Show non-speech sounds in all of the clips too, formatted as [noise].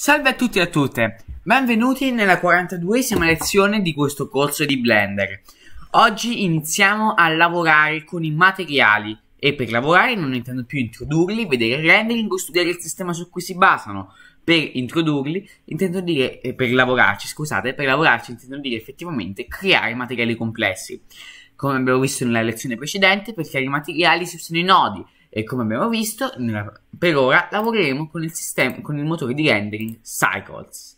Salve a tutti e a tutte, benvenuti nella 42esima lezione di questo corso di Blender. Oggi iniziamo a lavorare con i materiali e per lavorare non intendo più introdurli, vedere il rendering o studiare il sistema su cui si basano. Per introdurli intendo dire, eh, per lavorarci, scusate, per lavorarci intendo dire effettivamente creare materiali complessi. Come abbiamo visto nella lezione precedente, per creare i materiali si usano i nodi, e come abbiamo visto, nella, per ora lavoreremo con il, sistema, con il motore di rendering Cycles.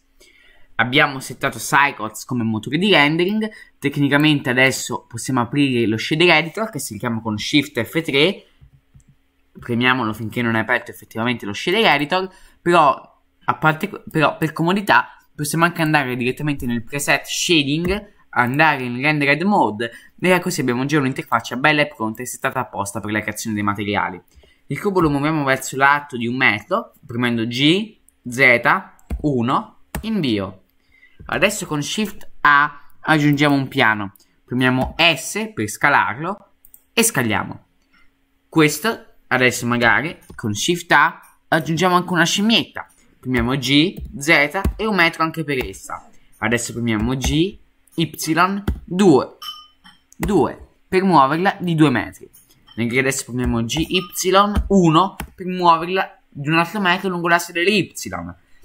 Abbiamo settato Cycles come motore di rendering, tecnicamente adesso possiamo aprire lo shader editor che si chiama con Shift F3, premiamolo finché non è aperto effettivamente lo shader editor, però, parte, però per comodità possiamo anche andare direttamente nel preset shading andare in rendered mode e così abbiamo già un'interfaccia bella e pronta e settata apposta per la creazione dei materiali. Il cubo lo muoviamo verso l'alto di un metro, premendo G, Z, 1, invio. Adesso con Shift A aggiungiamo un piano, premiamo S per scalarlo e scagliamo. Questo adesso magari con Shift A aggiungiamo anche una scimmietta, premiamo G, Z e un metro anche per essa. Adesso premiamo G, y 2 2 per muoverla di 2 metri quindi adesso prendiamo gy 1 per muoverla di un altro metro lungo l'asse delle y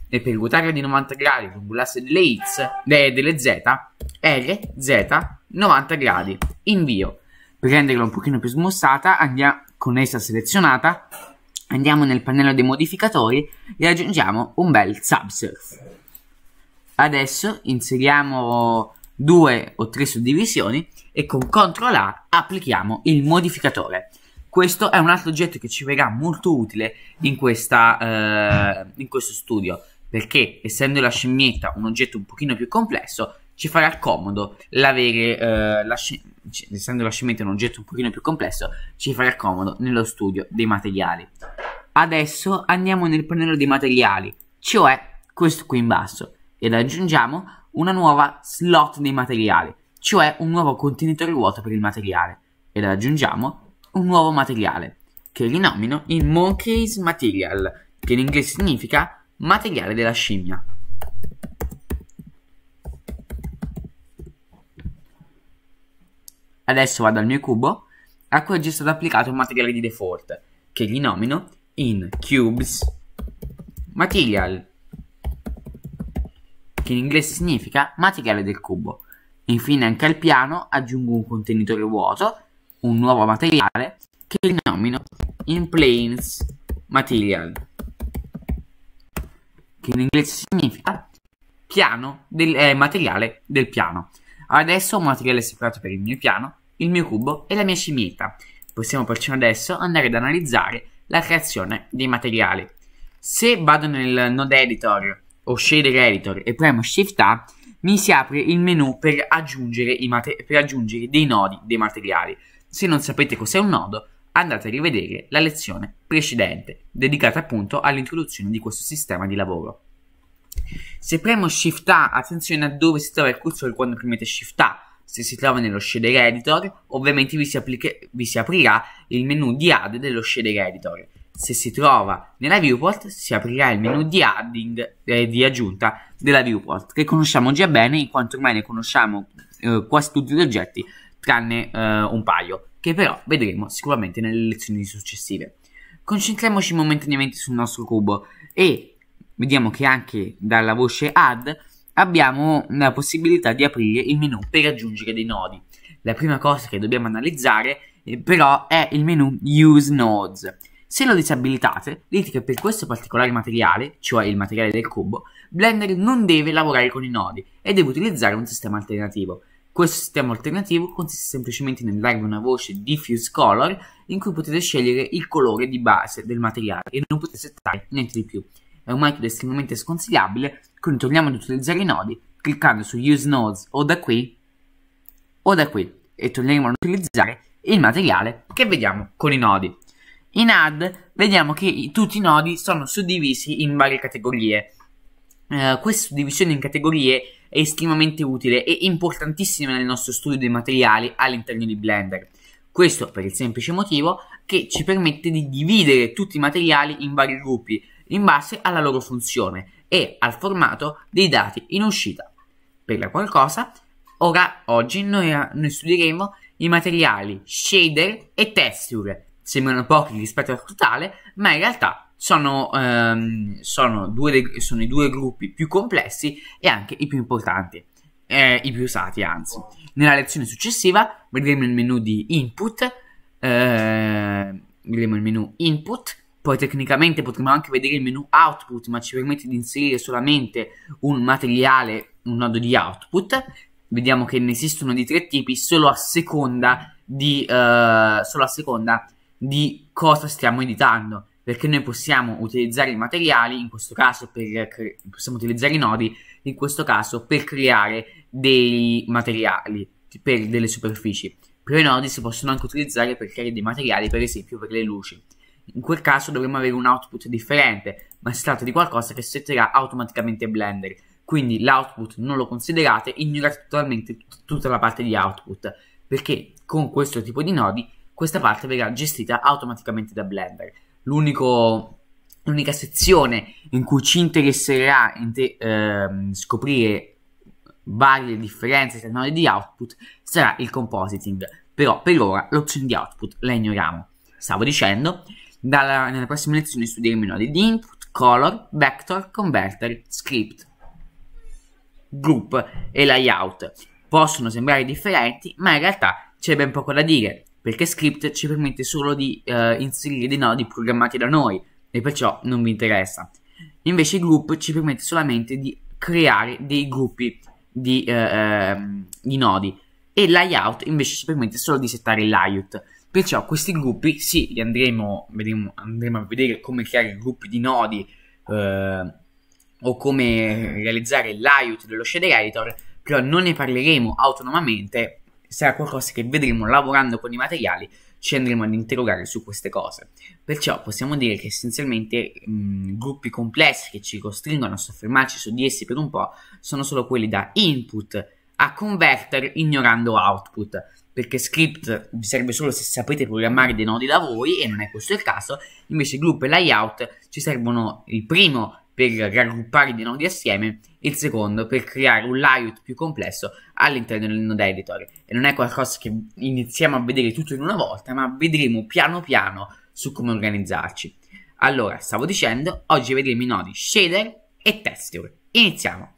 e per ruotare di 90 gradi lungo l'asse delle x delle, delle z r z 90 gradi invio per renderla un pochino più smussata andiamo con essa selezionata andiamo nel pannello dei modificatori e aggiungiamo un bel subsurf adesso inseriamo due o tre suddivisioni e con CTRL A applichiamo il modificatore. Questo è un altro oggetto che ci verrà molto utile in, questa, eh, in questo studio perché essendo la scimmietta un oggetto un pochino più complesso ci farà comodo l'avere eh, la essendo la scimmietta un oggetto un pochino più complesso ci farà comodo nello studio dei materiali adesso andiamo nel pannello dei materiali cioè questo qui in basso ed aggiungiamo una nuova slot dei materiali, cioè un nuovo contenitore vuoto per il materiale, ed aggiungiamo un nuovo materiale, che rinomino in Monkey's Material, che in inglese significa materiale della scimmia. Adesso vado al mio cubo, a cui è già stato applicato un materiale di default, che rinomino in Cubes Material che in inglese significa materiale del cubo. Infine anche al piano aggiungo un contenitore vuoto, un nuovo materiale, che denomino in planes material, che in inglese significa piano del, eh, materiale del piano. Adesso ho un materiale separato per il mio piano, il mio cubo e la mia scimmietta. Possiamo perciò adesso andare ad analizzare la creazione dei materiali. Se vado nel node editor o shader editor e premo shift A mi si apre il menu per aggiungere, mater- per aggiungere dei nodi dei materiali. Se non sapete cos'è un nodo, andate a rivedere la lezione precedente, dedicata appunto all'introduzione di questo sistema di lavoro. Se premo Shift A, attenzione a dove si trova il cursore quando premete Shift A. Se si trova nello shader editor, ovviamente vi si, applica- vi si aprirà il menu di add dello shader editor se si trova nella viewport si aprirà il menu di adding eh, di aggiunta della viewport che conosciamo già bene in quanto ormai ne conosciamo eh, quasi tutti gli oggetti tranne eh, un paio che però vedremo sicuramente nelle lezioni successive concentriamoci momentaneamente sul nostro cubo e vediamo che anche dalla voce add abbiamo la possibilità di aprire il menu per aggiungere dei nodi la prima cosa che dobbiamo analizzare eh, però è il menu use nodes se lo disabilitate, dite che per questo particolare materiale, cioè il materiale del cubo, Blender non deve lavorare con i nodi e deve utilizzare un sistema alternativo. Questo sistema alternativo consiste semplicemente nel darvi una voce diffuse color in cui potete scegliere il colore di base del materiale e non potete settare niente di più. È un metodo estremamente sconsigliabile, quindi torniamo ad utilizzare i nodi cliccando su Use Nodes o da qui o da qui e torneremo ad utilizzare il materiale che vediamo con i nodi. In add vediamo che tutti i nodi sono suddivisi in varie categorie. Eh, questa suddivisione in categorie è estremamente utile e importantissima nel nostro studio dei materiali all'interno di Blender. Questo per il semplice motivo che ci permette di dividere tutti i materiali in vari gruppi in base alla loro funzione e al formato dei dati in uscita. Per la qualcosa, ora oggi noi, eh, noi studieremo i materiali shader e texture sembrano pochi rispetto al totale, ma in realtà sono, ehm, sono, dei, sono i due gruppi più complessi e anche i più importanti. Eh, i più usati anzi. Nella lezione successiva vedremo il menu di input, eh, vedremo il menu input, poi tecnicamente potremo anche vedere il menu output, ma ci permette di inserire solamente un materiale, un nodo di output. Vediamo che ne esistono di tre tipi solo a seconda di eh, solo a seconda di cosa stiamo editando perché noi possiamo utilizzare i materiali in questo caso per cre- possiamo utilizzare i nodi in questo caso per creare dei materiali per delle superfici però i nodi si possono anche utilizzare per creare dei materiali per esempio per le luci in quel caso dovremmo avere un output differente ma si tratta di qualcosa che setterà automaticamente Blender quindi l'output non lo considerate ignorate totalmente tutta la parte di output perché con questo tipo di nodi questa parte verrà gestita automaticamente da Blender. l'unica sezione in cui ci interesserà in te, ehm, scoprire varie differenze tra nodi di output sarà il compositing, però per ora l'opzione di output la ignoriamo. Stavo dicendo, dalla, nella prossima lezione studieremo i nodi di input, color, vector, converter, script, group e layout. Possono sembrare differenti, ma in realtà c'è ben poco da dire perché script ci permette solo di eh, inserire dei nodi programmati da noi e perciò non vi interessa. Invece group ci permette solamente di creare dei gruppi di, eh, ehm, di nodi e layout invece ci permette solo di settare il layout. Perciò questi gruppi, sì, li andremo, vedremo, andremo a vedere come creare gruppi di nodi eh, o come realizzare il layout dello shader editor, però non ne parleremo autonomamente sarà qualcosa che vedremo lavorando con i materiali, ci andremo ad interrogare su queste cose. Perciò possiamo dire che essenzialmente mh, gruppi complessi che ci costringono a soffermarci su di essi per un po' sono solo quelli da input a converter ignorando output, perché script vi serve solo se sapete programmare dei nodi da voi e non è questo il caso, invece group e layout ci servono il primo per raggruppare i nodi assieme, il secondo per creare un layout più complesso all'interno del node editor. E non è qualcosa che iniziamo a vedere tutto in una volta, ma vedremo piano piano su come organizzarci. Allora, stavo dicendo, oggi vedremo i nodi shader e texture. Iniziamo.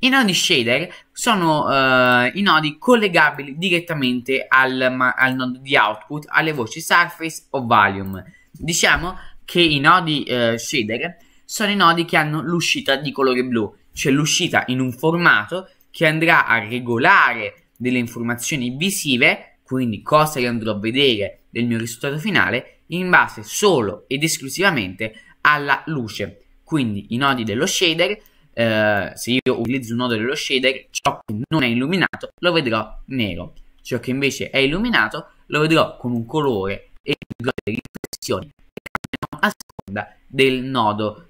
I nodi shader sono uh, i nodi collegabili direttamente al, al, nodo di output, alle voci surface o volume. Diciamo che i nodi uh, shader sono i nodi che hanno l'uscita di colore blu, cioè l'uscita in un formato che andrà a regolare delle informazioni visive, quindi cosa che andrò a vedere del mio risultato finale, in base solo ed esclusivamente alla luce. Quindi i nodi dello shader, eh, se io utilizzo un nodo dello shader, ciò che non è illuminato lo vedrò nero, ciò che invece è illuminato lo vedrò con un colore e vedrò delle riflessioni a seconda del nodo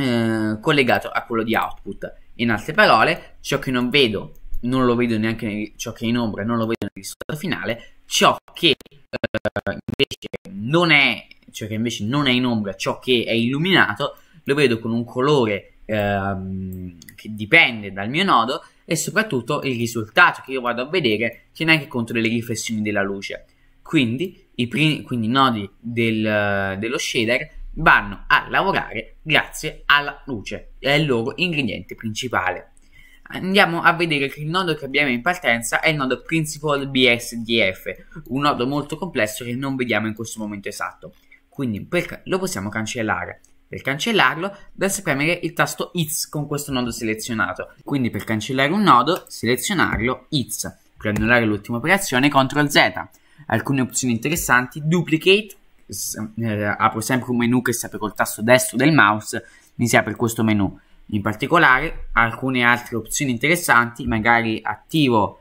eh, collegato a quello di output. In altre parole, ciò che non vedo, non lo vedo neanche nel, ciò che è in ombra, non lo vedo nel risultato finale, ciò che eh, invece non è ciò che invece non è in ombra, ciò che è illuminato, lo vedo con un colore ehm, che dipende dal mio nodo e soprattutto il risultato che io vado a vedere tiene anche conto delle riflessioni della luce. Quindi i, primi, quindi nodi del, dello shader vanno a lavorare grazie alla luce, è il loro ingrediente principale. Andiamo a vedere che il nodo che abbiamo in partenza è il nodo principal BSDF, un nodo molto complesso che non vediamo in questo momento esatto. Quindi per, lo possiamo cancellare. Per cancellarlo basta premere il tasto ITS con questo nodo selezionato. Quindi per cancellare un nodo, selezionarlo ITS, per annullare l'ultima operazione CTRL Z. Alcune opzioni interessanti, Duplicate, eh, apro sempre un menu che si apre col tasto destro del mouse, mi si apre questo menu. In particolare alcune altre opzioni interessanti, magari attivo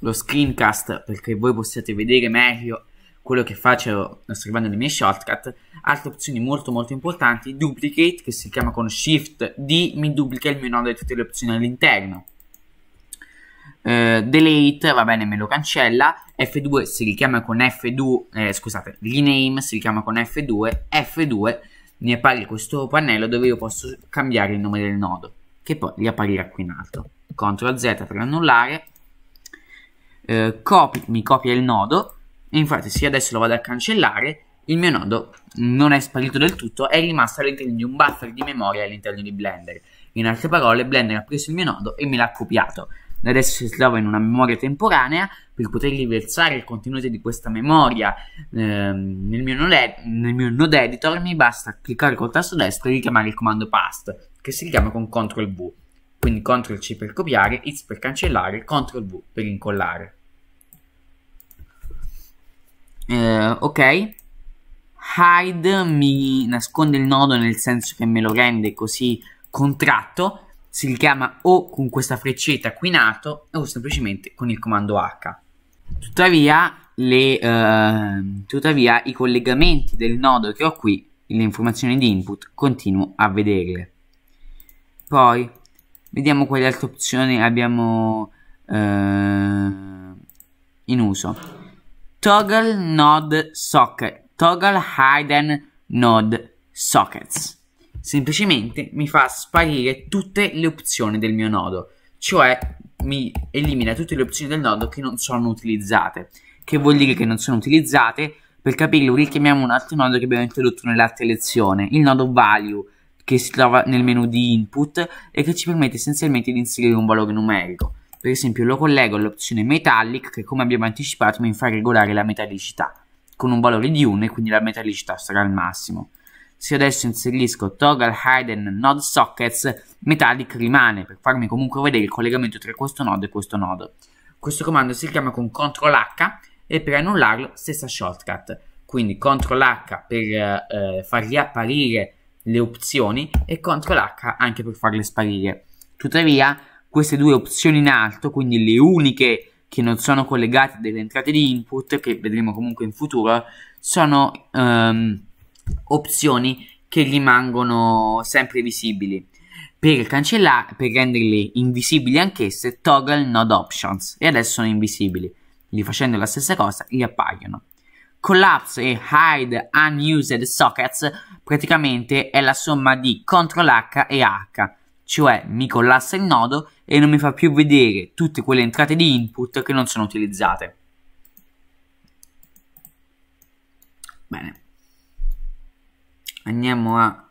lo screencast perché voi possiate vedere meglio quello che faccio osservando le mie shortcut. Altre opzioni molto molto importanti, duplicate che si chiama con shift D, mi duplica il menu di tutte le opzioni all'interno eh, delete, va bene, me lo cancella, F2 si richiama con F2, eh, scusate, rename si richiama con F2, F2 mi appare questo pannello dove io posso cambiare il nome del nodo, che poi riapparirà qui in alto. CTRL Z per annullare, eh, copy, mi copia il nodo, e infatti se adesso lo vado a cancellare, il mio nodo non è sparito del tutto, è rimasto all'interno di un buffer di memoria all'interno di Blender. In altre parole, Blender ha preso il mio nodo e me l'ha copiato adesso si trova in una memoria temporanea, per poter riversare il contenuto di questa memoria ehm, nel, mio node, nel, mio node, editor mi basta cliccare col tasto destro e richiamare il comando past, che si richiama con CTRL V, quindi CTRL C per copiare, X per cancellare, CTRL V per incollare. Eh, ok, hide mi nasconde il nodo nel senso che me lo rende così contratto si richiama o con questa freccetta qui in alto o semplicemente con il comando H. Tuttavia, le, eh, tuttavia i collegamenti del nodo che ho qui, le informazioni di input, continuo a vederle. Poi, vediamo quali altre opzioni abbiamo eh, in uso. Toggle Node Socket. Toggle Hidden Node Sockets semplicemente mi fa sparire tutte le opzioni del mio nodo, cioè mi elimina tutte le opzioni del nodo che non sono utilizzate, che vuol dire che non sono utilizzate, per capirlo richiamiamo un altro nodo che abbiamo introdotto nell'altra lezione, il nodo value, che si trova nel menu di input e che ci permette essenzialmente di inserire un valore numerico. Per esempio lo collego all'opzione metallic che come abbiamo anticipato mi fa regolare la metallicità, con un valore di 1 e quindi la metallicità sarà al massimo se adesso inserisco toggle hidden node sockets metallic rimane per farmi comunque vedere il collegamento tra questo nodo e questo nodo questo comando si chiama con CTRL H e per annullarlo stessa shortcut quindi CTRL H per eh, far riapparire le opzioni e CTRL H anche per farle sparire tuttavia queste due opzioni in alto quindi le uniche che non sono collegate delle entrate di input che vedremo comunque in futuro sono ehm, opzioni che rimangono sempre visibili. Per cancellarli, per renderli invisibili anch'esse, toggle node options e adesso sono invisibili. Li facendo la stessa cosa, gli appaiono. Collapse e hide unused sockets praticamente è la somma di CTRL H e H, cioè mi collassa il nodo e non mi fa più vedere tutte quelle entrate di input che non sono utilizzate. Bene andiamo a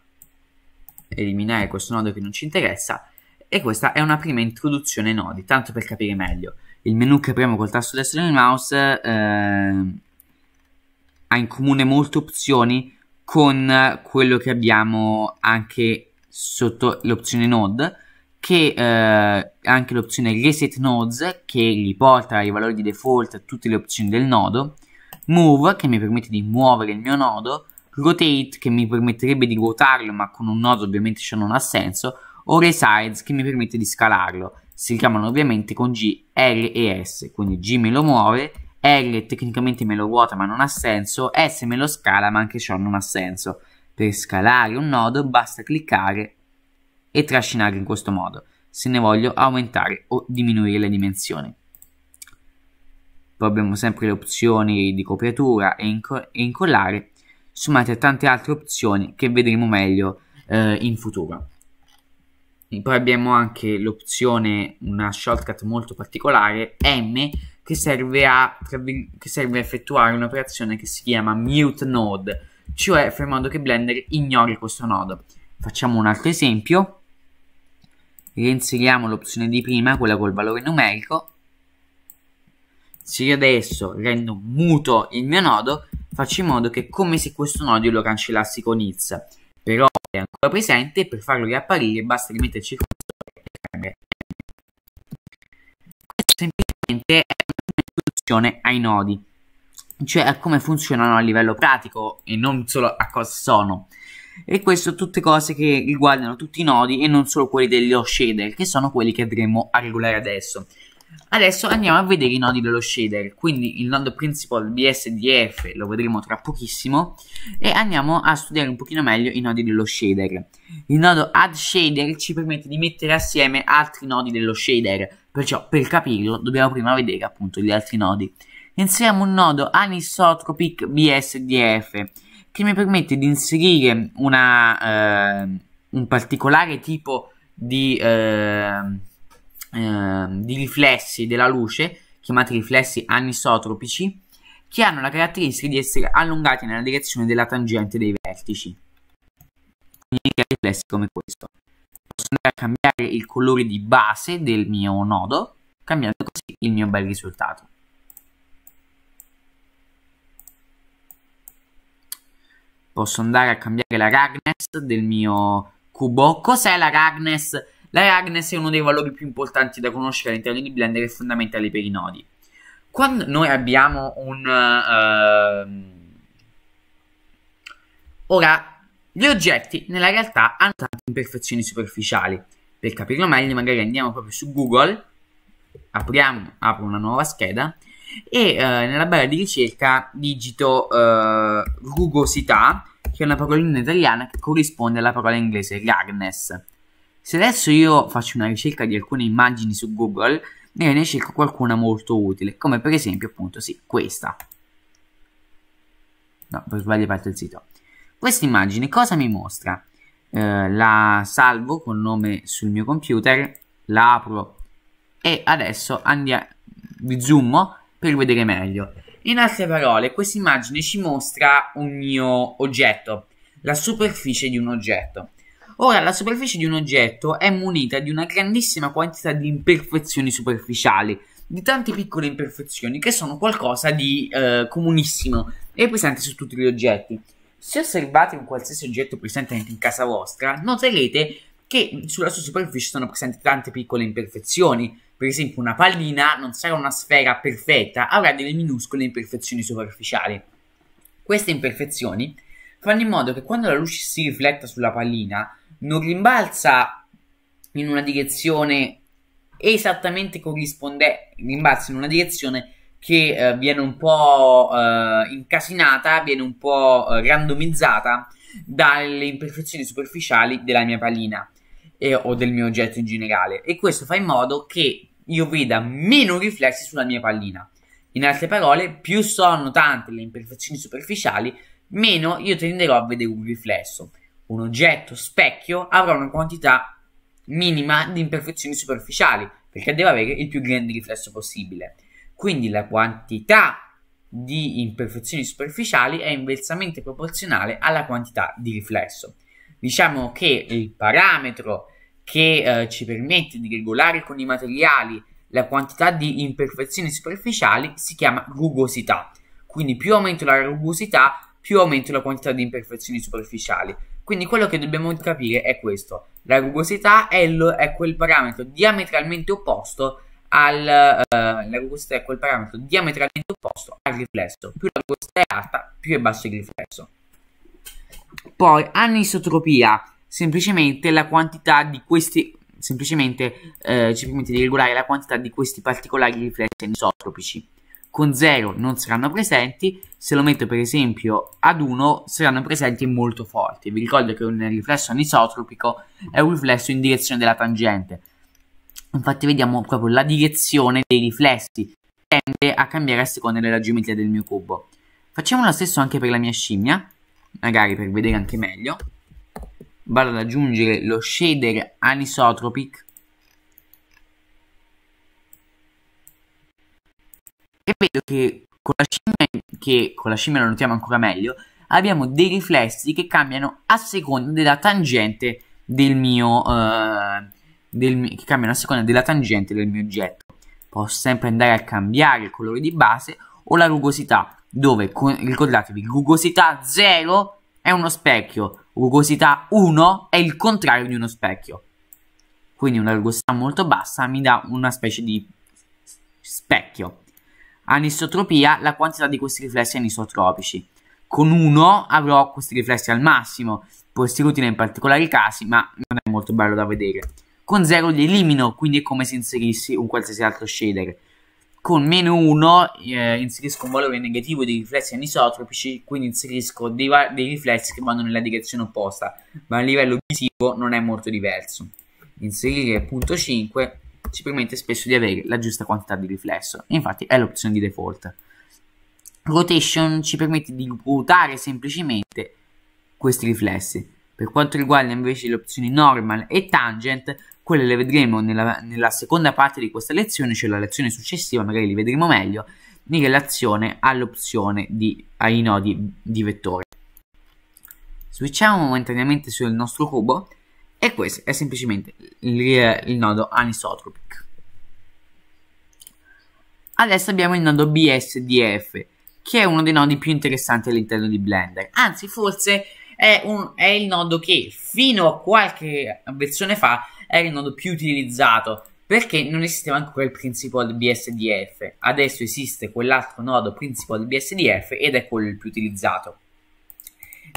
eliminare questo nodo che non ci interessa e questa è una prima introduzione ai nodi, tanto per capire meglio. Il menu che apriamo col tasto destro del mouse eh, ha in comune molte opzioni con quello che abbiamo anche sotto l'opzione node che eh, anche l'opzione reset nodes che riporta i valori di default a tutte le opzioni del nodo move che mi permette di muovere il mio nodo Rotate che mi permetterebbe di ruotarlo ma con un nodo ovviamente ciò non ha senso o Resides che mi permette di scalarlo si chiamano ovviamente con G, R e S quindi G me lo muove R tecnicamente me lo ruota ma non ha senso S me lo scala ma anche ciò non ha senso per scalare un nodo basta cliccare e trascinare in questo modo se ne voglio aumentare o diminuire le dimensioni poi abbiamo sempre le opzioni di copiatura e, inco e incollare sommate a tante altre opzioni che vedremo meglio eh, in futuro. E poi abbiamo anche l'opzione, una shortcut molto particolare, M, che serve a, che serve a effettuare un'operazione che si chiama mute node, cioè fare in modo che Blender ignori questo nodo. Facciamo un altro esempio, reinseriamo l'opzione di prima, quella col valore numerico, se io adesso rendo muto il mio nodo, faccio in modo che come se questo nodo lo cancellassi con its, però è ancora presente e per farlo riapparire basta rimetterci il cursore e cambiare. Questo semplicemente è un'introduzione ai nodi, cioè a come funzionano a livello pratico e non solo a cosa sono. E questo tutte cose che riguardano tutti i nodi e non solo quelli dello shader, che sono quelli che andremo a regolare adesso. Adesso andiamo a vedere i nodi dello shader, quindi il nodo principal BSDF lo vedremo tra pochissimo e andiamo a studiare un pochino meglio i nodi dello shader. Il nodo add shader ci permette di mettere assieme altri nodi dello shader, perciò per capirlo dobbiamo prima vedere appunto gli altri nodi. Inseriamo un nodo anisotropic BSDF che mi permette di inserire una, eh, un particolare tipo di... Eh, Ehm, di riflessi della luce, chiamati riflessi anisotropici, che hanno la caratteristica di essere allungati nella direzione della tangente dei vertici. Quindi riflessi come questo. Posso andare a cambiare il colore di base del mio nodo, cambiando così il mio bel risultato. Posso andare a cambiare la ragness del mio cubo. Cos'è la ragness? La Agnes è uno dei valori più importanti da conoscere all'interno di Blender e fondamentale per i nodi. Quando noi abbiamo un... Uh, ora, gli oggetti nella realtà hanno tante imperfezioni superficiali. Per capirlo meglio magari andiamo proprio su Google, apriamo, apro una nuova scheda e uh, nella barra di ricerca digito uh, rugosità, che è una parolina italiana che corrisponde alla parola inglese ragness se adesso io faccio una ricerca di alcune immagini su Google, ne, ne cerco qualcuna molto utile, come per esempio appunto sì, questa. No, per sbaglio parte il sito. Questa immagine cosa mi mostra? Eh, la salvo col nome sul mio computer, la apro e adesso andiamo, vi zoom per vedere meglio. In altre parole, questa immagine ci mostra un mio oggetto, la superficie di un oggetto. Ora, la superficie di un oggetto è munita di una grandissima quantità di imperfezioni superficiali, di tante piccole imperfezioni che sono qualcosa di eh, comunissimo e presente su tutti gli oggetti. Se osservate un qualsiasi oggetto presente anche in casa vostra, noterete che sulla sua superficie sono presenti tante piccole imperfezioni. Per esempio, una pallina non sarà una sfera perfetta, avrà delle minuscole imperfezioni superficiali. Queste imperfezioni fanno in modo che quando la luce si rifletta sulla pallina, non rimbalza in una direzione esattamente corrispondente, rimbalza in una direzione che eh, viene un po' eh, incasinata, viene un po' eh, randomizzata dalle imperfezioni superficiali della mia palina eh, o del mio oggetto in generale e questo fa in modo che io veda meno riflessi sulla mia pallina. In altre parole, più sono tante le imperfezioni superficiali, meno io tenderò a vedere un riflesso un oggetto specchio avrà una quantità minima di imperfezioni superficiali perché deve avere il più grande riflesso possibile. Quindi la quantità di imperfezioni superficiali è inversamente proporzionale alla quantità di riflesso. Diciamo che il parametro che eh, ci permette di regolare con i materiali la quantità di imperfezioni superficiali si chiama rugosità. Quindi più aumento la rugosità, più aumento la quantità di imperfezioni superficiali. Quindi quello che dobbiamo capire è questo. La rugosità è, il, è quel parametro diametralmente opposto al, uh, la rugosità è quel parametro diametralmente opposto al riflesso. Più la rugosità è alta, più è basso il riflesso. Poi anisotropia, semplicemente la quantità di questi semplicemente eh, ci permette di regolare la quantità di questi particolari riflessi anisotropici con 0 non saranno presenti, se lo metto per esempio ad 1 saranno presenti molto forti. Vi ricordo che un riflesso anisotropico è un riflesso in direzione della tangente. Infatti vediamo proprio la direzione dei riflessi tende a cambiare a seconda della geometria del mio cubo. Facciamo lo stesso anche per la mia scimmia, magari per vedere anche meglio. Vado ad aggiungere lo shader anisotropic e vedo che con la scimmia, che con la scimmia lo notiamo ancora meglio, abbiamo dei riflessi che cambiano a seconda della tangente del mio, eh, del, che cambiano a seconda della tangente del mio oggetto. Posso sempre andare a cambiare il colore di base o la rugosità, dove ricordatevi, rugosità 0 è uno specchio, rugosità 1 è il contrario di uno specchio. Quindi una rugosità molto bassa mi dà una specie di specchio anisotropia la quantità di questi riflessi anisotropici. Con 1 avrò questi riflessi al massimo, può essere utile in particolari casi, ma non è molto bello da vedere. Con 0 li elimino, quindi è come se inserissi un qualsiasi altro shader. Con meno 1 eh, inserisco un valore negativo di riflessi anisotropici, quindi inserisco dei, dei riflessi che vanno nella direzione opposta, ma a livello visivo non è molto diverso. Inserire punto 5 ci permette spesso di avere la giusta quantità di riflesso, infatti è l'opzione di default. Rotation ci permette di ruotare semplicemente questi riflessi. Per quanto riguarda invece le opzioni normal e tangent, quelle le vedremo nella, nella seconda parte di questa lezione, cioè la lezione successiva, magari li vedremo meglio, in relazione all'opzione di, ai nodi di vettore. Switchiamo momentaneamente sul nostro cubo e questo è semplicemente il, il nodo anisotropic. Adesso abbiamo il nodo BSDF, che è uno dei nodi più interessanti all'interno di Blender. Anzi, forse è, un, è, il nodo che fino a qualche versione fa era il nodo più utilizzato, perché non esisteva ancora il principal BSDF. Adesso esiste quell'altro nodo principal BSDF ed è quello il più utilizzato.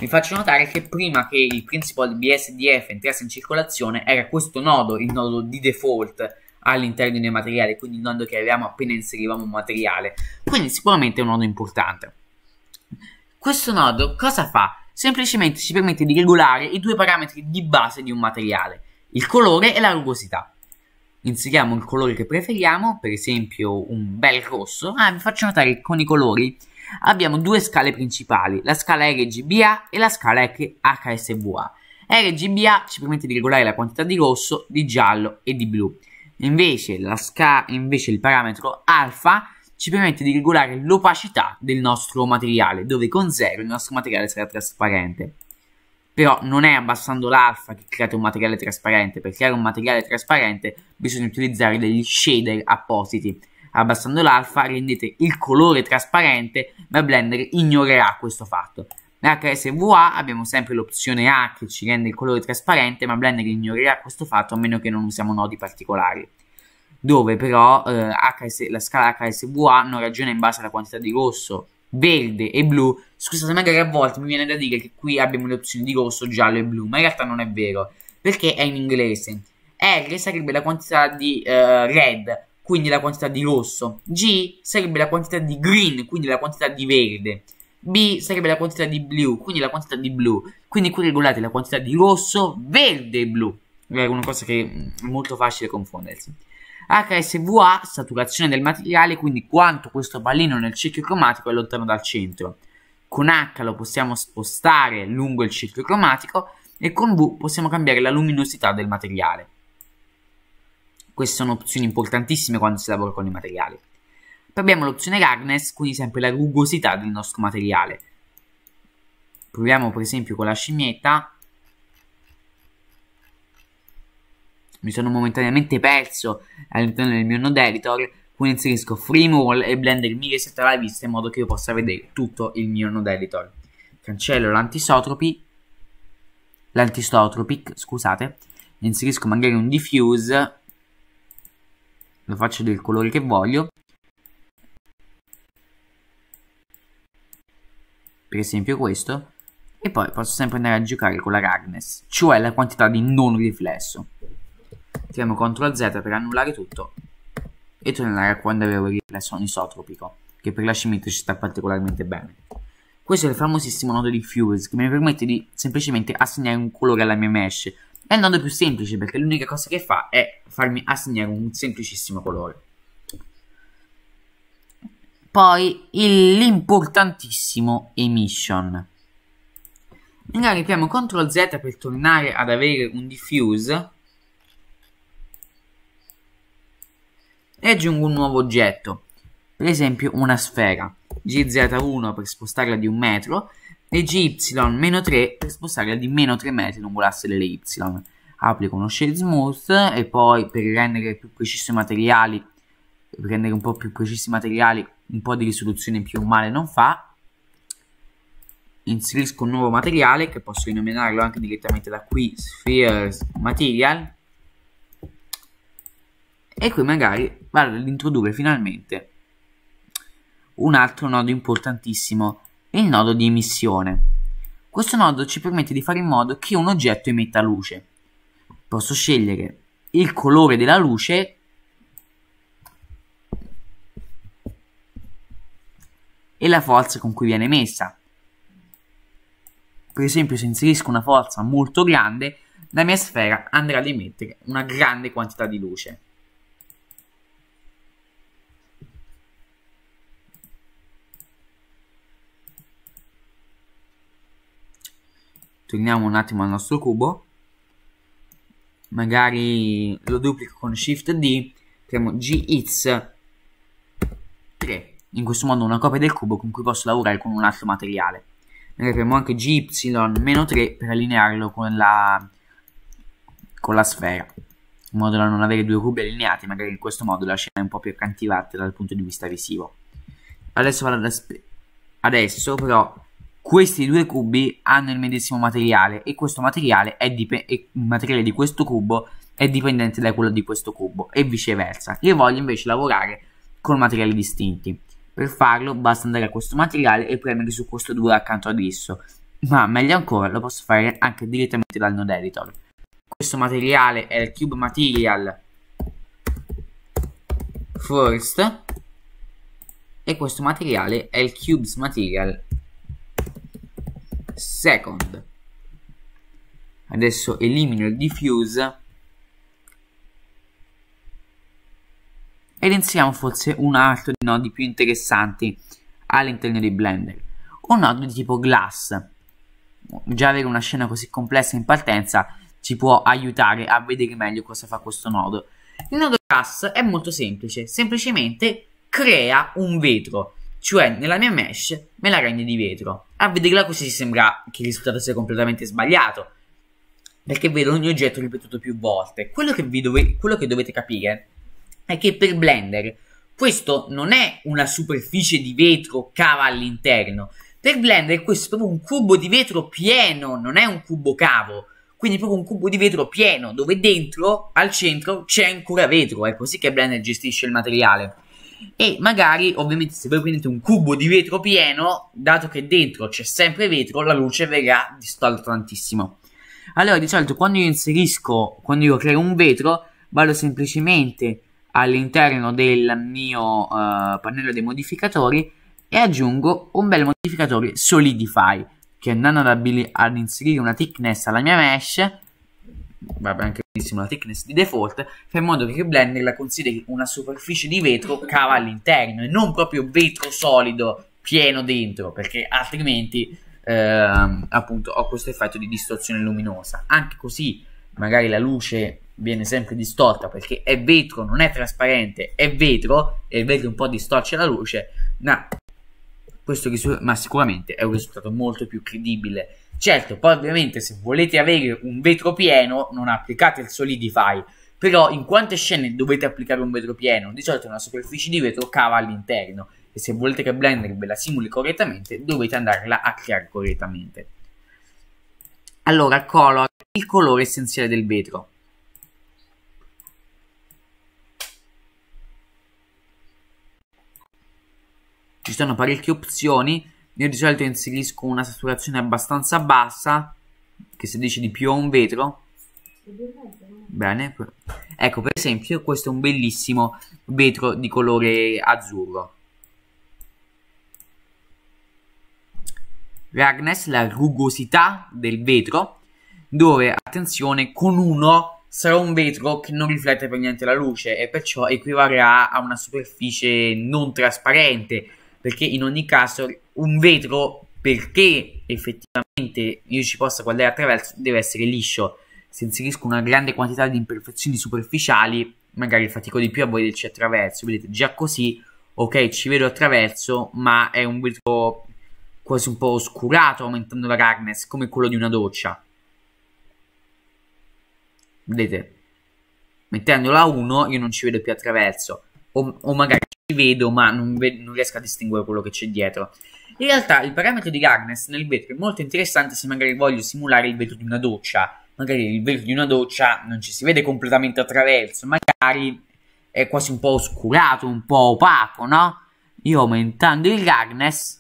Vi faccio notare che prima che il principal BSDF entrasse in circolazione era questo nodo, il nodo di default all'interno dei materiali, quindi il nodo che avevamo appena inserivamo un materiale, quindi sicuramente è un nodo importante. Questo nodo cosa fa? Semplicemente ci permette di regolare i due parametri di base di un materiale, il colore e la rugosità. Inseriamo il colore che preferiamo, per esempio un bel rosso. Ah, vi faccio notare che con i colori abbiamo due scale principali, la scala RGBA e la scala HSVA. RGBA ci permette di regolare la quantità di rosso, di giallo e di blu. Invece, invece il parametro alfa ci permette di regolare l'opacità del nostro materiale, dove con 0 il nostro materiale sarà trasparente. Però non è abbassando l'alfa che create un materiale trasparente, per creare un materiale trasparente bisogna utilizzare degli shader appositi abbassando l'alfa rendete il colore trasparente ma Blender ignorerà questo fatto. Nell'HSVA abbiamo sempre l'opzione A che ci rende il colore trasparente ma Blender ignorerà questo fatto a meno che non usiamo nodi particolari dove però eh, HS, la scala HSVA non ragiona in base alla quantità di rosso verde e blu scusate magari a volte mi viene da dire che qui abbiamo le opzioni di rosso, giallo e blu ma in realtà non è vero perché è in inglese R sarebbe la quantità di eh, red quindi la quantità di rosso. G sarebbe la quantità di green, quindi la quantità di verde. B sarebbe la quantità di blu, quindi la quantità di blu. Quindi qui regolate la quantità di rosso, verde e blu. È una cosa che mm, è molto facile confondersi. HSVA, saturazione del materiale, quindi quanto questo pallino nel cerchio cromatico è lontano dal centro. Con H lo possiamo spostare lungo il cerchio cromatico e con V possiamo cambiare la luminosità del materiale. Queste sono opzioni importantissime quando si lavora con i materiali. Poi abbiamo l'opzione hardness, quindi sempre la rugosità del nostro materiale. Proviamo per esempio con la scimmietta. Mi sono momentaneamente perso all'interno del mio node editor, quindi inserisco FreeMall e Blender 1007 alla vista in modo che io possa vedere tutto il mio node editor. Cancello l'antisotropi, l'antisotropic, scusate, inserisco magari un diffuse lo faccio del colore che voglio per esempio questo e poi posso sempre andare a giocare con la Ragnes cioè la quantità di non riflesso tiriamo CTRL Z per annullare tutto e tornare a quando avevo il riflesso anisotropico che per la scimitre ci sta particolarmente bene questo è il famosissimo nodo di Fuse che mi permette di semplicemente assegnare un colore alla mia mesh è il nodo più semplice perché l'unica cosa che fa è farmi assegnare un semplicissimo colore poi l'importantissimo emission magari premo CTRL Z per tornare ad avere un diffuse e aggiungo un nuovo oggetto per esempio una sfera GZ1 per spostarla di un metro e gy meno 3 per spostarla di meno 3 metri lungo l'asse delle y. Applico uno shade smooth e poi per rendere più precisi i materiali, per rendere un po' più precisi i materiali, un po' di risoluzione più male non fa. Inserisco un nuovo materiale che posso rinominarlo anche direttamente da qui Spheres Material e qui magari vado ad introdurre finalmente un altro nodo importantissimo il nodo di emissione. Questo nodo ci permette di fare in modo che un oggetto emetta luce. Posso scegliere il colore della luce e la forza con cui viene emessa. Per esempio, se inserisco una forza molto grande, la mia sfera andrà ad emettere una grande quantità di luce. torniamo un attimo al nostro cubo magari lo duplico con shift D premo gx 3 in questo modo una copia del cubo con cui posso lavorare con un altro materiale magari premo anche gy 3 per allinearlo con la con la sfera in modo da non avere due cubi allineati magari in questo modo la scena è un po' più accantivante dal punto di vista visivo adesso vado ad adesso però questi due cubi hanno il medesimo materiale e questo materiale è dip- il materiale di questo cubo è dipendente da quello di questo cubo e viceversa. Io voglio invece lavorare con materiali distinti. Per farlo basta andare a questo materiale e premere su questo 2 accanto ad esso. Ma meglio ancora lo posso fare anche direttamente dal node editor. Questo materiale è il cube material first e questo materiale è il cubes material second adesso elimino il diffuse ed insieme forse un altro di nodi più interessanti all'interno di Blender un nodo di tipo glass già avere una scena così complessa in partenza ci può aiutare a vedere meglio cosa fa questo nodo il nodo glass è molto semplice semplicemente crea un vetro cioè nella mia mesh me la rende di vetro. A vederla così si sembra che il risultato sia completamente sbagliato, perché vedo ogni oggetto ripetuto più volte. Quello che, dove, quello che dovete capire è che per Blender questo non è una superficie di vetro cava all'interno. Per Blender questo è proprio un cubo di vetro pieno, non è un cubo cavo. Quindi proprio un cubo di vetro pieno, dove dentro, al centro, c'è ancora vetro. È così che Blender gestisce il materiale e magari ovviamente se voi prendete un cubo di vetro pieno, dato che dentro c'è sempre vetro, la luce verrà distolta tantissimo. Allora di solito quando io inserisco, quando io creo un vetro, vado semplicemente all'interno del mio uh, pannello dei modificatori e aggiungo un bel modificatore Solidify che andando ad, ad inserire una thickness alla mia mesh vabbè anche benissimo la thickness di default, fa in modo che Blender la consideri una superficie di vetro cava all'interno e non proprio vetro solido pieno dentro, perché altrimenti ehm, appunto ho questo effetto di distorsione luminosa. Anche così magari la luce viene sempre distorta perché è vetro, non è trasparente, è vetro e il vetro un po' distorce la luce, ma, questo, ma sicuramente è un risultato molto più credibile Certo, poi ovviamente se volete avere un vetro pieno non applicate il solidify, però in quante scene dovete applicare un vetro pieno? Di solito una superficie di vetro cava all'interno e se volete che Blender ve la simuli correttamente dovete andarla a creare correttamente. Allora, color, il colore essenziale del vetro. Ci sono parecchie opzioni io di solito inserisco una saturazione abbastanza bassa, che si dice di più a un vetro. Bene, ecco per esempio questo è un bellissimo vetro di colore azzurro. Ragnes, la rugosità del vetro, dove, attenzione, con uno sarà un vetro che non riflette per niente la luce e perciò equivarrà a una superficie non trasparente, perché in ogni caso un vetro perché effettivamente io ci possa guardare attraverso deve essere liscio. Se inserisco una grande quantità di imperfezioni superficiali, magari fatico di più a vederci attraverso. Vedete, già così, ok, ci vedo attraverso, ma è un vetro quasi un po' oscurato, aumentando la darkness, come quello di una doccia. Vedete? Mettendola a 1 io non ci vedo più attraverso. O, o magari ci vedo, ma non, ve non riesco a distinguere quello che c'è dietro. In realtà il parametro di Ragnes nel vetro è molto interessante se magari voglio simulare il vetro di una doccia. Magari il vetro di una doccia non ci si vede completamente attraverso, magari è quasi un po' oscurato, un po' opaco, no? Io aumentando il Ragnes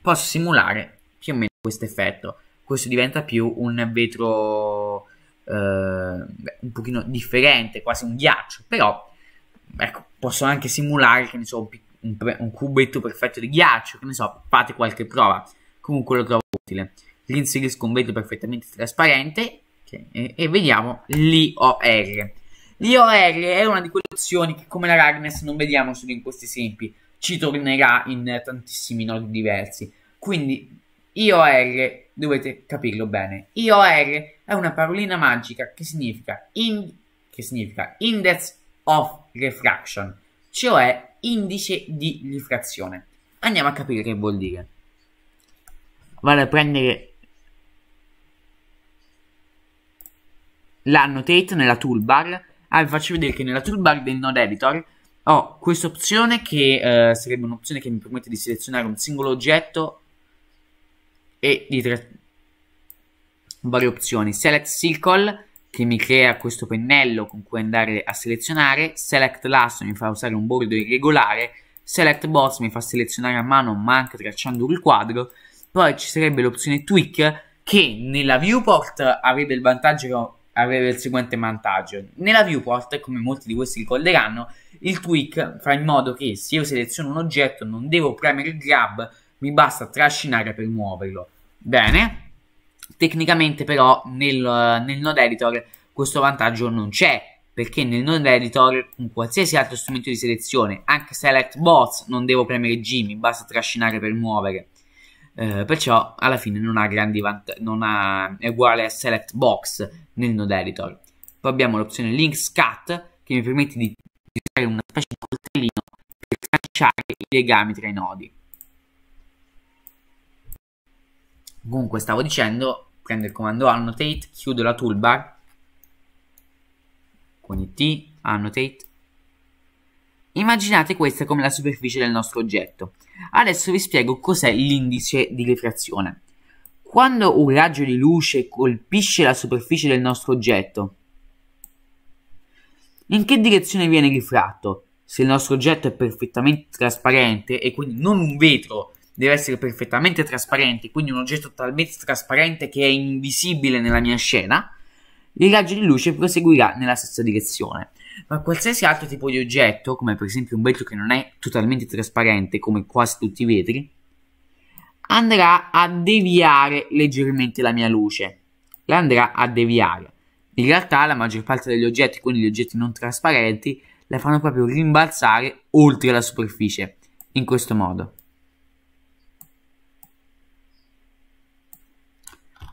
posso simulare più o meno questo effetto. Questo diventa più un vetro eh, un pochino differente, quasi un ghiaccio, però ecco, posso anche simulare, che ne so, un, pre- un cubetto perfetto di ghiaccio, che ne so, fate qualche prova, comunque lo trovo utile. Rinserisco un vetro perfettamente trasparente okay, e, e, vediamo l'IOR. L'IOR è una di quelle opzioni che come la Ragnes non vediamo solo in questi esempi, ci tornerà in tantissimi nodi diversi. Quindi IOR dovete capirlo bene. IOR è una parolina magica che significa, in, che significa Index of refraction, cioè indice di rifrazione. Andiamo a capire che vuol dire. Vado a prendere l'annotate nella toolbar. Ah, vi faccio vedere che nella toolbar del node editor ho questa opzione che eh, sarebbe un'opzione che mi permette di selezionare un singolo oggetto e di tre varie opzioni. Select Circle che mi crea questo pennello con cui andare a selezionare, select last mi fa usare un bordo irregolare, select box mi fa selezionare a mano ma anche tracciando il quadro, poi ci sarebbe l'opzione tweak che nella viewport avrebbe il vantaggio avrebbe il seguente vantaggio. Nella viewport, come molti di questi ricorderanno, il tweak fa in modo che se io seleziono un oggetto non devo premere il grab, mi basta trascinare per muoverlo. Bene, Tecnicamente però nel, nel node editor questo vantaggio non c'è perché nel node editor con qualsiasi altro strumento di selezione, anche select bots, non devo premere G, mi basta trascinare per muovere. Eh, perciò alla fine non ha grandi vantaggi, è uguale a select box nel node editor. Poi abbiamo l'opzione link scat che mi permette di usare una specie di coltellino per tracciare i legami tra i nodi. Comunque stavo dicendo, prendo il comando annotate, chiudo la toolbar con il T, annotate. Immaginate questa come la superficie del nostro oggetto. Adesso vi spiego cos'è l'indice di rifrazione. Quando un raggio di luce colpisce la superficie del nostro oggetto, in che direzione viene rifratto? Se il nostro oggetto è perfettamente trasparente e quindi non un vetro deve essere perfettamente trasparente, quindi un oggetto talmente trasparente che è invisibile nella mia scena, il raggio di luce proseguirà nella stessa direzione. Ma qualsiasi altro tipo di oggetto, come per esempio un vetro che non è totalmente trasparente, come quasi tutti i vetri, andrà a deviare leggermente la mia luce. La andrà a deviare. In realtà la maggior parte degli oggetti, quindi gli oggetti non trasparenti, la fanno proprio rimbalzare oltre la superficie, in questo modo.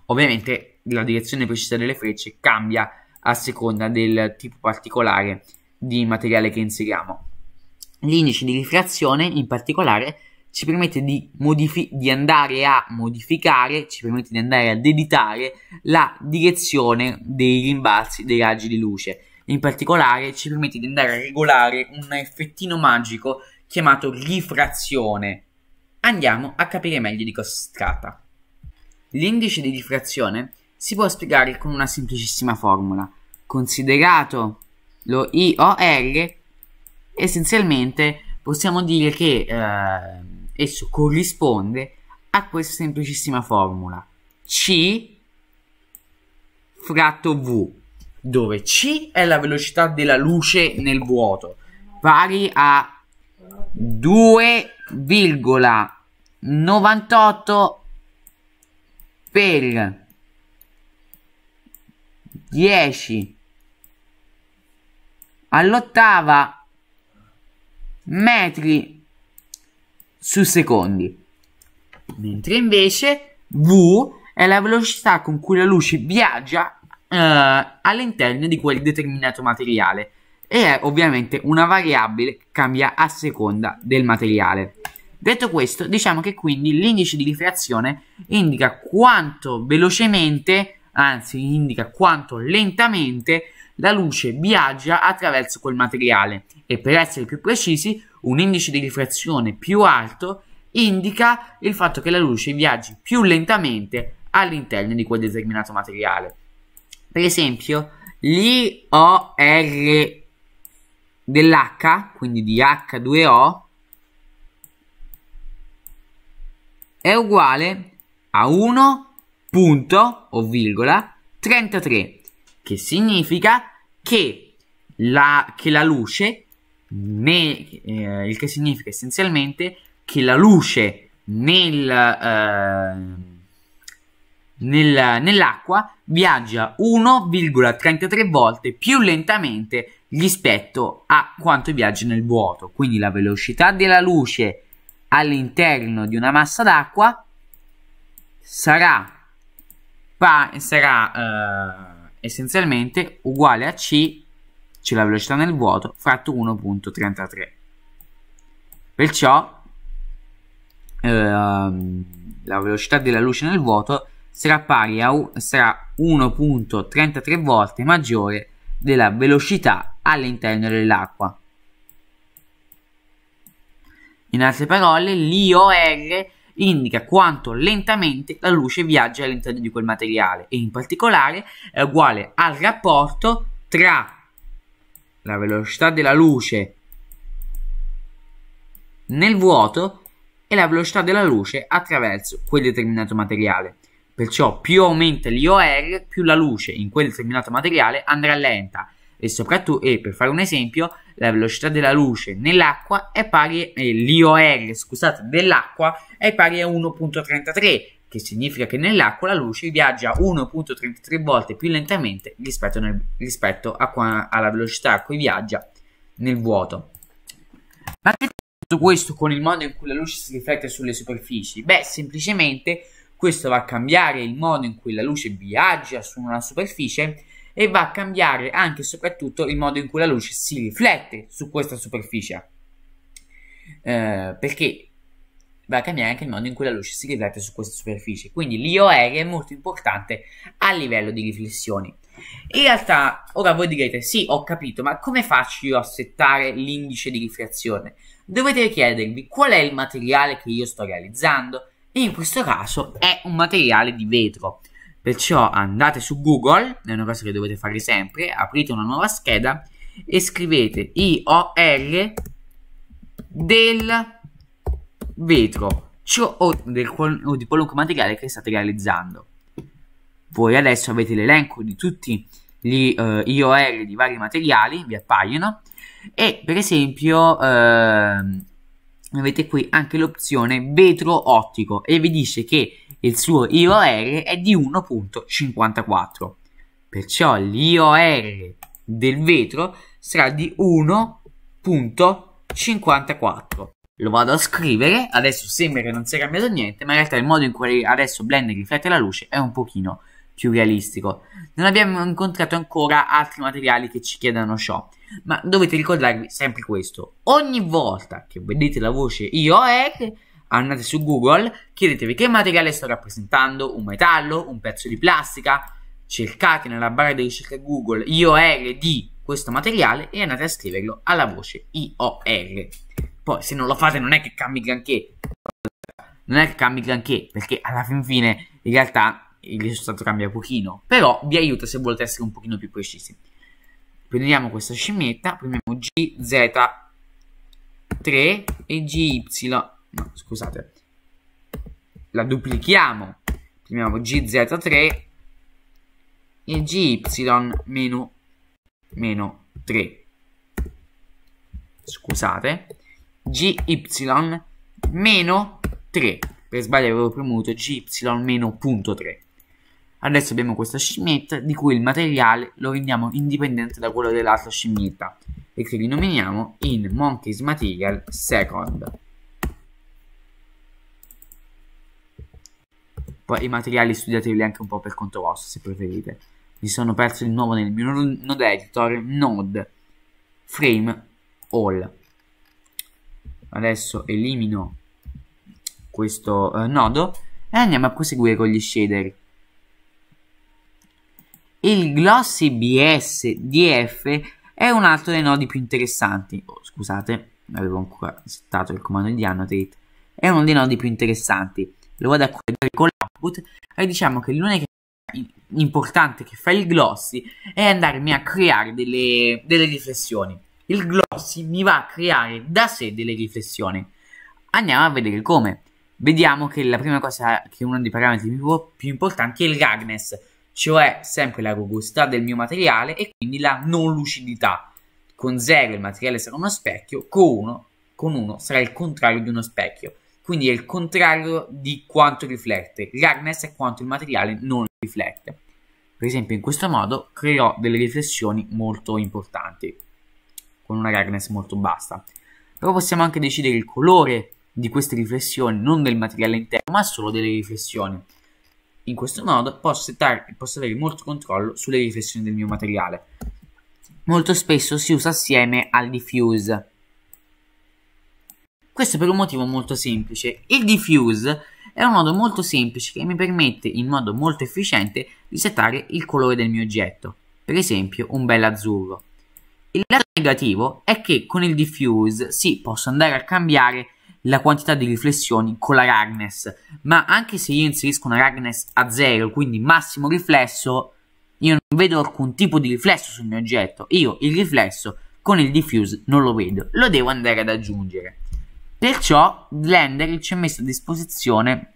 Ovviamente la direzione precisa delle frecce cambia a seconda del tipo particolare di materiale che inseriamo. L'indice di rifrazione in particolare ci permette di, di, andare a modificare, ci permette di andare ad editare la direzione dei rimbalzi dei raggi di luce. In particolare ci permette di andare a regolare un effettino magico chiamato rifrazione. Andiamo a capire meglio di cosa si tratta. L'indice di diffrazione si può spiegare con una semplicissima formula. Considerato lo IOR, essenzialmente possiamo dire che eh, esso corrisponde a questa semplicissima formula. C fratto V, dove C è la velocità della luce nel vuoto, pari a 2,98 per 10 all'ottava metri su secondi mentre invece v è la velocità con cui la luce viaggia eh, all'interno di quel determinato materiale e è ovviamente una variabile che cambia a seconda del materiale Detto questo, diciamo che quindi l'indice di rifrazione indica quanto velocemente, anzi indica quanto lentamente la luce viaggia attraverso quel materiale e per essere più precisi, un indice di rifrazione più alto indica il fatto che la luce viaggi più lentamente all'interno di quel determinato materiale. Per esempio, l'IOR dell'H, quindi di H2O, è uguale a 1 punto o virgola 33 che significa che la, che la luce ne, eh, il che significa essenzialmente che la luce nel, eh, nel, nell'acqua viaggia 1,33 volte più lentamente rispetto a quanto viaggia nel vuoto quindi la velocità della luce all'interno di una massa d'acqua sarà, sarà eh, essenzialmente uguale a C, cioè la velocità nel vuoto, fratto 1.33. Perciò eh, la velocità della luce nel vuoto sarà pari a 1.33 volte maggiore della velocità all'interno dell'acqua. In altre parole, l'IOR indica quanto lentamente la luce viaggia all'interno di quel materiale e in particolare è uguale al rapporto tra la velocità della luce nel vuoto e la velocità della luce attraverso quel determinato materiale. Perciò più aumenta l'IOR, più la luce in quel determinato materiale andrà lenta e soprattutto, e per fare un esempio, la velocità della luce nell'acqua è pari, eh, l'IOR scusate, dell'acqua è pari a 1.33, che significa che nell'acqua la luce viaggia 1.33 volte più lentamente rispetto, nel, rispetto a qua, alla velocità a cui viaggia nel vuoto. Ma che tutto questo con il modo in cui la luce si riflette sulle superfici? Beh, semplicemente questo va a cambiare il modo in cui la luce viaggia su una superficie e va a cambiare anche e soprattutto il modo in cui la luce si riflette su questa superficie. Eh, perché va a cambiare anche il modo in cui la luce si riflette su questa superficie. Quindi l'IOR è molto importante a livello di riflessioni. In realtà, ora voi direte, sì, ho capito, ma come faccio io a settare l'indice di rifrazione? Dovete chiedervi qual è il materiale che io sto realizzando, e in questo caso è un materiale di vetro. Perciò andate su Google, è una cosa che dovete fare sempre, aprite una nuova scheda e scrivete IOR del vetro cioè, o, del, o di qualunque materiale che state realizzando. Voi adesso avete l'elenco di tutti gli eh, IOR di vari materiali, vi appaiono, e per esempio eh, avete qui anche l'opzione vetro ottico e vi dice che il suo IOR è di 1.54 perciò l'IOR del vetro sarà di 1.54 lo vado a scrivere adesso sembra che non sia cambiato niente ma in realtà il modo in cui adesso Blender riflette la luce è un pochino più realistico. Non abbiamo incontrato ancora altri materiali che ci chiedano ciò, ma dovete ricordarvi sempre questo. Ogni volta che vedete la voce IOEC, andate su Google, chiedetevi che materiale sto rappresentando, un metallo, un pezzo di plastica, cercate nella barra di ricerca Google IOR di questo materiale e andate a scriverlo alla voce IOR. Poi se non lo fate non è che cambi granché, non è che cambi granché, perché alla fin fine in realtà il risultato cambia pochino, però vi aiuta se volete essere un pochino più precisi. Prendiamo questa scimmietta, prendiamo GZ3 e GY, no scusate, la duplichiamo, prendiamo GZ3 e GY meno, 3, scusate, GY meno 3, per sbaglio avevo premuto GY meno 3. Adesso abbiamo questa scimmietta di cui il materiale lo rendiamo indipendente da quello dell'altra scimmietta e che rinominiamo in Monkey's Material Second. Poi i materiali studiateveli anche un po' per conto vostro se preferite. Mi sono perso di nuovo nel mio node editor, node, frame, all. Adesso elimino questo eh, nodo e andiamo a proseguire con gli shader il Glossy BSDF è un altro dei nodi più interessanti. Oh, scusate, avevo ancora settato il comando di annotate. È uno dei nodi più interessanti. Lo vado a collegare con l'output e diciamo che l'unica cosa importante che fa il glossy è andarmi a creare delle, delle, riflessioni. Il glossy mi va a creare da sé delle riflessioni. Andiamo a vedere come. Vediamo che la prima cosa, che è uno dei parametri più, più importanti è il ragnes cioè sempre la robustità del mio materiale e quindi la non lucidità. Con 0 il materiale sarà uno specchio, con 1, con 1 sarà il contrario di uno specchio. Quindi è il contrario di quanto riflette. L'hardness è quanto il materiale non riflette. Per esempio in questo modo creerò delle riflessioni molto importanti, con una hardness molto bassa. Però possiamo anche decidere il colore di queste riflessioni, non del materiale interno, ma solo delle riflessioni. In questo modo posso, settare, posso avere molto controllo sulle riflessioni del mio materiale. Molto spesso si usa assieme al diffuse. Questo per un motivo molto semplice. Il diffuse è un modo molto semplice che mi permette in modo molto efficiente di settare il colore del mio oggetto, per esempio un bel azzurro. Il lato negativo è che con il diffuse si posso andare a cambiare la quantità di riflessioni con la Ragnes, ma anche se io inserisco una Ragnes a 0, quindi massimo riflesso, io non vedo alcun tipo di riflesso sul mio oggetto, io il riflesso con il diffuse non lo vedo, lo devo andare ad aggiungere. Perciò Blender ci ha messo a disposizione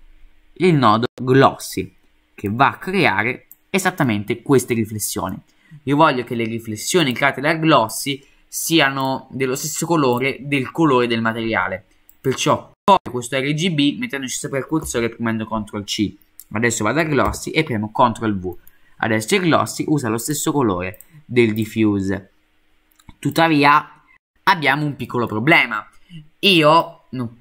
il nodo Glossy, che va a creare esattamente queste riflessioni. Io voglio che le riflessioni create dal Glossy siano dello stesso colore del colore del materiale. Perciò copio questo RGB mettendoci sopra il cursore e premendo CTRL C. Adesso vado a Glossy e premo CTRL V. Adesso il Glossy usa lo stesso colore del diffuse. Tuttavia abbiamo un piccolo problema. Io non,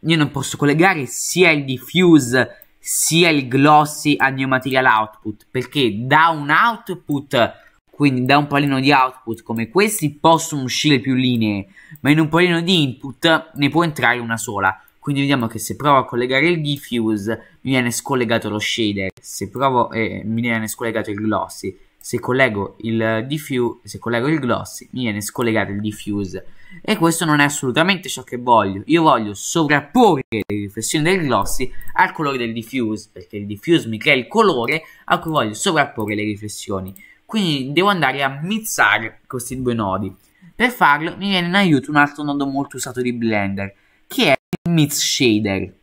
io non posso collegare sia il diffuse sia il glossy al mio material output perché da un output quindi da un pallino di output come questi possono uscire più linee, ma in un pallino di input ne può entrare una sola. Quindi vediamo che se provo a collegare il diffuse mi viene scollegato lo shader, se provo eh, mi viene scollegato il glossy, se collego il diffuse, se collego il glossy mi viene scollegato il diffuse. E questo non è assolutamente ciò che voglio. Io voglio sovrapporre le riflessioni del glossy al colore del diffuse, perché il diffuse mi crea il colore a cui voglio sovrapporre le riflessioni. Quindi devo andare a mizzare questi due nodi. Per farlo mi viene in aiuto un altro nodo molto usato di Blender, che è il Mix Shader.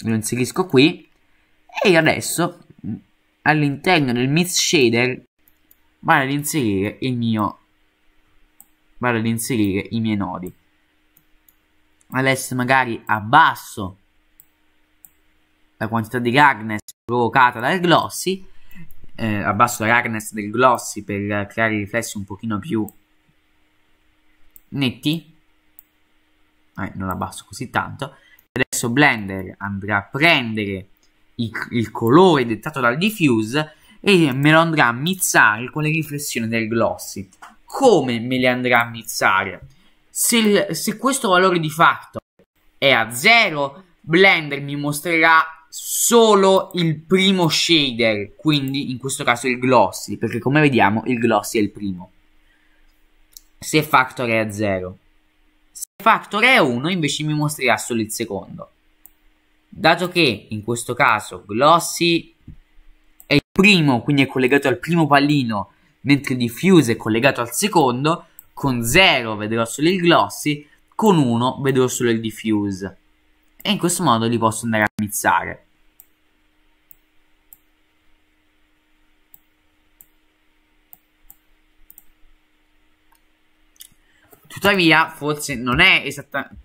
Lo inserisco qui e adesso mm, all'interno del Mix Shader vado ad inserire il mio vado ad inserire i miei nodi adesso magari abbasso la quantità di darkness provocata dal glossy eh, abbasso l'harness del glossy per creare riflessi un pochino più netti eh, non abbasso così tanto adesso Blender andrà a prendere il, il colore dettato dal diffuse e me lo andrà a mizzare con le riflessioni del glossy come me le andrà a mizzare se, se questo valore di fatto è a zero Blender mi mostrerà solo il primo shader, quindi in questo caso il glossy, perché come vediamo il glossy è il primo. Se factor è a 0. Se factor è a 1 invece mi mostrerà solo il secondo. Dato che in questo caso glossy è il primo, quindi è collegato al primo pallino, mentre diffuse è collegato al secondo, con 0 vedrò solo il glossy, con 1 vedrò solo il diffuse e in questo modo li posso andare a mixare. Tuttavia, forse non è esattamente...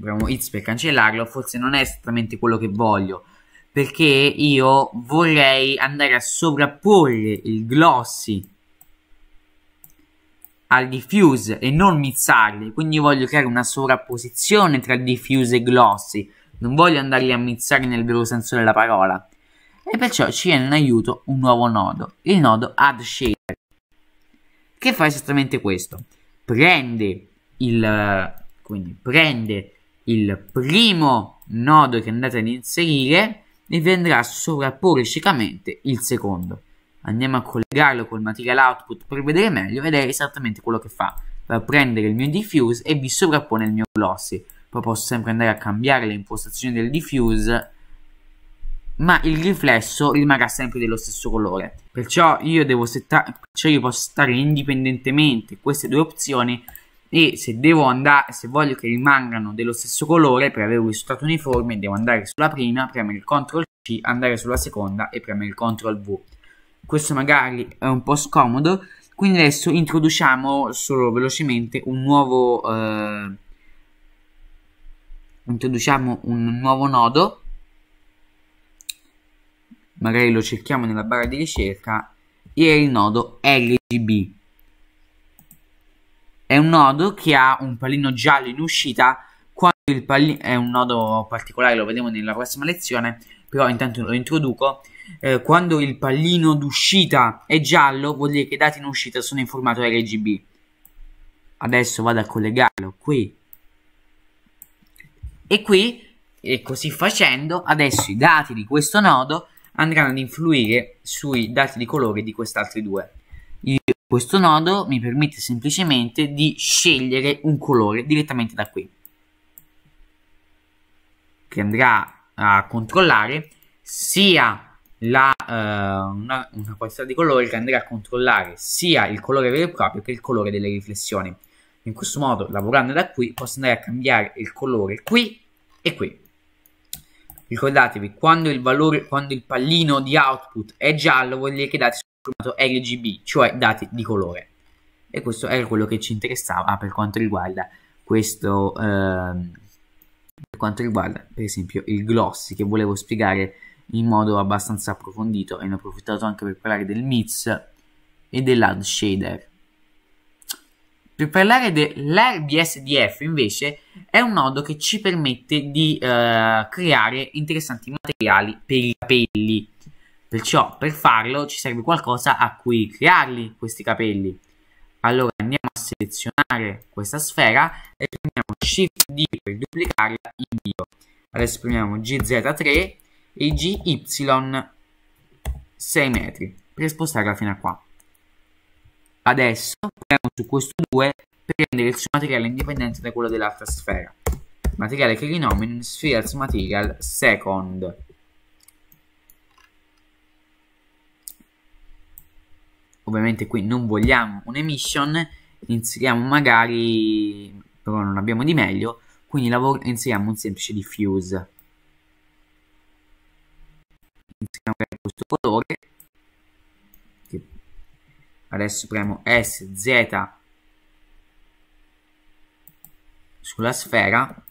Proviamo X per cancellarlo, forse non è esattamente quello che voglio. Perché io vorrei andare a sovrapporre il glossy al diffuse e non mizzarli, quindi voglio creare una sovrapposizione tra diffuse e glossy, non voglio andarli a mizzare nel vero senso della parola. E perciò ci viene in aiuto un nuovo nodo, il nodo add shader, che fa esattamente questo. Prende il, quindi prende il primo nodo che andate ad inserire e vi andrà a sovrapporre ciecamente il secondo andiamo a collegarlo col material output per vedere meglio ed è esattamente quello che fa va a prendere il mio diffuse e vi sovrappone il mio glossy poi posso sempre andare a cambiare le impostazioni del diffuse ma il riflesso rimarrà sempre dello stesso colore perciò io devo settare cioè io posso stare indipendentemente queste due opzioni e se devo andare se voglio che rimangano dello stesso colore per avere un risultato uniforme devo andare sulla prima premere il CTRL C andare sulla seconda e premere il CTRL V questo magari è un po' scomodo, quindi adesso introduciamo solo velocemente un nuovo, eh, introduciamo un nuovo nodo, magari lo cerchiamo nella barra di ricerca, e è il nodo RGB. È un nodo che ha un pallino giallo in uscita, quando il pallino è un nodo particolare, lo vedremo nella prossima lezione, però intanto lo introduco eh, quando il pallino d'uscita è giallo vuol dire che i dati in uscita sono in formato RGB. Adesso vado a collegarlo qui. E qui, e così facendo, adesso i dati di questo nodo andranno ad influire sui dati di colore di questi altri due. Io, questo nodo mi permette semplicemente di scegliere un colore direttamente da qui che andrà a controllare sia la, eh, una, una, quantità di colore che andrà a controllare sia il colore vero e proprio che il colore delle riflessioni. In questo modo, lavorando da qui, posso andare a cambiare il colore qui e qui. Ricordatevi, quando il, valore, quando il pallino di output è giallo, vuol dire che i dati sono formato RGB, cioè dati di colore. E questo era quello che ci interessava ah, per quanto riguarda questo... Eh, per quanto riguarda, per esempio, il glossy che volevo spiegare in modo abbastanza approfondito e ne ho approfittato anche per parlare del mix e dell'ad shader. Per parlare dell'RBSDF invece è un nodo che ci permette di eh, creare interessanti materiali per i capelli. Perciò per farlo ci serve qualcosa a cui crearli questi capelli. Allora andiamo a selezionare questa sfera e premiamo Shift D per duplicarla in bio. Adesso premiamo GZ3 e GY 6 metri per spostarla fino a qua. Adesso proviamo su questo 2 per rendere il suo materiale indipendente da quello dell'altra sfera, materiale che rinomino Spheres Material Second. Ovviamente qui non vogliamo un'emission, inseriamo magari, però non abbiamo di meglio, quindi inseriamo un semplice diffuse. colore che adesso premo S, Z sulla sfera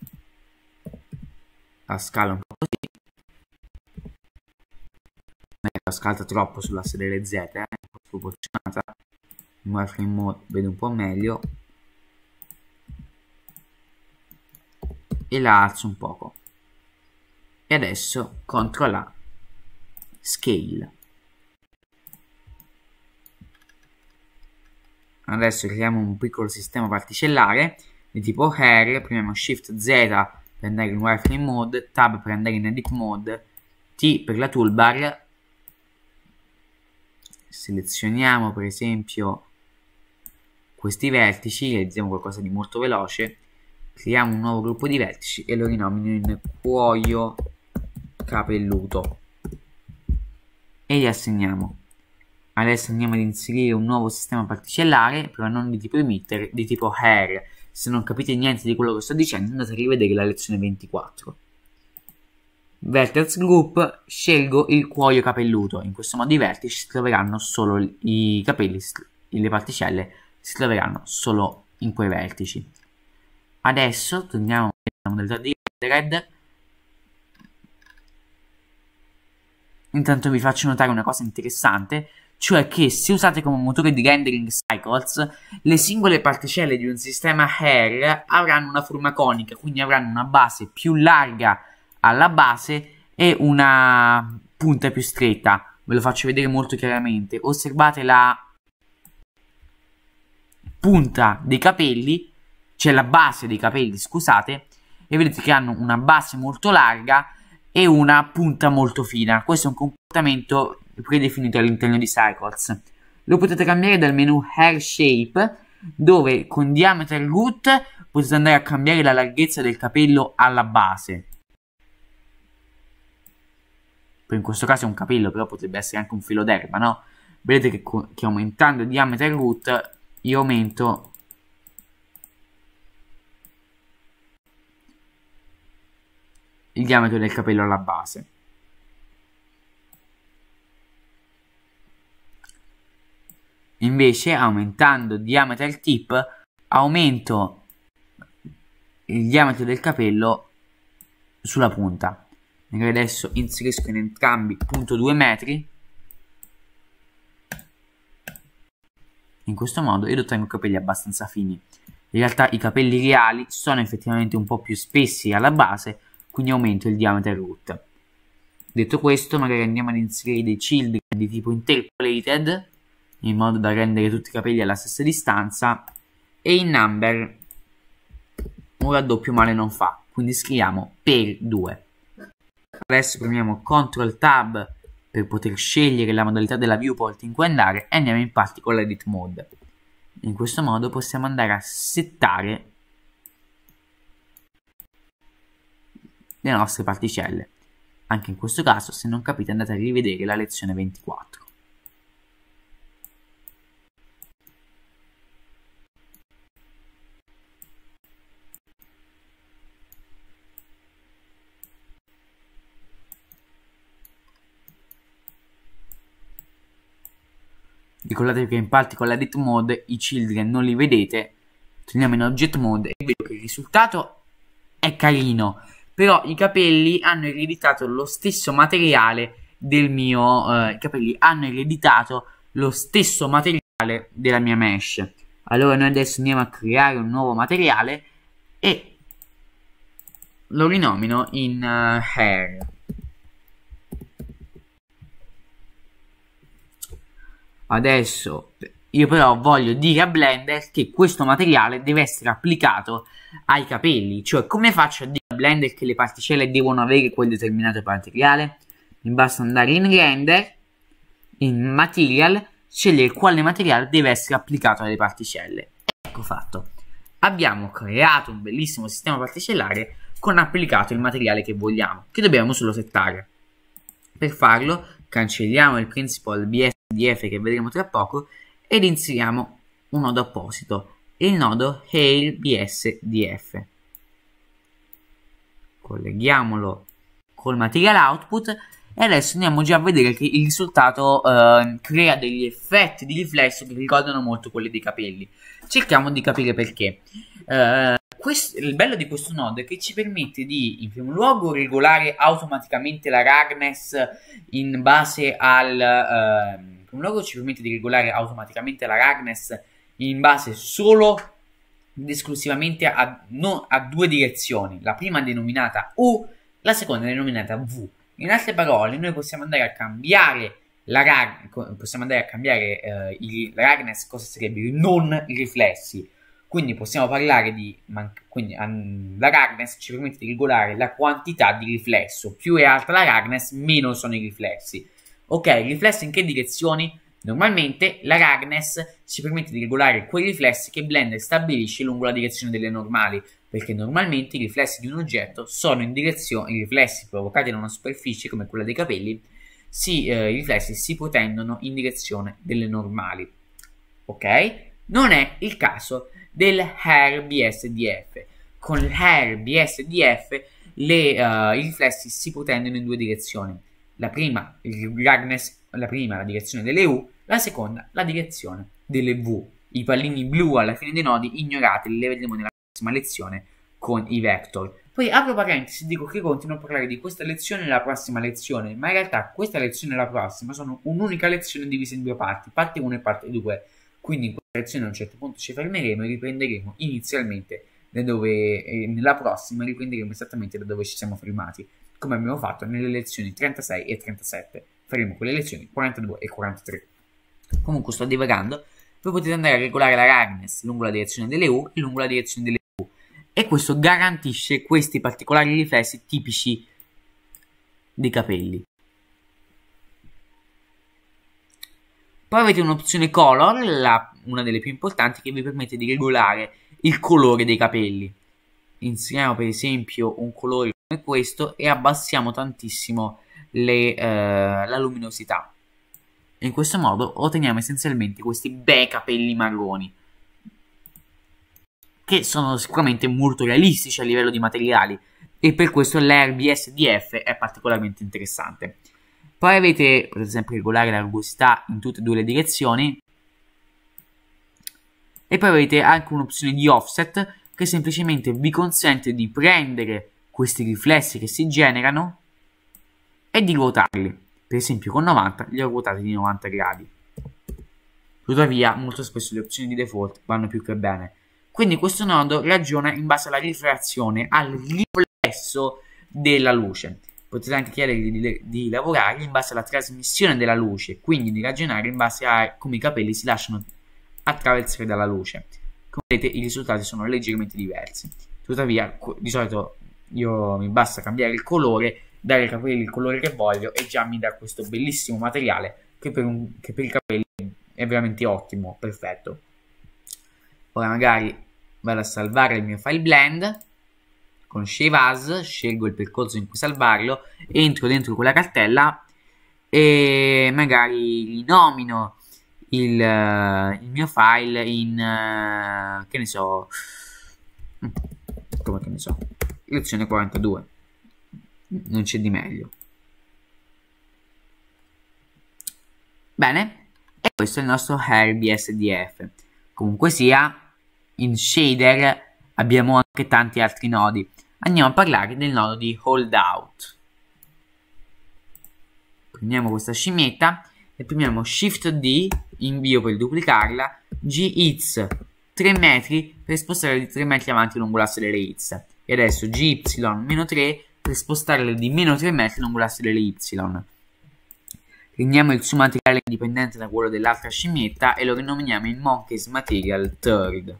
la scala un po' così la scalta troppo sulla sedere Z eh, è eh, sproporzionata in wireframe mode vedo un po' meglio e la alzo un poco e adesso CTRL A scale. Adesso creiamo un piccolo sistema particellare di tipo hair, premiamo Shift Z per andare in wireframe mode, Tab per andare in edit mode, T per la toolbar, selezioniamo per esempio questi vertici, realizziamo qualcosa di molto veloce, creiamo un nuovo gruppo di vertici e lo rinomino in cuoio capelluto e li assegniamo. Adesso andiamo ad inserire un nuovo sistema particellare, però non di tipo emitter, di tipo hair. Se non capite niente di quello che sto dicendo andate a rivedere la lezione 24. Vertex Group scelgo il cuoio capelluto, in questo modo i vertici si troveranno solo i capelli, le particelle si troveranno solo in quei vertici. Adesso torniamo alla modalità di red Intanto vi faccio notare una cosa interessante, cioè che se usate come motore di rendering Cycles, le singole particelle di un sistema Hair avranno una forma conica, quindi avranno una base più larga alla base e una punta più stretta. Ve lo faccio vedere molto chiaramente. Osservate la punta dei capelli, cioè la base dei capelli, scusate, e vedete che hanno una base molto larga e una punta molto fina. Questo è un comportamento predefinito all'interno di Cycles. Lo potete cambiare dal menu Hair Shape, dove con Diameter Root potete andare a cambiare la larghezza del capello alla base. In questo caso è un capello, però potrebbe essere anche un filo d'erba, no? Vedete che, che aumentando il diametro root io aumento il diametro del capello alla base. Invece aumentando il diametro al tip aumento il diametro del capello sulla punta. adesso inserisco in entrambi 0.2 metri. In questo modo ed ottengo capelli abbastanza fini. In realtà i capelli reali sono effettivamente un po' più spessi alla base, quindi aumento il diametro root. Detto questo, magari andiamo ad inserire dei children di tipo interpolated, in modo da rendere tutti i capelli alla stessa distanza, e in number un raddoppio male non fa, quindi scriviamo per 2. Adesso premiamo CTRL TAB per poter scegliere la modalità della viewport in cui andare e andiamo in parti con l'edit mode. In questo modo possiamo andare a settare le nostre particelle. Anche in questo caso, se non capite, andate a rivedere la lezione 24. Ricordatevi che in parte con la edit mode i children non li vedete, torniamo in object mode e vedo che il risultato è carino, però i capelli hanno ereditato lo stesso materiale del mio... Eh, I capelli hanno ereditato lo stesso materiale della mia mesh. Allora noi adesso andiamo a creare un nuovo materiale e lo rinomino in uh, hair. Adesso io però voglio dire a Blender che questo materiale deve essere applicato ai capelli, cioè come faccio a dire a Blender che le particelle devono avere quel determinato materiale? Mi basta andare in Render, in Material, scegliere quale materiale deve essere applicato alle particelle. Ecco fatto. Abbiamo creato un bellissimo sistema particellare con applicato il materiale che vogliamo, che dobbiamo solo settare. Per farlo cancelliamo il principal BSDF che vedremo tra poco ed inseriamo un nodo apposito il nodo hail bsdf. Colleghiamolo col material output e adesso andiamo già a vedere che il risultato eh, crea degli effetti di riflesso che ricordano molto quelli dei capelli. Cerchiamo di capire perché. Eh, questo, il bello di questo nodo è che ci permette di, in primo luogo, regolare automaticamente la rarness in base al... Eh, in primo luogo ci permette di regolare automaticamente la rarness in base solo ed esclusivamente a, no, a due direzioni, la prima denominata U, la seconda denominata V. In altre parole, noi possiamo andare a cambiare la rag- possiamo andare a cambiare eh, il Ragnes cosa sarebbero non riflessi. Quindi possiamo parlare di man- quindi, um, la Ragnes ci permette di regolare la quantità di riflesso. Più è alta la Ragnes, meno sono i riflessi. Ok, riflessi in che direzioni? Normalmente la Ragnes ci permette di regolare quei riflessi che Blender stabilisce lungo la direzione delle normali, perché normalmente i riflessi di un oggetto sono in direzione, i riflessi provocati da una superficie come quella dei capelli, si, eh, i riflessi si protendono in direzione delle normali. Ok? Non è il caso del Hair BSDF. Con il Hair BSDF le, uh, i riflessi si protendono in due direzioni. La prima, il Ragnes la prima la direzione delle U, la seconda la direzione delle V. I pallini blu alla fine dei nodi ignorateli, li vedremo nella prossima lezione con i vector. Poi apro parentesi, dico che continuo a parlare di questa lezione e la prossima lezione, ma in realtà questa lezione e la prossima sono un'unica lezione divisa in due parti, parte 1 e parte 2. Quindi in questa lezione a un certo punto ci fermeremo e riprenderemo inizialmente da dove, eh, nella prossima riprenderemo esattamente da dove ci siamo fermati, come abbiamo fatto nelle lezioni 36 e 37 faremo con le lezioni 42 e 43. Comunque sto divagando, voi potete andare a regolare la Ragness lungo la direzione delle U e lungo la direzione delle U e questo garantisce questi particolari riflessi tipici dei capelli. Poi avete un'opzione color, la, una delle più importanti, che vi permette di regolare il colore dei capelli. Inseriamo per esempio un colore come questo e abbassiamo tantissimo le, eh, la luminosità. In questo modo otteniamo essenzialmente questi bei capelli marroni, che sono sicuramente molto realistici a livello di materiali e per questo l'RBSDF è particolarmente interessante. Poi avete, potete esempio, regolare la rugosità in tutte e due le direzioni e poi avete anche un'opzione di offset che semplicemente vi consente di prendere questi riflessi che si generano e di ruotarli. Per esempio con 90 li ho ruotati di 90 gradi. Tuttavia, molto spesso le opzioni di default vanno più che bene. Quindi questo nodo ragiona in base alla rifrazione, al riflesso della luce. Potete anche chiedergli di, di, di, lavorare in base alla trasmissione della luce, quindi di ragionare in base a come i capelli si lasciano attraversare dalla luce. Come vedete i risultati sono leggermente diversi. Tuttavia, di solito io mi basta cambiare il colore dare ai capelli il colore che voglio e già mi dà questo bellissimo materiale che per, un, che per i capelli è veramente ottimo, perfetto. Ora magari vado a salvare il mio file blend con Shave As, scelgo il percorso in cui salvarlo, entro dentro quella cartella e magari gli nomino il, eh, il mio file in, eh, che ne so, come che ne so, lezione 42 non c'è di meglio. Bene, e questo è il nostro RBSDF. Comunque sia, in shader abbiamo anche tanti altri nodi. Andiamo a parlare del nodo di holdout. Prendiamo questa scimmietta e premiamo Shift D, invio per duplicarla, GX 3 metri per spostare di 3 metri avanti lungo l'asse delle X. E adesso GY-3 per spostarlo di meno 3 metri lungo l'asse delle y. Prendiamo il suo materiale indipendente da quello dell'altra scimmietta e lo rinominiamo in Monkey's Material Third.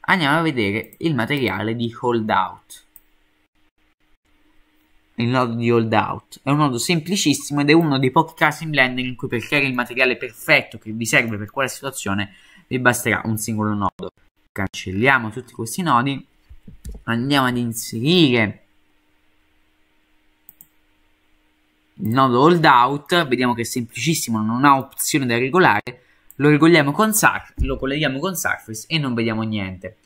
Andiamo a vedere il materiale di Holdout. Il nodo di Holdout è un nodo semplicissimo ed è uno dei pochi casi in Blender in cui per creare il materiale perfetto che vi serve per quella situazione vi basterà un singolo nodo. Cancelliamo tutti questi nodi andiamo ad inserire il nodo hold out vediamo che è semplicissimo non ha opzione da regolare lo regoliamo con surface lo colleghiamo con surface e non vediamo niente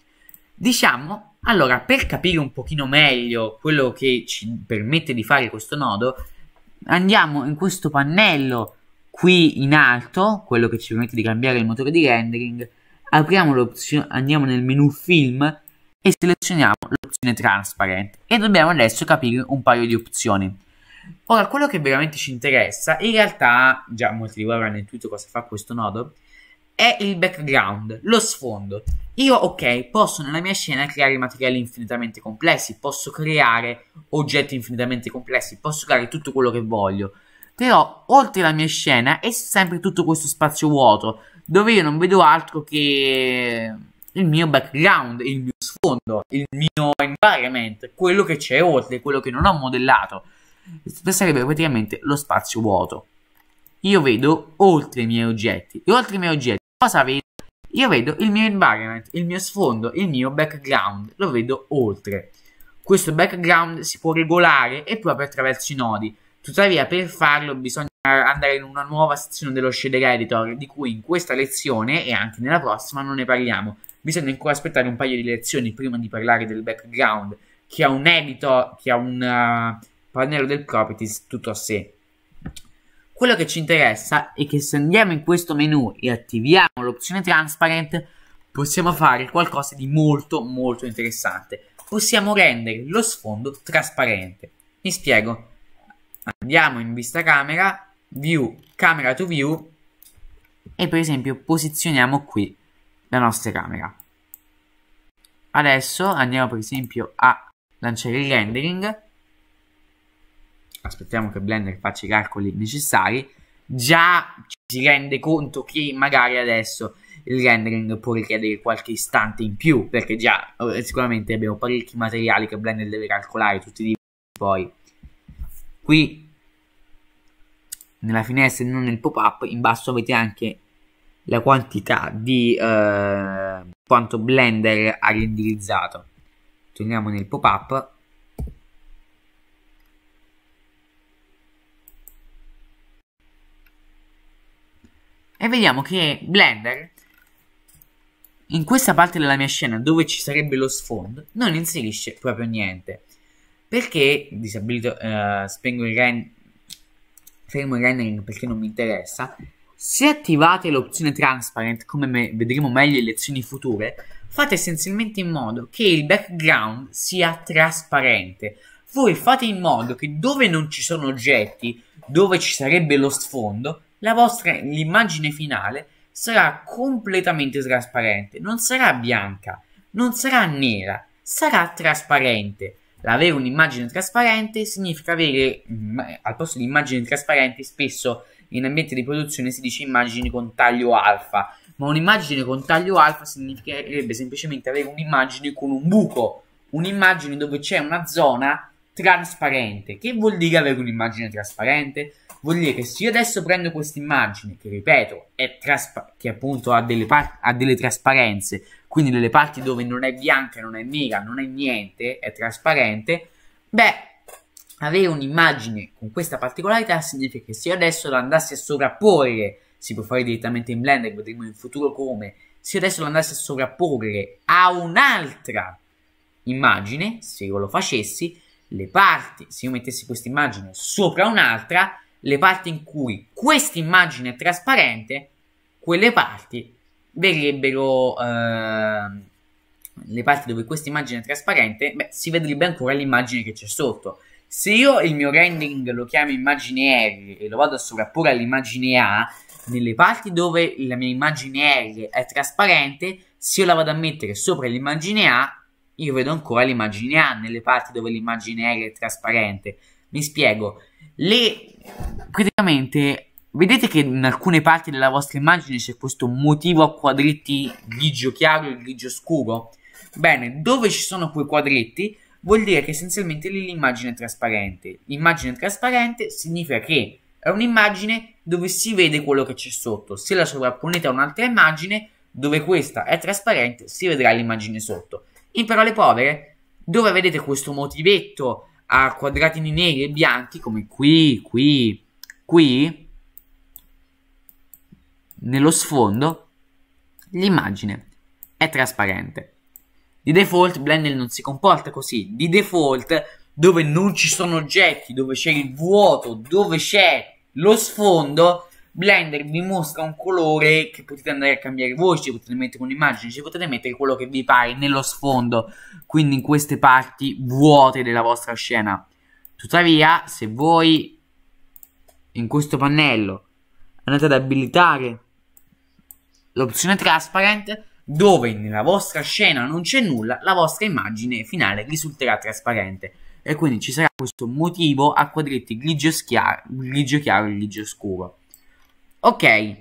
diciamo allora per capire un pochino meglio quello che ci permette di fare questo nodo andiamo in questo pannello qui in alto quello che ci permette di cambiare il motore di rendering apriamo l'opzione andiamo nel menu film e selezioniamo l'opzione transparent e dobbiamo adesso capire un paio di opzioni. Ora, quello che veramente ci interessa, in realtà, già molti di voi avranno intuito cosa fa questo nodo, è il background, lo sfondo. Io, ok, posso nella mia scena creare materiali infinitamente complessi, posso creare oggetti infinitamente complessi, posso creare tutto quello che voglio. Però, oltre la mia scena, è sempre tutto questo spazio vuoto, dove io non vedo altro che il mio background, il mio sfondo, il mio environment, quello che c'è oltre, quello che non ho modellato. Sarebbe praticamente lo spazio vuoto. Io vedo oltre i miei oggetti. E oltre i miei oggetti, cosa vedo? Io vedo il mio environment, il mio sfondo, il mio background. Lo vedo oltre. Questo background si può regolare e proprio attraverso i nodi. Tuttavia, per farlo bisogna andare in una nuova sezione dello shader editor, di cui in questa lezione e anche nella prossima non ne parliamo bisogna ancora aspettare un paio di lezioni prima di parlare del background, che ha un edito, che ha un uh, pannello del properties tutto a sé. Quello che ci interessa è che se andiamo in questo menu e attiviamo l'opzione transparent, possiamo fare qualcosa di molto molto interessante. Possiamo rendere lo sfondo trasparente. Mi spiego. Andiamo in vista camera, view, camera to view e per esempio posizioniamo qui la nostra camera. Adesso andiamo per esempio a lanciare il rendering. Aspettiamo che Blender faccia i calcoli necessari. Già ci si rende conto che magari adesso il rendering può richiedere qualche istante in più, perché già eh, sicuramente abbiamo parecchi materiali che Blender deve calcolare tutti i poi. Qui nella finestra e non nel pop-up in basso avete anche la quantità di eh, quanto Blender ha renderizzato. Torniamo nel pop-up. E vediamo che Blender, in questa parte della mia scena dove ci sarebbe lo sfondo, non inserisce proprio niente. Perché disabilito, eh, spengo il rendering fermo il rendering perché non mi interessa se attivate l'opzione transparent, come me, vedremo meglio in lezioni future, fate essenzialmente in modo che il background sia trasparente. Voi fate in modo che dove non ci sono oggetti, dove ci sarebbe lo sfondo, la vostra l'immagine finale sarà completamente trasparente, non sarà bianca, non sarà nera, sarà trasparente. L'avere un'immagine trasparente significa avere mm, al posto di immagini trasparenti spesso in ambiente di produzione si dice immagini con taglio alfa, ma un'immagine con taglio alfa significherebbe semplicemente avere un'immagine con un buco, un'immagine dove c'è una zona trasparente. Che vuol dire avere un'immagine trasparente? Vuol dire che se io adesso prendo questa immagine, che ripeto, è traspa- che appunto ha delle, par- ha delle trasparenze, quindi nelle parti dove non è bianca, non è nera, non è niente, è trasparente, beh, avere un'immagine con questa particolarità significa che se io adesso lo andassi a sovrapporre, si può fare direttamente in Blender, vedremo in futuro come, se io adesso lo andassi a sovrapporre a un'altra immagine, se io lo facessi, le parti, se io mettessi questa immagine sopra un'altra, le parti in cui questa immagine è trasparente, quelle parti verrebbero... Eh, le parti dove questa immagine è trasparente, beh, si vedrebbe ancora l'immagine che c'è sotto. Se io il mio rendering lo chiamo immagine R e lo vado a sovrapporre all'immagine A, nelle parti dove la mia immagine R è trasparente, se io la vado a mettere sopra l'immagine A, io vedo ancora l'immagine A nelle parti dove l'immagine R è trasparente. Mi spiego. Le... Praticamente, vedete che in alcune parti della vostra immagine c'è questo motivo a quadretti grigio chiaro e grigio scuro? Bene, dove ci sono quei quadretti, vuol dire che essenzialmente lì l'immagine è trasparente. L'immagine trasparente significa che è un'immagine dove si vede quello che c'è sotto. Se la sovrapponete a un'altra immagine dove questa è trasparente, si vedrà l'immagine sotto. In parole povere, dove vedete questo motivetto a quadratini neri e bianchi, come qui, qui, qui, nello sfondo, l'immagine è trasparente. Di default Blender non si comporta così. Di default, dove non ci sono oggetti, dove c'è il vuoto, dove c'è lo sfondo, Blender vi mostra un colore che potete andare a cambiare voi, ci potete mettere un'immagine, ci potete mettere quello che vi pare nello sfondo, quindi in queste parti vuote della vostra scena. Tuttavia, se voi in questo pannello andate ad abilitare l'opzione transparent, dove nella vostra scena non c'è nulla, la vostra immagine finale risulterà trasparente e quindi ci sarà questo motivo a quadretti grigio, grigio chiaro e grigio scuro. Ok,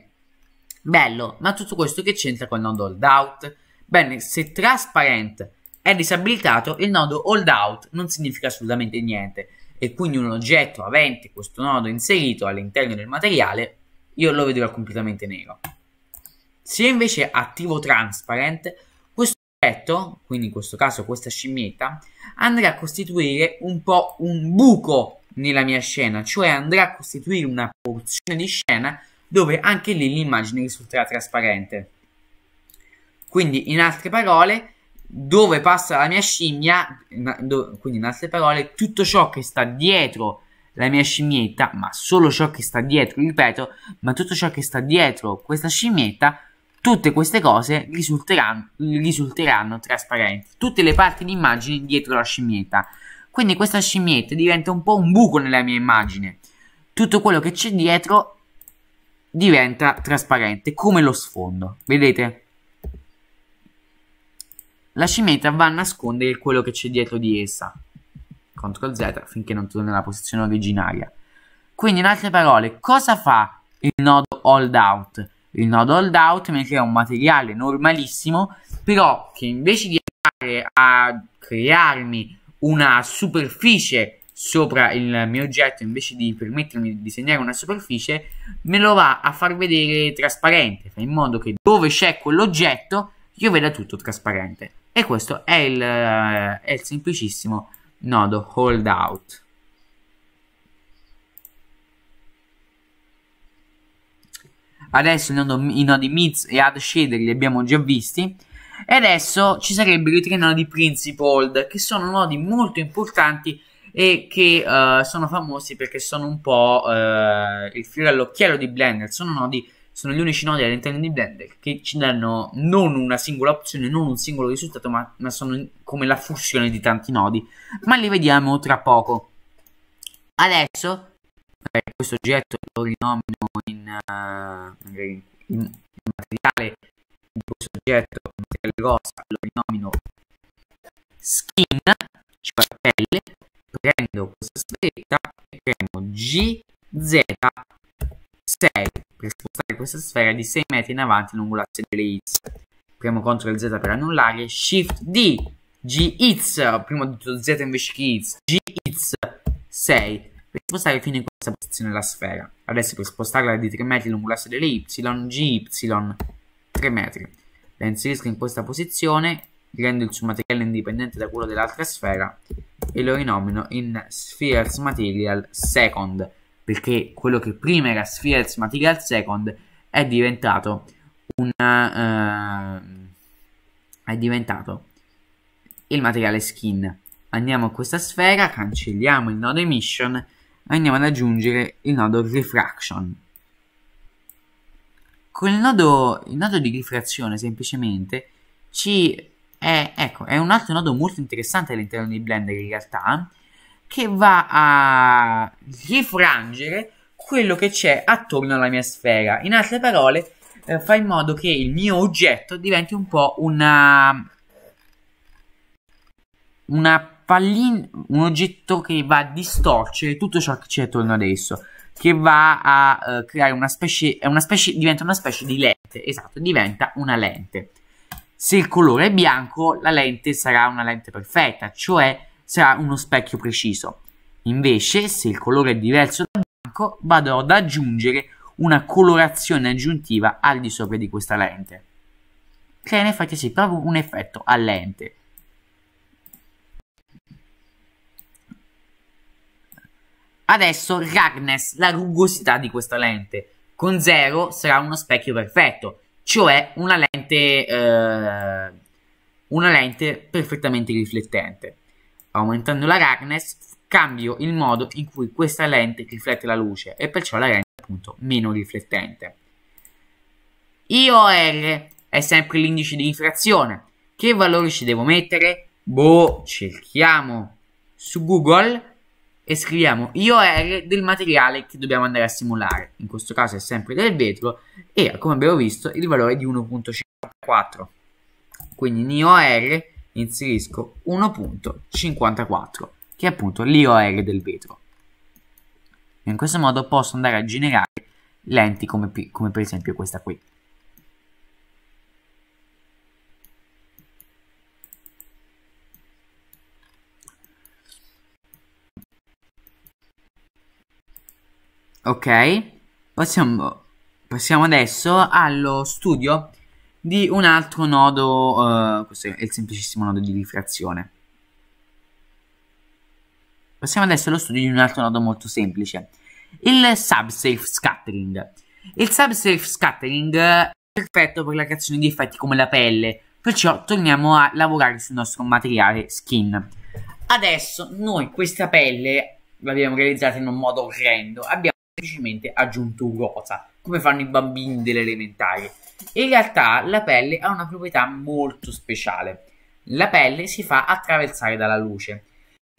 bello, ma tutto questo che c'entra con il nodo hold out? Bene, se trasparent è disabilitato, il nodo hold out non significa assolutamente niente e quindi un oggetto avente questo nodo inserito all'interno del materiale, io lo vedrò completamente nero. Se invece attivo transparent, questo oggetto, quindi in questo caso questa scimmietta, andrà a costituire un po' un buco nella mia scena, cioè andrà a costituire una porzione di scena dove anche lì l'immagine risulterà trasparente. Quindi, in altre parole, dove passa la mia scimmia, quindi in altre parole, tutto ciò che sta dietro la mia scimmietta, ma solo ciò che sta dietro, ripeto, ma tutto ciò che sta dietro questa scimmietta Tutte queste cose risulteranno, risulteranno trasparenti, tutte le parti di immagine dietro la scimmietta. Quindi questa scimmietta diventa un po' un buco nella mia immagine. Tutto quello che c'è dietro diventa trasparente, come lo sfondo. Vedete? La scimmietta va a nascondere quello che c'è dietro di essa. CTRL Z finché non torna nella posizione originaria. Quindi, in altre parole, cosa fa il nodo hold out? il nodo hold out, mentre è un materiale normalissimo, però che invece di andare a crearmi una superficie sopra il mio oggetto invece di permettermi di disegnare una superficie me lo va a far vedere trasparente in modo che dove c'è quell'oggetto io veda tutto trasparente e questo è il, eh, è il semplicissimo nodo holdout adesso i nodi Mids e Ad Shader li abbiamo già visti e adesso ci sarebbero i tre nodi Principled che sono nodi molto importanti e che uh, sono famosi perché sono un po' uh, il fiore all'occhiello di Blender sono nodi sono gli unici nodi all'interno di Blender che ci danno non una singola opzione, non un singolo risultato, ma, ma sono come la fusione di tanti nodi. Ma li vediamo tra poco. Adesso, eh, questo oggetto lo rinomino in eh, in, materiale di questo oggetto, in materiale grossa, lo rinomino skin, cioè pelle, prendo questa sfera e premo GZ6 per spostare questa sfera di 6 metri in avanti lungo l'asse delle X. Premo CTRL Z per annullare, SHIFT D, GX, prima di tutto Z invece che X, GX6 per spostare fino in questa posizione la sfera. Adesso per spostarla di 3 metri lungo l'asse delle y, gy 3 metri. La inserisco in questa posizione, rendo il suo materiale indipendente da quello dell'altra sfera e lo rinomino in Spheres Material Second, perché quello che prima era Spheres Material Second è diventato una... Uh, eh, è diventato il materiale skin. Andiamo a questa sfera, cancelliamo il nodo emission andiamo ad aggiungere il nodo refraction. Con il nodo, il nodo di rifrazione semplicemente ci è, ecco, è un altro nodo molto interessante all'interno di Blender in realtà che va a rifrangere quello che c'è attorno alla mia sfera. In altre parole, eh, fa in modo che il mio oggetto diventi un po' una, una pallina, un oggetto che va a distorcere tutto ciò che c'è attorno ad esso. che va a uh, creare una specie, una specie, diventa una specie di lente, esatto, diventa una lente. Se il colore è bianco, la lente sarà una lente perfetta, cioè sarà uno specchio preciso. Invece, se il colore è diverso da bianco, vado ad aggiungere una colorazione aggiuntiva al di sopra di questa lente. Crea cioè, in effetti sì, proprio un effetto a lente. Adesso Ragnes, la rugosità di questa lente. Con zero sarà uno specchio perfetto, cioè una lente, eh, una lente perfettamente riflettente. Aumentando la Ragnes cambio il modo in cui questa lente riflette la luce e perciò la rende appunto meno riflettente. IOR è sempre l'indice di rifrazione. Che valore ci devo mettere? Boh, cerchiamo su Google e scriviamo IOR del materiale che dobbiamo andare a simulare. In questo caso è sempre del vetro e come abbiamo visto il valore è di 1.54. Quindi in IOR inserisco 1.54 che è appunto l'IOR del vetro. In questo modo posso andare a generare lenti come, come per esempio questa qui. Ok, passiamo, passiamo adesso allo studio di un altro nodo, uh, questo è il semplicissimo nodo di rifrazione. Passiamo adesso allo studio di un altro nodo molto semplice, il subsafe scattering. Il subsafe scattering è perfetto per la creazione di effetti come la pelle, perciò torniamo a lavorare sul nostro materiale skin. Adesso noi questa pelle l'abbiamo realizzata in un modo orrendo, abbiamo semplicemente aggiunto rosa, come fanno i bambini delle elementari. In realtà la pelle ha una proprietà molto speciale. La pelle si fa attraversare dalla luce.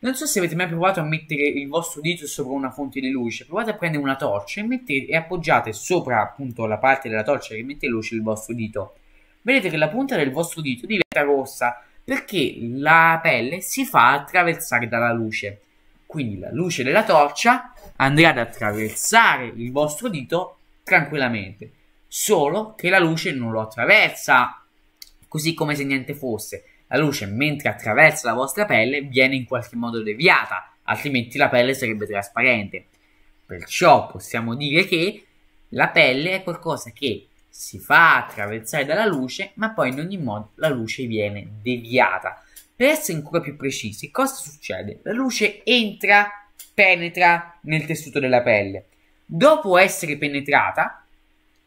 Non so se avete mai provato a mettere il vostro dito sopra una fonte di luce, provate a prendere una torcia e, mettete, e appoggiate sopra appunto la parte della torcia che mette luce il vostro dito. Vedete che la punta del vostro dito diventa rossa perché la pelle si fa attraversare dalla luce quindi la luce della torcia, andrà ad attraversare il vostro dito tranquillamente, solo che la luce non lo attraversa così come se niente fosse. La luce mentre attraversa la vostra pelle viene in qualche modo deviata, altrimenti la pelle sarebbe trasparente. Perciò possiamo dire che la pelle è qualcosa che si fa attraversare dalla luce, ma poi in ogni modo la luce viene deviata. Per essere ancora più precisi, cosa succede? La luce entra, penetra nel tessuto della pelle. Dopo essere penetrata,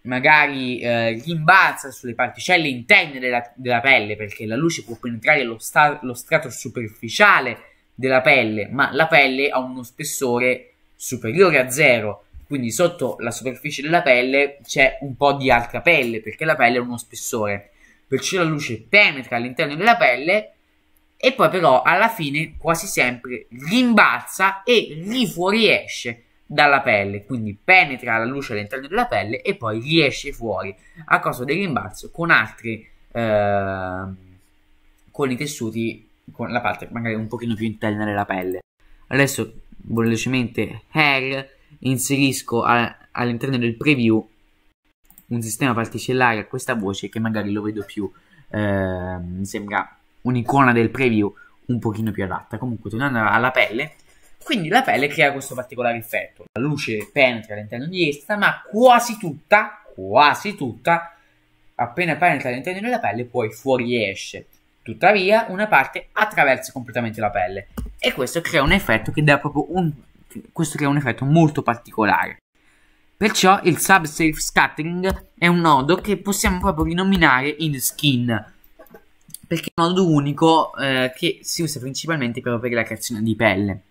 magari eh, rimbalza sulle particelle interne della, della, pelle, perché la luce può penetrare lo, sta, lo strato superficiale della pelle, ma la pelle ha uno spessore superiore a zero quindi sotto la superficie della pelle c'è un po' di altra pelle perché la pelle ha uno spessore perciò la luce penetra all'interno della pelle e poi però alla fine quasi sempre rimbalza e gli fuoriesce dalla pelle, quindi penetra la luce all'interno della pelle e poi riesce fuori a causa del rimbalzo con altri eh, con i tessuti con la parte magari un pochino più interna della pelle. Adesso velocemente hair inserisco a, all'interno del preview un sistema particellare a questa voce che magari lo vedo più eh, mi sembra un'icona del preview un pochino più adatta. Comunque, tornando alla pelle, quindi la pelle crea questo particolare effetto. La luce penetra all'interno di essa, ma quasi tutta, quasi tutta, appena penetra all'interno della pelle, poi fuoriesce. Tuttavia, una parte attraversa completamente la pelle. E questo crea un effetto che dà proprio un... Questo crea un effetto molto particolare. Perciò il subsafe scattering è un nodo che possiamo proprio rinominare in skin perché è un modo unico eh, che si usa principalmente proprio per la creazione di pelle.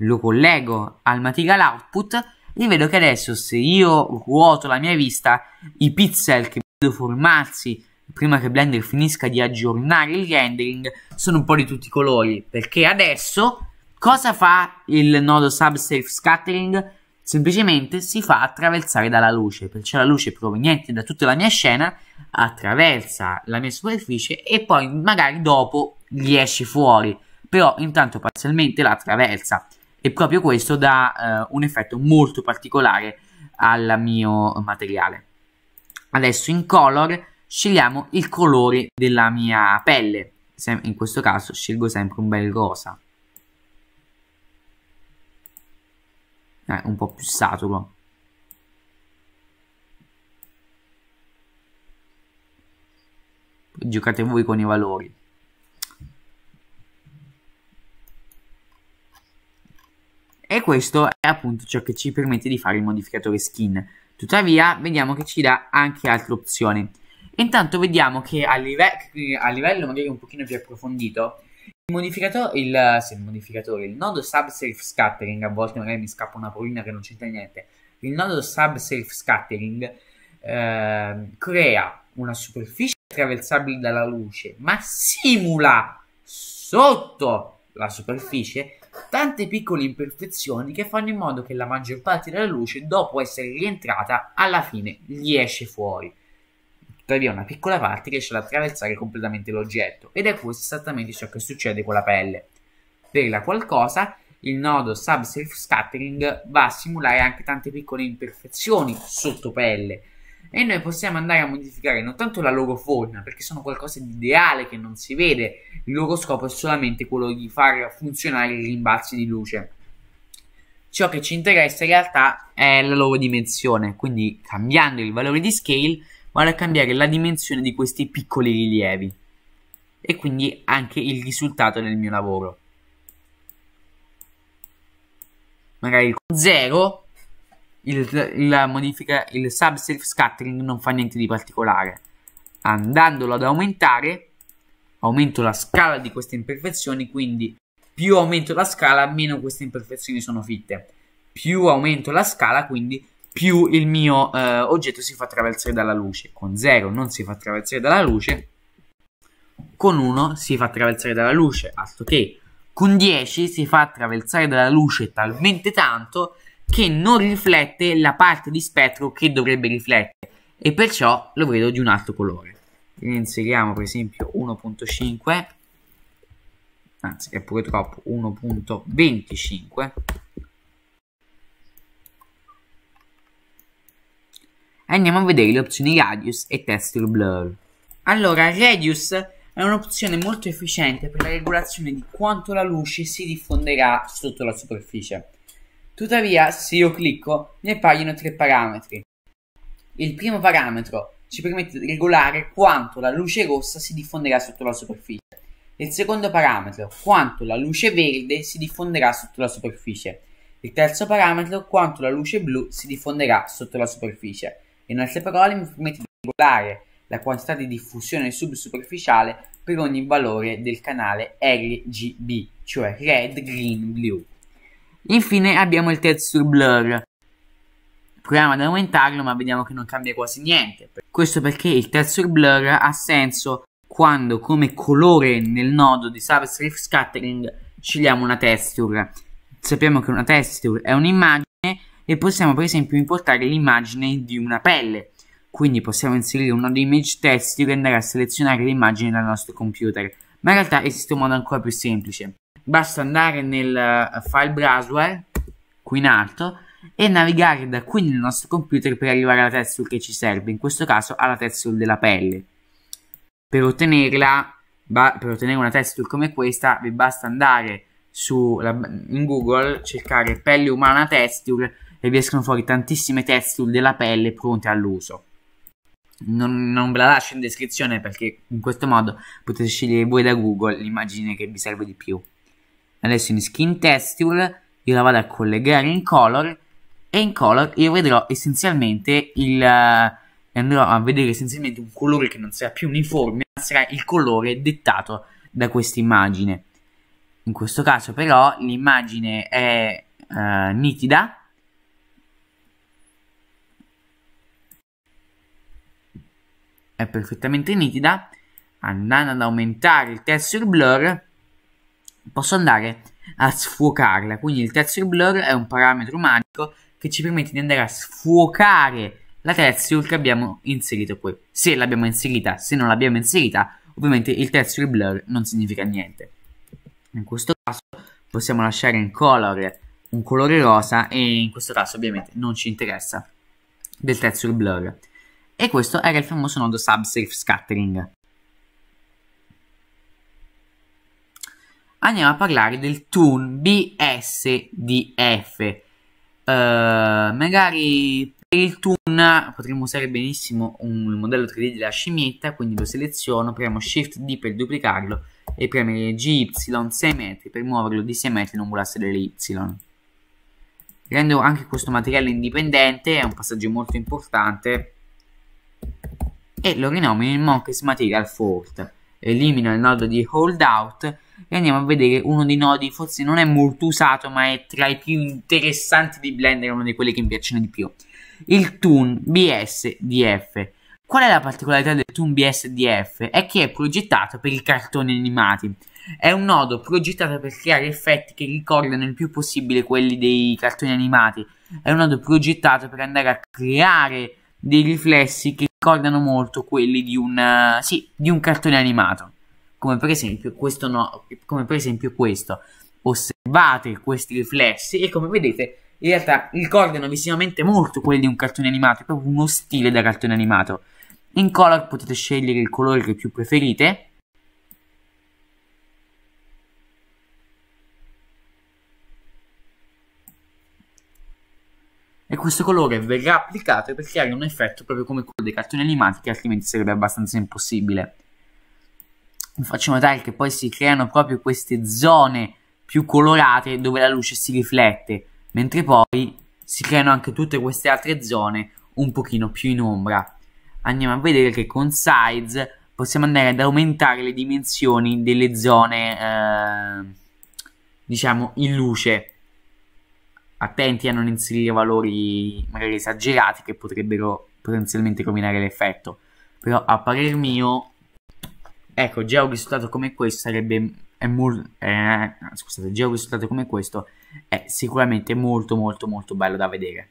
Lo collego al material output e vedo che adesso se io ruoto la mia vista, i pixel che vedo formarsi prima che Blender finisca di aggiornare il rendering sono un po' di tutti i colori, perché adesso cosa fa il nodo Subsafe Scattering? semplicemente si fa attraversare dalla luce, perciò la luce proveniente da tutta la mia scena attraversa la mia superficie e poi magari dopo gli esce fuori, però intanto parzialmente la attraversa e proprio questo dà eh, un effetto molto particolare al mio materiale. Adesso in color scegliamo il colore della mia pelle, in questo caso scelgo sempre un bel rosa. eh, un po' più saturo. Giocate voi con i valori. E questo è appunto ciò che ci permette di fare il modificatore skin. Tuttavia, vediamo che ci dà anche altre opzioni. Intanto vediamo che a, live a livello magari un pochino più approfondito il, sì, il modificatore, il nodo subself scattering, a volte magari mi scappa una polina che non c'entra niente, il nodo subself scattering eh, crea una superficie attraversabile dalla luce, ma simula sotto la superficie tante piccole imperfezioni che fanno in modo che la maggior parte della luce, dopo essere rientrata, alla fine gli esce fuori tuttavia una piccola parte riesce ad attraversare completamente l'oggetto ed è questo esattamente ciò che succede con la pelle. Per la qualcosa il nodo Subself Scattering va a simulare anche tante piccole imperfezioni sotto pelle e noi possiamo andare a modificare non tanto la loro forma perché sono qualcosa di ideale che non si vede, il loro scopo è solamente quello di far funzionare i rimbalzi di luce. Ciò che ci interessa in realtà è la loro dimensione, quindi cambiando il valore di scale vale a cambiare la dimensione di questi piccoli rilievi e quindi anche il risultato del mio lavoro. Magari con 0, il, il, modifica, il subself scattering non fa niente di particolare. Andandolo ad aumentare, aumento la scala di queste imperfezioni, quindi più aumento la scala, meno queste imperfezioni sono fitte. Più aumento la scala, quindi più il mio eh, oggetto si fa attraversare dalla luce. Con 0 non si fa attraversare dalla luce, con 1 si fa attraversare dalla luce, altro che con 10 si fa attraversare dalla luce talmente tanto che non riflette la parte di spettro che dovrebbe riflettere e perciò lo vedo di un altro colore. Ne inseriamo per esempio 1.5, anzi è pure troppo, 1.25 Andiamo a vedere le opzioni Radius e Texture Blur. Allora, Radius è un'opzione molto efficiente per la regolazione di quanto la luce si diffonderà sotto la superficie. Tuttavia, se io clicco, mi appaiono tre parametri. Il primo parametro ci permette di regolare quanto la luce rossa si diffonderà sotto la superficie. Il secondo parametro, quanto la luce verde si diffonderà sotto la superficie. Il terzo parametro, quanto la luce blu si diffonderà sotto la superficie. In altre parole, mi permette di regolare la quantità di diffusione subsuperficiale per ogni valore del canale RGB, cioè red, green, blue. Infine abbiamo il texture blur. Proviamo ad aumentarlo ma vediamo che non cambia quasi niente. Questo perché il texture blur ha senso quando come colore nel nodo di subscript scattering scegliamo una texture. Sappiamo che una texture è un'immagine e possiamo per esempio importare l'immagine di una pelle. Quindi possiamo inserire un nodo image text che andrà a selezionare l'immagine dal nostro computer. Ma in realtà esiste un modo ancora più semplice. Basta andare nel eh, file browser, qui in alto, e navigare da qui nel nostro computer per arrivare alla texture che ci serve, in questo caso alla texture della pelle. Per ottenerla, per ottenere una texture come questa, vi basta andare su, in Google, cercare pelle umana texture e vi escono fuori tantissime texture della pelle pronte all'uso. Non, non, ve la lascio in descrizione perché in questo modo potete scegliere voi da Google l'immagine che vi serve di più. Adesso in skin texture io la vado a collegare in color e in color io vedrò essenzialmente il eh, andrò a vedere essenzialmente un colore che non sarà più uniforme, ma sarà il colore dettato da questa immagine. In questo caso però l'immagine è uh, nitida è perfettamente nitida andando ad aumentare il texture blur posso andare a sfuocarla quindi il texture blur è un parametro magico che ci permette di andare a sfuocare la texture che abbiamo inserito qui se l'abbiamo inserita se non l'abbiamo inserita ovviamente il texture blur non significa niente in questo caso possiamo lasciare in color un colore rosa e in questo caso ovviamente non ci interessa del texture blur e questo era il famoso nodo subself scattering. Andiamo a parlare del TUN BSDF. Uh, eh, magari per il TUN potremmo usare benissimo un modello 3D della scimmietta, quindi lo seleziono, premo Shift D per duplicarlo e premere GY 6 metri per muoverlo di 6 metri lungo l'asse delle Y. Rendo anche questo materiale indipendente, è un passaggio molto importante e lo rinomino in Monkeys Material Fault. Elimino il nodo di Holdout e andiamo a vedere uno dei nodi, forse non è molto usato, ma è tra i più interessanti di Blender, uno di quelli che mi piacciono di più. Il Toon BSDF. Qual è la particolarità del Toon BSDF? È che è progettato per i cartoni animati. È un nodo progettato per creare effetti che ricordano il più possibile quelli dei cartoni animati. È un nodo progettato per andare a creare dei riflessi che ricordano molto quelli di, una, eh, sì, di un cartone animato. Come per esempio questo no, come per esempio questo. Osservate questi riflessi e come vedete in realtà ricordano visivamente molto quelli di un cartone animato, è proprio uno stile da cartone animato. In color potete scegliere il colore che più preferite e questo colore verrà applicato per creare un effetto proprio come quello dei cartoni animati che altrimenti sarebbe abbastanza impossibile. Vi faccio notare che poi si creano proprio queste zone più colorate dove la luce si riflette, mentre poi si creano anche tutte queste altre zone un pochino più in ombra. Andiamo a vedere che con Size possiamo andare ad aumentare le dimensioni delle zone, eh, diciamo, in luce attenti a non inserire valori magari esagerati che potrebbero potenzialmente rovinare l'effetto. Però a parer mio, ecco, già un risultato come questo sarebbe è mol- eh, scusate, già un risultato come questo è sicuramente molto molto molto bello da vedere.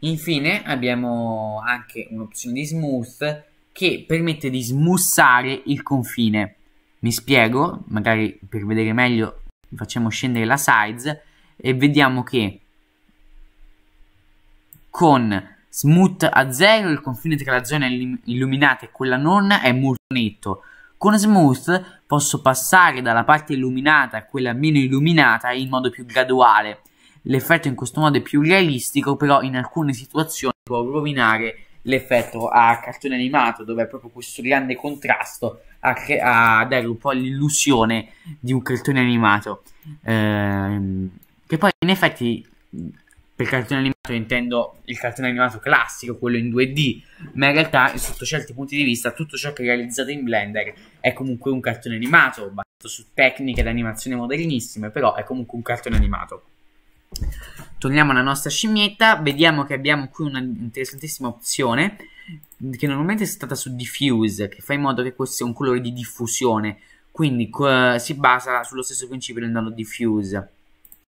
Infine abbiamo anche un'opzione di smooth che permette di smussare il confine. Mi spiego, magari per vedere meglio facciamo scendere la size e vediamo che con smooth a 0 il confine tra la zona illuminata e quella non è molto netto con smooth posso passare dalla parte illuminata a quella meno illuminata in modo più graduale l'effetto in questo modo è più realistico però in alcune situazioni può rovinare l'effetto a cartone animato, dove è proprio questo grande contrasto a, cre- a dare un po' l'illusione di un cartone animato. Ehm, che poi in effetti per cartone animato intendo il cartone animato classico, quello in 2D, ma in realtà sotto certi punti di vista tutto ciò che è realizzato in Blender è comunque un cartone animato, basato su tecniche d'animazione modernissime, però è comunque un cartone animato. Torniamo alla nostra scimmietta, vediamo che abbiamo qui un'interessantissima opzione che normalmente è stata su diffuse, che fa in modo che questo sia un colore di diffusione, quindi uh, si basa sullo stesso principio del nano diffuse.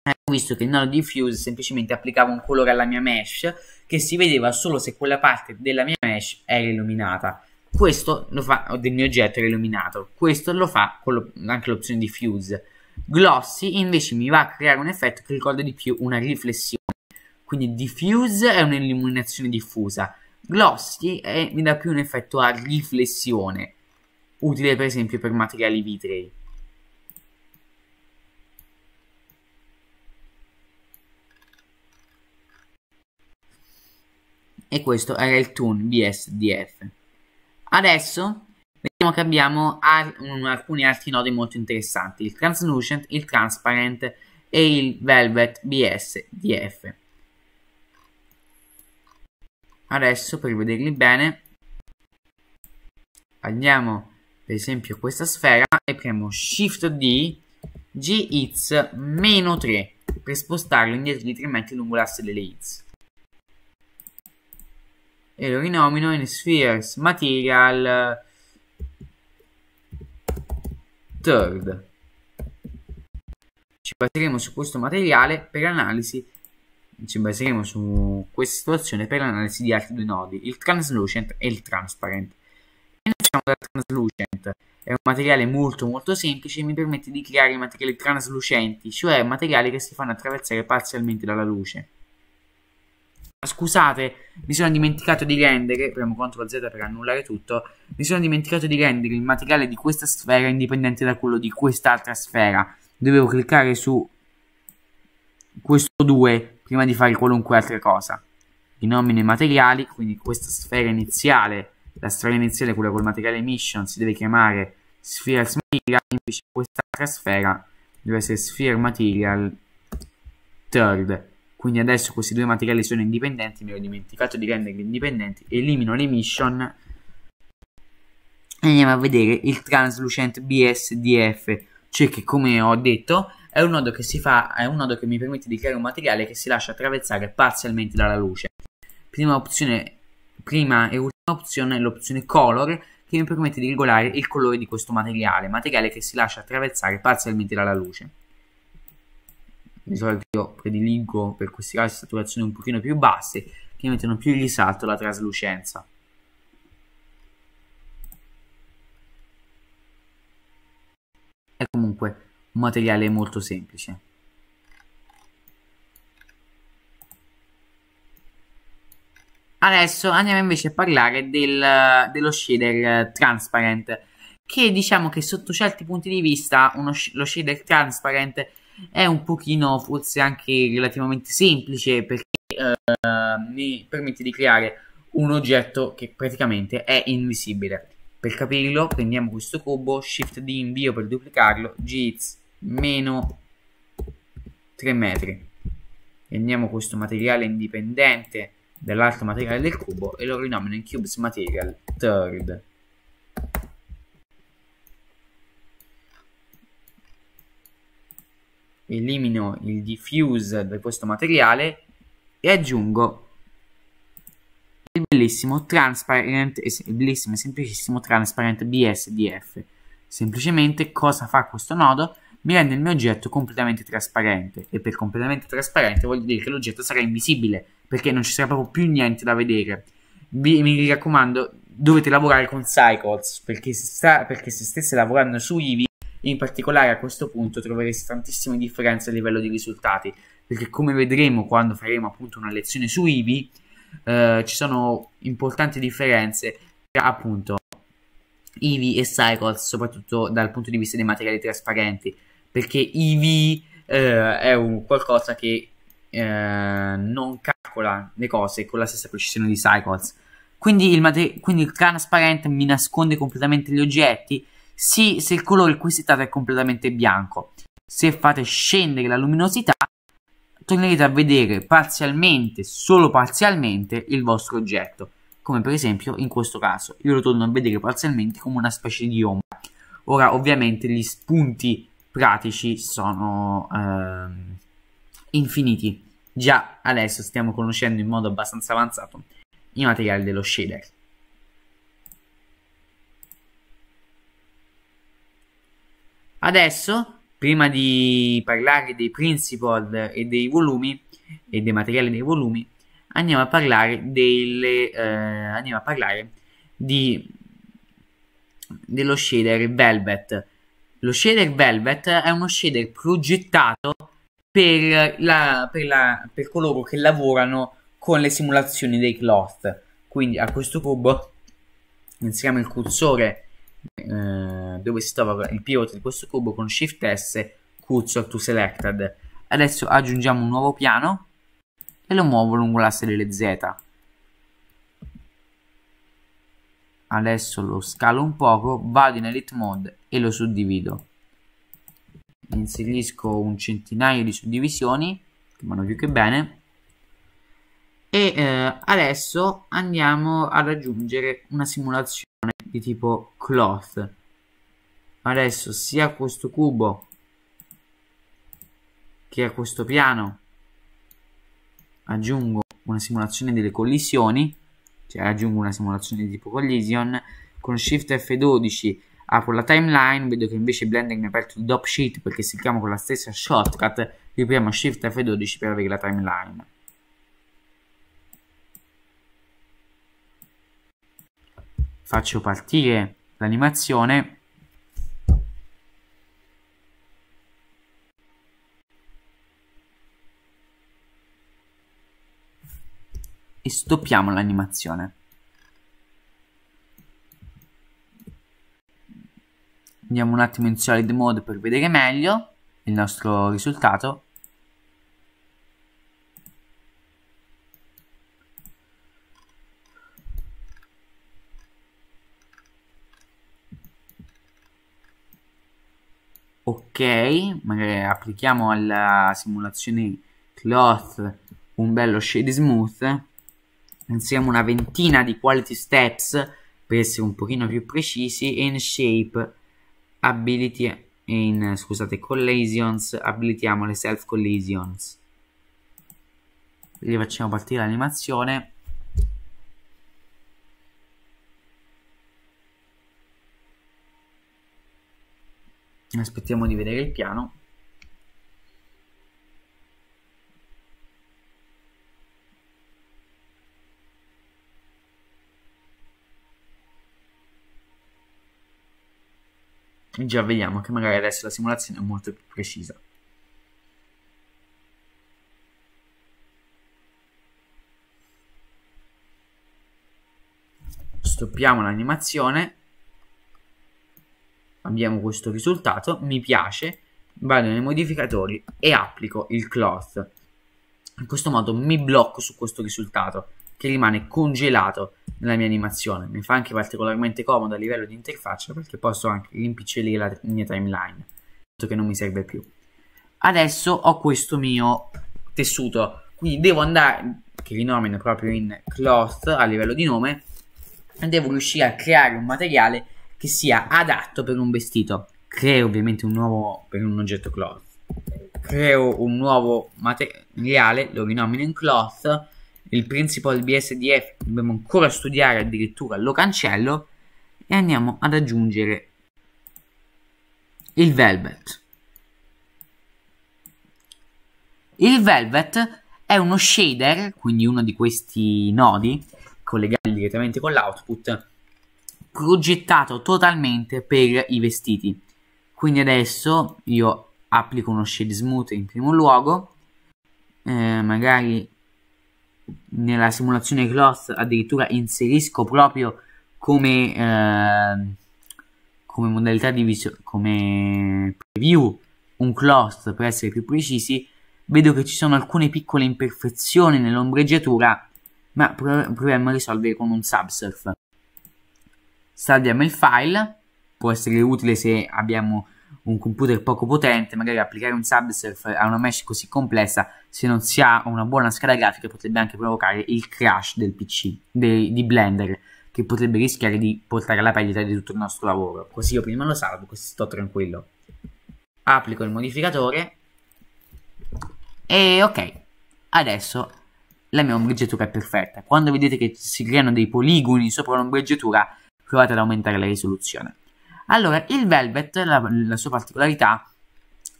Eh, ho visto che il nano diffuse semplicemente applicava un colore alla mia mesh che si vedeva solo se quella parte della mia mesh era illuminata. Questo lo fa, o del mio oggetto era illuminato, questo lo fa con lo, anche l'opzione diffuse. Glossy invece mi va a creare un effetto che ricorda di più una riflessione. Quindi diffuse è un'illuminazione diffusa. Glossy è, mi dà più un effetto a riflessione, utile per esempio per materiali vitrei. E questo era il Toon BSDF. Adesso vediamo che abbiamo al alcuni altri nodi molto interessanti, il Translucent, il Transparent e il Velvet BSDF. Adesso per vederli bene andiamo per esempio questa sfera e premo Shift D GX meno 3 per spostarlo indietro di 3 metri lungo l'asse delle X e lo rinomino in Spheres Material Third. Ci baseremo su questo materiale per l'analisi ci baseremo su questa situazione per l'analisi di altri due nodi, il translucent e il transparent. Iniziamo dal translucent, è un materiale molto molto semplice e mi permette di creare materiali traslucenti, cioè materiali che si fanno attraversare parzialmente dalla luce. Scusate, mi sono dimenticato di rendere. Premo CTRL Z per annullare tutto. Mi sono dimenticato di rendere il materiale di questa sfera indipendente da quello di quest'altra sfera. Dovevo cliccare su questo 2 prima di fare qualunque altra cosa. Binomino i materiali, quindi questa sfera iniziale, la sfera iniziale, quella col materiale mission, si deve chiamare sphere material, invece quest'altra sfera deve essere sphere material third quindi adesso questi due materiali sono indipendenti, mi ero dimenticato di renderli indipendenti, elimino le mission e andiamo a vedere il translucent BSDF, cioè che come ho detto è un nodo che, fa, è un nodo che mi permette di creare un materiale che si lascia attraversare parzialmente dalla luce. Prima, opzione, prima e ultima opzione è l'opzione color che mi permette di regolare il colore di questo materiale, materiale che si lascia attraversare parzialmente dalla luce di solito io prediligo per questi casi saturazioni un pochino più basse che mettono più in risalto la traslucenza. È comunque un materiale molto semplice. Adesso andiamo invece a parlare del, dello shader eh, transparent che diciamo che sotto certi punti di vista uno, lo shader transparent è un pochino forse anche relativamente semplice perché uh, mi permette di creare un oggetto che praticamente è invisibile. Per capirlo prendiamo questo cubo, shift di invio per duplicarlo, giz meno 3 metri. Prendiamo questo materiale indipendente dall'altro materiale del cubo e lo rinomino in cubes material third elimino il diffuse da questo materiale e aggiungo il bellissimo transparent il bellissimo e semplicissimo transparent bsdf semplicemente cosa fa questo nodo mi rende il mio oggetto completamente trasparente e per completamente trasparente vuol dire che l'oggetto sarà invisibile perché non ci sarà proprio più niente da vedere vi, mi raccomando dovete lavorare con cycles perché se, sta, perché se stesse lavorando su Eevee in particolare a questo punto troverete tantissime differenze a livello di risultati, perché come vedremo quando faremo appunto una lezione su IBI, eh, ci sono importanti differenze tra appunto IVI e Cycles, soprattutto dal punto di vista dei materiali trasparenti, perché IVI eh, è un qualcosa che eh, non calcola le cose con la stessa precisione di Cycles. Quindi il, quindi il trasparente mi nasconde completamente gli oggetti sì, se il colore in cui acquistato è completamente bianco. Se fate scendere la luminosità, tornerete a vedere parzialmente, solo parzialmente, il vostro oggetto. Come per esempio in questo caso, io lo torno a vedere parzialmente come una specie di ombra. Ora, ovviamente, gli spunti pratici sono ehm, infiniti. Già adesso stiamo conoscendo in modo abbastanza avanzato i materiali dello shader. Adesso, prima di parlare dei principal e dei volumi e dei materiali dei volumi, andiamo a parlare, delle, eh, andiamo a parlare di, dello shader Velvet. Lo shader Velvet è uno shader progettato per, la, per, la, per coloro che lavorano con le simulazioni dei cloth. Quindi a questo cubo inseriamo il cursore eh, dove si trova il pivot di questo cubo con Shift S, cursor to selected. Adesso aggiungiamo un nuovo piano e lo muovo lungo l'asse delle Z. Adesso lo scalo un poco, vado in Edit Mode e lo suddivido. Inserisco un centinaio di suddivisioni, che vanno più che bene. E eh, adesso andiamo ad aggiungere una simulazione di tipo cloth adesso sia a questo cubo che a questo piano aggiungo una simulazione delle collisioni cioè aggiungo una simulazione di tipo collision con shift F12 apro la timeline vedo che invece Blender mi ha aperto il dop sheet perché si chiama con la stessa shortcut ripremo shift F12 per avere la timeline faccio partire l'animazione e stoppiamo l'animazione. Andiamo un attimo in solid mode per vedere meglio il nostro risultato. ok, magari applichiamo alla simulazione cloth un bello shady smooth insieme una ventina di quality steps per essere un pochino più precisi in shape ability in scusate collisions abilitiamo le self collisions gli facciamo partire l'animazione aspettiamo di vedere il piano già vediamo che magari adesso la simulazione è molto più precisa. Stoppiamo l'animazione. Abbiamo questo risultato, mi piace, vado nei modificatori e applico il cloth. In questo modo mi blocco su questo risultato che rimane congelato nella mia animazione. Mi fa anche particolarmente comodo a livello di interfaccia perché posso anche rimpicciolire la mia timeline, che non mi serve più. Adesso ho questo mio tessuto, quindi devo andare, che rinomino proprio in cloth a livello di nome, e devo riuscire a creare un materiale che sia adatto per un vestito. Creo ovviamente un nuovo, per un oggetto cloth, creo un nuovo materiale, lo rinomino in cloth, il principal BSDF dobbiamo ancora studiare addirittura lo cancello e andiamo ad aggiungere il velvet il velvet è uno shader quindi uno di questi nodi collegati direttamente con l'output progettato totalmente per i vestiti quindi adesso io applico uno shade smooth in primo luogo eh, magari nella simulazione cloth addirittura inserisco proprio come, eh, come modalità di visione, come preview un cloth per essere più precisi, vedo che ci sono alcune piccole imperfezioni nell'ombreggiatura, ma prov proviamo a risolvere con un subsurf. Salviamo il file, può essere utile se abbiamo un computer poco potente, magari applicare un subsurf a una mesh così complessa, se non si ha una buona scheda grafica, potrebbe anche provocare il crash del PC, dei, di Blender, che potrebbe rischiare di portare alla perdita di tutto il nostro lavoro. Così io prima lo salvo, così sto tranquillo. Applico il modificatore e ok, adesso la mia ombreggiatura è perfetta. Quando vedete che si creano dei poligoni sopra l'ombreggiatura, provate ad aumentare la risoluzione. Allora, il Velvet, la, la sua particolarità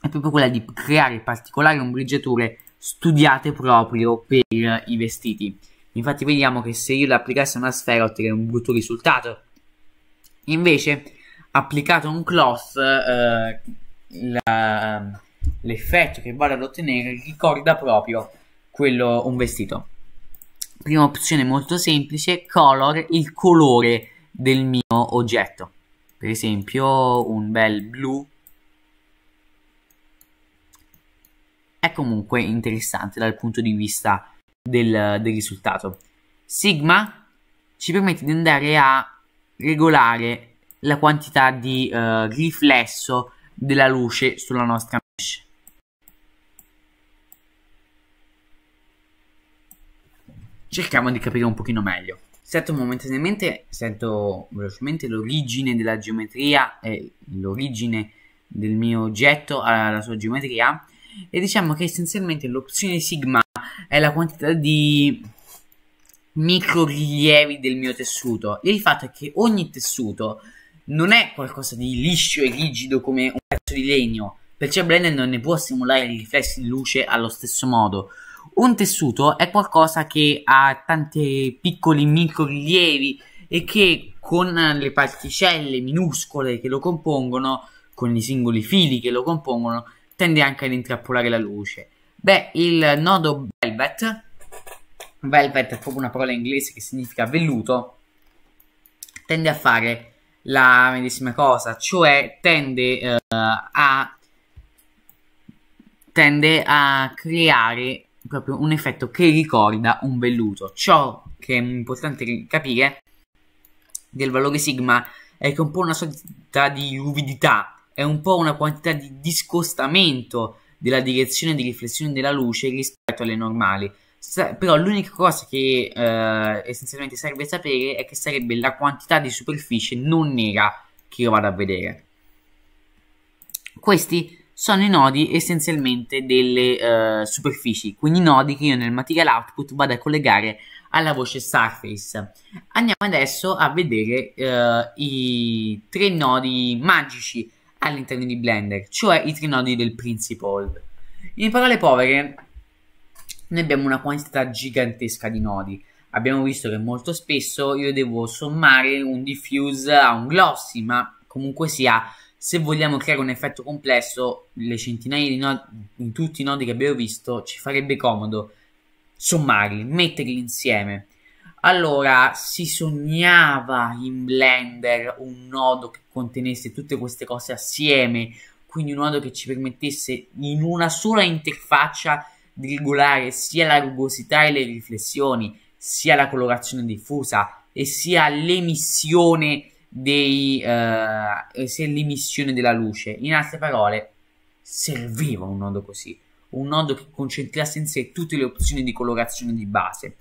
è proprio quella di creare particolari ombreggiature studiate proprio per i vestiti. Infatti vediamo che se io le applicassi a una sfera otterrei un brutto risultato. Invece, applicato un cloth, eh, la, l'effetto che vado ad ottenere ricorda proprio quello, un vestito. Prima opzione molto semplice, color, il colore del mio oggetto per esempio un bel blu è comunque interessante dal punto di vista del, del risultato sigma ci permette di andare a regolare la quantità di uh, riflesso della luce sulla nostra mesh cerchiamo di capire un pochino meglio Sento momentaneamente, sento velocemente l'origine della geometria e l'origine del mio oggetto alla sua geometria e diciamo che essenzialmente l'opzione sigma è la quantità di micro rilievi del mio tessuto. Il fatto è che ogni tessuto non è qualcosa di liscio e rigido come un pezzo di legno, perciò Blender non ne può simulare i riflessi di luce allo stesso modo un tessuto è qualcosa che ha tanti piccoli microlievi e che con le particelle minuscole che lo compongono, con i singoli fili che lo compongono, tende anche ad intrappolare la luce. Beh, il nodo Velvet, Velvet è proprio una parola inglese che significa velluto, tende a fare la medesima cosa, cioè tende, uh, a, tende a creare proprio un effetto che ricorda un velluto. Ciò che è importante capire del valore sigma è che è un po' una sorta di ruvidità, è un po' una quantità di discostamento della direzione di riflessione della luce rispetto alle normali. Sa- però l'unica cosa che eh, essenzialmente serve sapere è che sarebbe la quantità di superficie non nera che io vado a vedere. Questi sono i nodi essenzialmente delle eh, superfici, quindi nodi che io nel material output vado a collegare alla voce surface. Andiamo adesso a vedere eh, i tre nodi magici all'interno di Blender, cioè i tre nodi del principle. In parole povere, noi abbiamo una quantità gigantesca di nodi. Abbiamo visto che molto spesso io devo sommare un diffuse a un glossy, ma comunque sia se vogliamo creare un effetto complesso, le centinaia di nodi, in tutti i nodi che abbiamo visto, ci farebbe comodo sommarli, metterli insieme. Allora, si sognava in Blender un nodo che contenesse tutte queste cose assieme, quindi un nodo che ci permettesse in una sola interfaccia di regolare sia la rugosità e le riflessioni, sia la colorazione diffusa e sia l'emissione dei, uh, se l'emissione della luce. In altre parole, serviva un nodo così, un nodo che concentrasse in sé tutte le opzioni di colorazione di base.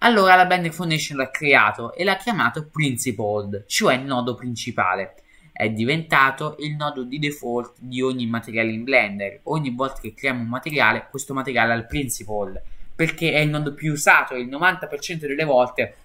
Allora la Bender Foundation l'ha creato e l'ha chiamato Principled, cioè il nodo principale. È diventato il nodo di default di ogni materiale in Blender. Ogni volta che creiamo un materiale, questo materiale ha il Principled, perché è il nodo più usato il 90% delle volte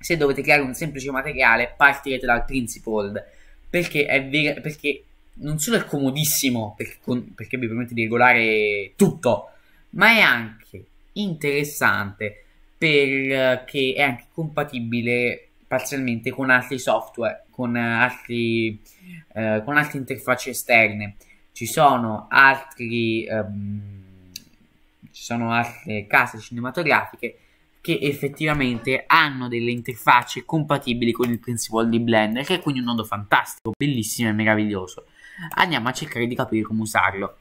se dovete creare un semplice materiale partirete dal principled perché è vero perché non solo è comodissimo perché, con, perché vi permette di regolare tutto ma è anche interessante perché è anche compatibile parzialmente con altri software con altri eh, con altre interfacce esterne ci sono altri ehm, ci sono altre case cinematografiche che effettivamente hanno delle interfacce compatibili con il principal di Blender, che è quindi un nodo fantastico, bellissimo e meraviglioso. Andiamo a cercare di capire come usarlo.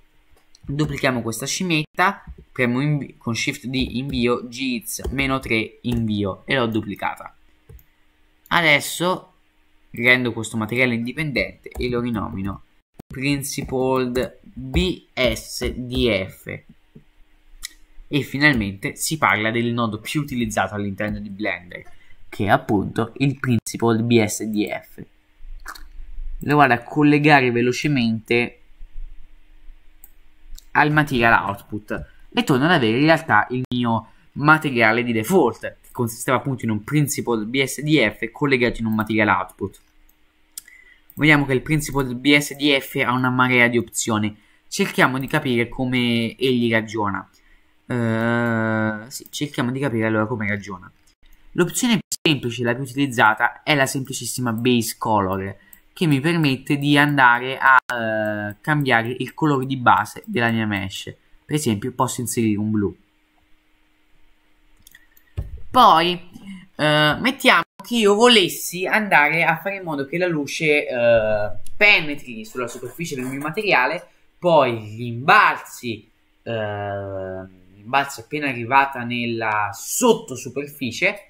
Duplichiamo questa scimmietta, premo con Shift D invio, GIZ-3 invio e l'ho duplicata. Adesso rendo questo materiale indipendente e lo rinomino Principled BSDF e finalmente si parla del nodo più utilizzato all'interno di Blender, che è appunto il principle BSDF. Lo vado a collegare velocemente al material output e torno ad avere in realtà il mio materiale di default, che consisteva appunto in un principle BSDF collegato in un material output. Vediamo che il principle BSDF ha una marea di opzioni. Cerchiamo di capire come egli ragiona eh, sì, cerchiamo di capire allora come ragiona. L'opzione più semplice, la più utilizzata, è la semplicissima base color, che mi permette di andare a eh, cambiare il colore di base della mia mesh. Per esempio posso inserire un blu. Poi eh, mettiamo che io volessi andare a fare in modo che la luce eh, penetri sulla superficie del mio materiale, poi rimbalzi eh, balzi appena arrivata nella sottosuperficie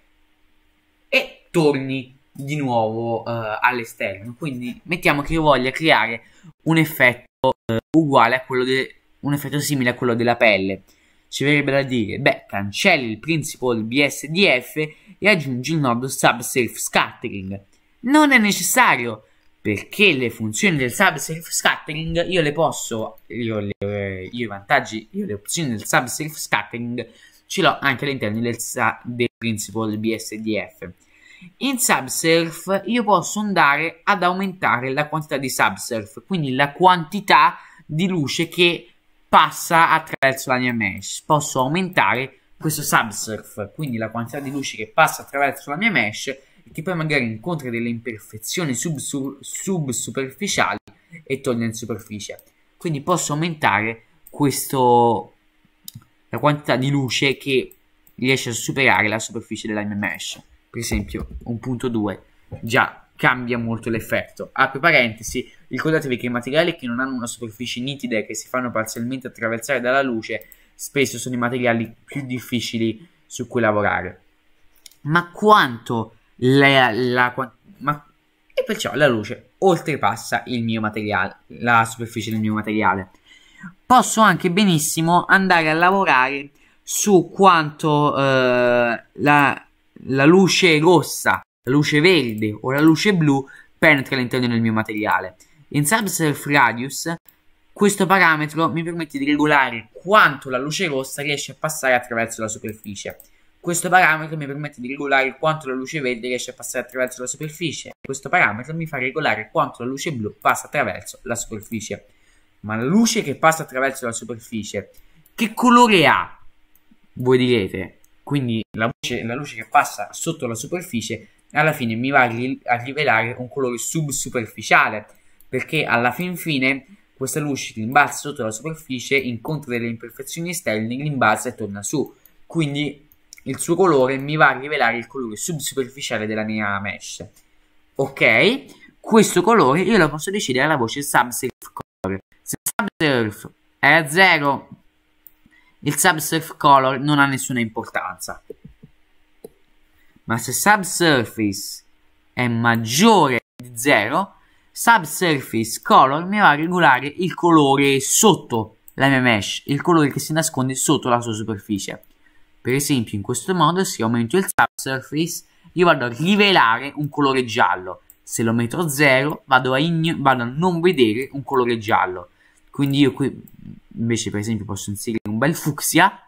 e torni di nuovo eh, all'esterno. Quindi mettiamo che io voglia creare un effetto eh, uguale a quello de- un effetto simile a quello della pelle. Ci verrebbe da dire, beh, cancelli il principal BSDF e aggiungi il nodo Subself Scattering. Non è necessario, perché le funzioni del self scattering io le posso io, le, eh, io i vantaggi io le opzioni del self scattering ce l'ho anche all'interno del, del principle BSDF in subsurf io posso andare ad aumentare la quantità di subsurf quindi la quantità di luce che passa attraverso la mia mesh posso aumentare questo subsurf quindi la quantità di luce che passa attraverso la mia mesh che poi magari incontra delle imperfezioni subsuperficiali sub e torna in superficie. Quindi posso aumentare questo, la quantità di luce che riesce a superare la superficie della mia mesh. Per esempio, 1.2 già cambia molto l'effetto. Apri parentesi, ricordatevi che i materiali che non hanno una superficie nitida e che si fanno parzialmente attraversare dalla luce spesso sono i materiali più difficili su cui lavorare. Ma quanto la, la, ma, e perciò la luce oltrepassa il mio materiale, la superficie del mio materiale. Posso anche benissimo andare a lavorare su quanto eh, la, la luce rossa, la luce verde o la luce blu penetra all'interno del mio materiale. In Subsurf Radius questo parametro mi permette di regolare quanto la luce rossa riesce a passare attraverso la superficie. Questo parametro mi permette di regolare quanto la luce verde riesce a passare attraverso la superficie. Questo parametro mi fa regolare quanto la luce blu passa attraverso la superficie. Ma la luce che passa attraverso la superficie, che colore ha? Voi direte. Quindi la, luce, la luce che passa sotto la superficie alla fine mi va a rivelare un colore subsuperficiale. Perché alla fin fine questa luce che rimbalza sotto la superficie incontra delle imperfezioni esterne, rimbalza e torna su. Quindi il suo colore mi va a rivelare il colore subsuperficiale della mia mesh. Ok? Questo colore io lo posso decidere alla voce subsurf color. Se subsurf è a 0, il subsurf color non ha nessuna importanza. Ma se subsurface è maggiore di 0, subsurface color mi va a regolare il colore sotto la mia mesh, il colore che si nasconde sotto la sua superficie. Per esempio in questo modo se aumento il subsurface io vado a rivelare un colore giallo, se lo metto a 0 vado, vado a, non vedere un colore giallo. Quindi io qui invece per esempio posso inserire un bel fucsia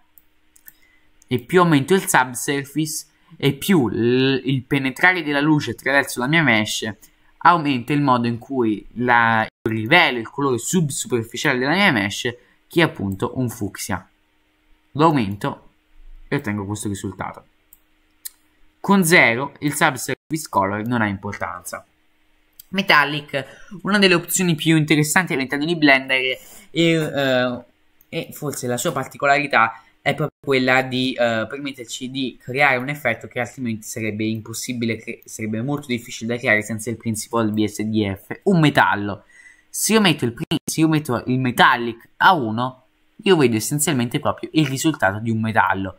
e più aumento il subsurface e più il penetrare della luce attraverso la mia mesh aumenta il modo in cui la, io rivelo il colore subsuperficiale della mia mesh che è appunto un fucsia. Lo aumento e ottengo questo risultato. Con 0 il subservice color non ha importanza. Metallic, una delle opzioni più interessanti all'interno di Blender e, uh, e, forse la sua particolarità è proprio quella di uh, permetterci di creare un effetto che altrimenti sarebbe impossibile, sarebbe molto difficile da creare senza il principal BSDF, un metallo. Se io metto il, io metto il metallic a 1, io vedo essenzialmente proprio il risultato di un metallo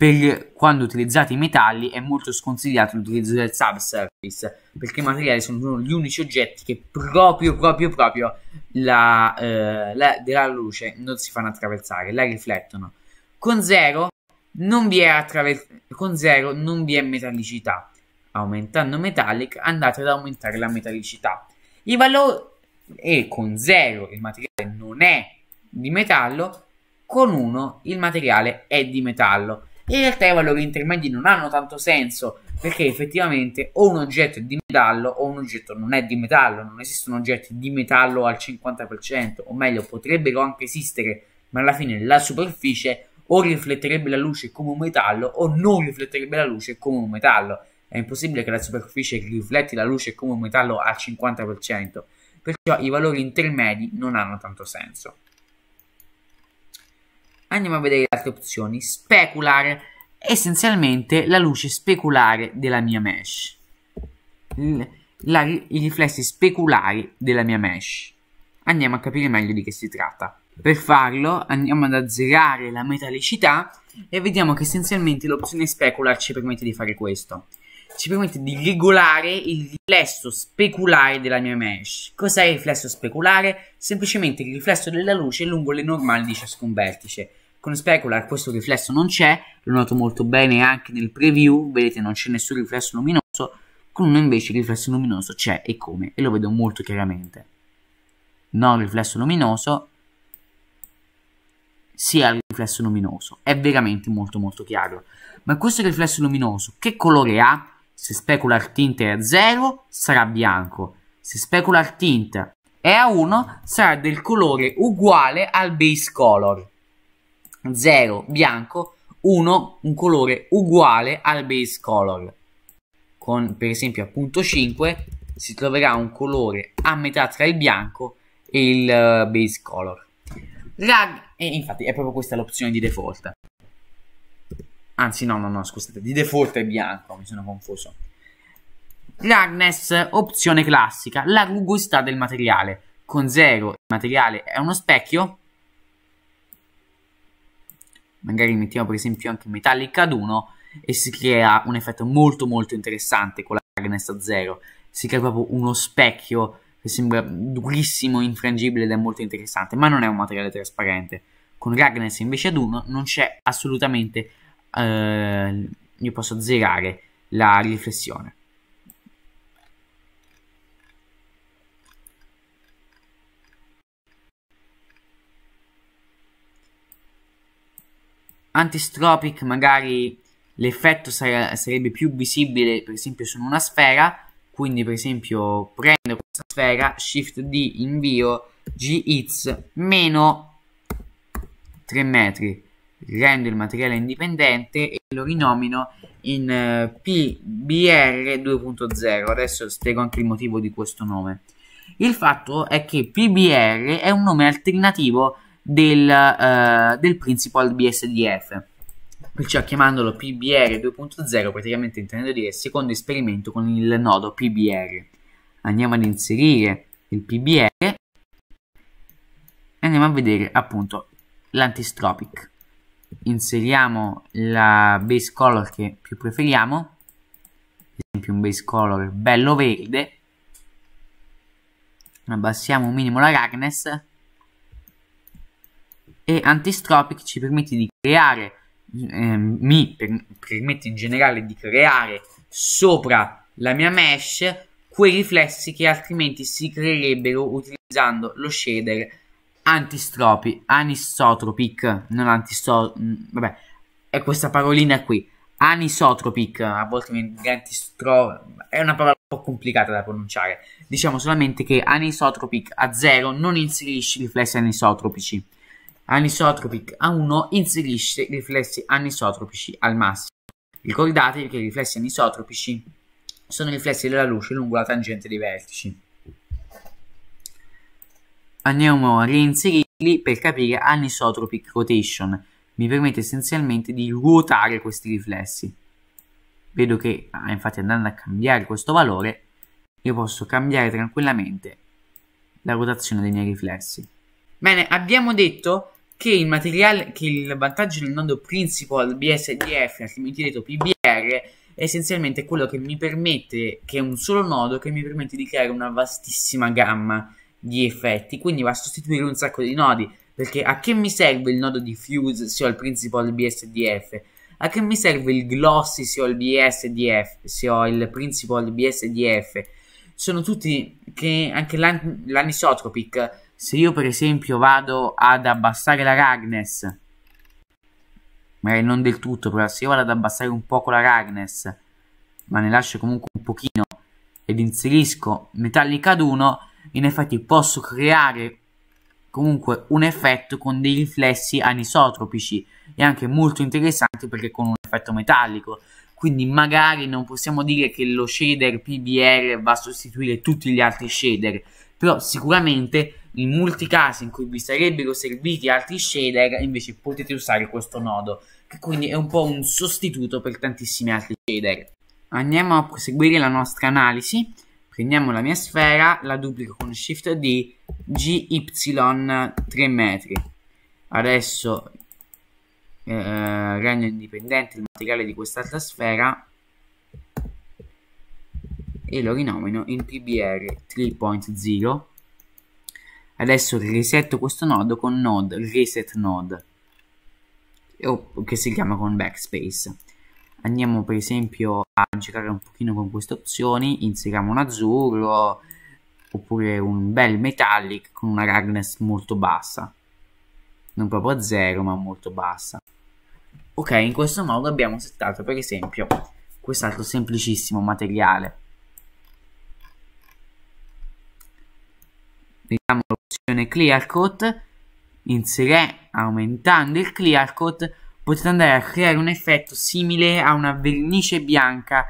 per quando utilizzate i metalli è molto sconsigliato l'utilizzo del subsurface perché i materiali sono gli unici oggetti che proprio proprio proprio la, eh, la, della luce non si fanno attraversare, la riflettono. Con zero non vi è, attraver- con zero non vi è metallicità. Aumentando metallic andate ad aumentare la metallicità. I valori e con zero il materiale non è di metallo, con uno il materiale è di metallo. In realtà i valori intermedi non hanno tanto senso perché effettivamente o un oggetto è di metallo o un oggetto non è di metallo, non esistono oggetti di metallo al 50%, o meglio potrebbero anche esistere, ma alla fine la superficie o rifletterebbe la luce come un metallo o non rifletterebbe la luce come un metallo. È impossibile che la superficie rifletti la luce come un metallo al 50%, perciò i valori intermedi non hanno tanto senso andiamo a vedere le altre opzioni. Specular, essenzialmente la luce speculare della mia mesh. la, I riflessi speculari della mia mesh. Andiamo a capire meglio di che si tratta. Per farlo andiamo ad azzerare la metallicità e vediamo che essenzialmente l'opzione specular ci permette di fare questo. Ci permette di regolare il riflesso speculare della mia mesh. Cos'è il riflesso speculare? Semplicemente il riflesso della luce lungo le normali di ciascun vertice. Con Specular questo riflesso non c'è, lo noto molto bene anche nel preview, vedete non c'è nessun riflesso luminoso, con uno invece il riflesso luminoso c'è e come, e lo vedo molto chiaramente. Non riflesso luminoso, sia il riflesso luminoso, è veramente molto molto chiaro. Ma questo riflesso luminoso che colore ha? Se Specular Tint è a 0 sarà bianco, se Specular Tint è a 1 sarà del colore uguale al base color. 0 bianco, 1 un colore uguale al base color. Con per esempio appunto 5 si troverà un colore a metà tra il bianco e il eh, base color. Rag e infatti è proprio questa l'opzione di default. Anzi no, no, no, scusate, di default è bianco, mi sono confuso. Ragnes, opzione classica, la rugosità del materiale. Con 0 il materiale è uno specchio, magari mettiamo per esempio anche Metallica ad 1 e si crea un effetto molto molto interessante con la Agnes a 0 si crea proprio uno specchio che sembra durissimo, infrangibile ed è molto interessante, ma non è un materiale trasparente. Con Ragnes invece ad 1 non c'è assolutamente, eh, io posso zerare la riflessione. Antistropic magari l'effetto sare sarebbe più visibile per esempio su una sfera, quindi per esempio prendo questa sfera, Shift D, invio, GX, meno 3 metri, rendo il materiale indipendente e lo rinomino in eh, PBR 2.0, adesso spiego anche il motivo di questo nome. Il fatto è che PBR è un nome alternativo del, eh, del principal BSDF cioè chiamandolo PBR 2.0 praticamente intendo dire secondo esperimento con il nodo PBR andiamo ad inserire il PBR e andiamo a vedere appunto l'antistropic inseriamo la base color che più preferiamo ad esempio un base color bello verde abbassiamo un minimo la darkness e Antistropic ci permette di creare, eh, mi per, permette in generale di creare sopra la mia mesh quei riflessi che altrimenti si creerebbero utilizzando lo shader antistropic, anisotropic, non antistropic, mm, vabbè, è questa parolina qui, anisotropic, a volte mi antistro... è una parola un po' complicata da pronunciare, diciamo solamente che anisotropic a zero non inserisce riflessi anisotropici anisotropic A1 inserisce riflessi anisotropici al massimo. Ricordatevi che i riflessi anisotropici sono i riflessi della luce lungo la tangente dei vertici. Andiamo a reinserirli per capire anisotropic rotation. Mi permette essenzialmente di ruotare questi riflessi. Vedo che, ah, infatti, andando a cambiare questo valore, io posso cambiare tranquillamente la rotazione dei miei riflessi. Bene, abbiamo detto che il materiale che il vantaggio del nodo principal BSDF, altrimenti detto PBR, è essenzialmente quello che mi permette, che è un solo nodo che mi permette di creare una vastissima gamma di effetti, quindi va a sostituire un sacco di nodi, perché a che mi serve il nodo di fuse se ho il principal BSDF? A che mi serve il glossy se ho il BSDF? Se ho il principal BSDF? Sono tutti che anche l'anisotropic se io per esempio vado ad abbassare la Ragnes magari non del tutto però se io vado ad abbassare un poco la Ragnes ma ne lascio comunque un pochino ed inserisco Metallic ad 1 in effetti posso creare comunque un effetto con dei riflessi anisotropici e anche molto interessante perché con un effetto metallico quindi magari non possiamo dire che lo shader PBR va a sostituire tutti gli altri shader però sicuramente in molti casi in cui vi sarebbero serviti altri shader, invece potete usare questo nodo, che quindi è un po' un sostituto per tantissimi altri shader. Andiamo a proseguire la nostra analisi. Prendiamo la mia sfera, la duplico con Shift D, GY 3 metri. Adesso eh, rendo indipendente il materiale di quest'altra sfera e lo rinomino in PBR 3.0 adesso risetto questo nodo con node reset node che si chiama con backspace andiamo per esempio a giocare un pochino con queste opzioni inseriamo un azzurro oppure un bel metallic con una ragnes molto bassa non proprio a zero ma molto bassa ok in questo modo abbiamo settato per esempio quest'altro semplicissimo materiale vediamo clear coat in aumentando il clear coat potete andare a creare un effetto simile a una vernice bianca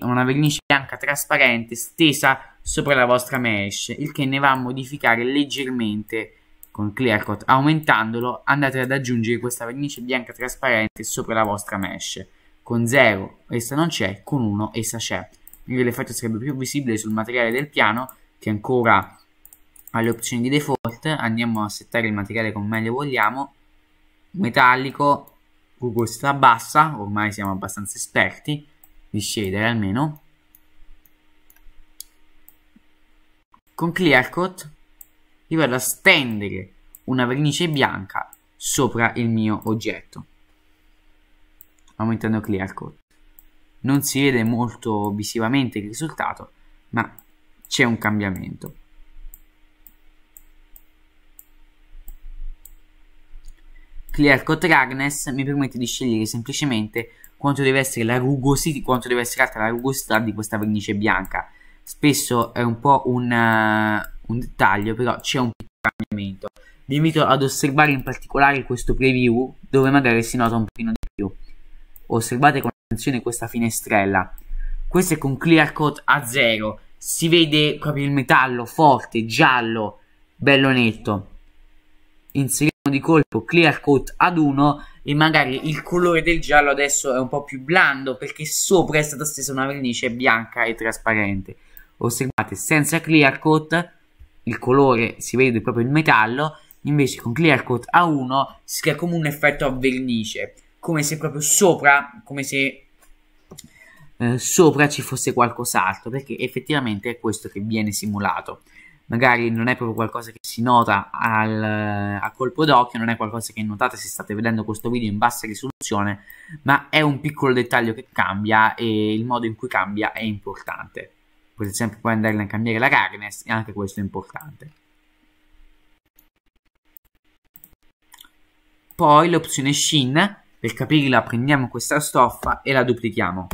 una vernice bianca trasparente stesa sopra la vostra mesh il che ne va a modificare leggermente con clear coat aumentandolo andate ad aggiungere questa vernice bianca trasparente sopra la vostra mesh con 0 essa non c'è con 1 essa c'è l'effetto sarebbe più visibile sul materiale del piano che ancora alle opzioni di default andiamo a settare il materiale come meglio vogliamo metallico rugosità bassa ormai siamo abbastanza esperti di shader almeno con clear coat io vado a stendere una vernice bianca sopra il mio oggetto aumentando clear coat non si vede molto visivamente il risultato ma c'è un cambiamento Clear Coat Ragnes mi permette di scegliere semplicemente quanto deve essere la rugosità, quanto deve essere alta la rugosità di questa vernice bianca. Spesso è un po' un, uh, un dettaglio, però c'è un cambiamento. Vi invito ad osservare in particolare questo preview, dove magari si nota un pochino di più. Osservate con attenzione questa finestrella. Questo è con clear coat a zero. Si vede proprio il metallo forte, giallo, bello netto. Inserite di colpo clear coat ad 1 e magari il colore del giallo adesso è un po' più blando perché sopra è stata stesa una vernice bianca e trasparente osservate senza clear coat il colore si vede proprio il metallo invece con clear coat a 1 si crea come un effetto a vernice come se proprio sopra come se eh, sopra ci fosse qualcos'altro perché effettivamente è questo che viene simulato magari non è proprio qualcosa che si nota al, a colpo d'occhio, non è qualcosa che notate se state vedendo questo video in bassa risoluzione, ma è un piccolo dettaglio che cambia e il modo in cui cambia è importante. Potete sempre poi andare a cambiare la Ragnes e anche questo è importante. Poi l'opzione Shin, per capirla prendiamo questa stoffa e la duplichiamo.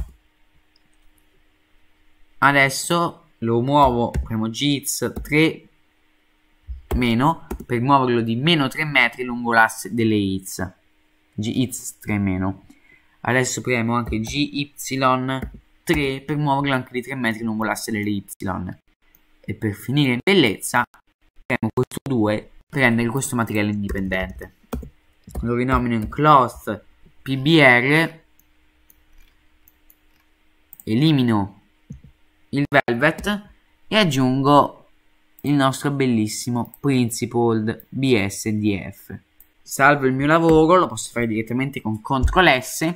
Adesso lo muovo, premo GIZ 3 meno per muoverlo di meno 3 metri lungo l'asse delle X GX 3 meno adesso premo anche GY 3 per muoverlo anche di 3 metri lungo l'asse delle Y e per finire in bellezza premo questo 2 per rendere questo materiale indipendente lo rinomino in cloth pbr elimino il velvet e aggiungo il nostro bellissimo principled bsdf salvo il mio lavoro lo posso fare direttamente con ctrl s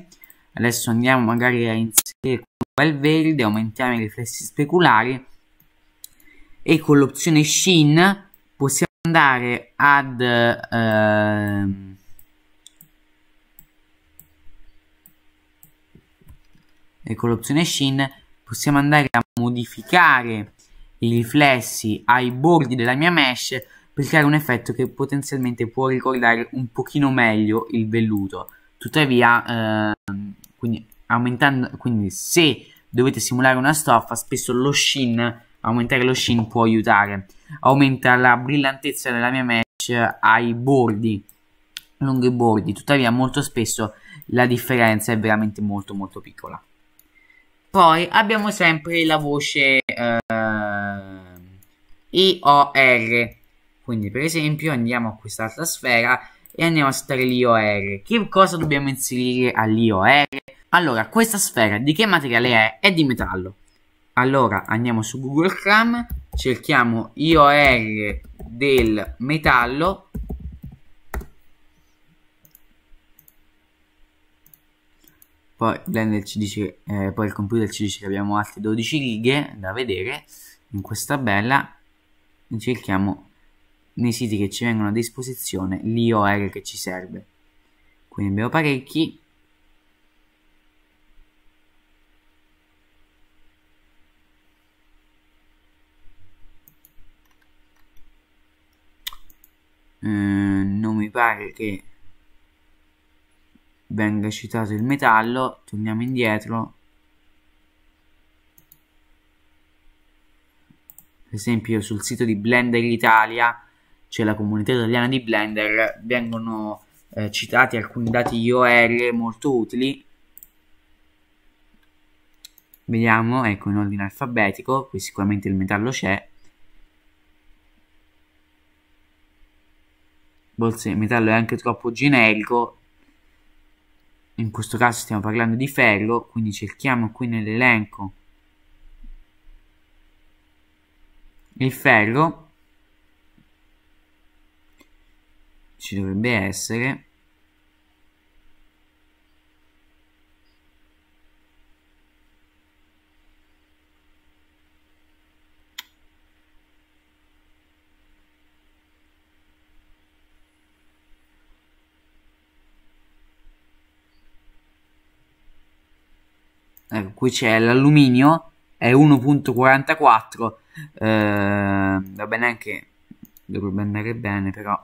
adesso andiamo magari a inserire con il verde aumentiamo i riflessi speculari e con l'opzione sheen possiamo andare ad ehm, e con l'opzione Shin possiamo andare a modificare i riflessi ai bordi della mia mesh per creare un effetto che potenzialmente può ricordare un pochino meglio il velluto. Tuttavia, eh, quindi, quindi se dovete simulare una stoffa, spesso lo sheen, aumentare lo sheen può aiutare. Aumenta la brillantezza della mia mesh ai bordi, lungo i bordi, tuttavia molto spesso la differenza è veramente molto molto piccola. Poi abbiamo sempre la voce eh, IOR. Quindi per esempio andiamo a quest'altra sfera e andiamo a stare l'IOR. Che cosa dobbiamo inserire all'IOR? Allora, questa sfera di che materiale è? È di metallo. Allora, andiamo su Google Chrome, cerchiamo IOR del metallo poi ci dice, eh, poi il computer ci dice che abbiamo altre 12 righe da vedere in questa bella cerchiamo nei siti che ci vengono a disposizione l'IOR che ci serve quindi abbiamo parecchi eh, non mi pare che venga citato il metallo torniamo indietro per esempio sul sito di Blender Italia c'è cioè la comunità italiana di Blender vengono eh, citati alcuni dati IOR molto utili vediamo ecco in ordine alfabetico qui sicuramente il metallo c'è Forse il metallo è anche troppo generico in questo caso stiamo parlando di ferro, quindi cerchiamo qui nell'elenco il ferro, ci dovrebbe essere, eh, qui c'è l'alluminio è 1.44 eh, va bene anche dovrebbe andare bene però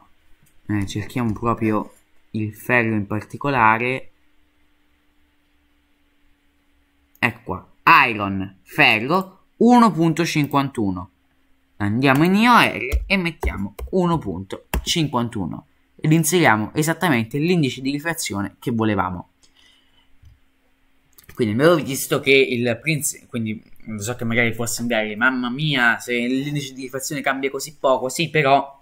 eh, cerchiamo proprio il ferro in particolare ecco qua iron ferro 1.51 andiamo in IOR e mettiamo 1.51 ed inseriamo esattamente l'indice di rifrazione che volevamo quindi mi avevo visto che il Prince, quindi lo so che magari può sembrare, mamma mia, se l'indice di rifrazione cambia così poco, sì, però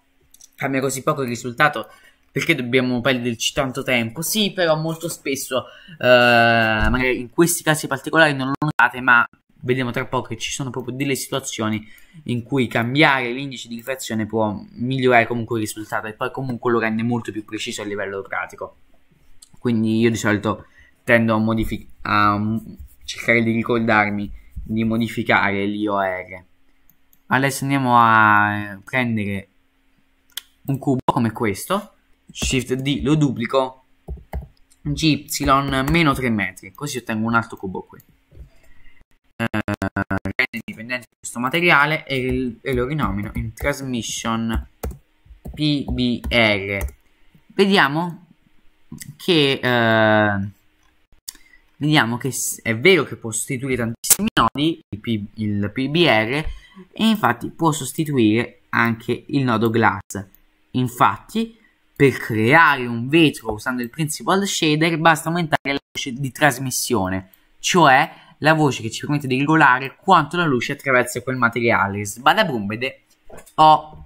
cambia così poco il risultato perché dobbiamo perderci tanto tempo? Sì, però molto spesso, eh, magari in questi casi particolari non lo notate, ma vediamo tra poco che ci sono proprio delle situazioni in cui cambiare l'indice di rifrazione può migliorare comunque il risultato e poi comunque lo rende molto più preciso a livello pratico. Quindi io di solito tendo a, modific- a cercare di ricordarmi di modificare l'IOR. Adesso andiamo a prendere un cubo come questo, Shift D lo duplico, GY meno 3 metri, così ottengo un altro cubo qui. Uh, rende dipendente questo materiale e, e lo rinomino in Transmission PBR. Vediamo che... Uh, vediamo che è vero che può sostituire tantissimi nodi, il, P, il PBR, e infatti può sostituire anche il nodo glass. Infatti, per creare un vetro usando il principal shader basta aumentare la voce di trasmissione, cioè la voce che ci permette di regolare quanto la luce attraversa quel materiale. Sbada brumbede, ho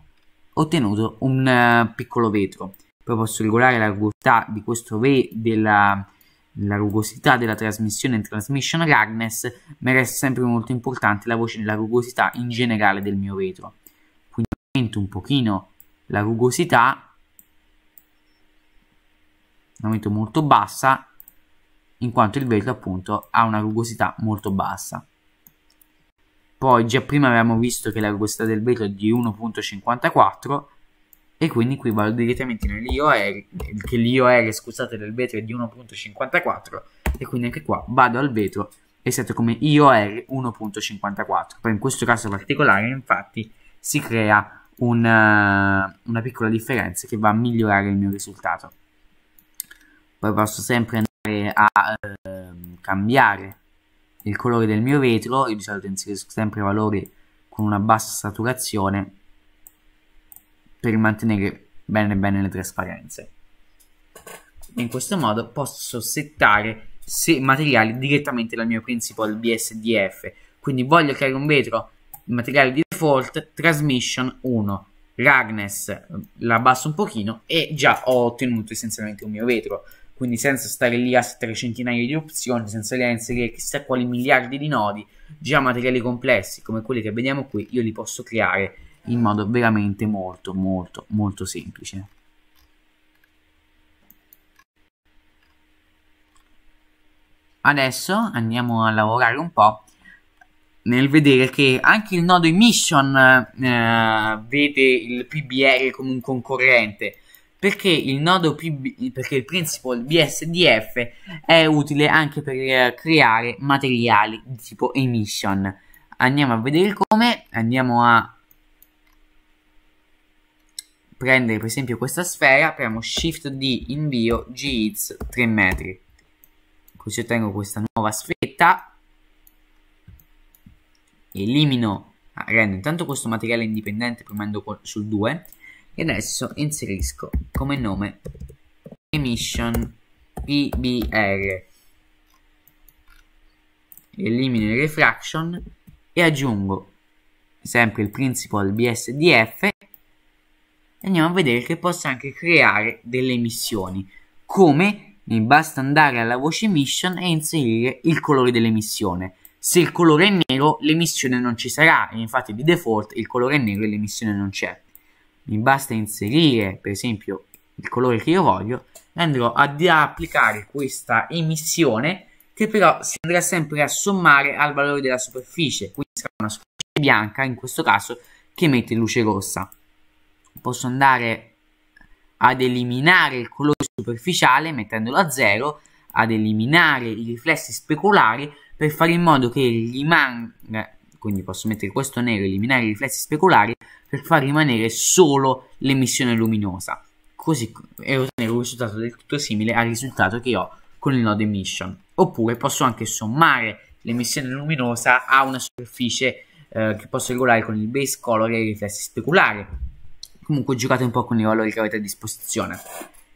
ottenuto un uh, piccolo vetro. Poi posso regolare la curvità di questo ve- della, la rugosità della trasmissione in Transmission Ragnes mi resta sempre molto importante la voce della rugosità in generale del mio vetro. Quindi aumento un pochino la rugosità, la metto molto bassa, in quanto il vetro appunto ha una rugosità molto bassa. Poi già prima avevamo visto che la rugosità del vetro è di 1.54, e quindi qui vado direttamente nell'IOR che l'IOR scusate del vetro è di 1.54 e quindi anche qua vado al vetro è stato come IOR 1.54 poi in questo caso particolare infatti si crea una, eh, una piccola differenza che va a migliorare il mio risultato poi posso sempre andare a ehm, cambiare il colore del mio vetro io di solito inserisco sempre valori con una bassa saturazione per mantenere bene bene le trasparenze. In questo modo posso settare se materiali direttamente dal mio principal BSDF. Quindi voglio creare un vetro materiale di default transmission 1. Ragnes eh, l'abbasso un pochino e già ho ottenuto essenzialmente un mio vetro. Quindi senza stare lì a settare centinaia di opzioni, senza lì a inserire chissà quali miliardi di nodi, già materiali complessi come quelli che vediamo qui, io li posso creare in modo veramente molto molto molto semplice. Adesso andiamo a lavorare un po' nel vedere che anche il nodo emission eh, vede il PBR come un concorrente perché il nodo PB, perché il principal BSDF è utile anche per eh, creare materiali di tipo emission andiamo a vedere come andiamo a prendere per esempio questa sfera, premo Shift D, invio, g 3 metri. Così ottengo questa nuova sfetta. Elimino, ah, rendo intanto questo materiale indipendente premendo sul 2 e adesso inserisco come nome Emission PBR. Elimino il refraction e aggiungo sempre il principal BSDF andiamo a vedere che posso anche creare delle missioni. Come? Mi basta andare alla voce mission e inserire il colore dell'emissione. Se il colore è nero, l'emissione non ci sarà, infatti di default il colore è nero e l'emissione non c'è. Mi basta inserire, per esempio, il colore che io voglio, e andrò ad applicare questa emissione che però si andrà sempre a sommare al valore della superficie, quindi sarà una superficie bianca in questo caso che mette luce rossa posso andare ad eliminare il colore superficiale mettendolo a zero, ad eliminare i riflessi speculari per fare in modo che rimanga, quindi posso mettere questo nero e eliminare i riflessi speculari per far rimanere solo l'emissione luminosa. Così ottenere un risultato del tutto simile al risultato che ho con il node emission. Oppure posso anche sommare l'emissione luminosa a una superficie eh, che posso regolare con il base color e i riflessi speculari Comunque giocate un po' con i valori che avete a disposizione.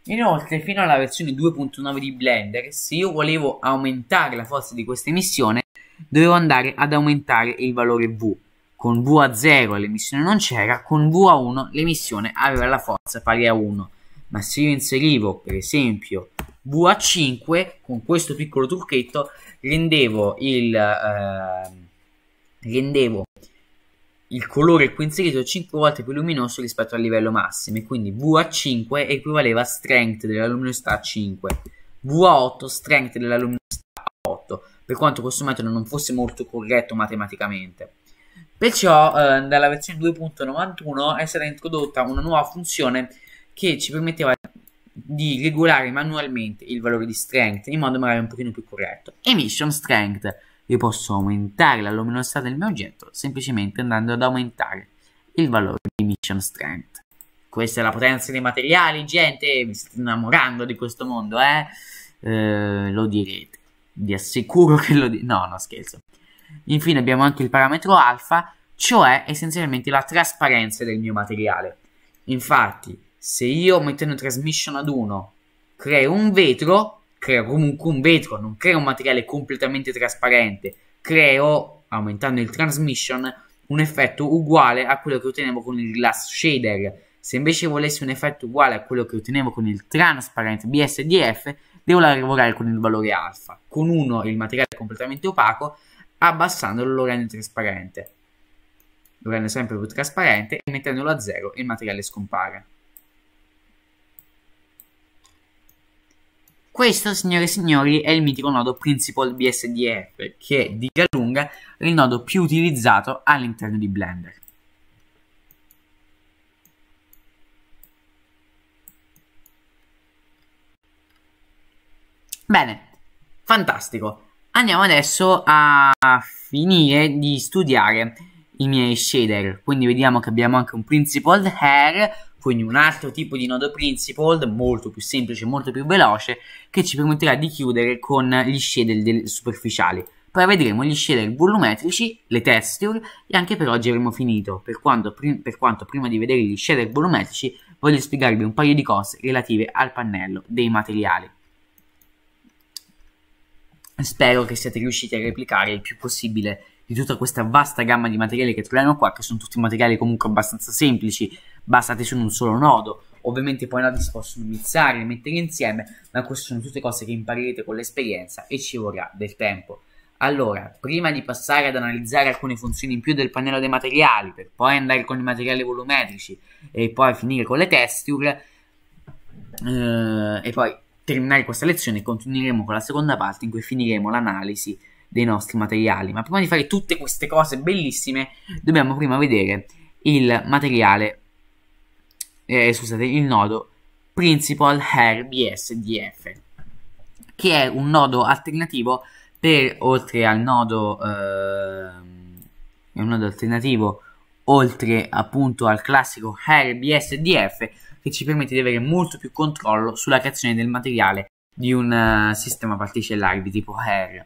Inoltre, fino alla versione 2.9 di Blender, se io volevo aumentare la forza di questa emissione, dovevo andare ad aumentare il valore V. Con V a 0 l'emissione non c'era, con V a 1 l'emissione aveva la forza pari a 1. Ma se io inserivo, per esempio, V a 5, con questo piccolo trucchetto, rendevo il... Eh, rendevo il colore qui inserito è 5 volte più luminoso rispetto al livello massimo, quindi VA5 equivaleva a strength della luminosità 5, VA8 strength della luminosità 8, per quanto questo metodo non fosse molto corretto matematicamente. Perciò eh, dalla versione 2.91 è stata introdotta una nuova funzione che ci permetteva di regolare manualmente il valore di strength in modo magari un pochino più corretto. Emission strength io posso aumentare la luminosità del mio oggetto semplicemente andando ad aumentare il valore di Mission Strength. Questa è la potenza dei materiali, gente, mi state innamorando di questo mondo, eh? eh lo direte, vi assicuro che lo direte. No, no, scherzo. Infine abbiamo anche il parametro alfa, cioè essenzialmente la trasparenza del mio materiale. Infatti, se io mettendo trasmission ad 1 creo un vetro, creo comunque un vetro, non creo un materiale completamente trasparente, creo, aumentando il transmission, un effetto uguale a quello che ottenevo con il glass shader. Se invece volessi un effetto uguale a quello che ottenevo con il transparent BSDF, devo lavorare con il valore alfa. Con uno il materiale è completamente opaco, abbassandolo lo rendo trasparente. Lo rendo sempre più trasparente e mettendolo a zero il materiale scompare. Questo, signore e signori, è il mitico nodo principal BSDF, che è di gran lunga il nodo più utilizzato all'interno di Blender. Bene, fantastico. Andiamo adesso a finire di studiare i miei shader. Quindi vediamo che abbiamo anche un principal hair quindi un altro tipo di nodo principled molto più semplice, molto più veloce che ci permetterà di chiudere con gli shader superficiali poi vedremo gli shader volumetrici, le texture e anche per oggi avremo finito per quanto, per quanto prima di vedere gli shader volumetrici voglio spiegarvi un paio di cose relative al pannello dei materiali spero che siate riusciti a replicare il più possibile di tutta questa vasta gamma di materiali che troviamo qua, che sono tutti materiali comunque abbastanza semplici, basate su un solo nodo. Ovviamente poi i nodi si possono iniziare e mettere insieme, ma queste sono tutte cose che imparerete con l'esperienza e ci vorrà del tempo. Allora, prima di passare ad analizzare alcune funzioni in più del pannello dei materiali, per poi andare con i materiali volumetrici e poi finire con le texture, eh, e poi terminare questa lezione continueremo con la seconda parte in cui finiremo l'analisi dei nostri materiali. Ma prima di fare tutte queste cose bellissime, dobbiamo prima vedere il materiale eh, scusate, il nodo principal hair BSDF, che è un nodo alternativo per oltre al nodo, eh, un nodo alternativo oltre appunto al classico hair BSDF che ci permette di avere molto più controllo sulla creazione del materiale di un uh, sistema particellare di tipo hair.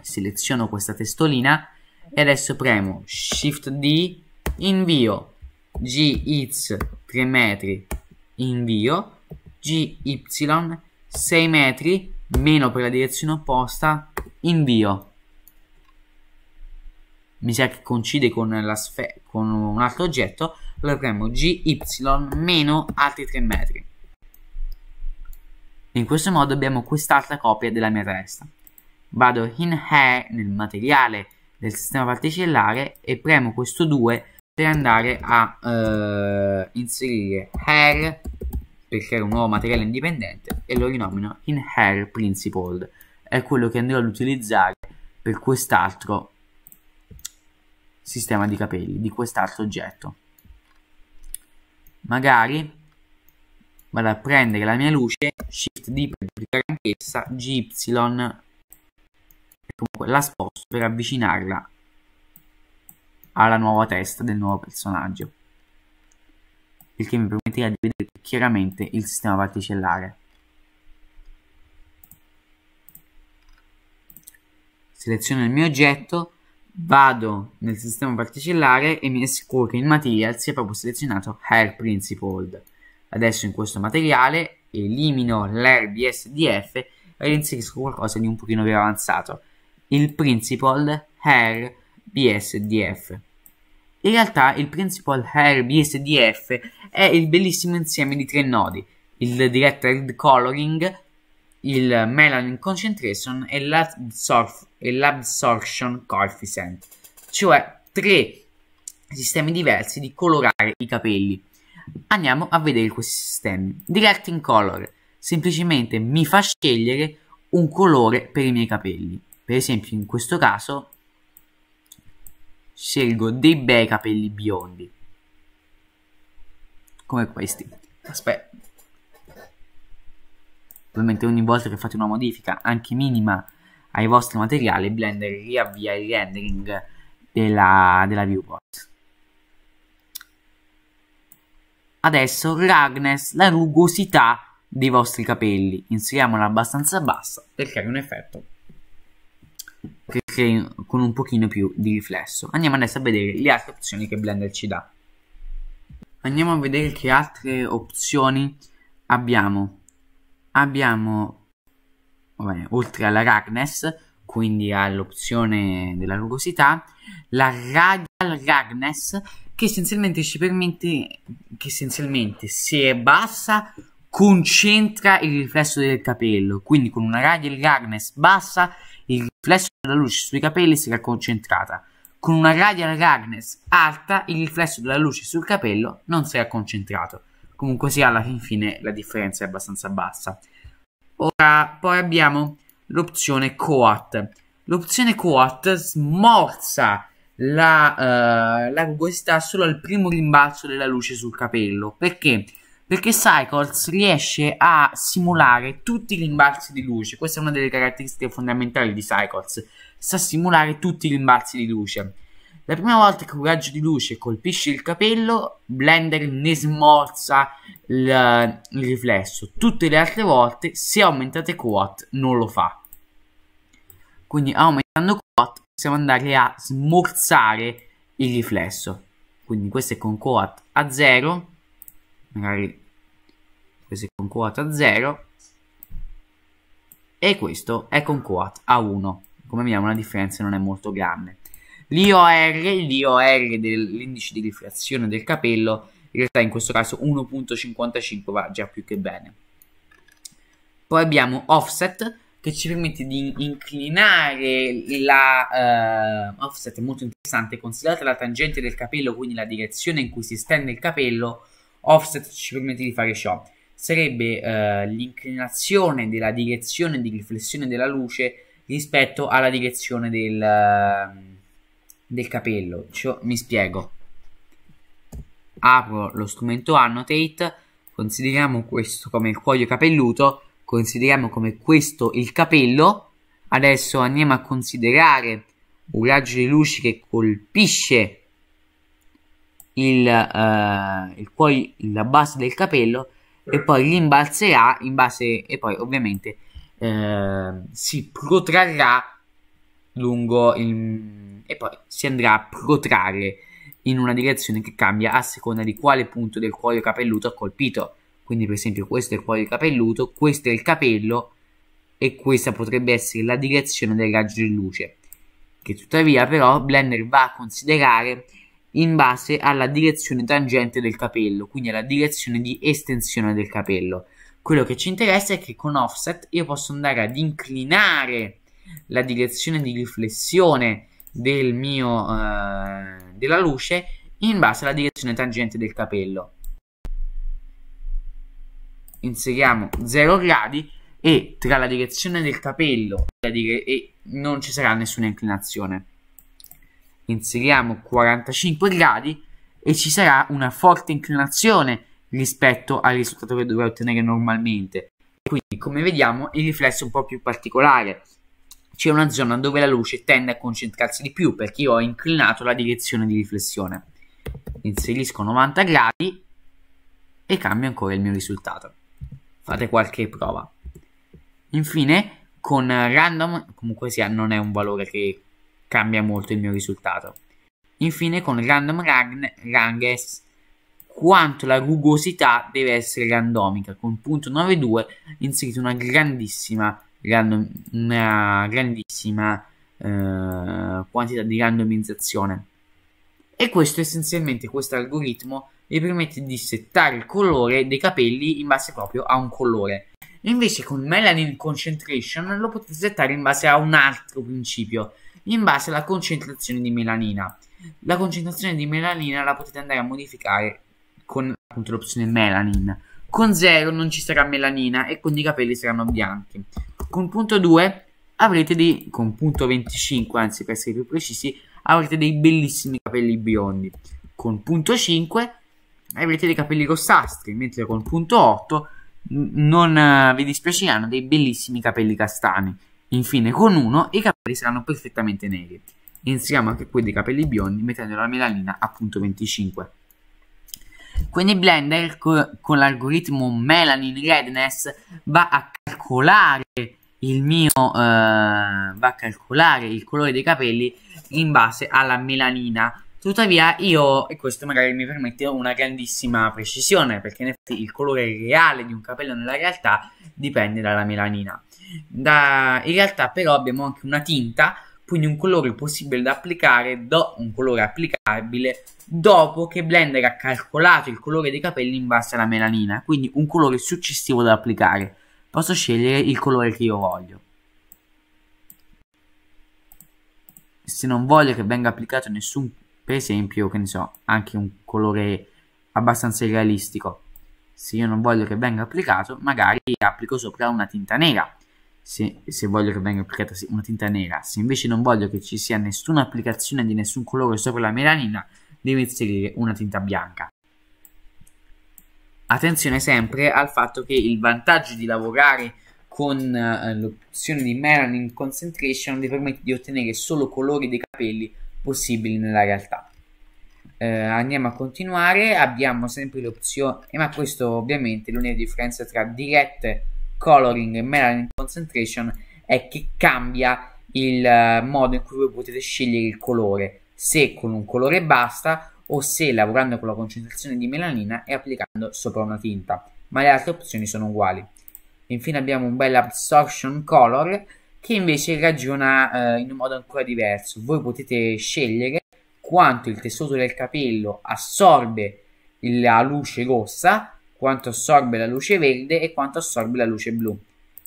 Seleziono questa testolina e adesso premo Shift D, invio GX 3 metri invio, GY 6 metri meno per la direzione opposta invio. Mi sa che coincide con, con un altro oggetto, allora premo GY meno altri 3 metri. In questo modo abbiamo quest'altra copia della mia testa. Vado in Hair nel materiale del sistema particellare e premo questo 2 per andare a eh, inserire hair per creare un nuovo materiale indipendente e lo rinomino in hair principled è quello che andrò ad utilizzare per quest'altro sistema di capelli di quest'altro oggetto magari vado a prendere la mia luce shift D per duplicare anch'essa GY e comunque la sposto per avvicinarla alla nuova testa del nuovo personaggio, il che mi permetterà di vedere chiaramente il sistema particellare. Seleziono il mio oggetto, vado nel sistema particellare e mi assicuro che il material sia proprio selezionato Hair Principled. Adesso in questo materiale elimino l'Hair di e inserisco qualcosa di un pochino più avanzato, il Principled Hair BSDF. In realtà il principal hair BSDF è il bellissimo insieme di tre nodi, il directed coloring, il melanin concentration e, l'absorf- e l'absorption coefficient, cioè tre sistemi diversi di colorare i capelli. Andiamo a vedere questi sistemi. Directing color, semplicemente mi fa scegliere un colore per i miei capelli. Per esempio in questo caso scelgo dei bei capelli biondi. Come questi. Aspetta. Ovviamente ogni volta che fate una modifica, anche minima, ai vostri materiali, Blender riavvia il rendering della, della viewport. Adesso Ragnes, la rugosità dei vostri capelli. Inseriamola abbastanza bassa per creare un effetto che, che, con un pochino più di riflesso. Andiamo adesso a vedere le altre opzioni che Blender ci dà. Andiamo a vedere che altre opzioni abbiamo. Abbiamo, vabbè, oltre alla Ragnes, quindi all'opzione della rugosità, la Radial Ragnes, che essenzialmente ci permette, che essenzialmente se è bassa concentra il riflesso del capello, quindi con una Radial Ragnes bassa il riflesso della luce sui capelli si era concentrata. Con una radial Ragnes alta, il riflesso della luce sul capello non si era concentrato. Comunque sia, alla fin fine la differenza è abbastanza bassa. Ora, poi abbiamo l'opzione Coat. L'opzione Coat smorza la, uh, la rugosità solo al primo rimbalzo della luce sul capello. Perché? perché Cycles riesce a simulare tutti i rimbalzi di luce. Questa è una delle caratteristiche fondamentali di Cycles, sa simulare tutti i rimbalzi di luce. La prima volta che un raggio di luce colpisce il capello, Blender ne smorza il, il riflesso. Tutte le altre volte, se aumentate quote, non lo fa. Quindi aumentando quote possiamo andare a smorzare il riflesso. Quindi questo è con quote a 0 magari queste con quota 0 e questo è con quota a 1 come vediamo la differenza non è molto grande l'IOR, l'IOR dell'indice di rifrazione del capello in realtà in questo caso 1.55 va già più che bene poi abbiamo offset che ci permette di inclinare la uh, offset molto interessante considerate la tangente del capello quindi la direzione in cui si stende il capello Offset ci permette di fare ciò. Sarebbe eh, l'inclinazione della direzione di riflessione della luce rispetto alla direzione del, ehm, del capello. Cioè, mi spiego. Apro lo strumento Annotate, consideriamo questo come il cuoio capelluto, consideriamo come questo il capello. Adesso andiamo a considerare un raggio di luce che colpisce il, eh, il poi la base del capello e poi rimbalzerà in base e poi ovviamente eh, si protrarrà lungo il, e poi si andrà a protrarre in una direzione che cambia a seconda di quale punto del cuoio capelluto ha colpito quindi per esempio questo è il cuoio capelluto questo è il capello e questa potrebbe essere la direzione del raggio di luce che tuttavia però Blender va a considerare in base alla direzione tangente del capello, quindi alla direzione di estensione del capello. Quello che ci interessa è che con offset io posso andare ad inclinare la direzione di riflessione del mio, eh, della luce in base alla direzione tangente del capello. Inseriamo 0 gradi e tra la direzione del capello e non ci sarà nessuna inclinazione inseriamo 45 gradi e ci sarà una forte inclinazione rispetto al risultato che dovrei ottenere normalmente. Quindi, come vediamo, il riflesso è un po' più particolare. C'è una zona dove la luce tende a concentrarsi di più perché io ho inclinato la direzione di riflessione. Inserisco 90 gradi e cambio ancora il mio risultato. Fate qualche prova. Infine, con random, comunque sia, non è un valore che cambia molto il mio risultato. Infine con random ranges quanto la rugosità deve essere randomica. Con punto 92 inserito una grandissima, random, una grandissima eh, quantità di randomizzazione. E questo essenzialmente, questo algoritmo vi permette di settare il colore dei capelli in base proprio a un colore. Invece con Melanin Concentration lo potete settare in base a un altro principio, in base alla concentrazione di melanina. La concentrazione di melanina la potete andare a modificare con appunto l'opzione melanin. Con 0 non ci sarà melanina e quindi i capelli saranno bianchi. Con punto 2 avrete dei, con punto 25 anzi per essere più precisi, avrete dei bellissimi capelli biondi. Con punto 5 avrete dei capelli rossastri, mentre con punto 8 non uh, vi dispiaceranno dei bellissimi capelli castani. Infine con uno i capelli saranno perfettamente neri. Insieme anche quelli dei capelli biondi mettendo la melanina a punto 25. Quindi Blender co con l'algoritmo Melanin Redness va a calcolare il mio eh, va a calcolare il colore dei capelli in base alla melanina. Tuttavia io, e questo magari mi permette una grandissima precisione, perché in effetti il colore reale di un capello nella realtà dipende dalla melanina da... in realtà però abbiamo anche una tinta quindi un colore possibile da applicare, do, un colore applicabile dopo che Blender ha calcolato il colore dei capelli in base alla melanina, quindi un colore successivo da applicare. Posso scegliere il colore che io voglio. Se non voglio che venga applicato nessun, per esempio, che ne so, anche un colore abbastanza realistico. Se io non voglio che venga applicato, magari applico sopra una tinta nera se, se, voglio che venga applicata una tinta nera, se invece non voglio che ci sia nessuna applicazione di nessun colore sopra la melanina, devo inserire una tinta bianca. Attenzione sempre al fatto che il vantaggio di lavorare con eh, l'opzione di Melanin Concentration vi permette di ottenere solo colori dei capelli possibili nella realtà. Eh, andiamo a continuare, abbiamo sempre l'opzione, eh, ma questo ovviamente l'unica differenza tra dirette coloring e melanin concentration è che cambia il eh, modo in cui voi potete scegliere il colore, se con un colore basta o se lavorando con la concentrazione di melanina e applicando sopra una tinta, ma le altre opzioni sono uguali. Infine abbiamo un bel absorption color che invece ragiona eh, in un modo ancora diverso. Voi potete scegliere quanto il tessuto del capello assorbe la luce rossa quanto assorbe la luce verde e quanto assorbe la luce blu.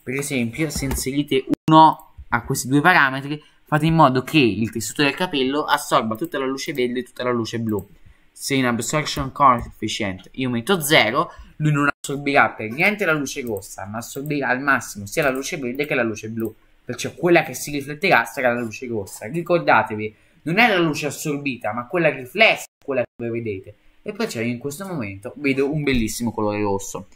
Per esempio, se inserite uno a questi due parametri, fate in modo che il tessuto del capello assorba tutta la luce verde e tutta la luce blu. Se in absorption coefficient io metto 0, lui non assorbirà per niente la luce rossa, ma assorbirà al massimo sia la luce verde che la luce blu. Perciò quella che si rifletterà sarà la luce rossa. Ricordatevi, non è la luce assorbita, ma quella riflessa, quella che voi vedete e poi c'è in questo momento vedo un bellissimo colore rosso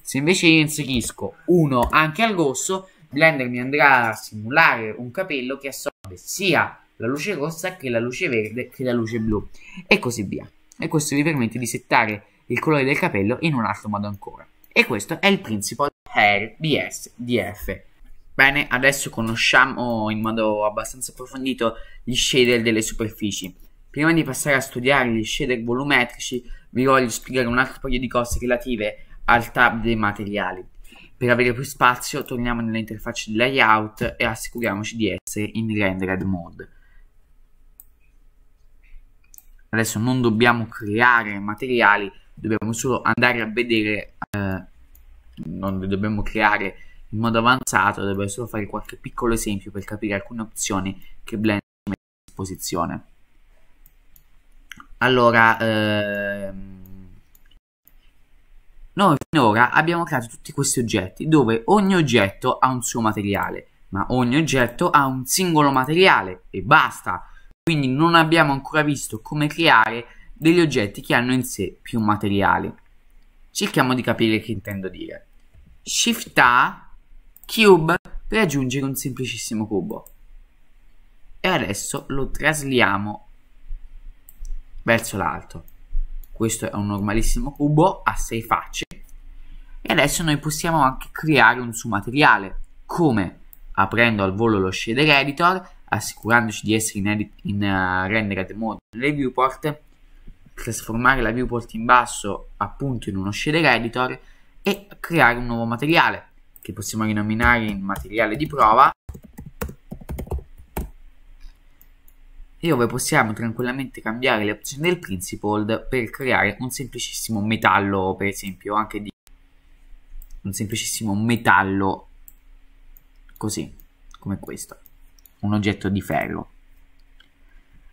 se invece io inserisco uno anche al rosso Blender mi andrà a simulare un capello che assorbe sia la luce rossa che la luce verde che la luce blu e così via e questo vi permette di settare il colore del capello in un altro modo ancora e questo è il principal hair DF. Bene, adesso conosciamo in modo abbastanza approfondito gli shader delle superfici. Prima di passare a studiare gli shader volumetrici, vi voglio spiegare un altro paio di cose relative al tab dei materiali. Per avere più spazio, torniamo nell'interfaccia di layout e assicuriamoci di essere in rendered mode. Adesso non dobbiamo creare materiali, dobbiamo solo andare a vedere, eh, non li dobbiamo creare in modo avanzato, dobbiamo solo fare qualche piccolo esempio per capire alcune opzioni che Blender mette a disposizione. Allora, ehm... noi finora abbiamo creato tutti questi oggetti dove ogni oggetto ha un suo materiale, ma ogni oggetto ha un singolo materiale e basta. Quindi non abbiamo ancora visto come creare degli oggetti che hanno in sé più materiali. Cerchiamo di capire che intendo dire. Shift A, Cube, per aggiungere un semplicissimo cubo. E adesso lo trasliamo verso l'alto. Questo è un normalissimo cubo a sei facce e adesso noi possiamo anche creare un suo materiale. Come? Aprendo al volo lo shader editor, assicurandoci di essere in, edit, in uh, eh, rendered mode le viewport, trasformare la viewport in basso appunto in uno shader editor e creare un nuovo materiale che possiamo rinominare in materiale di prova e dove possiamo tranquillamente cambiare le opzioni del principled per creare un semplicissimo metallo, per esempio, anche di un semplicissimo metallo così, come questo, un oggetto di ferro.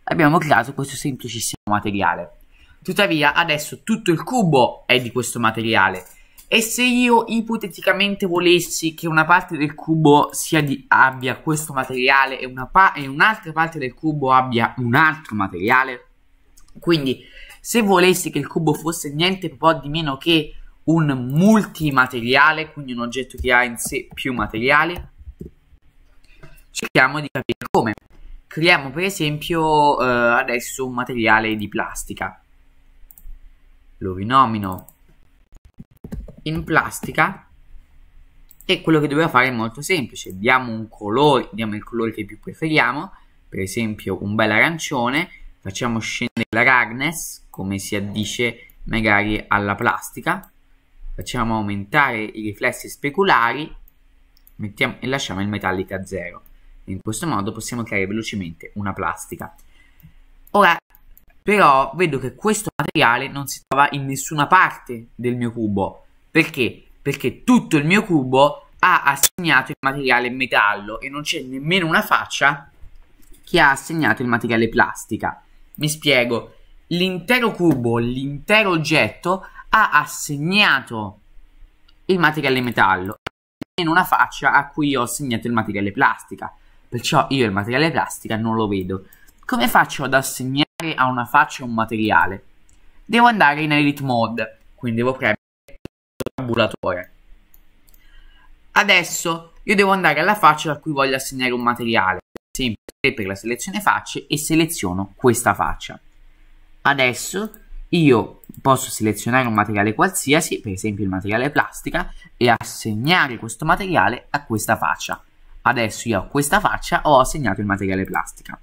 Abbiamo creato questo semplicissimo materiale. Tuttavia, adesso tutto il cubo è di questo materiale e se io ipoteticamente volessi che una parte del cubo di, abbia questo materiale e, una pa- e un'altra parte del cubo abbia un altro materiale, quindi se volessi che il cubo fosse niente po' di meno che un multimateriale, quindi un oggetto che ha in sé più materiali, cerchiamo di capire come. Creiamo per esempio eh, adesso un materiale di plastica. Lo rinomino in plastica e quello che dobbiamo fare è molto semplice diamo un colore diamo il colore che più preferiamo per esempio un bel arancione facciamo scendere la ragnes come si addice magari alla plastica facciamo aumentare i riflessi speculari mettiamo, e lasciamo il metallica a zero in questo modo possiamo creare velocemente una plastica ora però vedo che questo materiale non si trova in nessuna parte del mio cubo perché? Perché tutto il mio cubo ha assegnato il materiale metallo e non c'è nemmeno una faccia che ha assegnato il materiale plastica. Mi spiego, l'intero cubo, l'intero oggetto ha assegnato il materiale metallo e nemmeno una faccia a cui ho assegnato il materiale plastica. Perciò io il materiale plastica non lo vedo. Come faccio ad assegnare a una faccia un materiale? Devo andare in Edit Mode, quindi devo premere tabulatore. Adesso io devo andare alla faccia a cui voglio assegnare un materiale, per esempio per la selezione facce e seleziono questa faccia. Adesso io posso selezionare un materiale qualsiasi, per esempio il materiale plastica, e assegnare questo materiale a questa faccia. Adesso io a questa faccia ho assegnato il materiale plastica.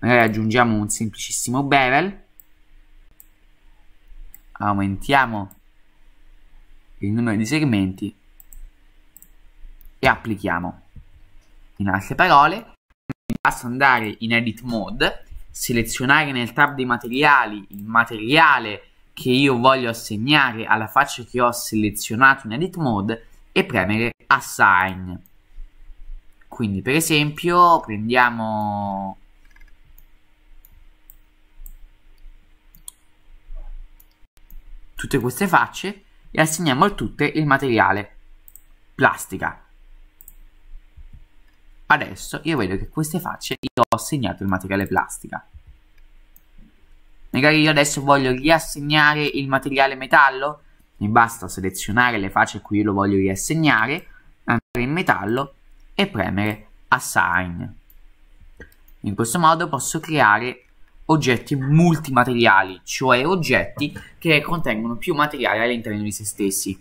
Magari aggiungiamo un semplicissimo bevel, aumentiamo il numero di segmenti e applichiamo. In altre parole, basta andare in edit mode, selezionare nel tab dei materiali il materiale che io voglio assegnare alla faccia che ho selezionato in edit mode e premere assign. Quindi per esempio prendiamo tutte queste facce e assegniamo al tutte il materiale plastica. Adesso io vedo che queste facce io ho assegnato il materiale plastica. Magari io adesso voglio riassegnare il materiale metallo, mi basta selezionare le facce a cui io lo voglio riassegnare, andare in metallo e premere assign. In questo modo posso creare oggetti multimateriali, cioè oggetti che contengono più materiali all'interno di se stessi.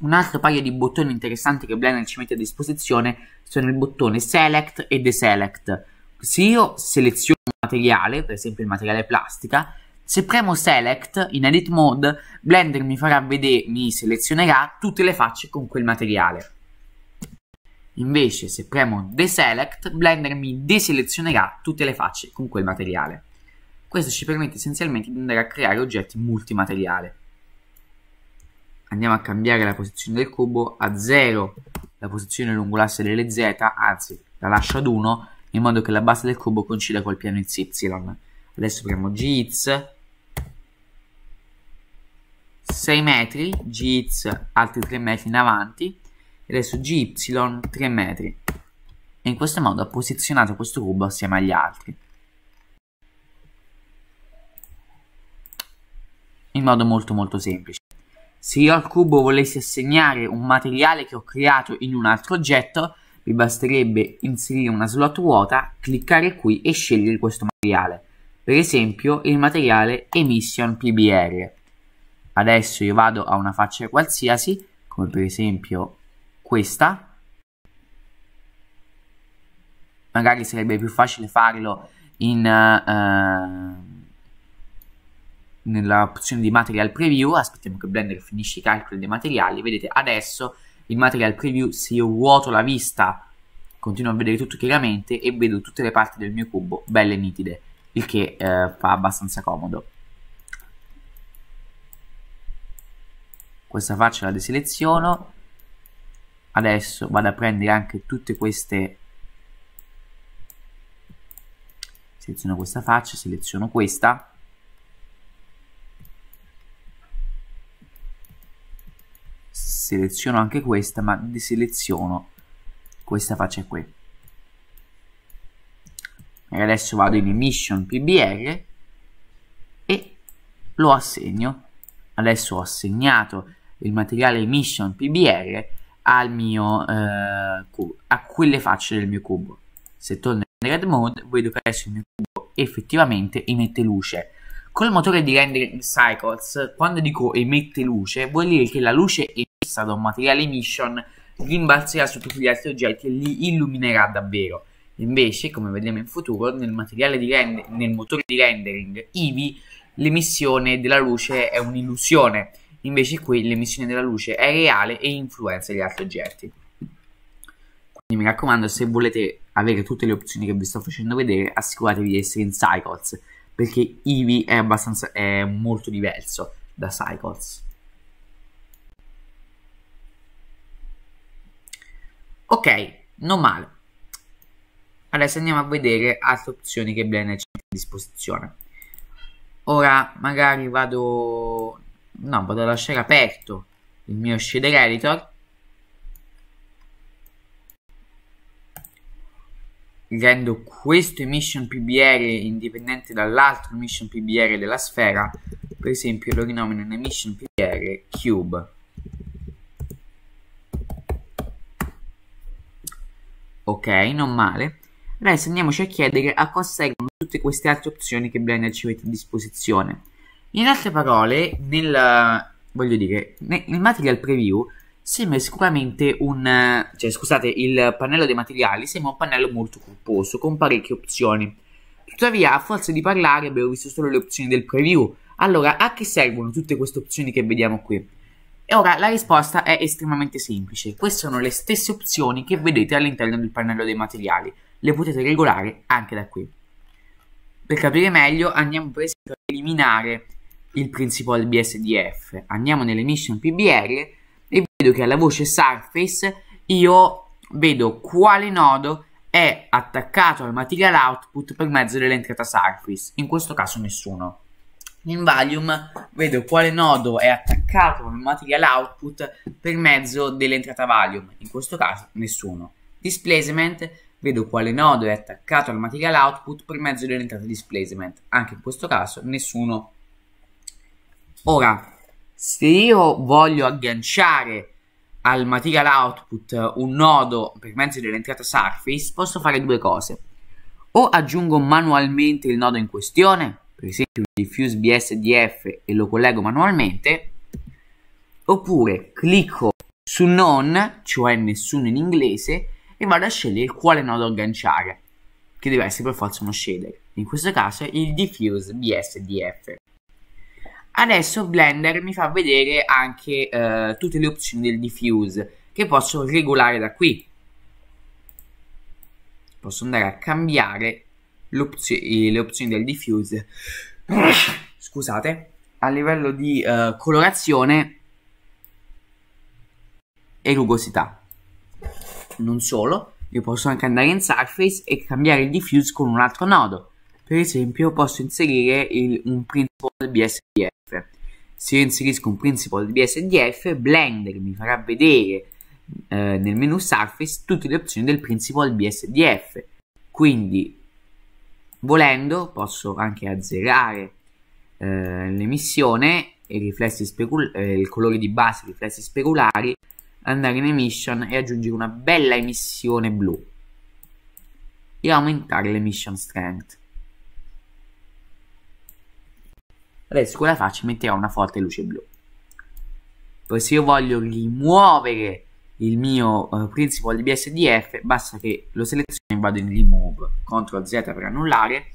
Un altro paio di bottoni interessanti che Blender ci mette a disposizione sono il bottone Select e Deselect. Se io seleziono un materiale, per esempio il materiale plastica, se premo Select in Edit Mode, Blender mi farà vedere, mi selezionerà tutte le facce con quel materiale. Invece se premo Deselect, Blender mi deselezionerà tutte le facce con quel materiale. Questo ci permette essenzialmente di andare a creare oggetti multimateriali. Andiamo a cambiare la posizione del cubo a 0, la posizione lungo l'asse delle z, anzi la lascio ad 1, in modo che la base del cubo coincida col piano y. Adesso premo GX, 6 metri, GX altri 3 metri in avanti, e adesso GY 3 metri. E in questo modo ho posizionato questo cubo assieme agli altri. in modo molto molto semplice. Se io al cubo volessi assegnare un materiale che ho creato in un altro oggetto, mi basterebbe inserire una slot vuota, cliccare qui e scegliere questo materiale. Per esempio il materiale Emission PBR. Adesso io vado a una faccia qualsiasi, come per esempio questa. Magari sarebbe più facile farlo in... Uh, nella opzione di material preview, aspettiamo che Blender finisce i calcoli dei materiali, vedete adesso il material preview se io vuoto la vista continuo a vedere tutto chiaramente e vedo tutte le parti del mio cubo belle e nitide, il che eh, fa abbastanza comodo. Questa faccia la deseleziono, adesso vado a prendere anche tutte queste seleziono questa faccia, seleziono questa seleziono anche questa ma deseleziono questa faccia qui e adesso vado in emission pbr e lo assegno adesso ho assegnato il materiale emission pbr al mio eh, cubo, a quelle facce del mio cubo se torno in red mode vedo che adesso il mio cubo effettivamente emette luce col motore di rendering cycles quando dico emette luce vuol dire che la luce regista da un materiale mission rimbalzerà su tutti gli altri oggetti e li illuminerà davvero. Invece, come vedremo in futuro, nel, rend- nel motore di rendering IVI l'emissione della luce è un'illusione, invece qui l'emissione della luce è reale e influenza gli altri oggetti. Quindi mi raccomando, se volete avere tutte le opzioni che vi sto facendo vedere, assicuratevi di essere in Cycles, perché IVI è, è molto diverso da Cycles. Ok, non male. Adesso andiamo a vedere altre opzioni che Blender ha a disposizione. Ora magari vado... No, vado a lasciare aperto il mio shader editor. Rendo questo emission PBR indipendente dall'altro emission PBR della sfera. Per esempio lo rinomino in emission PBR cube. Ok, non male. Adesso andiamoci a chiedere a cosa servono tutte queste altre opzioni che Blender ci mette a disposizione. In altre parole, nel, voglio dire, nel, nel material preview sembra sicuramente un... cioè scusate, il pannello dei materiali sembra un pannello molto corposo, con parecchie opzioni. Tuttavia, a forza di parlare abbiamo visto solo le opzioni del preview. Allora, a che servono tutte queste opzioni che vediamo qui? E ora la risposta è estremamente semplice. Queste sono le stesse opzioni che vedete all'interno del pannello dei materiali. Le potete regolare anche da qui. Per capire meglio andiamo per esempio a eliminare il principal BSDF. Andiamo nelle mission PBR e vedo che alla voce surface io vedo quale nodo è attaccato al material output per mezzo dell'entrata surface. In questo caso nessuno in Valium vedo quale nodo è attaccato al material output per mezzo dell'entrata Valium, in questo caso nessuno. Displacement vedo quale nodo è attaccato al material output per mezzo dell'entrata displacement, anche in questo caso nessuno. Ora, se io voglio agganciare al material output un nodo per mezzo dell'entrata surface, posso fare due cose. O aggiungo manualmente il nodo in questione, per esempio il diffuse BSDF e lo collego manualmente, oppure clicco su non, cioè nessuno in inglese, e vado a scegliere quale nodo agganciare, che deve essere per forza uno shader, in questo caso il diffuse BSDF. Adesso Blender mi fa vedere anche eh, tutte le opzioni del diffuse che posso regolare da qui. Posso andare a cambiare le opzioni del diffuse [clears throat] scusate a livello di uh, colorazione e rugosità non solo io posso anche andare in Surface e cambiare il diffuse con un altro nodo per esempio posso inserire il, un principle BSDF se io inserisco un principle BSDF Blender mi farà vedere eh, nel menu Surface tutte le opzioni del principle BSDF quindi Volendo posso anche azzerare eh, l'emissione e eh, il colore di base, i riflessi speculari, andare in emission e aggiungere una bella emissione blu e aumentare l'emission strength. Adesso con la faccia metterò una forte luce blu. Poi se io voglio rimuovere il mio eh, principal di BSDF, basta che lo seleziono e vado in remove, CTRL Z per annullare.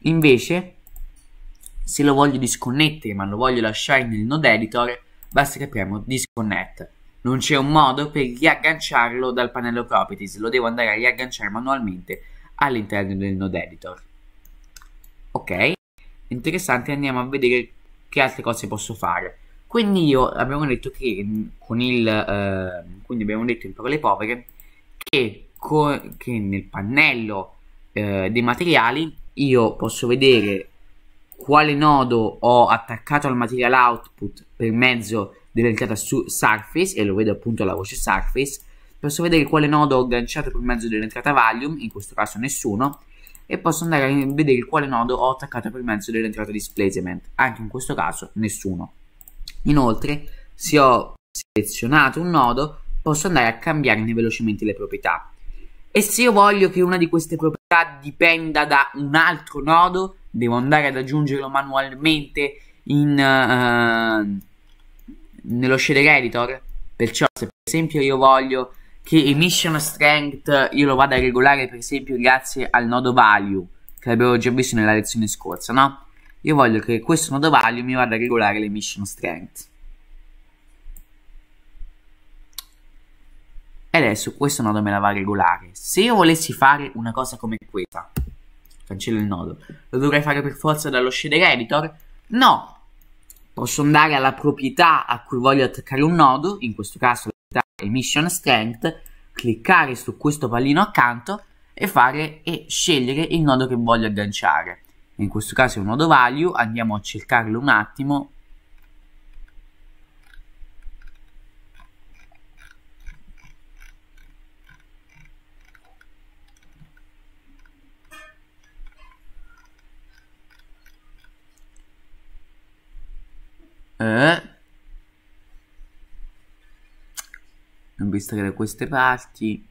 Invece, se lo voglio disconnettere ma lo voglio lasciare nel node editor, basta che premo disconnect. Non c'è un modo per riagganciarlo dal pannello properties, lo devo andare a riagganciare manualmente all'interno del node editor. Ok, interessante, andiamo a vedere che altre cose posso fare. Quindi io abbiamo detto che con il eh, quindi abbiamo detto in parole povere che, con, che nel pannello eh, dei materiali io posso vedere quale nodo ho attaccato al material output per mezzo dell'entrata su surface e lo vedo appunto alla voce surface posso vedere quale nodo ho agganciato per mezzo dell'entrata volume in questo caso nessuno e posso andare a vedere quale nodo ho attaccato per mezzo dell'entrata displacement anche in questo caso nessuno Inoltre, se ho selezionato un nodo, posso andare a cambiarne velocemente le proprietà. E se io voglio che una di queste proprietà dipenda da un altro nodo, devo andare ad aggiungerlo manualmente in, uh, nello shader editor. Perciò se per esempio io voglio che emission strength io lo vada a regolare per esempio grazie al nodo value che abbiamo già visto nella lezione scorsa, no? io voglio che questo nodo value mi vada a regolare le mission strength e adesso questo nodo me la va a regolare se io volessi fare una cosa come questa cancello il nodo lo dovrei fare per forza dallo shader editor no posso andare alla proprietà a cui voglio attaccare un nodo in questo caso la proprietà emission strength cliccare su questo pallino accanto e fare e scegliere il nodo che voglio agganciare in questo caso è un nodo value, andiamo a cercarlo un attimo. Eh. Visto che da queste parti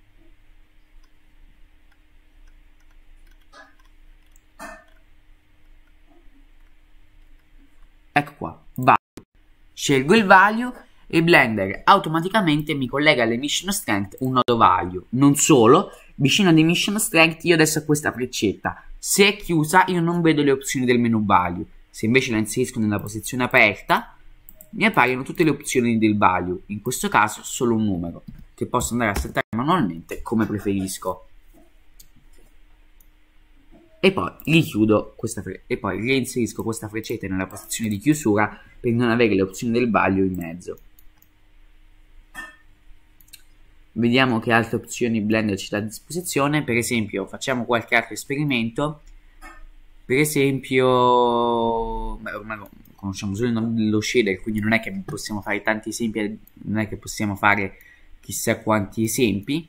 Scelgo il value e Blender automaticamente mi collega alle Mission Strength un nodo value. Non solo, vicino alle Mission Strength io adesso ho questa freccetta. Se è chiusa io non vedo le opzioni del menu value. Se invece la inserisco nella posizione aperta, mi appaiono tutte le opzioni del value, in questo caso solo un numero, che posso andare a settare manualmente come preferisco e poi richiudo questa fre- e poi reinserisco questa freccetta nella posizione di chiusura per non avere le opzioni del vaglio in mezzo. Vediamo che altre opzioni Blender ci dà a disposizione, per esempio facciamo qualche altro esperimento, per esempio, beh, ormai conosciamo solo lo shader, quindi non è che possiamo fare tanti esempi, non è che possiamo fare chissà quanti esempi,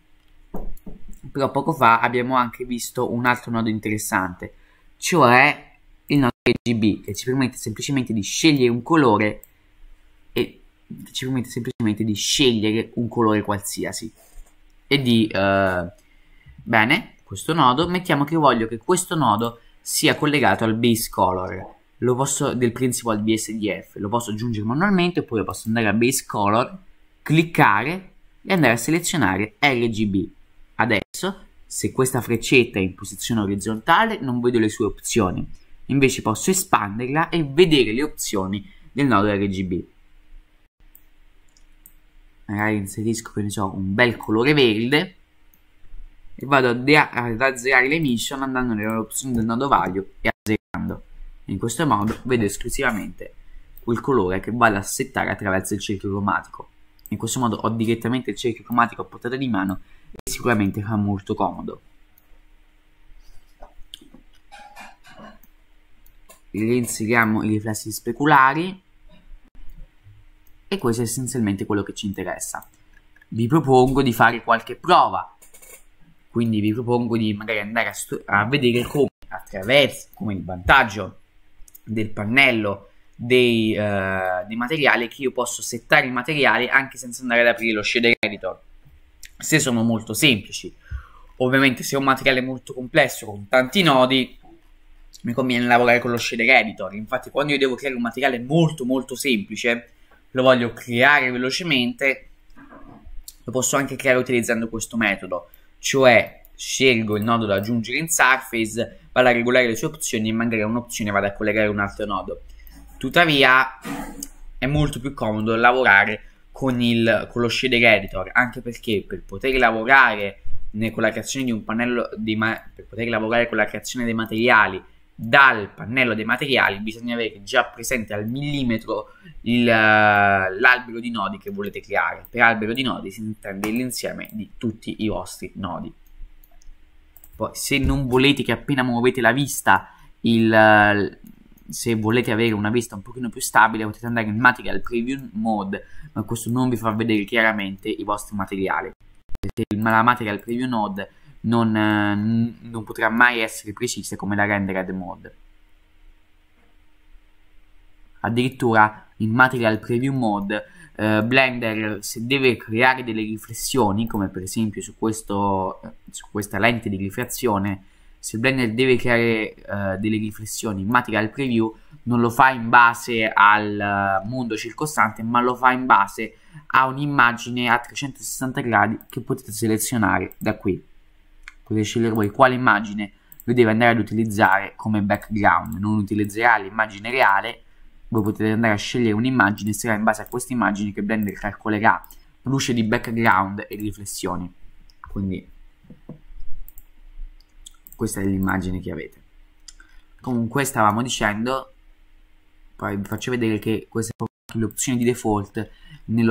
però poco fa abbiamo anche visto un altro nodo interessante, cioè il nodo RGB che ci permette semplicemente di scegliere un colore e che ci permette semplicemente di scegliere un colore qualsiasi e di eh, bene questo nodo mettiamo che voglio che questo nodo sia collegato al base color lo posso del principal BSDF lo posso aggiungere manualmente oppure posso andare a base color cliccare e andare a selezionare RGB Adesso, se questa freccetta è in posizione orizzontale, non vedo le sue opzioni. Invece posso espanderla e vedere le opzioni del nodo RGB. Magari inserisco, che ne so, un bel colore verde e vado ad azzerare le mission andando nelle opzioni del nodo value e azzerando. In questo modo vedo esclusivamente quel colore che vado a settare attraverso il cerchio cromatico. In questo modo ho direttamente il cerchio cromatico a portata di mano e sicuramente fa molto comodo. Le i riflessi speculari e questo è essenzialmente quello che ci interessa. Vi propongo di fare qualche prova, quindi vi propongo di magari andare a, a vedere come attraverso, come il vantaggio del pannello dei, uh, dei materiali che io posso settare il materiale anche senza andare ad aprire lo shader editor se sono molto semplici. Ovviamente se è un materiale molto complesso con tanti nodi mi conviene lavorare con lo shader editor. Infatti quando io devo creare un materiale molto molto semplice lo voglio creare velocemente lo posso anche creare utilizzando questo metodo. Cioè scelgo il nodo da aggiungere in Surface, vado a regolare le sue opzioni e magari un'opzione vado a collegare un altro nodo. Tuttavia è molto più comodo lavorare con con, il, con lo shader editor, anche perché per poter lavorare con la creazione di un pannello di ma- per poter lavorare con la creazione dei materiali dal pannello dei materiali bisogna avere già presente al millimetro il, eh, l'albero di nodi che volete creare. Per albero di nodi si intende l'insieme di tutti i vostri nodi. Poi se non volete che appena muovete la vista il, se volete avere una vista un pochino più stabile potete andare in Material Preview Mode, ma questo non vi fa vedere chiaramente i vostri materiali, perché la Material Preview Mode non, eh, non potrà mai essere precisa come la Rendered Mode. Addirittura in Material Preview Mode eh, Blender se deve creare delle riflessioni, come per esempio su, questo, su questa lente di rifrazione, se Blender deve creare uh, delle riflessioni in material preview non lo fa in base al eh, mondo circostante ma lo fa in base a un'immagine a 360 gradi che potete selezionare da qui potete scegliere voi quale immagine lo deve andare ad utilizzare come background non utilizzerà l'immagine reale voi potete andare a scegliere un'immagine e sarà in base a queste immagini che Blender calcolerà luce di background e riflessioni quindi questa è l'immagine che avete comunque stavamo dicendo poi vi faccio vedere che queste sono le opzioni di default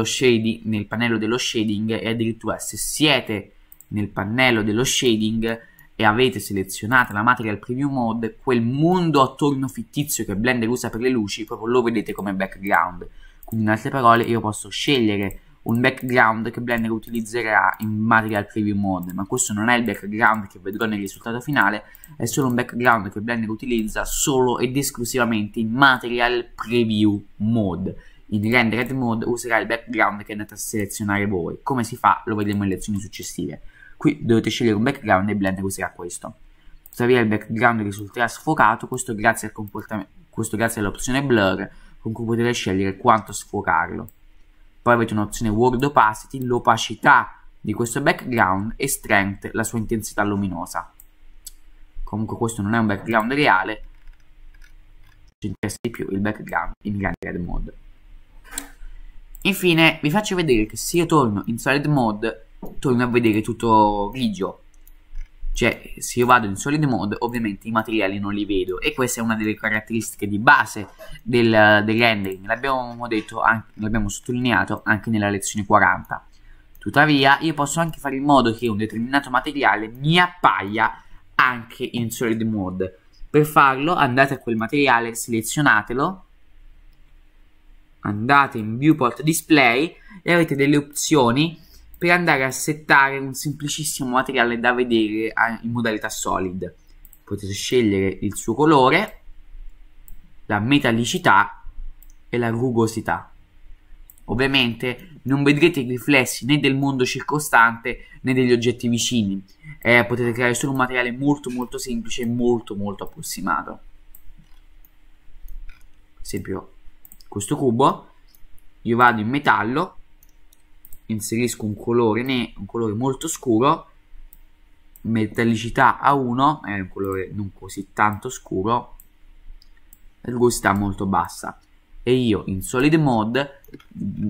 shading, nel pannello dello shading e addirittura se siete nel pannello dello shading e avete selezionato la material preview mode quel mondo attorno fittizio che Blender usa per le luci proprio lo vedete come background quindi in altre parole io posso scegliere un background che Blender utilizzerà in Material Preview Mode, ma questo non è il background che vedrò nel risultato finale, è solo un background che Blender utilizza solo ed esclusivamente in Material Preview Mode. In Rendered Mode userà il background che andate a selezionare voi. Come si fa lo vedremo in lezioni successive. Qui dovete scegliere un background e Blender userà questo. Tuttavia il background risulterà sfocato, questo grazie, al questo grazie all'opzione Blur con cui potete scegliere quanto sfocarlo. Poi avete un'opzione Word Opacity, l'opacità di questo background e Strength, la sua intensità luminosa. Comunque questo non è un background reale, ci interessa di più il background in Rendered Mode. Infine vi faccio vedere che se io torno in Solid Mode torno a vedere tutto grigio cioè, se io vado in solid mode, ovviamente i materiali non li vedo. E questa è una delle caratteristiche di base del, del rendering. L'abbiamo detto, anche, l'abbiamo sottolineato anche nella lezione 40. Tuttavia, io posso anche fare in modo che un determinato materiale mi appaia anche in solid mode. Per farlo andate a quel materiale, selezionatelo, andate in viewport display e avete delle opzioni per andare a settare un semplicissimo materiale da vedere in modalità solid. Potete scegliere il suo colore, la metallicità e la rugosità. Ovviamente non vedrete i riflessi né del mondo circostante né degli oggetti vicini. Eh, potete creare solo un materiale molto molto semplice e molto molto approssimato. Per esempio questo cubo, io vado in metallo inserisco un colore, ne un colore molto scuro metallicità a 1 è un colore non così tanto scuro e rugosità molto bassa e io in solid mode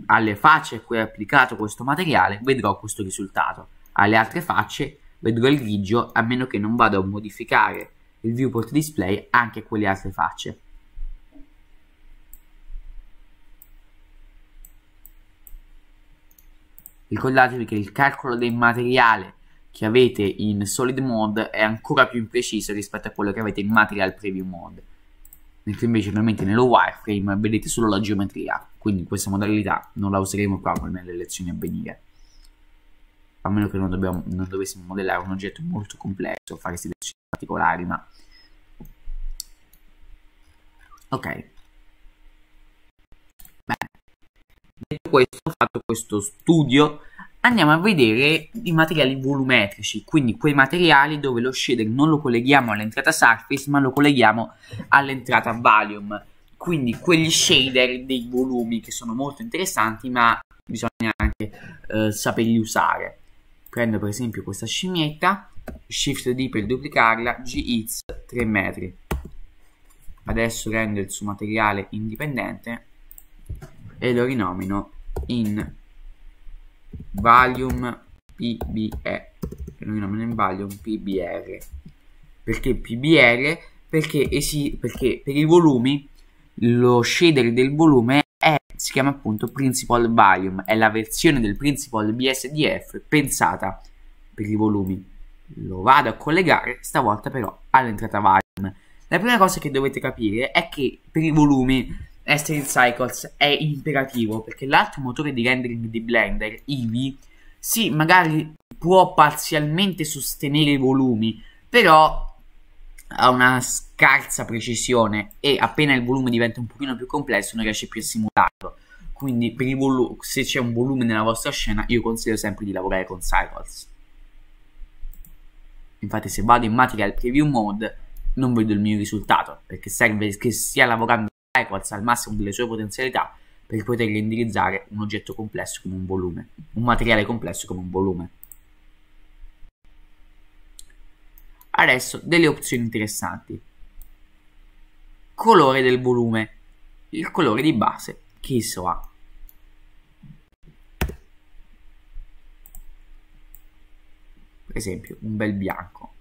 alle facce a cui è applicato questo materiale vedrò questo risultato alle altre facce vedrò il grigio a meno che non vado a modificare il viewport display anche a quelle altre facce Ricordatevi che il calcolo del materiale che avete in Solid Mode è ancora più impreciso rispetto a quello che avete in Material Preview Mode. Mentre invece ovviamente nello wireframe vedete solo la geometria, quindi questa modalità non la useremo proprio nelle lezioni a venire. A meno che non, dobbiamo, non dovessimo modellare un oggetto molto complesso, fare situazioni particolari, ma... Ok, detto questo ho fatto questo studio andiamo a vedere i materiali volumetrici, quindi quei materiali dove lo shader non lo colleghiamo all'entrata surface ma lo colleghiamo all'entrata volume, quindi quegli shader dei volumi che sono molto interessanti ma bisogna anche eh, saperli usare. Prendo per esempio questa scimmietta, Shift D per duplicarla, GX 3 metri. Adesso rendo il suo materiale indipendente e lo rinomino in volume PBE lo rinomino in Valium PBR perché PBR? Perché, esi- perché per i volumi lo shader del volume è, si chiama appunto Principal volume è la versione del Principal BSDF pensata per i volumi lo vado a collegare stavolta però all'entrata volume la prima cosa che dovete capire è che per i volumi Nested Cycles è imperativo perché l'altro motore di rendering di Blender, Eevee, sì, magari può parzialmente sostenere i volumi, però ha una scarsa precisione e appena il volume diventa un pochino più complesso non riesce più a simularlo. Quindi se c'è un volume nella vostra scena io consiglio sempre di lavorare con Cycles. Infatti se vado in Material Preview Mode non vedo il mio risultato perché serve che stia lavorando equals al massimo delle sue potenzialità per potergli indirizzare un oggetto complesso come un volume, un materiale complesso come un volume. Adesso delle opzioni interessanti. Colore del volume, il colore di base che esso ha. Per esempio un bel bianco.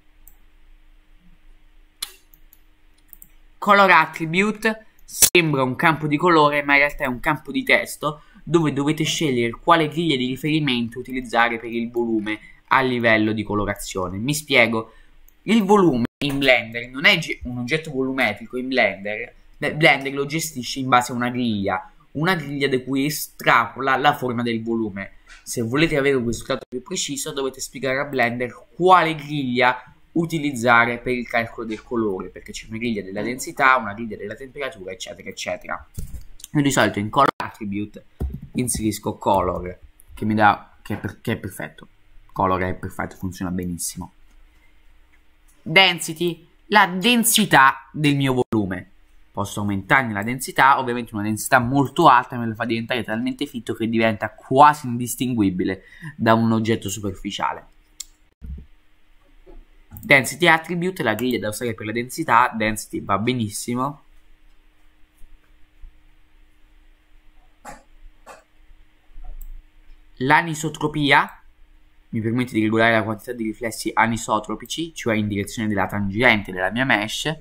Color attribute sembra un campo di colore ma in realtà è un campo di testo dove dovete scegliere quale griglia di riferimento utilizzare per il volume a livello di colorazione. Mi spiego, il volume in Blender non è un oggetto volumetrico in Blender, Blender lo gestisce in base a una griglia, una griglia da cui estrapola la forma del volume. Se volete avere un risultato più preciso dovete spiegare a Blender quale griglia utilizzare per il calcolo del colore, perché c'è una griglia della densità, una griglia della temperatura, eccetera, eccetera. Io di solito in color attribute inserisco color, che mi dà, che è, per, che è perfetto. Color è perfetto, funziona benissimo. Density, la densità del mio volume. Posso aumentarne la densità, ovviamente una densità molto alta me lo fa diventare talmente fitto che diventa quasi indistinguibile da un oggetto superficiale. Density attribute, la griglia da usare per la densità, density va benissimo. L'anisotropia mi permette di regolare la quantità di riflessi anisotropici, cioè in direzione della tangente della mia mesh.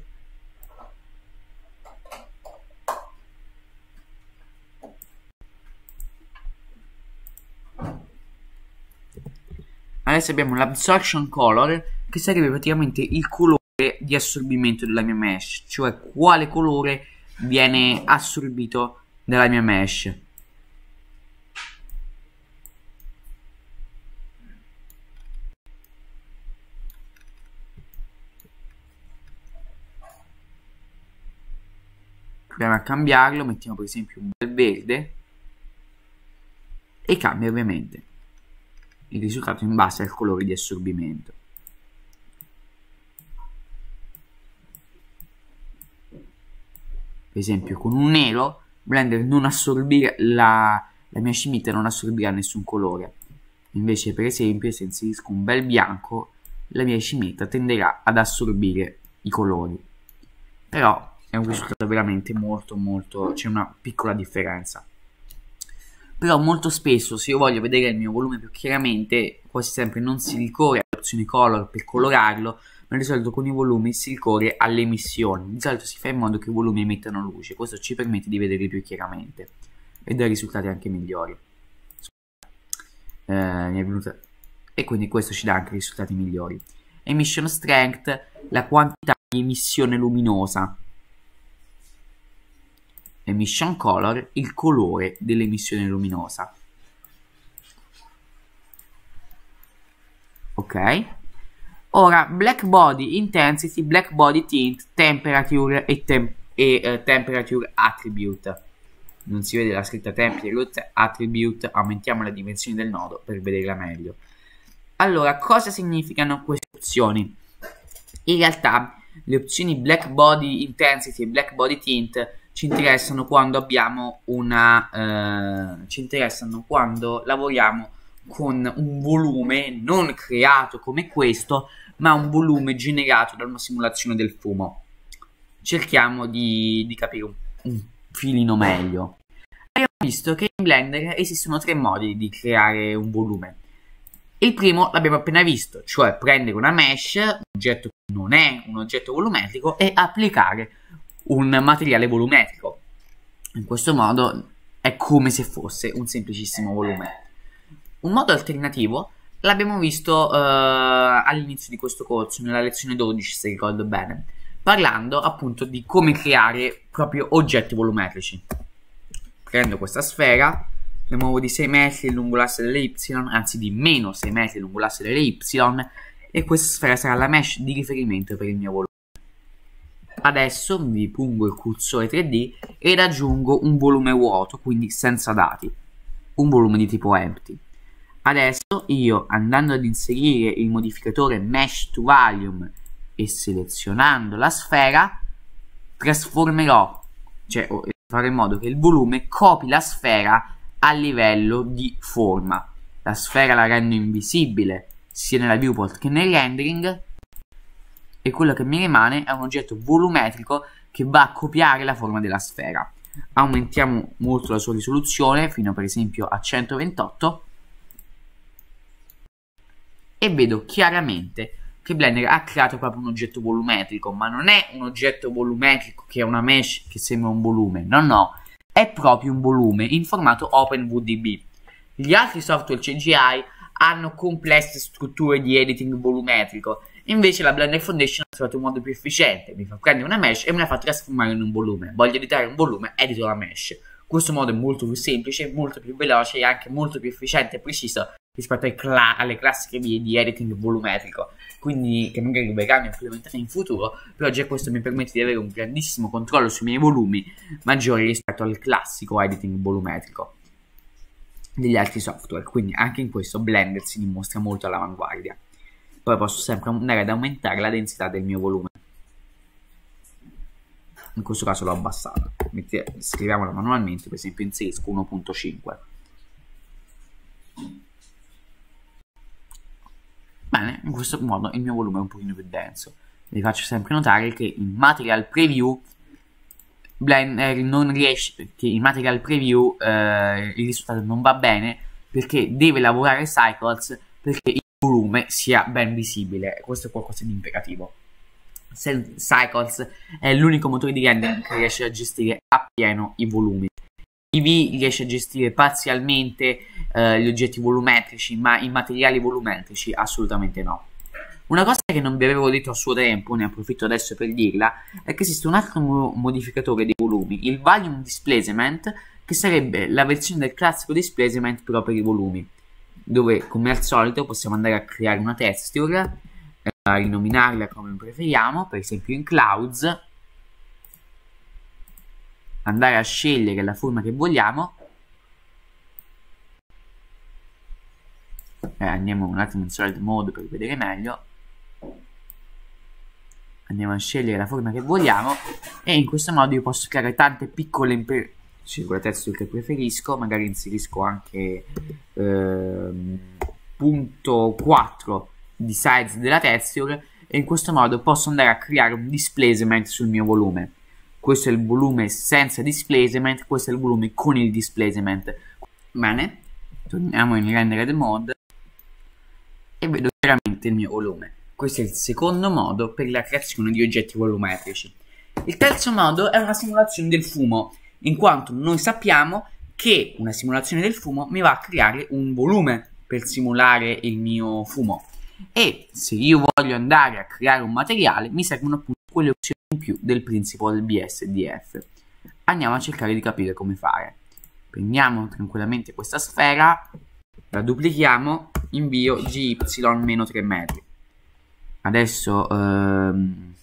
Adesso abbiamo l'absorption color che sarebbe praticamente il colore di assorbimento della mia mesh, cioè quale colore viene assorbito dalla mia mesh. Proviamo a cambiarlo, mettiamo per esempio un bel verde e cambia ovviamente il risultato in base al colore di assorbimento. per esempio con un nero Blender non assorbirà la, la mia scimmitta non assorbirà nessun colore invece per esempio se inserisco un bel bianco la mia scimmietta tenderà ad assorbire i colori però è un risultato veramente molto molto c'è una piccola differenza però molto spesso se io voglio vedere il mio volume più chiaramente quasi sempre non si ricorre all'opzione color per colorarlo ma di solito con i volumi si ricorre alle emissioni, di solito si fa in modo che i volumi emettano luce, questo ci permette di vederli più chiaramente e dai risultati anche migliori. Eh, e quindi questo ci dà anche risultati migliori. Emission strength, la quantità di emissione luminosa. Emission color, il colore dell'emissione luminosa. Ok? Ora, black body intensity, black body tint, temperature e, tem- e eh, temperature attribute. Non si vede la scritta temperature attribute, aumentiamo le dimensioni del nodo per vederla meglio. Allora, cosa significano queste opzioni? In realtà, le opzioni black body intensity e black body tint ci interessano quando abbiamo una eh, ci interessano quando lavoriamo con un volume non creato come questo, ma un volume generato da una simulazione del fumo. Cerchiamo di, di capire un, un, filino meglio. Abbiamo visto che in Blender esistono tre modi di creare un volume. Il primo l'abbiamo appena visto, cioè prendere una mesh, un oggetto che non è un oggetto volumetrico, e applicare un materiale volumetrico. In questo modo è come se fosse un semplicissimo volume. Un modo alternativo l'abbiamo visto uh, all'inizio di questo corso, nella lezione 12 se ricordo bene, parlando appunto di come creare proprio oggetti volumetrici. Prendo questa sfera, la muovo di 6 metri lungo l'asse delle y, anzi di meno 6 metri lungo l'asse delle y, e questa sfera sarà la mesh di riferimento per il mio volume. Adesso vi pungo il cursore 3D ed aggiungo un volume vuoto, quindi senza dati, un volume di tipo empty. Adesso io andando ad inserire il modificatore mesh to volume e selezionando la sfera trasformerò, cioè farò in modo che il volume copi la sfera a livello di forma. La sfera la rendo invisibile sia nella viewport che nel rendering e quello che mi rimane è un oggetto volumetrico che va a copiare la forma della sfera. Aumentiamo molto la sua risoluzione fino per esempio a 128 e vedo chiaramente che Blender ha creato proprio un oggetto volumetrico, ma non è un oggetto volumetrico che è una mesh che sembra un volume, no no, è proprio un volume in formato OpenVDB. Gli altri software CGI hanno complesse strutture di editing volumetrico, invece la Blender Foundation ha trovato un modo più efficiente, mi fa prendere una mesh e me la fa trasformare in un volume, voglio editare un volume, edito la mesh. Questo modo è molto più semplice, molto più veloce e anche molto più efficiente e preciso rispetto cla- alle classiche vie di editing volumetrico, quindi che magari dovrei verranno implementare in futuro, però già questo mi permette di avere un grandissimo controllo sui miei volumi maggiori rispetto al classico editing volumetrico degli altri software, quindi anche in questo Blender si dimostra molto all'avanguardia. Poi posso sempre andare ad aumentare la densità del mio volume. In questo caso l'ho abbassata. Scriviamola manualmente, per esempio inserisco 1.5 Bene, in questo modo il mio volume è un pochino più denso. Vi faccio sempre notare che in Material Preview Blender eh, non riesce, che in Material Preview eh, il risultato non va bene perché deve lavorare Cycles perché il volume sia ben visibile. Questo è qualcosa di imperativo. Cycles è l'unico motore di rendering che riesce a gestire appieno i volumi riesce a gestire parzialmente eh, gli oggetti volumetrici, ma i materiali volumetrici assolutamente no. Una cosa che non vi avevo detto a suo tempo, ne approfitto adesso per dirla, è che esiste un altro mo modificatore dei volumi, il Volume Displacement, che sarebbe la versione del classico displacement però per i volumi, dove come al solito possiamo andare a creare una texture, eh, rinominarla come preferiamo, per esempio in Clouds, andare a scegliere la forma che vogliamo eh, andiamo un attimo in solid mode per vedere meglio andiamo a scegliere la forma che vogliamo e in questo modo io posso creare tante piccole imper scelgo texture che preferisco magari inserisco anche eh, punto 4 di size della texture e in questo modo posso andare a creare un displacement sul mio volume questo è il volume senza displacement, questo è il volume con il displacement. Bene, torniamo in rendered mode e vedo chiaramente il mio volume. Questo è il secondo modo per la creazione di oggetti volumetrici. Il terzo modo è una simulazione del fumo, in quanto noi sappiamo che una simulazione del fumo mi va a creare un volume per simulare il mio fumo. E se io voglio andare a creare un materiale, mi servono appunto quelle opzioni in più del principio del BSDF. Andiamo a cercare di capire come fare. Prendiamo tranquillamente questa sfera, la duplichiamo, invio gy-3 metri. Adesso ehm,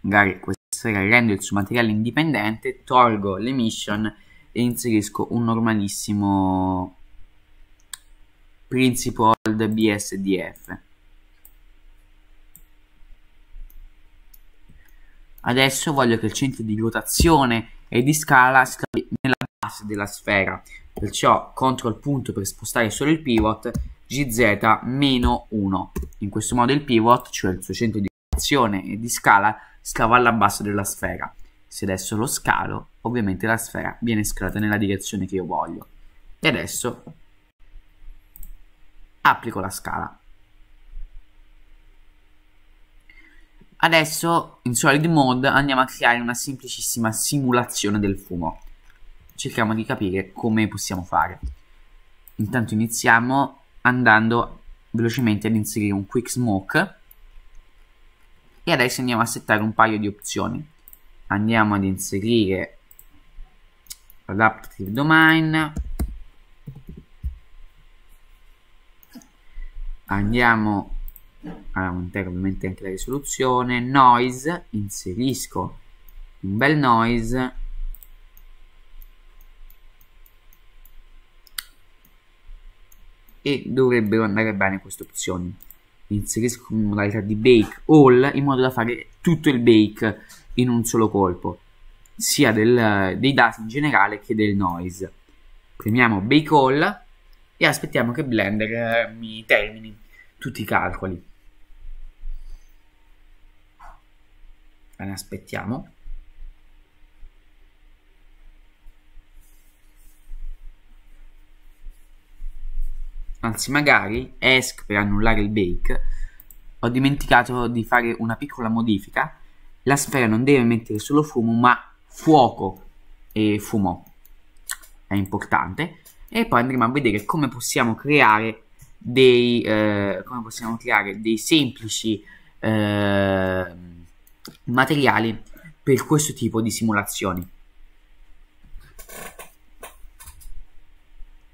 magari questa sfera rende il suo materiale indipendente, tolgo l'emission e inserisco un normalissimo principal BSDF Adesso voglio che il centro di rotazione e di scala scavi nella base della sfera, perciò il punto per spostare solo il pivot, GZ meno 1. In questo modo il pivot, cioè il suo centro di rotazione e di scala, scava alla base della sfera. Se adesso lo scalo, ovviamente la sfera viene scalata nella direzione che io voglio. E adesso applico la scala. Adesso in Solid Mode andiamo a creare una semplicissima simulazione del fumo. Cerchiamo di capire come possiamo fare. Intanto iniziamo andando velocemente ad inserire un Quick Smoke e adesso andiamo a settare un paio di opzioni. Andiamo ad inserire Adaptive Domain andiamo aumento ovviamente anche la risoluzione, noise, inserisco un bel noise e dovrebbero andare bene queste opzioni. Inserisco in modalità di bake all in modo da fare tutto il bake in un solo colpo, sia del, dei dati in generale che del noise. Premiamo bake all e aspettiamo che Blender eh, mi termini tutti i calcoli. ne aspettiamo. Anzi, magari ESC per annullare il bake. Ho dimenticato di fare una piccola modifica. La sfera non deve mettere solo fumo, ma fuoco e fumo è importante. E poi andremo a vedere come possiamo creare dei, eh, come possiamo creare dei semplici eh, materiali per questo tipo di simulazioni.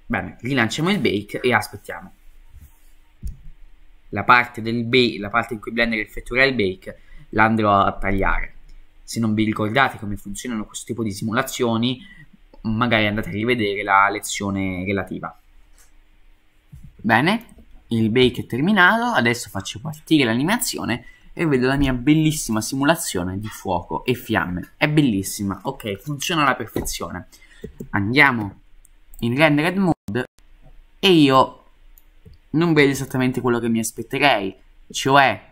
Bene, rilanciamo il bake e aspettiamo. La parte, del bake, la parte in cui Blender effettuerà il bake la andrò a tagliare. Se non vi ricordate come funzionano questo tipo di simulazioni, magari andate a rivedere la lezione relativa. Bene, il bake è terminato, adesso faccio partire l'animazione e vedo la mia bellissima simulazione di fuoco e fiamme. È bellissima, ok, funziona alla perfezione. Andiamo in rendered mode e io non vedo esattamente quello che mi aspetterei, cioè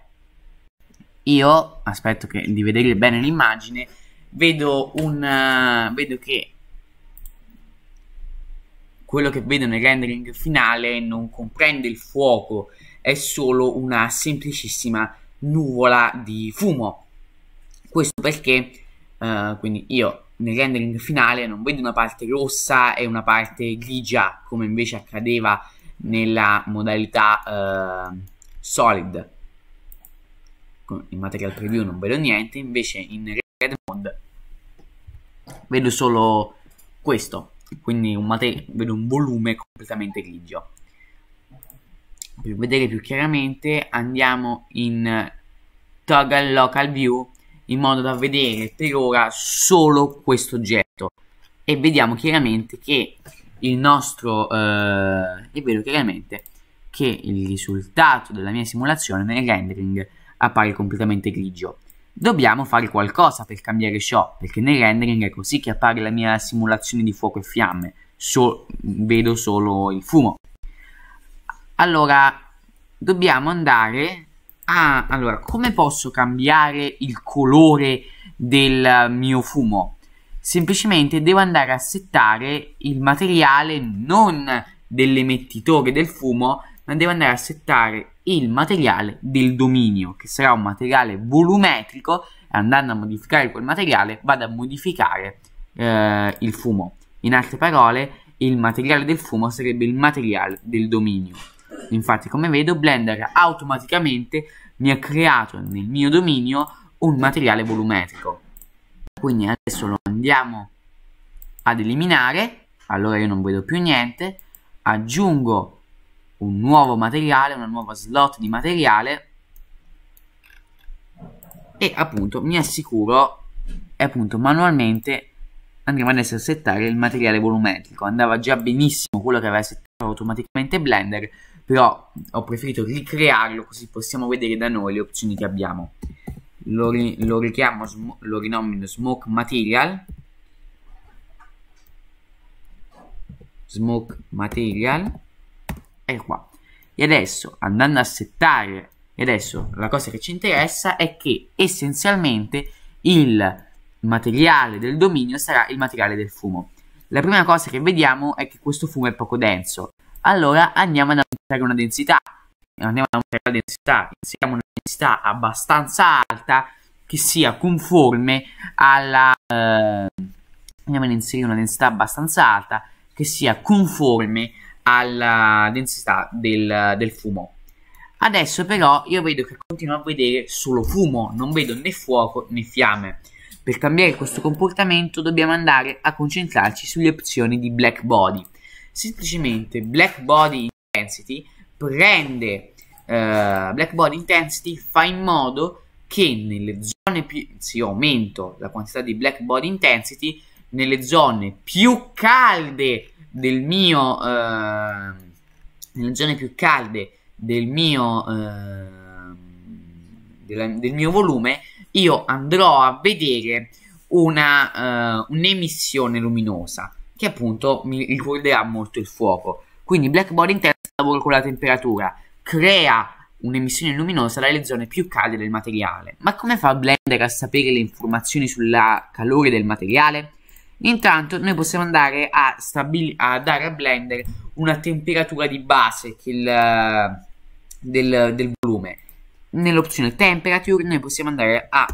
io aspetto che, di vedere bene l'immagine, vedo un uh, vedo che quello che vedo nel rendering finale non comprende il fuoco, è solo una semplicissima nuvola di fumo. Questo perché eh, quindi io nel rendering finale non vedo una parte rossa e una parte grigia come invece accadeva nella modalità eh, solid in material preview non vedo niente invece in red mode vedo solo questo quindi un vedo un volume completamente grigio per vedere più chiaramente andiamo in toggle local view in modo da vedere per ora solo questo oggetto e vediamo chiaramente che il nostro eh, e vedo chiaramente che il risultato della mia simulazione nel rendering appare completamente grigio dobbiamo fare qualcosa per cambiare ciò perché nel rendering è così che appare la mia simulazione di fuoco e fiamme so vedo solo il fumo allora, dobbiamo andare a... Allora, come posso cambiare il colore del mio fumo? Semplicemente devo andare a settare il materiale non dell'emettitore del fumo, ma devo andare a settare il materiale del dominio, che sarà un materiale volumetrico, andando a modificare quel materiale vado a modificare eh, il fumo. In altre parole, il materiale del fumo sarebbe il materiale del dominio. Infatti, come vedo, Blender automaticamente mi ha creato nel mio dominio un materiale volumetrico. Quindi adesso lo andiamo ad eliminare. Allora io non vedo più niente. Aggiungo un nuovo materiale, una nuova slot di materiale e appunto mi assicuro e appunto manualmente andiamo adesso a settare il materiale volumetrico andava già benissimo quello che aveva settato automaticamente Blender però ho preferito ricrearlo così possiamo vedere da noi le opzioni che abbiamo lo, ri lo richiamo, lo rinomino smoke material smoke material e ecco qua e adesso andando a settare e adesso la cosa che ci interessa è che essenzialmente il materiale del dominio sarà il materiale del fumo la prima cosa che vediamo è che questo fumo è poco denso allora andiamo ad creare una densità e andiamo a creare la densità, inseriamo una densità abbastanza alta che sia conforme alla eh, andiamo ad inserire una densità abbastanza alta che sia conforme alla densità del, del fumo. Adesso però io vedo che continuo a vedere solo fumo, non vedo né fuoco né fiamme. Per cambiare questo comportamento dobbiamo andare a concentrarci sulle opzioni di black body. Semplicemente black body Intensity, prende uh, eh, Black Body Intensity, fa in modo che nelle zone più... se io aumento la quantità di Black Body Intensity, nelle zone più calde del mio... Uh, nelle zone più calde del mio... Uh, del, mio volume, io andrò a vedere una, uh, un'emissione luminosa che appunto mi ricorderà molto il fuoco. Quindi Black Body intensity lavoro con la temperatura, crea un'emissione luminosa dalle zone più calde del materiale. Ma come fa Blender a sapere le informazioni sulla calore del materiale? Intanto noi possiamo andare a, a dare a Blender una temperatura di base il, del, del volume. Nell'opzione Temperature noi possiamo andare a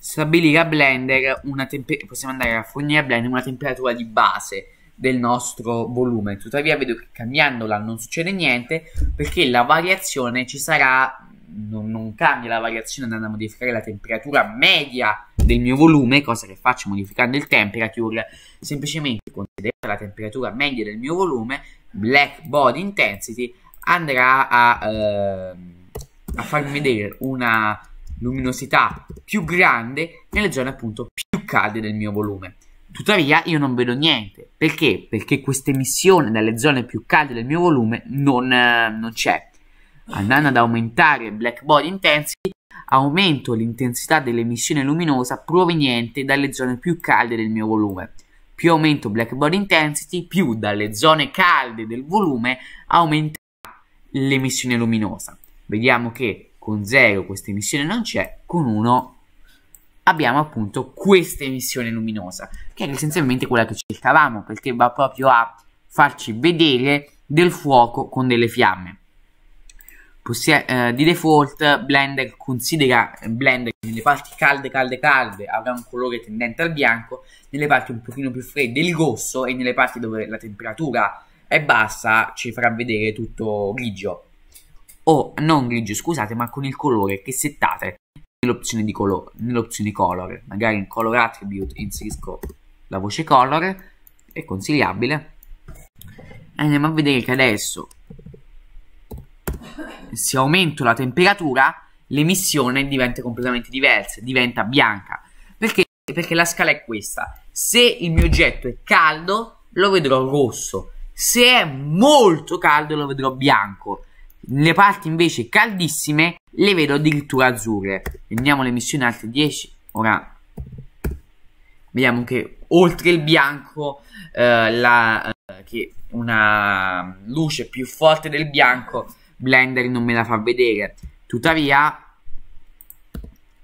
stabilire a Blender una, possiamo andare a fornire a Blender una temperatura di base del nostro volume. Tuttavia vedo che cambiandola non succede niente perché la variazione ci sarà, non, non cambia la variazione andando a modificare la temperatura media del mio volume, cosa che faccio modificando il temperature, semplicemente considerata la temperatura media del mio volume, black body intensity andrà a, eh, a farmi vedere una luminosità più grande nelle zone appunto più calde del mio volume. Tuttavia io non vedo niente, perché? Perché questa emissione dalle zone più calde del mio volume non, eh, non c'è. Andando ad aumentare il black body intensity, aumento l'intensità dell'emissione luminosa proveniente dalle zone più calde del mio volume. Più aumento black body intensity, più dalle zone calde del volume aumenta l'emissione luminosa. Vediamo che con 0 questa emissione non c'è, con 1 abbiamo appunto questa emissione luminosa che è essenzialmente quella che cercavamo, perché va proprio a farci vedere del fuoco con delle fiamme. Possi- eh, di default Blender considera Blender nelle parti calde calde calde avrà un colore tendente al bianco, nelle parti un pochino più fredde il rosso e nelle parti dove la temperatura è bassa ci farà vedere tutto grigio. O non grigio, scusate, ma con il colore che settate nell'opzione, di color- nell'opzione color. Magari in color attribute inserisco la voce color è consigliabile andiamo a vedere che adesso se aumento la temperatura l'emissione diventa completamente diversa diventa bianca perché? perché la scala è questa se il mio oggetto è caldo lo vedrò rosso se è molto caldo lo vedrò bianco le parti invece caldissime le vedo addirittura azzurre. prendiamo l'emissione altre 10. Ora vediamo che oltre il bianco, eh, la, eh, che una luce più forte del bianco, Blender non me la fa vedere. Tuttavia,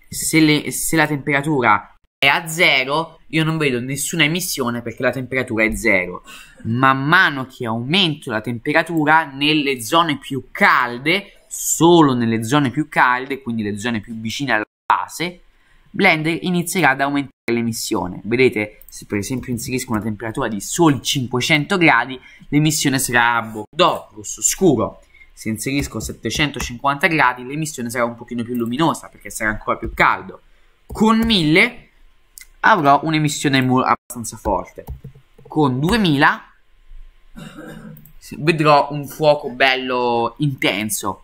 se, le, se la temperatura è a zero, io non vedo nessuna emissione perché la temperatura è zero. Man mano che aumento la temperatura nelle zone più calde, solo nelle zone più calde, quindi le zone più vicine alla base, Blender inizierà ad aumentare l'emissione. Vedete, se per esempio inserisco una temperatura di soli 500 gradi, l'emissione sarà bordo, rosso scuro. Se inserisco 750 gradi, l'emissione sarà un pochino più luminosa perché sarà ancora più caldo. Con 1000 avrò un'emissione abbastanza forte. Con 2000 vedrò un fuoco bello intenso.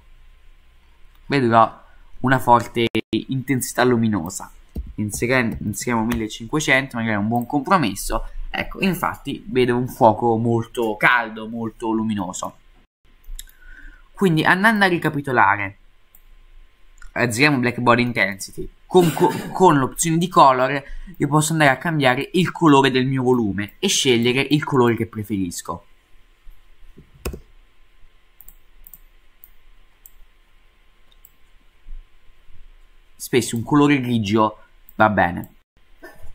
Vedrò una forte intensità luminosa inseriamo 1500, magari un buon compromesso. Ecco, infatti vedo un fuoco molto caldo, molto luminoso. Quindi andando a ricapitolare, azzeriamo Blackboard Intensity. Con, co con l'opzione di color io posso andare a cambiare il colore del mio volume e scegliere il colore che preferisco. Spesso un colore grigio Va bene.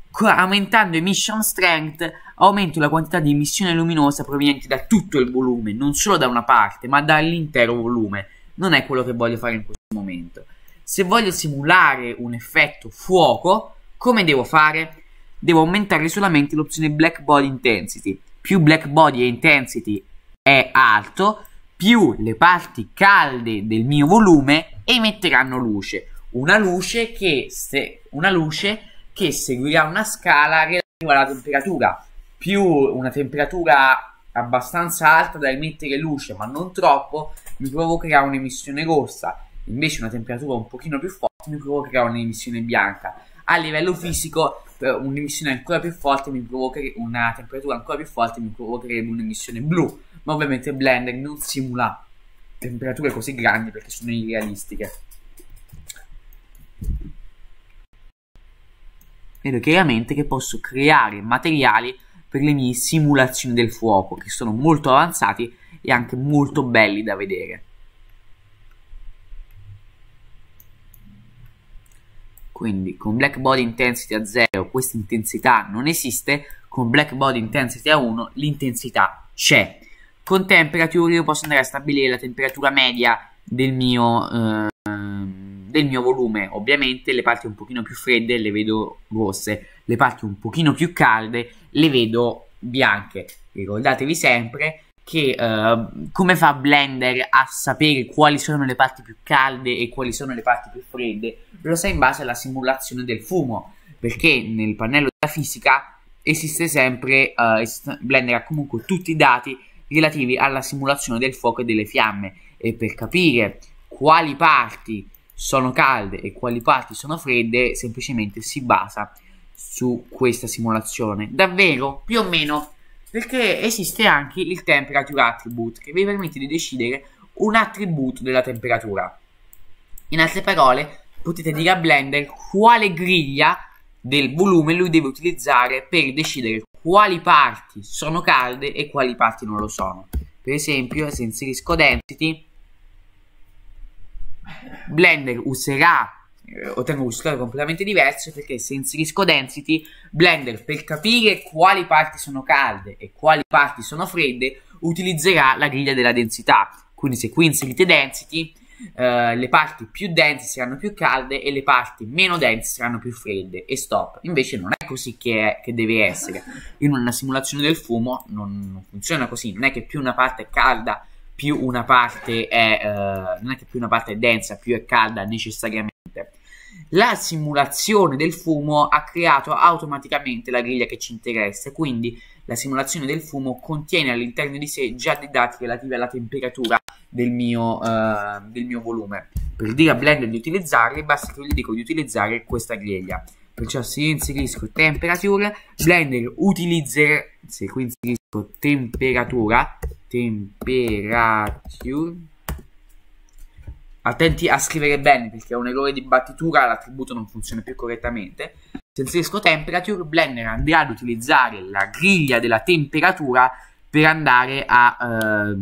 Qua, aumentando emission strength, aumento la quantità di emissione luminosa proveniente da tutto il volume, non solo da una parte, ma dall'intero volume. Non è quello che voglio fare in questo momento. Se voglio simulare un effetto fuoco, come devo fare? Devo aumentare solamente l'opzione black body intensity. Più black body intensity è alto, più le parti calde del mio volume emetteranno luce una luce che, se, una luce che seguirà una scala relativa alla temperatura, più una temperatura abbastanza alta da emettere luce, ma non troppo, mi provocherà un'emissione rossa. Invece una temperatura un pochino più forte mi provocherà un'emissione bianca. A livello fisico, eh, un'emissione ancora più forte mi provocherebbe una temperatura ancora più forte mi provocherebbe un'emissione blu. Ma ovviamente Blender non simula temperature così grandi perché sono irrealistiche. vedo chiaramente che posso creare materiali per le mie simulazioni del fuoco, che sono molto avanzati e anche molto belli da vedere. Quindi con black body intensity a 0 questa intensità non esiste, con black body intensity a 1 l'intensità c'è. Con temperature io posso andare a stabilire la temperatura media del mio... Eh, del mio volume. Ovviamente le parti un pochino più fredde le vedo rosse, le parti un pochino più calde le vedo bianche. Ricordatevi sempre che uh, come fa Blender a sapere quali sono le parti più calde e quali sono le parti più fredde? Lo sa in base alla simulazione del fumo, perché nel pannello della fisica esiste sempre, uh, esiste, Blender ha comunque tutti i dati relativi alla simulazione del fuoco e delle fiamme e per capire quali parti sono calde e quali parti sono fredde semplicemente si basa su questa simulazione. Davvero, più o meno, perché esiste anche il temperature attribute che vi permette di decidere un attributo della temperatura. In altre parole, potete dire a Blender quale griglia del volume lui deve utilizzare per decidere quali parti sono calde e quali parti non lo sono. Per esempio, se inserisco density, Blender userà eh, ottengo un risultato completamente diverso perché se inserisco density Blender per capire quali parti sono calde e quali parti sono fredde utilizzerà la griglia della densità quindi se qui inserite density eh, le parti più dense saranno più calde e le parti meno dense saranno più fredde e stop invece non è così che, è, che deve essere in una simulazione del fumo non, non funziona così non è che più una parte è calda più una parte è eh, non è che più una parte è densa, più è calda necessariamente. La simulazione del fumo ha creato automaticamente la griglia che ci interessa, quindi la simulazione del fumo contiene all'interno di sé già dei dati relativi alla temperatura del mio, eh, del mio volume. Per dire a Blender di utilizzarli, basta che gli dico di utilizzare questa griglia. Perciò se io inserisco temperature, Blender utilizzerà, se qui inserisco temperatura, temperature attenti a scrivere bene perché è un errore di battitura l'attributo non funziona più correttamente se inserisco temperature Blender andrà ad utilizzare la griglia della temperatura per andare a, eh,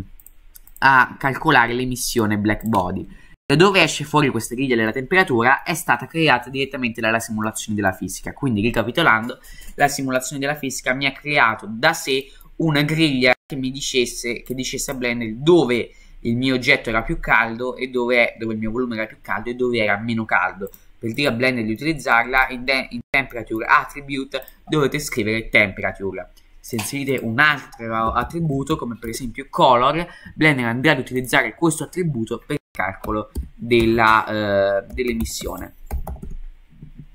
a calcolare l'emissione black body da dove esce fuori questa griglia della temperatura è stata creata direttamente dalla simulazione della fisica quindi ricapitolando la simulazione della fisica mi ha creato da sé una griglia che mi dicesse, che dicesse a Blender dove il mio oggetto era più caldo e dove, dove il mio volume era più caldo e dove era meno caldo. Per dire a Blender di utilizzarla in, in Temperature Attribute dovete scrivere Temperature. Se inserite un altro attributo, come per esempio Color, Blender andrà ad utilizzare questo attributo per il calcolo eh, dell'emissione. Eh, dell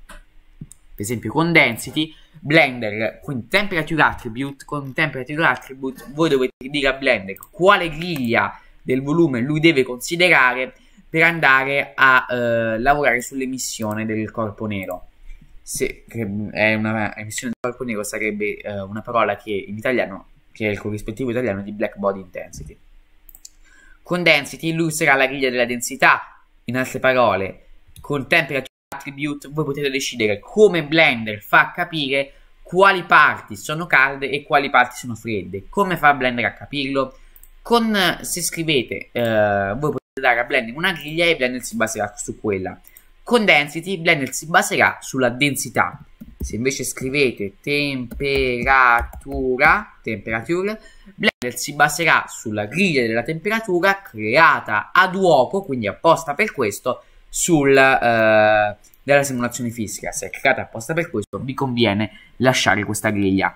per esempio con Density Blender con temperature attribute, con temperature attribute voi dovete dire a Blender quale griglia del volume lui deve considerare per andare a eh, lavorare sull'emissione del corpo nero. Se, mm, è una emissione del corpo nero sarebbe eh, una parola che in italiano, che è il corrispettivo italiano di black body intensity. Con density lui userà la griglia della densità, in altre parole, con temperature attribute voi potete decidere come Blender fa capire quali parti sono calde e quali parti sono fredde. Come fa Blender a capirlo? Con, se scrivete, eh, voi potete dare a Blender una griglia e Blender si baserà su quella. Con Density, Blender si baserà sulla densità. Se invece scrivete temperatura, temperature, Blender si baserà sulla griglia della temperatura creata ad uoco, quindi apposta per questo, sul... Eh, della simulazione fisica, se è creata apposta per questo, vi conviene lasciare questa griglia.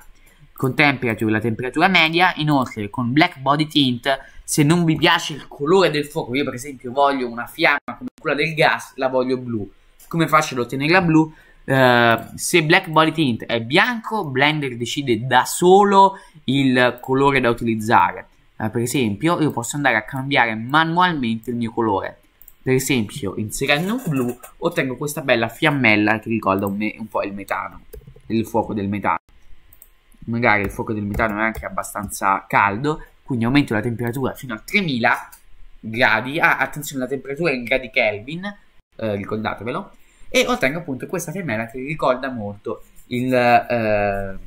Con temperature la temperatura media, inoltre con black body tint, se non vi piace il colore del fuoco, io per esempio voglio una fiamma come quella del gas, la voglio blu. Come faccio ad ottenerla blu? Uh, se Black Body Tint è bianco, Blender decide da solo il colore da utilizzare. Uh, per esempio, io posso andare a cambiare manualmente il mio colore. Per esempio, inserendo un blu ottengo questa bella fiammella che ricorda un, un po' il metano, il fuoco del metano. Magari il fuoco del metano è anche abbastanza caldo, quindi aumento la temperatura fino a 3000 gradi. Ah, attenzione, la temperatura è in gradi Kelvin, eh, ricordatevelo. E ottengo appunto questa fiammella che ricorda molto il... Eh,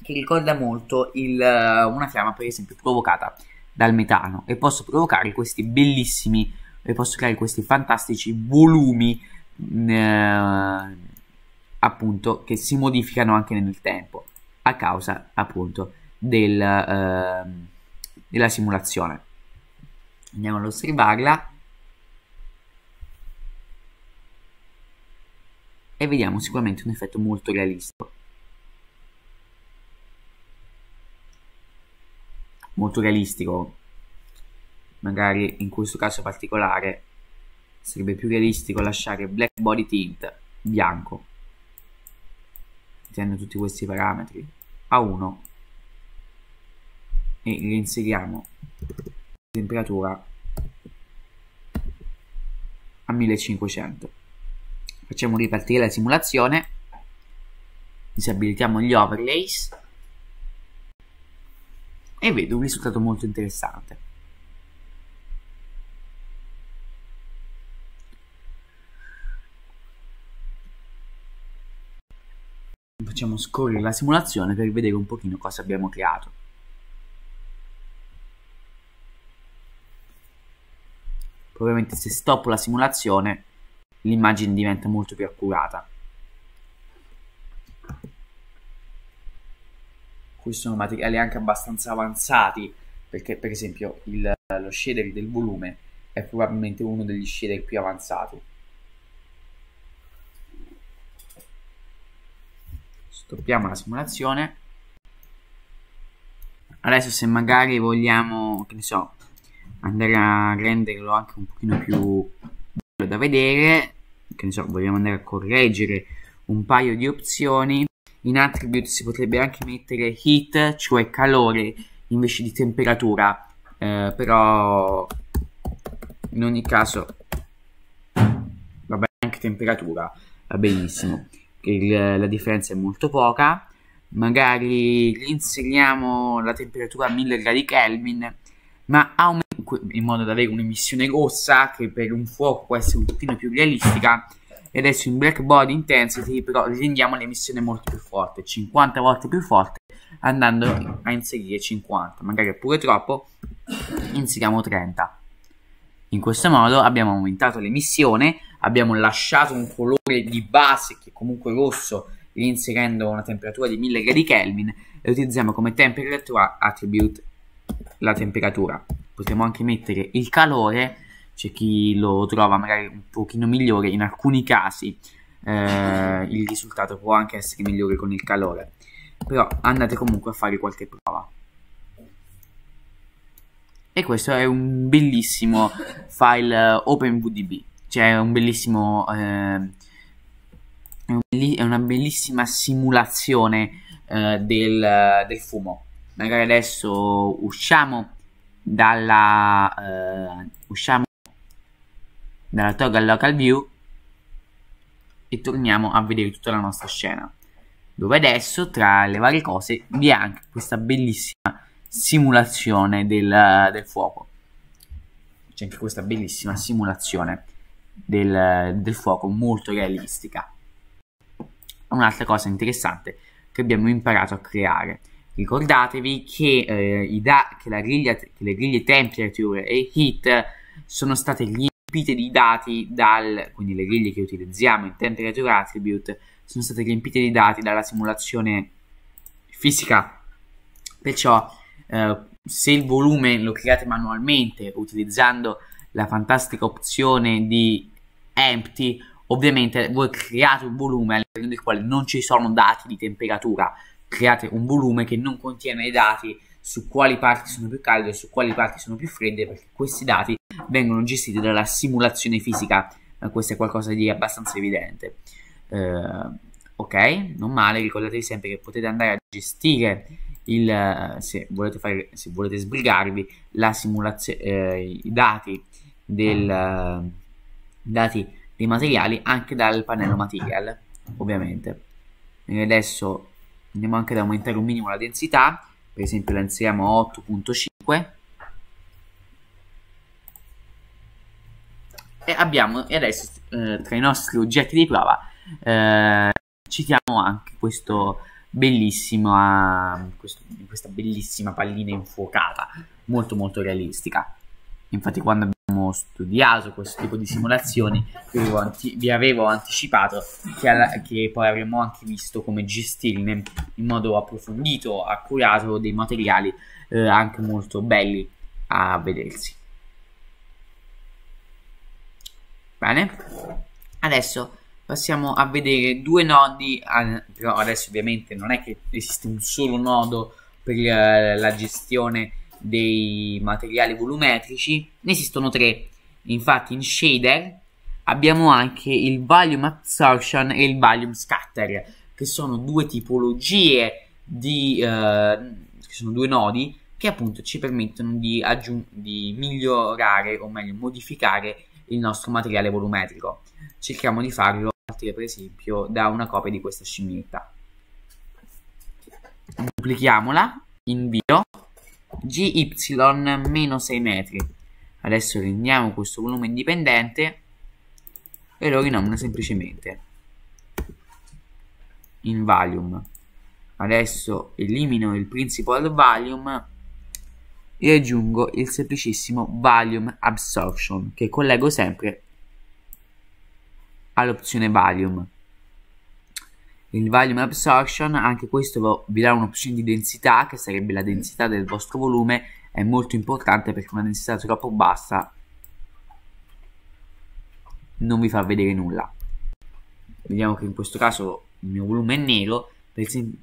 che ricorda molto il, eh, una fiamma, per esempio, provocata dal metano e posso provocare questi bellissimi e posso creare questi fantastici volumi mm, eh, appunto che si modificano anche nel tempo a causa appunto del, eh, della simulazione andiamo ad osservarla e vediamo sicuramente un effetto molto realistico molto realistico magari in questo caso particolare sarebbe più realistico lasciare black body tint bianco mettendo tutti questi parametri a 1 e li inseriamo temperatura a 1500 facciamo ripartire la simulazione disabilitiamo gli overlays e vedo un risultato molto interessante Facciamo scorrere la simulazione per vedere un pochino cosa abbiamo creato. Probabilmente se stop la simulazione l'immagine diventa molto più accurata. Qui sono materiali anche abbastanza avanzati perché per esempio il, lo shader del volume è probabilmente uno degli shader più avanzati. stoppiamo la simulazione adesso se magari vogliamo che ne so andare a renderlo anche un pochino più bello da vedere che ne so vogliamo andare a correggere un paio di opzioni in attribute si potrebbe anche mettere heat cioè calore invece di temperatura eh, però in ogni caso va bene anche temperatura va benissimo il, la differenza è molto poca, magari gli inseriamo la temperatura a 1000 gradi Kelvin, ma aumenta in modo da avere un'emissione rossa che per un fuoco può essere un pochino più realistica. E adesso in black body intensity però rendiamo l'emissione molto più forte, 50 volte più forte, andando a inserire 50, magari pure troppo, inseriamo 30. In questo modo abbiamo aumentato l'emissione, abbiamo lasciato un colore di base che comunque rosso inserendo una temperatura di 1000 gradi Kelvin e utilizziamo come temperature attribute la temperatura. Potremmo anche mettere il calore, c'è chi lo trova magari un pochino migliore in alcuni casi. Eh, il risultato può anche essere migliore con il calore però andate comunque a fare qualche prova e questo è un bellissimo file eh, OpenVDB cioè un bellissimo eh, è una bellissima simulazione eh, del, del, fumo. Magari adesso usciamo dalla, eh, usciamo dalla toggle local view e torniamo a vedere tutta la nostra scena. Dove adesso, tra le varie cose, vi è anche questa bellissima simulazione del, del fuoco. C'è anche questa bellissima simulazione del, del fuoco molto realistica un'altra cosa interessante che abbiamo imparato a creare. Ricordatevi che, eh, da- che, griglia, che le griglie temperature e heat sono state riempite di dati dal, quindi le griglie che utilizziamo in temperature attribute sono state riempite di dati dalla simulazione fisica. Perciò eh, se il volume lo create manualmente utilizzando la fantastica opzione di empty Ovviamente voi create un volume all'interno del quale non ci sono dati di temperatura, create un volume che non contiene i dati su quali parti sono più calde e su quali parti sono più fredde, perché questi dati vengono gestiti dalla simulazione fisica. Eh, questo è qualcosa di abbastanza evidente. Eh, ok, non male, ricordatevi sempre che potete andare a gestire il, eh, se, volete fare, se volete sbrigarvi la simulazione eh, i dati del eh, dati dei materiali anche dal pannello material, ovviamente. E adesso andiamo anche ad aumentare un minimo la densità, per esempio la inseriamo a 8.5 e abbiamo e adesso eh, tra i nostri oggetti di prova eh, citiamo anche questo bellissima ah, questo, questa bellissima pallina infuocata molto molto realistica infatti quando abbiamo studiato questo tipo di simulazioni, vi, anti- vi avevo anticipato che, alla- che, poi avremmo anche visto come gestirne in-, modo approfondito, accurato dei materiali eh, anche molto belli a vedersi. Bene, adesso passiamo a vedere due nodi, ah, però adesso ovviamente non è che esiste un solo nodo per la gestione dei materiali volumetrici, ne esistono tre. Infatti in shader abbiamo anche il volume absorption e il volume scatter, che sono due tipologie di... Eh, che sono due nodi che appunto ci permettono di, aggiung- di migliorare o meglio modificare il nostro materiale volumetrico. Cerchiamo di farlo a partire per esempio da una copia di questa scimmietta. Duplichiamola, invio gy meno 6 metri adesso rendiamo questo volume indipendente e lo rinomino semplicemente in volume adesso elimino il principal volume e aggiungo il semplicissimo volume absorption che collego sempre all'opzione volume il volume absorption anche questo vi dà un'opzione di densità che sarebbe la densità del vostro volume è molto importante perché una densità troppo bassa non vi fa vedere nulla vediamo che in questo caso il mio volume è nero per esempio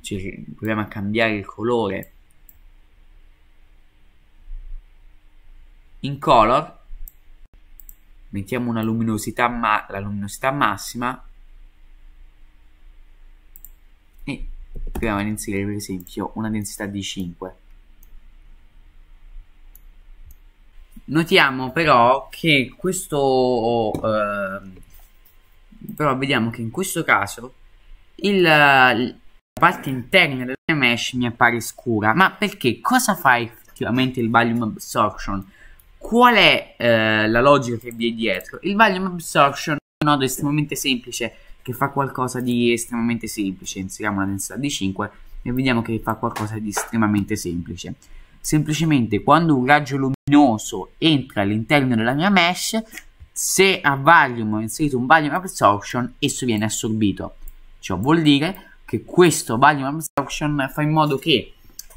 cioè, proviamo a cambiare il colore in color mettiamo una luminosità ma la luminosità massima Proviamo ad inserire per esempio una densità di 5. Notiamo però che questo... Eh, però vediamo che in questo caso il, la parte interna del mesh mi appare scura. Ma perché? Cosa fa effettivamente il volume absorption? Qual è eh, la logica che vi è dietro? Il volume absorption è un nodo estremamente semplice che fa qualcosa di estremamente semplice. Inseriamo una densità di 5 e vediamo che fa qualcosa di estremamente semplice. Semplicemente quando un raggio luminoso entra all'interno della mia mesh, se a volume ho inserito un volume absorption, esso viene assorbito. Ciò vuol dire che questo volume absorption fa in modo che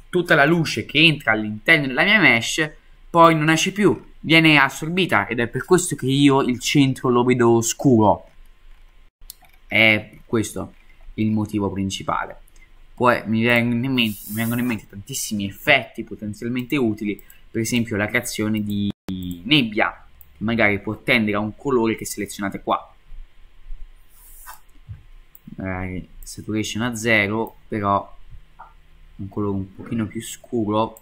tutta la luce che entra all'interno della mia mesh poi non esce più, viene assorbita ed è per questo che io il centro lo vedo scuro è questo il motivo principale. Poi mi vengono in mente, vengono in mente tantissimi effetti potenzialmente utili, per esempio la creazione di nebbia, che magari può tendere a un colore che selezionate qua. Magari saturation a zero, però un colore un pochino più scuro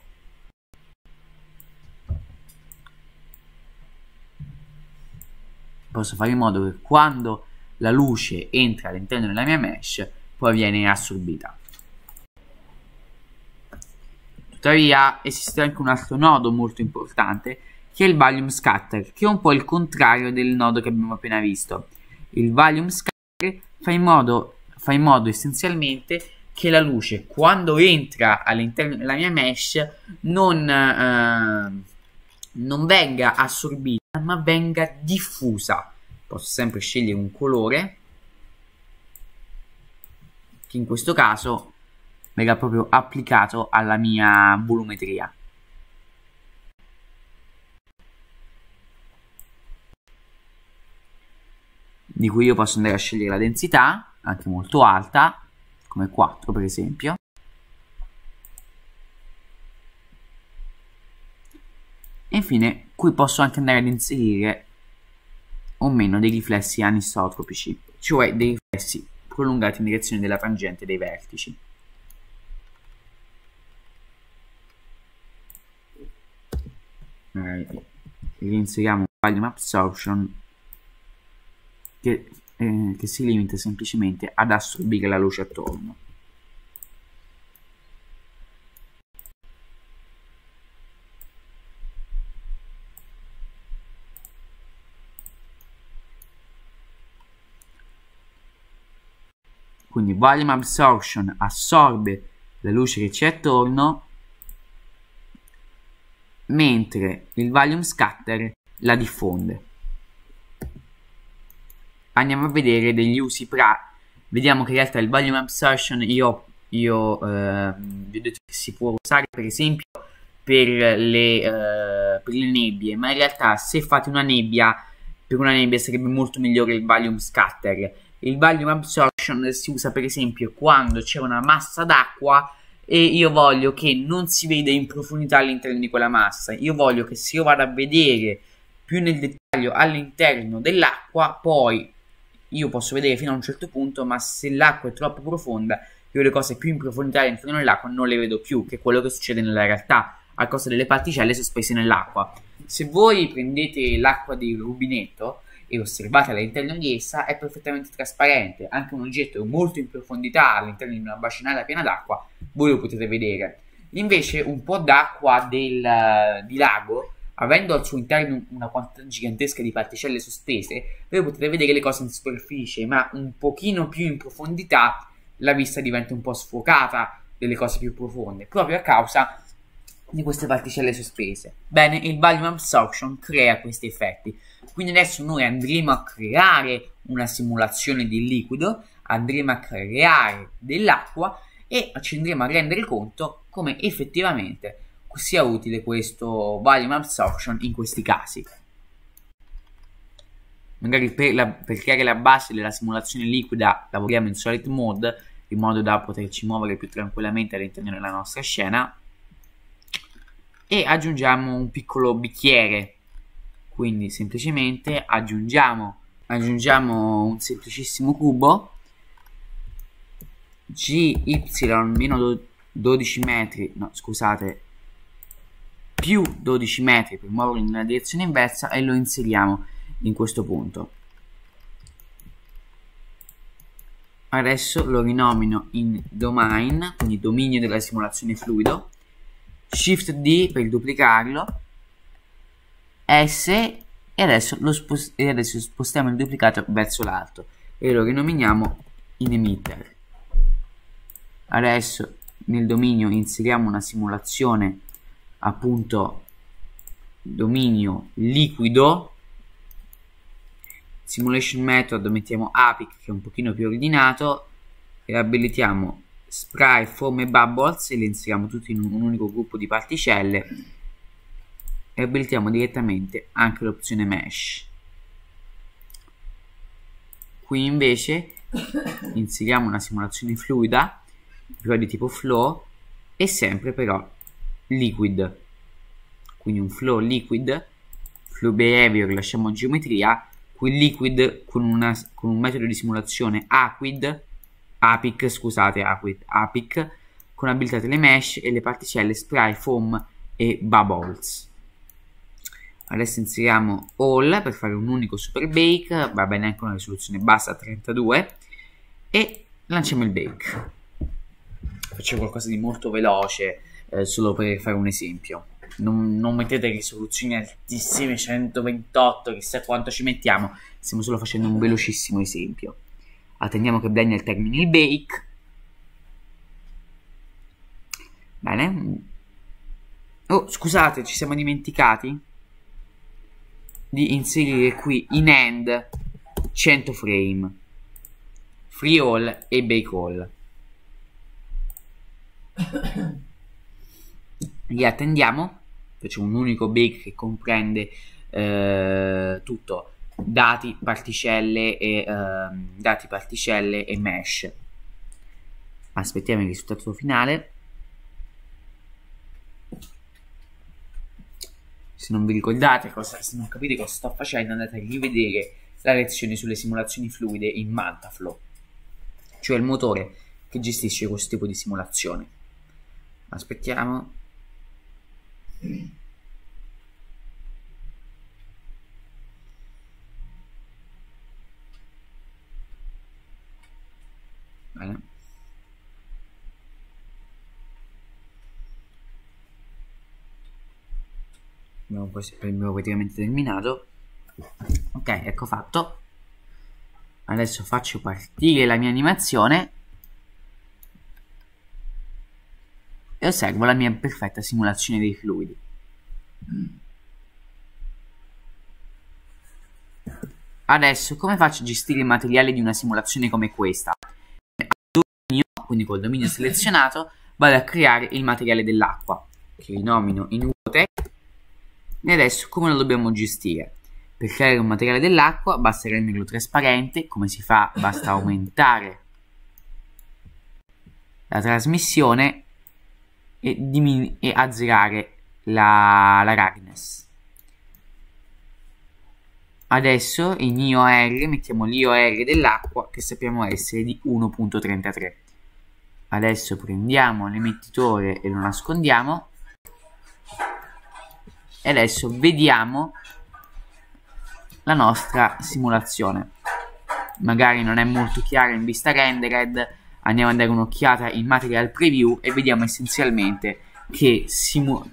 posso fare in modo che quando la luce entra all'interno della mia mesh, poi viene assorbita. Tuttavia esiste anche un altro nodo molto importante che è il volume scatter, che è un po' il contrario del nodo che abbiamo appena visto. Il volume scatter fa in modo, fa in modo essenzialmente che la luce quando entra all'interno della mia mesh non, eh, non venga assorbita ma venga diffusa posso sempre scegliere un colore che in questo caso verrà proprio applicato alla mia volumetria di cui io posso andare a scegliere la densità anche molto alta come 4 per esempio e infine qui posso anche andare ad inserire o meno dei riflessi anisotropici, cioè dei riflessi prolungati in direzione della tangente dei vertici. Eh, inseriamo un volume absorption che, eh, che si limita semplicemente ad assorbire la luce attorno. Quindi Volume Absorption assorbe la luce che c'è attorno, mentre il Volume Scatter la diffonde. Andiamo a vedere degli usi pratici. Vediamo che in realtà il Volume Absorption io, io eh, vi ho detto che si può usare per esempio per le, eh, per le nebbie, ma in realtà se fate una nebbia, per una nebbia sarebbe molto migliore il Volume Scatter il volume absorption si usa per esempio quando c'è una massa d'acqua e io voglio che non si veda in profondità all'interno di quella massa. Io voglio che se io vado a vedere più nel dettaglio all'interno dell'acqua, poi io posso vedere fino a un certo punto, ma se l'acqua è troppo profonda, io le cose più in profondità all'interno dell'acqua non le vedo più, che è quello che succede nella realtà, a causa delle particelle sospese nell'acqua. Se voi prendete l'acqua del rubinetto e osservate all'interno di essa è perfettamente trasparente, anche un oggetto molto in profondità all'interno di una bacinata piena d'acqua, voi lo potete vedere. Invece un po' d'acqua del, di lago, avendo al suo interno una quantità gigantesca di particelle sospese, voi potete vedere le cose in superficie, ma un pochino più in profondità la vista diventa un po' sfocata delle cose più profonde, proprio a causa di queste particelle sospese. Bene, il volume Absorption crea questi effetti. Quindi adesso noi andremo a creare una simulazione di liquido, andremo a creare dell'acqua e ci andremo a rendere conto come effettivamente sia utile questo Volume Absorption in questi casi. Magari per, la, per creare la base della simulazione liquida lavoriamo in Solid Mode in modo da poterci muovere più tranquillamente all'interno della nostra scena e aggiungiamo un piccolo bicchiere quindi semplicemente aggiungiamo, aggiungiamo un semplicissimo cubo gy-12 metri no scusate più 12 metri per muoverlo nella direzione inversa e lo inseriamo in questo punto adesso lo rinomino in domain quindi dominio della simulazione fluido Shift D per duplicarlo, S e adesso, lo spost e adesso spostiamo il duplicato verso l'alto e lo rinominiamo in emitter. Adesso nel dominio inseriamo una simulazione appunto dominio liquido simulation method mettiamo apic che è un pochino più ordinato e abilitiamo spray, foam e bubbles e li inseriamo tutti in un unico gruppo di particelle e abilitiamo direttamente anche l'opzione mesh qui invece inseriamo una simulazione fluida però di tipo flow e sempre però liquid quindi un flow liquid flow behavior lasciamo geometria qui liquid con, una, con un metodo di simulazione aquid APIC, scusate, APIC, con abilitate le mesh e le particelle spray, foam e bubbles. Adesso inseriamo all per fare un unico super bake, va bene anche una risoluzione bassa a 32 e lanciamo il bake. Facciamo qualcosa di molto veloce, eh, solo per fare un esempio. Non, non, mettete risoluzioni altissime 128 chissà quanto ci mettiamo stiamo solo facendo un velocissimo esempio attendiamo che Blender termini il bake bene oh scusate ci siamo dimenticati di inserire qui in end 100 frame free all e bake all li attendiamo facciamo un unico bake che comprende eh, tutto dati, particelle e, uh, dati, particelle e mesh. Aspettiamo il risultato finale. Se non vi ricordate cosa, se non capite cosa sto facendo, andate a rivedere la lezione sulle simulazioni fluide in Mantaflow, cioè il motore che gestisce questo tipo di simulazione. Aspettiamo. Bene. Abbiamo questo premio praticamente terminato. Ok, ecco fatto. Adesso faccio partire la mia animazione e osservo la mia perfetta simulazione dei fluidi. Adesso, come faccio a gestire i materiali di una simulazione come questa? quindi col dominio selezionato, vado a creare il materiale dell'acqua, che rinomino in UTE, e adesso come lo dobbiamo gestire? Per creare un materiale dell'acqua basta renderlo trasparente, come si fa basta aumentare la trasmissione e, e azzerare la, la Ragnes. Adesso in IOR mettiamo l'IOR dell'acqua che sappiamo essere di 1.33 adesso prendiamo l'emettitore e lo nascondiamo e adesso vediamo la nostra simulazione magari non è molto chiara in vista rendered andiamo a dare un'occhiata in material preview e vediamo essenzialmente che,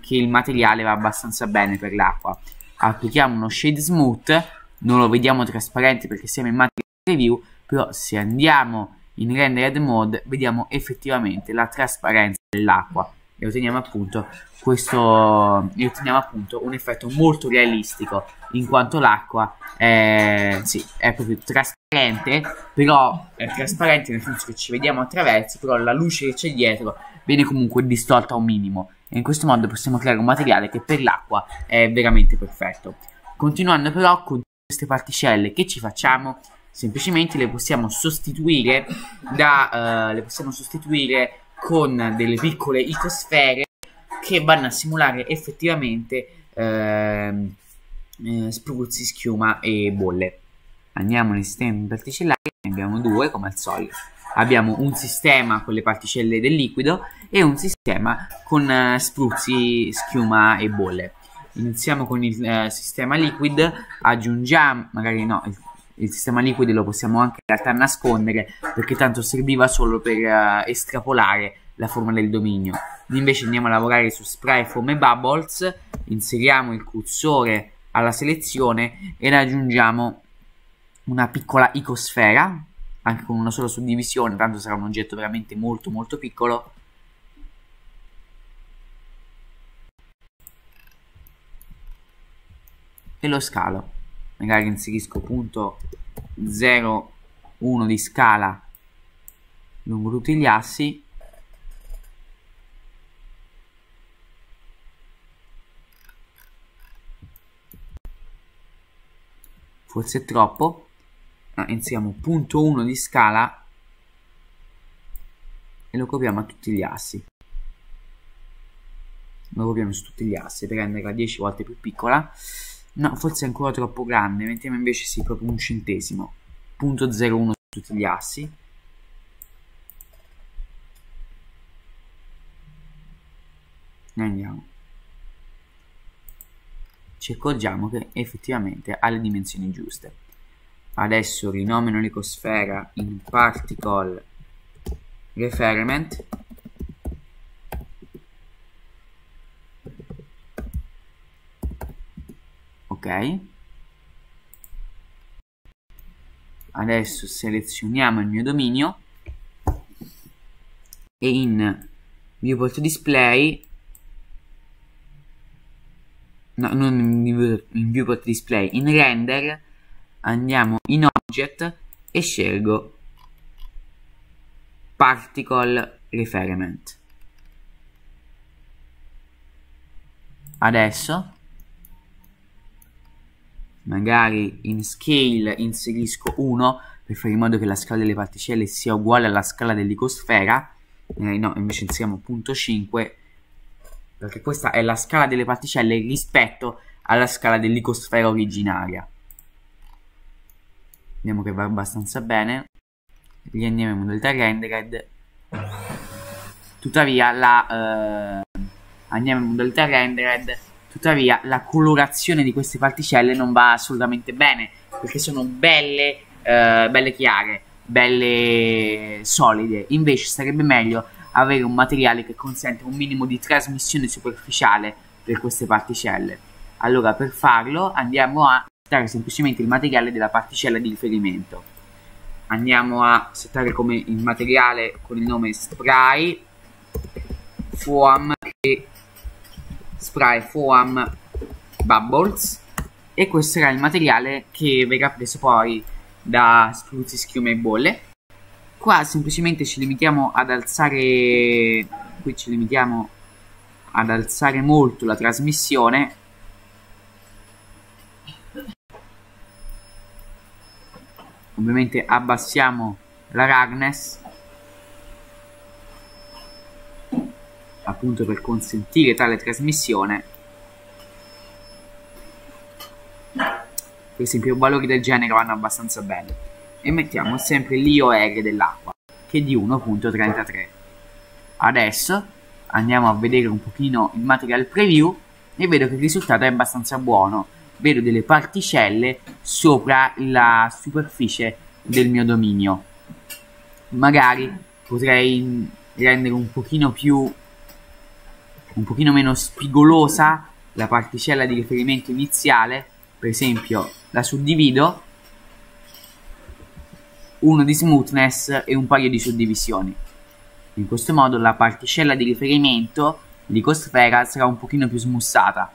che il materiale va abbastanza bene per l'acqua applichiamo uno shade smooth non lo vediamo trasparente perché siamo in material preview però se andiamo in rendered mode vediamo effettivamente la trasparenza dell'acqua e otteniamo appunto questo e otteniamo appunto un effetto molto realistico in quanto l'acqua è, sì, è proprio trasparente però è trasparente nel senso che ci vediamo attraverso però la luce che c'è dietro viene comunque distolta a un minimo e in questo modo possiamo creare un materiale che per l'acqua è veramente perfetto continuando però con queste particelle che ci facciamo semplicemente le possiamo sostituire, da, uh, le possiamo sostituire con delle piccole icosfere che vanno a simulare effettivamente uh, spruzzi, schiuma e bolle. Andiamo nei sistemi particellari, ne abbiamo due come al solito. Abbiamo un sistema con le particelle del liquido e un sistema con eh, spruzzi, schiuma e bolle iniziamo con il eh, sistema liquid aggiungiamo magari no il il sistema liquido lo possiamo anche in realtà nascondere perché tanto serviva solo per uh, estrapolare la forma del dominio. Invece andiamo a lavorare su spray, foam e bubbles, inseriamo il cursore alla selezione e aggiungiamo una piccola icosfera, anche con una sola suddivisione, tanto sarà un oggetto veramente molto molto piccolo. E lo scalo magari inserisco punto 0,1 di scala lungo tutti gli assi forse è troppo ah, inseriamo punto 1 di scala e lo copiamo a tutti gli assi lo copiamo su tutti gli assi per renderla 10 volte più piccola No, forse è ancora troppo grande, mettiamo invece sì, proprio un centesimo. 0.01 su tutti gli assi. Ne andiamo. Ci accorgiamo che effettivamente ha le dimensioni giuste. Adesso rinomino l'ecosfera in particle referment ok adesso selezioniamo il mio dominio e in viewport display no, non in viewport display in render andiamo in object e scelgo particle referment adesso magari in scale inserisco 1 per fare in modo che la scala delle particelle sia uguale alla scala dell'icosfera, eh, no, invece inseriamo punto 5, perché questa è la scala delle particelle rispetto alla scala dell'icosfera originaria. Vediamo che va abbastanza bene. Riandiamo in modalità rendered. Tuttavia la, eh, andiamo in modalità rendered Tuttavia la colorazione di queste particelle non va assolutamente bene perché sono belle, eh, belle chiare, belle solide. Invece sarebbe meglio avere un materiale che consente un minimo di trasmissione superficiale per queste particelle. Allora per farlo andiamo a settare semplicemente il materiale della particella di riferimento. Andiamo a settare come il materiale con il nome spray, foam e spray foam bubbles e questo era il materiale che verrà preso poi da spruzzi, schiume e bolle qua semplicemente ci limitiamo ad alzare qui ci limitiamo ad alzare molto la trasmissione ovviamente abbassiamo la Ragnes appunto per consentire tale trasmissione per esempio valori del genere vanno abbastanza bene e mettiamo sempre l'IOR dell'acqua che è di 1.33 adesso andiamo a vedere un pochino il material preview e vedo che il risultato è abbastanza buono vedo delle particelle sopra la superficie del mio dominio magari potrei rendere un pochino più un pochino meno spigolosa la particella di riferimento iniziale, per esempio la suddivido, uno di smoothness e un paio di suddivisioni. In questo modo la particella di riferimento, di l'icosfera, sarà un pochino più smussata.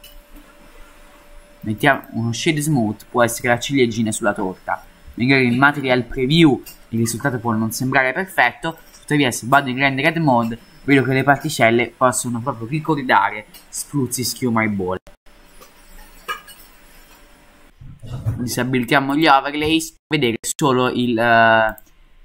Mettiamo uno shade smooth, può essere la ciliegina sulla torta. Magari in material preview il risultato può non sembrare perfetto, tuttavia se vado in render mode vedo che le particelle possono proprio ricordare spruzzi schiuma e bolle. Disabilitiamo gli overlays per vedere solo il, uh,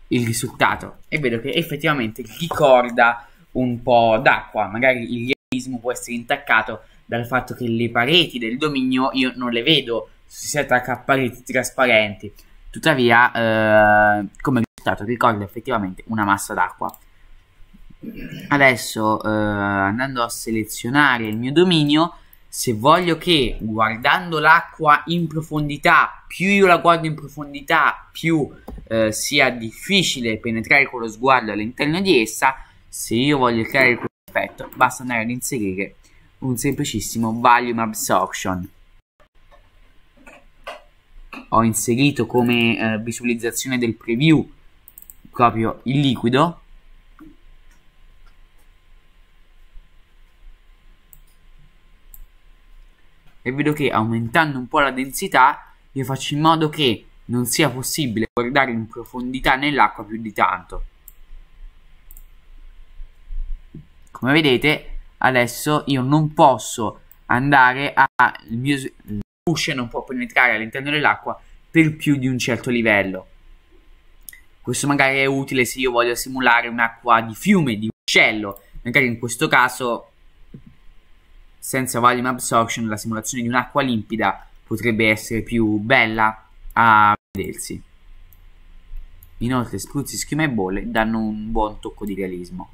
il risultato e vedo che effettivamente ricorda un po' d'acqua, magari il realismo può essere intaccato dal fatto che le pareti del dominio io non le vedo, si si attacca a pareti trasparenti. Tuttavia, eh, come risultato, ricorda effettivamente una massa d'acqua adesso eh, andando a selezionare il mio dominio se voglio che guardando l'acqua in profondità più io la guardo in profondità più eh, sia difficile penetrare con lo sguardo all'interno di essa se io voglio creare questo effetto basta andare ad inserire un semplicissimo volume absorption ho inserito come eh, visualizzazione del preview proprio il liquido e vedo che aumentando un po' la densità io faccio in modo che non sia possibile guardare in profondità nell'acqua più di tanto. Come vedete adesso io non posso andare a... il mio luce non può penetrare all'interno dell'acqua per più di un certo livello. Questo magari è utile se io voglio simulare un'acqua di fiume, di uccello, magari in questo caso senza volume absorption la simulazione di un'acqua limpida potrebbe essere più bella a vedersi. Inoltre spruzzi, schiuma e bolle danno un buon tocco di realismo.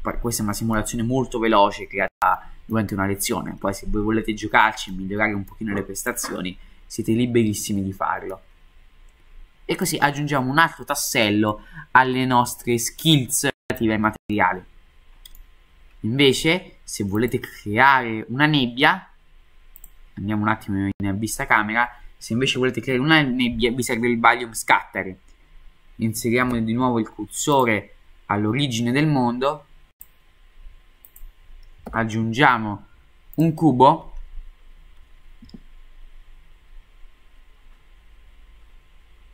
Poi, questa è una simulazione molto veloce creata durante una lezione, poi se voi volete giocarci e migliorare un pochino le prestazioni siete liberissimi di farlo. E così aggiungiamo un altro tassello alle nostre skills relative ai materiali. Invece, se volete creare una nebbia, andiamo un attimo in vista camera, se invece volete creare una nebbia vi serve il Valium Scatter. Inseriamo di nuovo il cursore all'origine del mondo, aggiungiamo un cubo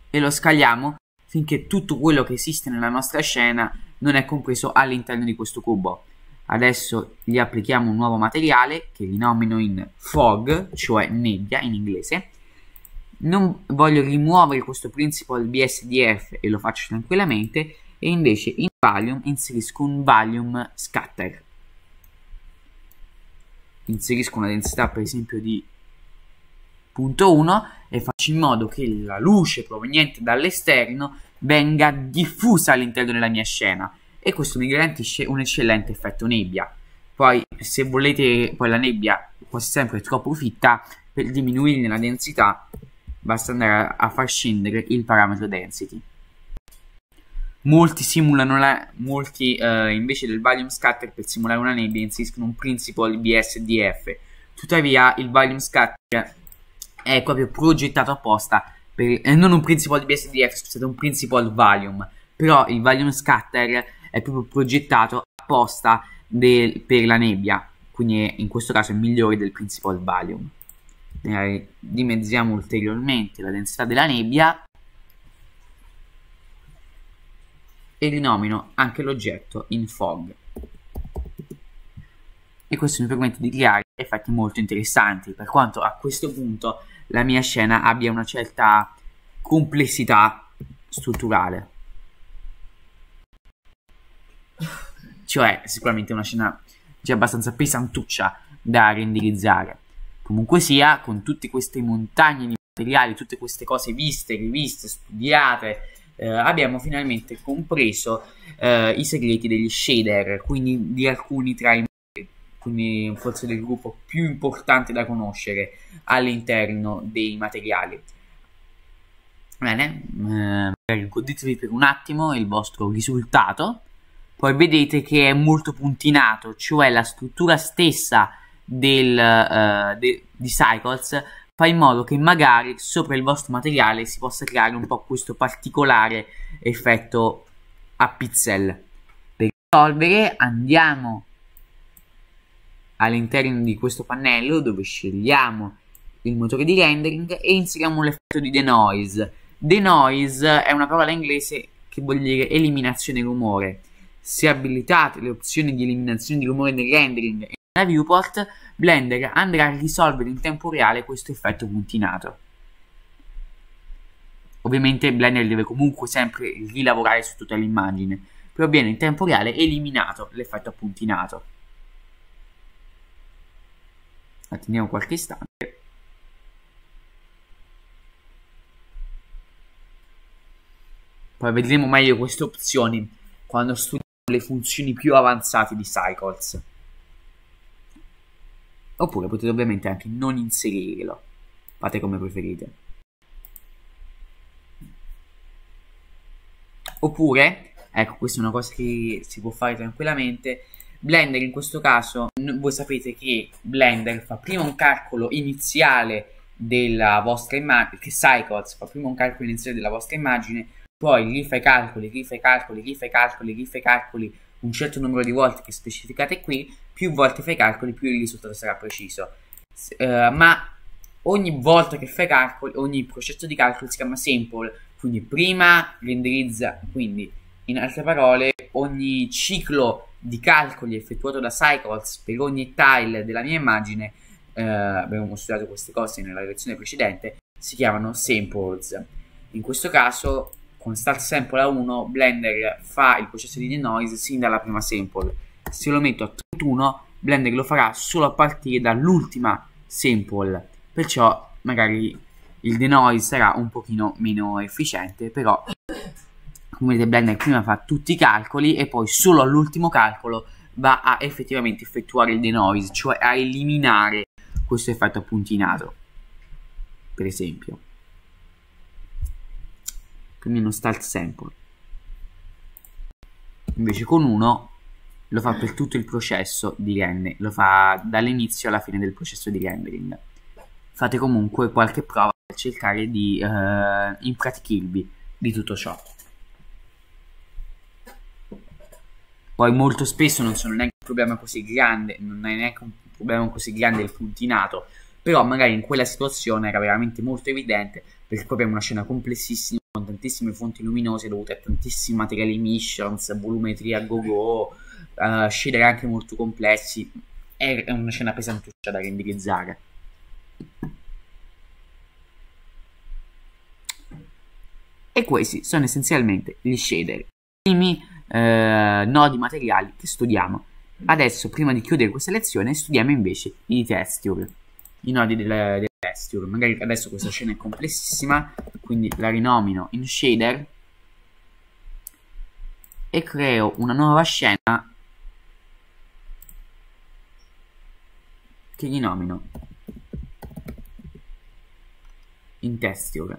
e lo scaliamo finché tutto quello che esiste nella nostra scena non è compreso all'interno di questo cubo. Adesso gli applichiamo un nuovo materiale che li nomino in fog, cioè nebbia in inglese. Non voglio rimuovere questo principle BSDF e lo faccio tranquillamente e invece in volume inserisco un volume Scatter. Inserisco una densità per esempio di 1 e faccio in modo che la luce proveniente dall'esterno venga diffusa all'interno della mia scena e questo mi garantisce un eccellente effetto nebbia. Poi se volete, poi la nebbia quasi sempre è troppo fitta, per diminuirne la densità basta andare a far scendere il parametro density. Molti simulano la, molti eh, invece del volume scatter per simulare una nebbia inseriscono un principle BSDF. Tuttavia il volume scatter è proprio progettato apposta per eh, non un principle BSDF, scusate, un principle volume, però il volume scatter è proprio progettato apposta del, per la nebbia, quindi in questo caso è migliore del Principal Valium. Eh, dimezziamo ulteriormente la densità della nebbia e rinomino anche l'oggetto in fog. E questo mi permette di creare effetti molto interessanti, per quanto a questo punto la mia scena abbia una certa complessità strutturale. Cioè, sicuramente una scena già abbastanza pesantuccia da renderizzare. Comunque sia, con tutte queste montagne di materiali, tutte queste cose viste, riviste, studiate, eh, abbiamo finalmente compreso eh, i segreti degli shader, quindi di alcuni tra i quindi forse del gruppo più importante da conoscere all'interno dei materiali. Bene, eh, conditevi per un attimo il vostro risultato poi vedete che è molto puntinato, cioè la struttura stessa del, uh, de, di Cycles fa in modo che magari sopra il vostro materiale si possa creare un po' questo particolare effetto a pixel. Per risolvere andiamo all'interno di questo pannello dove scegliamo il motore di rendering e inseriamo l'effetto di denoise. Denoise è una parola inglese che vuol dire eliminazione rumore se abilitate le opzioni di eliminazione di rumore nel rendering e nella viewport, Blender andrà a risolvere in tempo reale questo effetto puntinato. Ovviamente Blender deve comunque sempre rilavorare su tutta l'immagine, però viene in tempo reale eliminato l'effetto appuntinato. Attendiamo qualche istante. Poi vedremo meglio queste opzioni quando studiamo le funzioni più avanzate di Cycles. Oppure potete ovviamente anche non inserirlo, fate come preferite. Oppure, ecco questa è una cosa che si può fare tranquillamente, Blender in questo caso, voi sapete che Blender fa prima un calcolo iniziale della vostra immagine, che Cycles fa prima un calcolo iniziale della vostra immagine, poi gli fai calcoli, gli fai calcoli, gli fai calcoli, gli fai calcoli un certo numero di volte che specificate qui, più volte fai calcoli, più il risultato sarà preciso. Uh, ma ogni volta che fai calcoli, ogni processo di calcolo si chiama sample, quindi prima renderizza, quindi in altre parole, ogni ciclo di calcoli effettuato da Cycles per ogni tile della mia immagine, eh, abbiamo studiato queste cose nella lezione precedente, si chiamano samples. In questo caso con Start Sample A1 Blender fa il processo di denoise sin dalla prima sample. Se lo metto a 31, Blender lo farà solo a partire dall'ultima sample, perciò magari il denoise sarà un pochino meno efficiente, però come vedete Blender prima fa tutti i calcoli e poi solo all'ultimo calcolo va a effettivamente effettuare il denoise, cioè a eliminare questo effetto appuntinato, per esempio quindi non sta il sample invece con 1 lo fa per tutto il processo di rendering lo fa dall'inizio alla fine del processo di rendering fate comunque qualche prova per cercare di eh, impratichirvi di tutto ciò poi molto spesso non sono neanche un problema così grande non è neanche un problema così grande il puntinato però magari in quella situazione era veramente molto evidente perché poi abbiamo una scena complessissima con tantissime fonti luminose dovute a tantissimi materiali missions, volumetria go-go, uh, eh, scegliere anche molto complessi. È una scena pesantuccia da renderizzare. E questi sono essenzialmente gli shader, i primi eh, nodi materiali che studiamo. Adesso, prima di chiudere questa lezione, studiamo invece i texture, i nodi del, del texture. Magari adesso questa scena è complessissima, quindi la rinomino in shader e creo una nuova scena che rinomino in texture.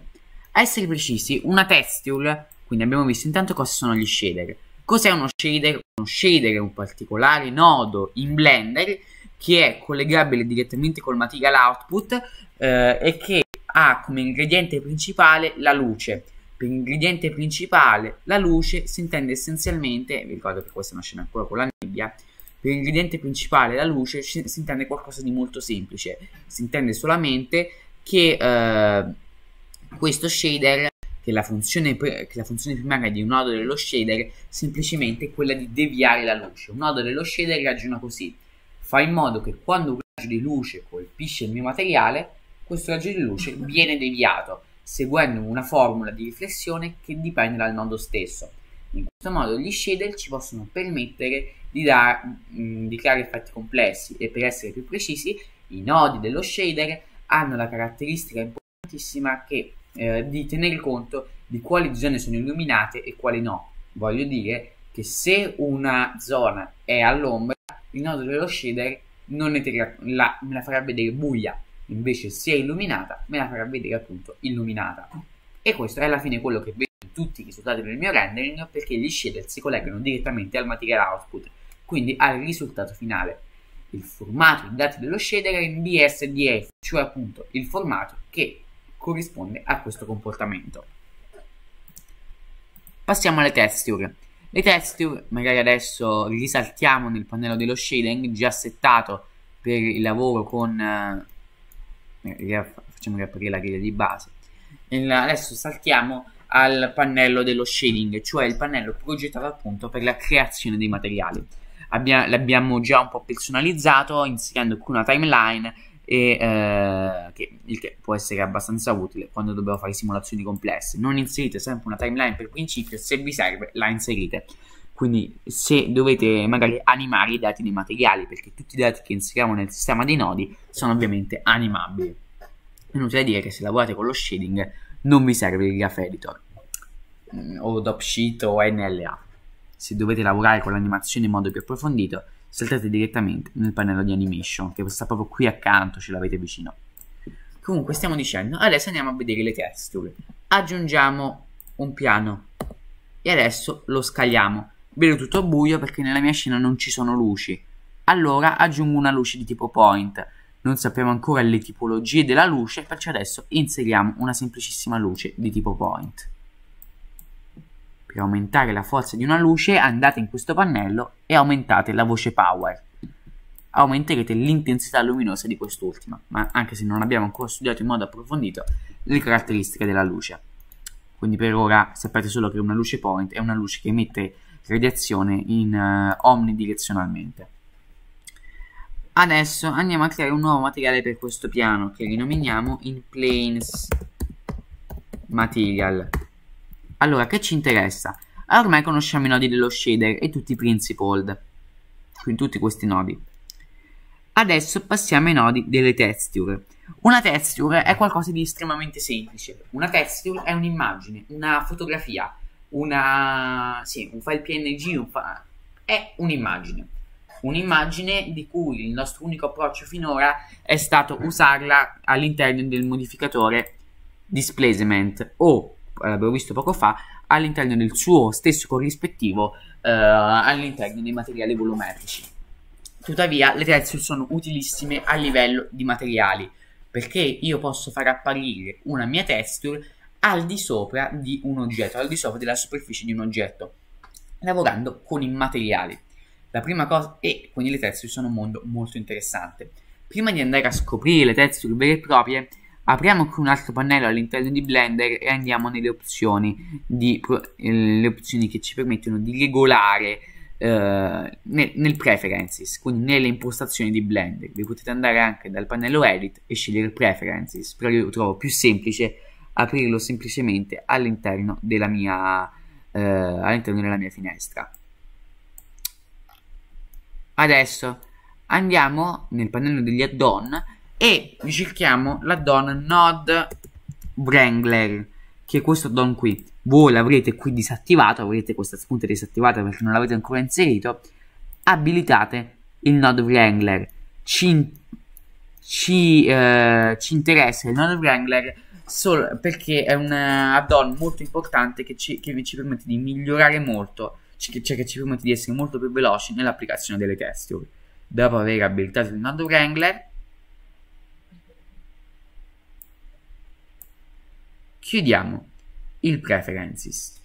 A essere precisi, una texture, quindi abbiamo visto intanto cosa sono gli shader. Cos'è uno shader? Uno shader è un particolare nodo in Blender che è collegabile direttamente col material output eh, è che ha come ingrediente principale la luce. Per ingrediente principale la luce si intende essenzialmente, vi ricordo che questa è una scena ancora con la nebbia, per ingrediente principale la luce si intende qualcosa di molto semplice, si intende solamente che eh, questo shader che la, funzione, che la funzione primaria di un nodo dello shader semplicemente è quella di deviare la luce. Un nodo dello shader ragiona così, fa in modo che quando un raggio di luce colpisce il mio materiale, questo raggio di luce viene deviato seguendo una formula di riflessione che dipende dal nodo stesso. In questo modo gli shader ci possono permettere di, dar, mh, mm, di creare effetti complessi e per essere più precisi i nodi dello shader hanno la caratteristica importantissima che, eh, di tenere conto di quali zone sono illuminate e quali no. Voglio dire che se una zona è all'ombra, il nodo dello shader non ne la, me la farà vedere buia, invece sia illuminata, me la farà vedere appunto illuminata. E questo è alla fine quello che vedo in tutti i risultati del mio rendering perché gli shader si collegano direttamente al material output, quindi al risultato finale. Il formato di dati dello shader è in BSDF, cioè appunto il formato che corrisponde a questo comportamento. Passiamo alle texture. Le texture, magari adesso risaltiamo nel pannello dello shading già settato per il lavoro con eh, facciamo riaprire la griglia di base. adesso saltiamo al pannello dello shading, cioè il pannello progettato appunto per la creazione dei materiali. Abbia, l'abbiamo già un po' personalizzato inserendo qui una timeline e, eh, che, il che può essere abbastanza utile quando dobbiamo fare simulazioni complesse. Non inserite sempre una timeline per principio, se vi serve la inserite. Quindi se dovete magari animare i dati nei materiali, perché tutti i dati che inseriamo nel sistema dei nodi sono ovviamente animabili. Inutile dire che se lavorate con lo shading non vi serve il graph editor mm, o dropsheet o NLA. Se dovete lavorare con l'animazione in modo più approfondito, saltate direttamente nel pannello di animation che sta proprio qui accanto, ce l'avete vicino. Comunque stiamo dicendo, adesso andiamo a vedere le texture. Aggiungiamo un piano e adesso lo scaliamo Vedo tutto buio perché nella mia scena non ci sono luci. Allora aggiungo una luce di tipo point. Non sappiamo ancora le tipologie della luce, perciò adesso inseriamo una semplicissima luce di tipo point. Per aumentare la forza di una luce andate in questo pannello e aumentate la voce power. Aumenterete l'intensità luminosa di quest'ultima, ma anche se non abbiamo ancora studiato in modo approfondito le caratteristiche della luce quindi per ora sapete solo che una luce point è una luce che emette radiazione in, eh, omnidirezionalmente. Adesso andiamo a creare un nuovo materiale per questo piano che rinominiamo in Planes Material. Allora, che ci interessa? Ah, ormai conosciamo i nodi dello shader e tutti i principled, quindi tutti questi nodi. Adesso passiamo ai nodi delle texture. Una texture è qualcosa di estremamente semplice. Una texture è un'immagine, una fotografia una, sì, un file PNG un fa- è un'immagine. Un'immagine di cui il nostro unico approccio finora è stato usarla all'interno del modificatore displacement o, l'abbiamo visto poco fa, all'interno del suo stesso corrispettivo eh, all'interno dei materiali volumetrici. Tuttavia le texture sono utilissime a livello di materiali perché io posso far apparire una mia texture al di sopra di un oggetto, al di sopra della superficie di un oggetto, lavorando con i materiali. La prima cosa e quindi le texture sono un mondo molto interessante. Prima di andare a scoprire le texture vere e proprie, apriamo qui un altro pannello all'interno di Blender e andiamo nelle opzioni, di, eh, le opzioni che ci permettono di regolare eh, nel, nel, preferences, quindi nelle impostazioni di Blender. Vi potete andare anche dal pannello edit e scegliere preferences, però io lo trovo più semplice aprirlo semplicemente all'interno della mia, eh, all'interno della mia finestra. Adesso andiamo nel pannello degli add-on e cerchiamo l'add-on Node Wrangler, che è questo add-on qui. Voi l'avrete qui disattivato, avrete questa spunta disattivata perché non l'avete ancora inserito. Abilitate il Node Wrangler. Ci, ci, eh, ci interessa il Node Wrangler solo perché è un eh, add-on molto importante che ci, che ci, permette di migliorare molto, cioè che ci permette di essere molto più veloci nell'applicazione delle texture. Dopo aver abilitato il nodo Wrangler, chiudiamo il preferences.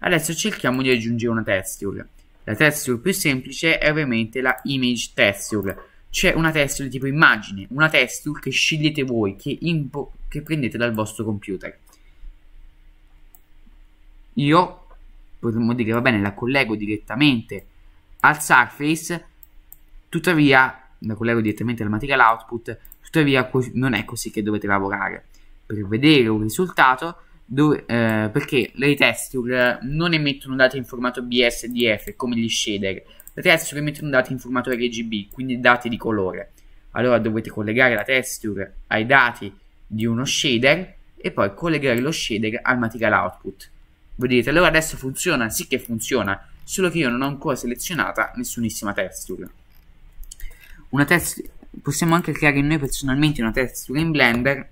Adesso cerchiamo di aggiungere una texture. La texture più semplice è ovviamente la image texture c'è una texture tipo immagine, una texture che scegliete voi, che, che prendete dal vostro computer. Io potremmo dire va bene, la collego direttamente al surface, tuttavia la collego direttamente al material output, tuttavia non è così che dovete lavorare. Per vedere un risultato dove, eh, perché le texture non emettono dati in formato BSDF come gli shader, la texture emette un dato in formato RGB, quindi dati di colore. Allora dovete collegare la texture ai dati di uno shader e poi collegare lo shader al material output. Vedete, allora adesso funziona, sì che funziona, solo che io non ho ancora selezionata nessunissima texture. Una texture possiamo anche creare noi personalmente una texture in Blender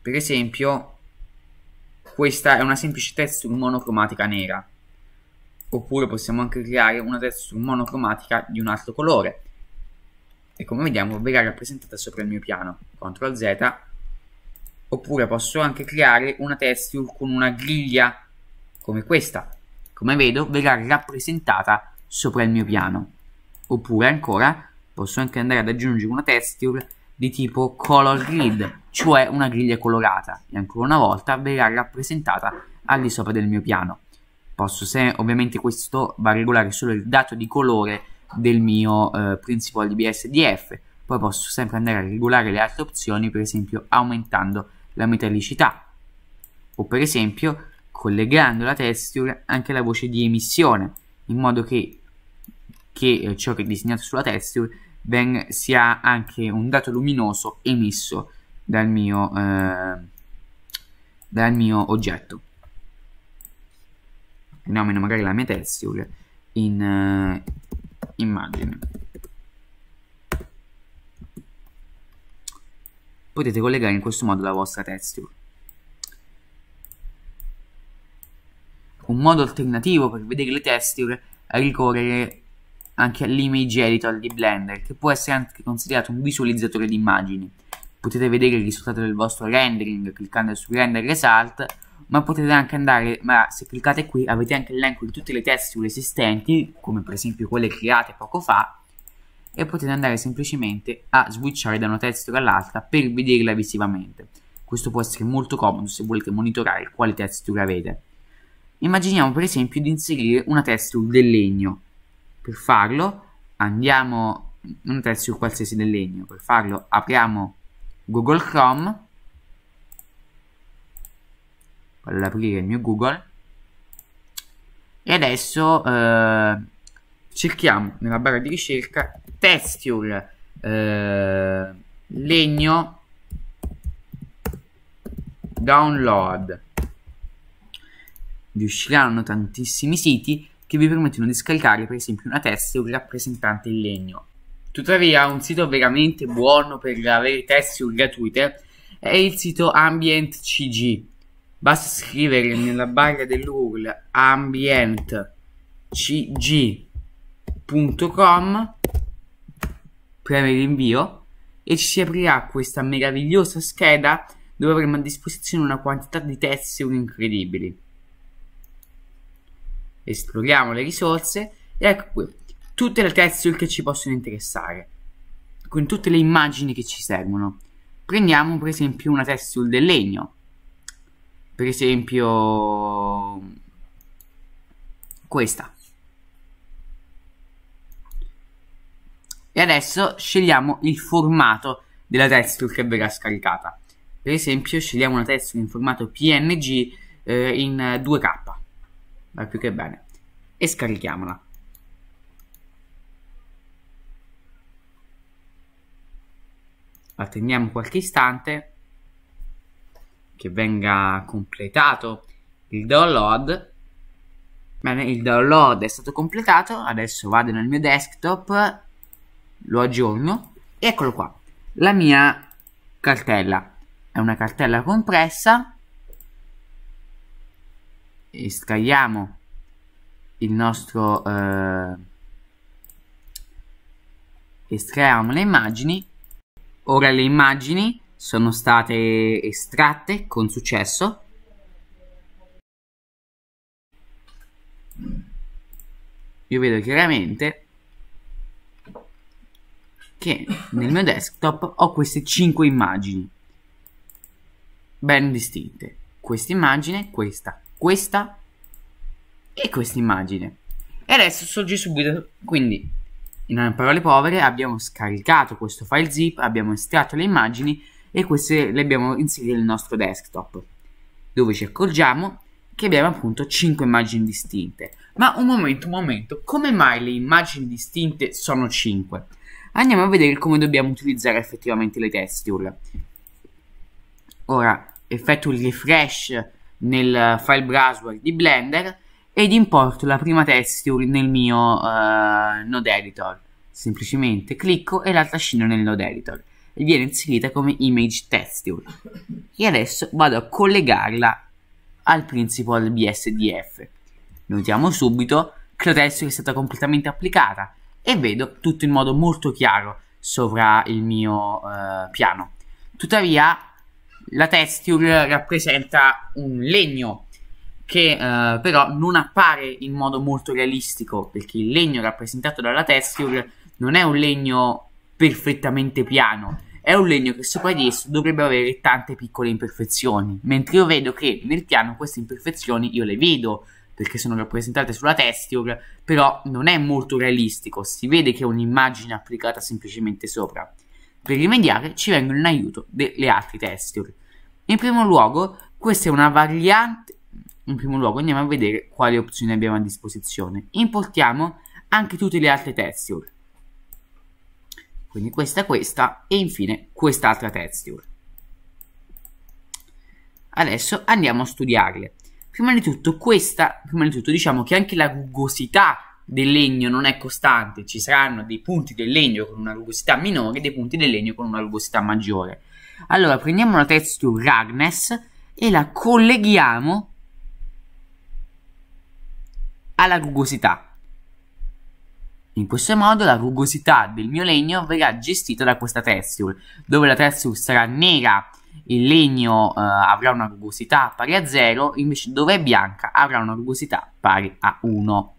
per esempio questa è una semplice texture monocromatica nera. Oppure possiamo anche creare una texture monocromatica di un altro colore. E come vediamo verrà rappresentata sopra il mio piano. CTRL Z. Oppure posso anche creare una texture con una griglia come questa. Come vedo verrà rappresentata sopra il mio piano. Oppure ancora posso anche andare ad aggiungere una texture di tipo color grid, cioè una griglia colorata e ancora una volta verrà rappresentata al di sopra del mio piano. Posso se ovviamente questo va a regolare solo il dato di colore del mio eh, principal DBSDF, poi posso sempre andare a regolare le altre opzioni, per esempio aumentando la metallicità o per esempio collegando la texture anche alla voce di emissione, in modo che, che eh, ciò che è disegnato sulla texture ben sia anche un dato luminoso emesso dal mio, eh, dal mio oggetto. Nomino magari la mia texture in eh, immagine. Potete collegare in questo modo la vostra texture. Un modo alternativo per vedere le texture è ricorrere anche all'image editor di Blender, che può essere anche considerato un visualizzatore di immagini. Potete vedere il risultato del vostro rendering cliccando su Render Result, ma potete anche andare, ma se cliccate qui avete anche l'elenco di tutte le texture esistenti, come per esempio quelle create poco fa, e potete andare semplicemente a switchare da una texture all'altra per vederla visivamente. Questo può essere molto comodo se volete monitorare quale texture avete. Immaginiamo per esempio di inserire una texture del legno per farlo andiamo non test su qualsiasi del legno. Per farlo apriamo Google Chrome. Vado ad aprire il mio Google. E adesso eh, cerchiamo nella barra di ricerca texture eh, legno download. Vi usciranno tantissimi siti che vi permettono di scaricare per esempio una tessera o un rappresentante in legno. Tuttavia un sito veramente buono per avere tessere gratuite è il sito Ambient CG. Basta scrivere nella barra dell'URL ambientcg.com, premere invio e ci si aprirà questa meravigliosa scheda dove avremo a disposizione una quantità di tessere incredibili esploriamo le risorse e ecco qui tutte le texture che ci possono interessare con tutte le immagini che ci servono prendiamo per esempio una texture del legno per esempio questa e adesso scegliamo il formato della texture che verrà scaricata per esempio scegliamo una texture in formato png eh, in 2k va più che bene e scarichiamola attendiamo qualche istante che venga completato il download bene il download è stato completato adesso vado nel mio desktop lo aggiorno e eccolo qua la mia cartella è una cartella compressa estraiamo il nostro eh, estraiamo le immagini ora le immagini sono state estratte con successo io vedo chiaramente che nel mio desktop ho queste 5 immagini ben distinte questa immagine questa questa e questa immagine. E adesso sorge subito, quindi in parole povere abbiamo scaricato questo file zip, abbiamo estratto le immagini e queste le abbiamo inserite nel nostro desktop, dove ci accorgiamo che abbiamo appunto 5 immagini distinte. Ma un momento, un momento, come mai le immagini distinte sono 5? Andiamo a vedere come dobbiamo utilizzare effettivamente le texture. Ora, effetto il refresh nel eh, file browser di Blender ed importo la prima texture nel mio uh, node editor. Semplicemente clicco e la trascino nel node editor e viene inserita come image texture. E adesso vado a collegarla al principal BSDF. Notiamo subito che la texture è stata completamente applicata e vedo tutto in modo molto chiaro sopra il mio uh, piano. Tuttavia la texture rappresenta un legno che eh, però non appare in modo molto realistico perché il legno rappresentato dalla texture non è un legno perfettamente piano, è un legno che sopra di esso dovrebbe avere tante piccole imperfezioni, mentre io vedo che nel piano queste imperfezioni io le vedo perché sono rappresentate sulla texture, però non è molto realistico, si vede che è un'immagine applicata semplicemente sopra. Per rimediare ci vengono in aiuto delle altre texture. In primo luogo, questa è una variante. In primo luogo andiamo a vedere quali opzioni abbiamo a disposizione. Importiamo anche tutte le altre texture. Quindi questa, questa e infine quest'altra texture. Adesso andiamo a studiarle. Prima di tutto, questa, prima di tutto diciamo che anche la rugosità del legno non è costante, ci saranno dei punti del legno con una rugosità minore e dei punti del legno con una rugosità maggiore. Allora prendiamo la texture Ragnes e la colleghiamo alla rugosità. In questo modo la rugosità del mio legno verrà gestita da questa texture, dove la texture sarà nera il legno eh, avrà una rugosità pari a 0, invece dove è bianca avrà una rugosità pari a 1.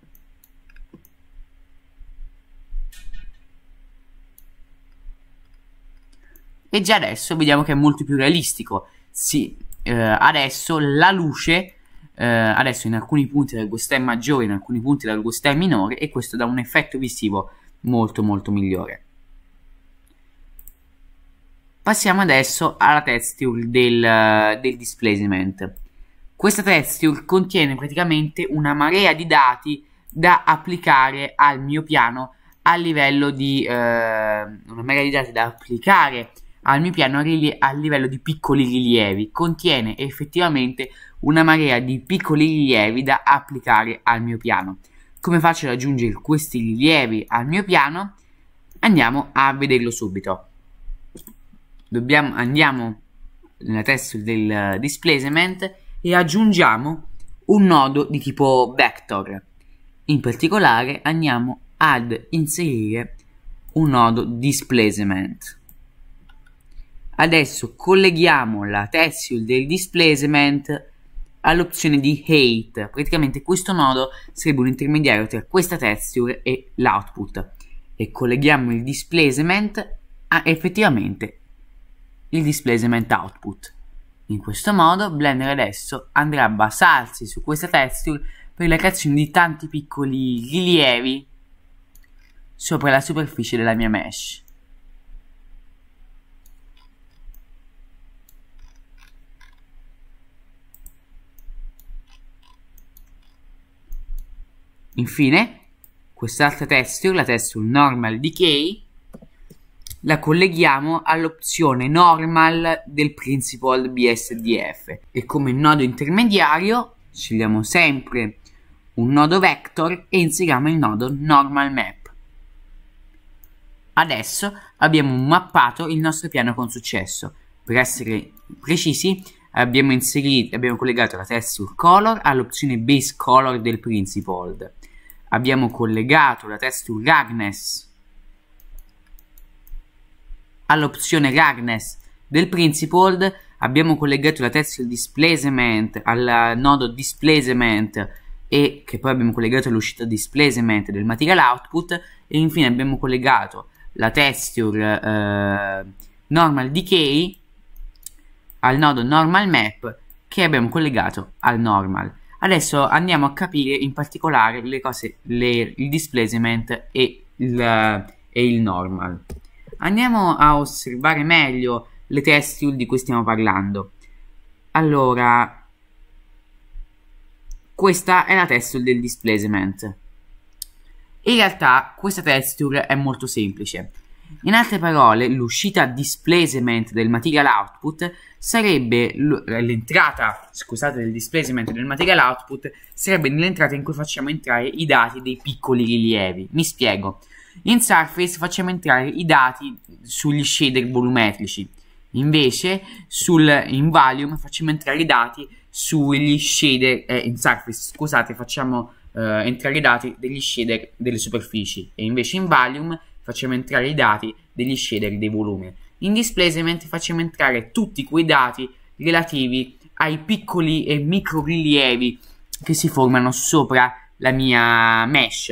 e già adesso vediamo che è molto più realistico. Sì, eh, adesso la luce, eh, adesso in alcuni punti dal guastai maggiore, in alcuni punti dal guastai minore e questo dà un effetto visivo molto molto migliore. Passiamo adesso alla texture del, del displacement. Questa texture contiene praticamente una marea di dati da applicare al mio piano a livello di eh, una marea di dati da applicare al mio piano a livello di piccoli rilievi, contiene effettivamente una marea di piccoli rilievi da applicare al mio piano. Come faccio ad aggiungere questi rilievi al mio piano? Andiamo a vederlo subito. Dobbiamo, andiamo nella testa del displacement e aggiungiamo un nodo di tipo vector. In particolare andiamo ad inserire un nodo displacement Adesso colleghiamo la texture del displacement all'opzione di hate. Praticamente questo nodo sarebbe un intermediario tra questa texture e l'output. E colleghiamo il displacement a effettivamente il displacement output. In questo modo Blender adesso andrà a basarsi su questa texture per la creazione di tanti piccoli rilievi sopra la superficie della mia mesh. Infine, quest'altra texture, la texture normal decay, la colleghiamo all'opzione normal del principal BSDF e come nodo intermediario scegliamo sempre un nodo vector e inseriamo il nodo normal map. Adesso abbiamo mappato il nostro piano con successo. Per essere precisi abbiamo, inserito, abbiamo collegato la texture color all'opzione base color del principal abbiamo collegato la texture Ragnes all'opzione Ragnes del Principled abbiamo collegato la texture displacement al nodo displacement e che poi abbiamo collegato all'uscita displacement del material output e infine abbiamo collegato la texture eh, normal decay al nodo normal map che abbiamo collegato al normal Adesso andiamo a capire in particolare le cose, le, il displacement e il, e il, normal. Andiamo a osservare meglio le test tool di cui stiamo parlando. Allora, questa è la test tool del displacement. In realtà questa texture è molto semplice. In altre parole, l'uscita displacement del material output sarebbe l'entrata, scusate, del displacement del material output sarebbe nell'entrata in cui facciamo entrare i dati dei piccoli rilievi. Mi spiego. In Surface facciamo entrare i dati sugli shader volumetrici. Invece, sul, in volume facciamo entrare i dati sugli shader, eh, in Surface, scusate, facciamo eh, entrare i dati degli shader delle superfici. E invece in volume facciamo entrare i dati degli shader dei volumi. In displacement facciamo entrare tutti quei dati relativi ai piccoli e micro rilievi che si formano sopra la mia mesh.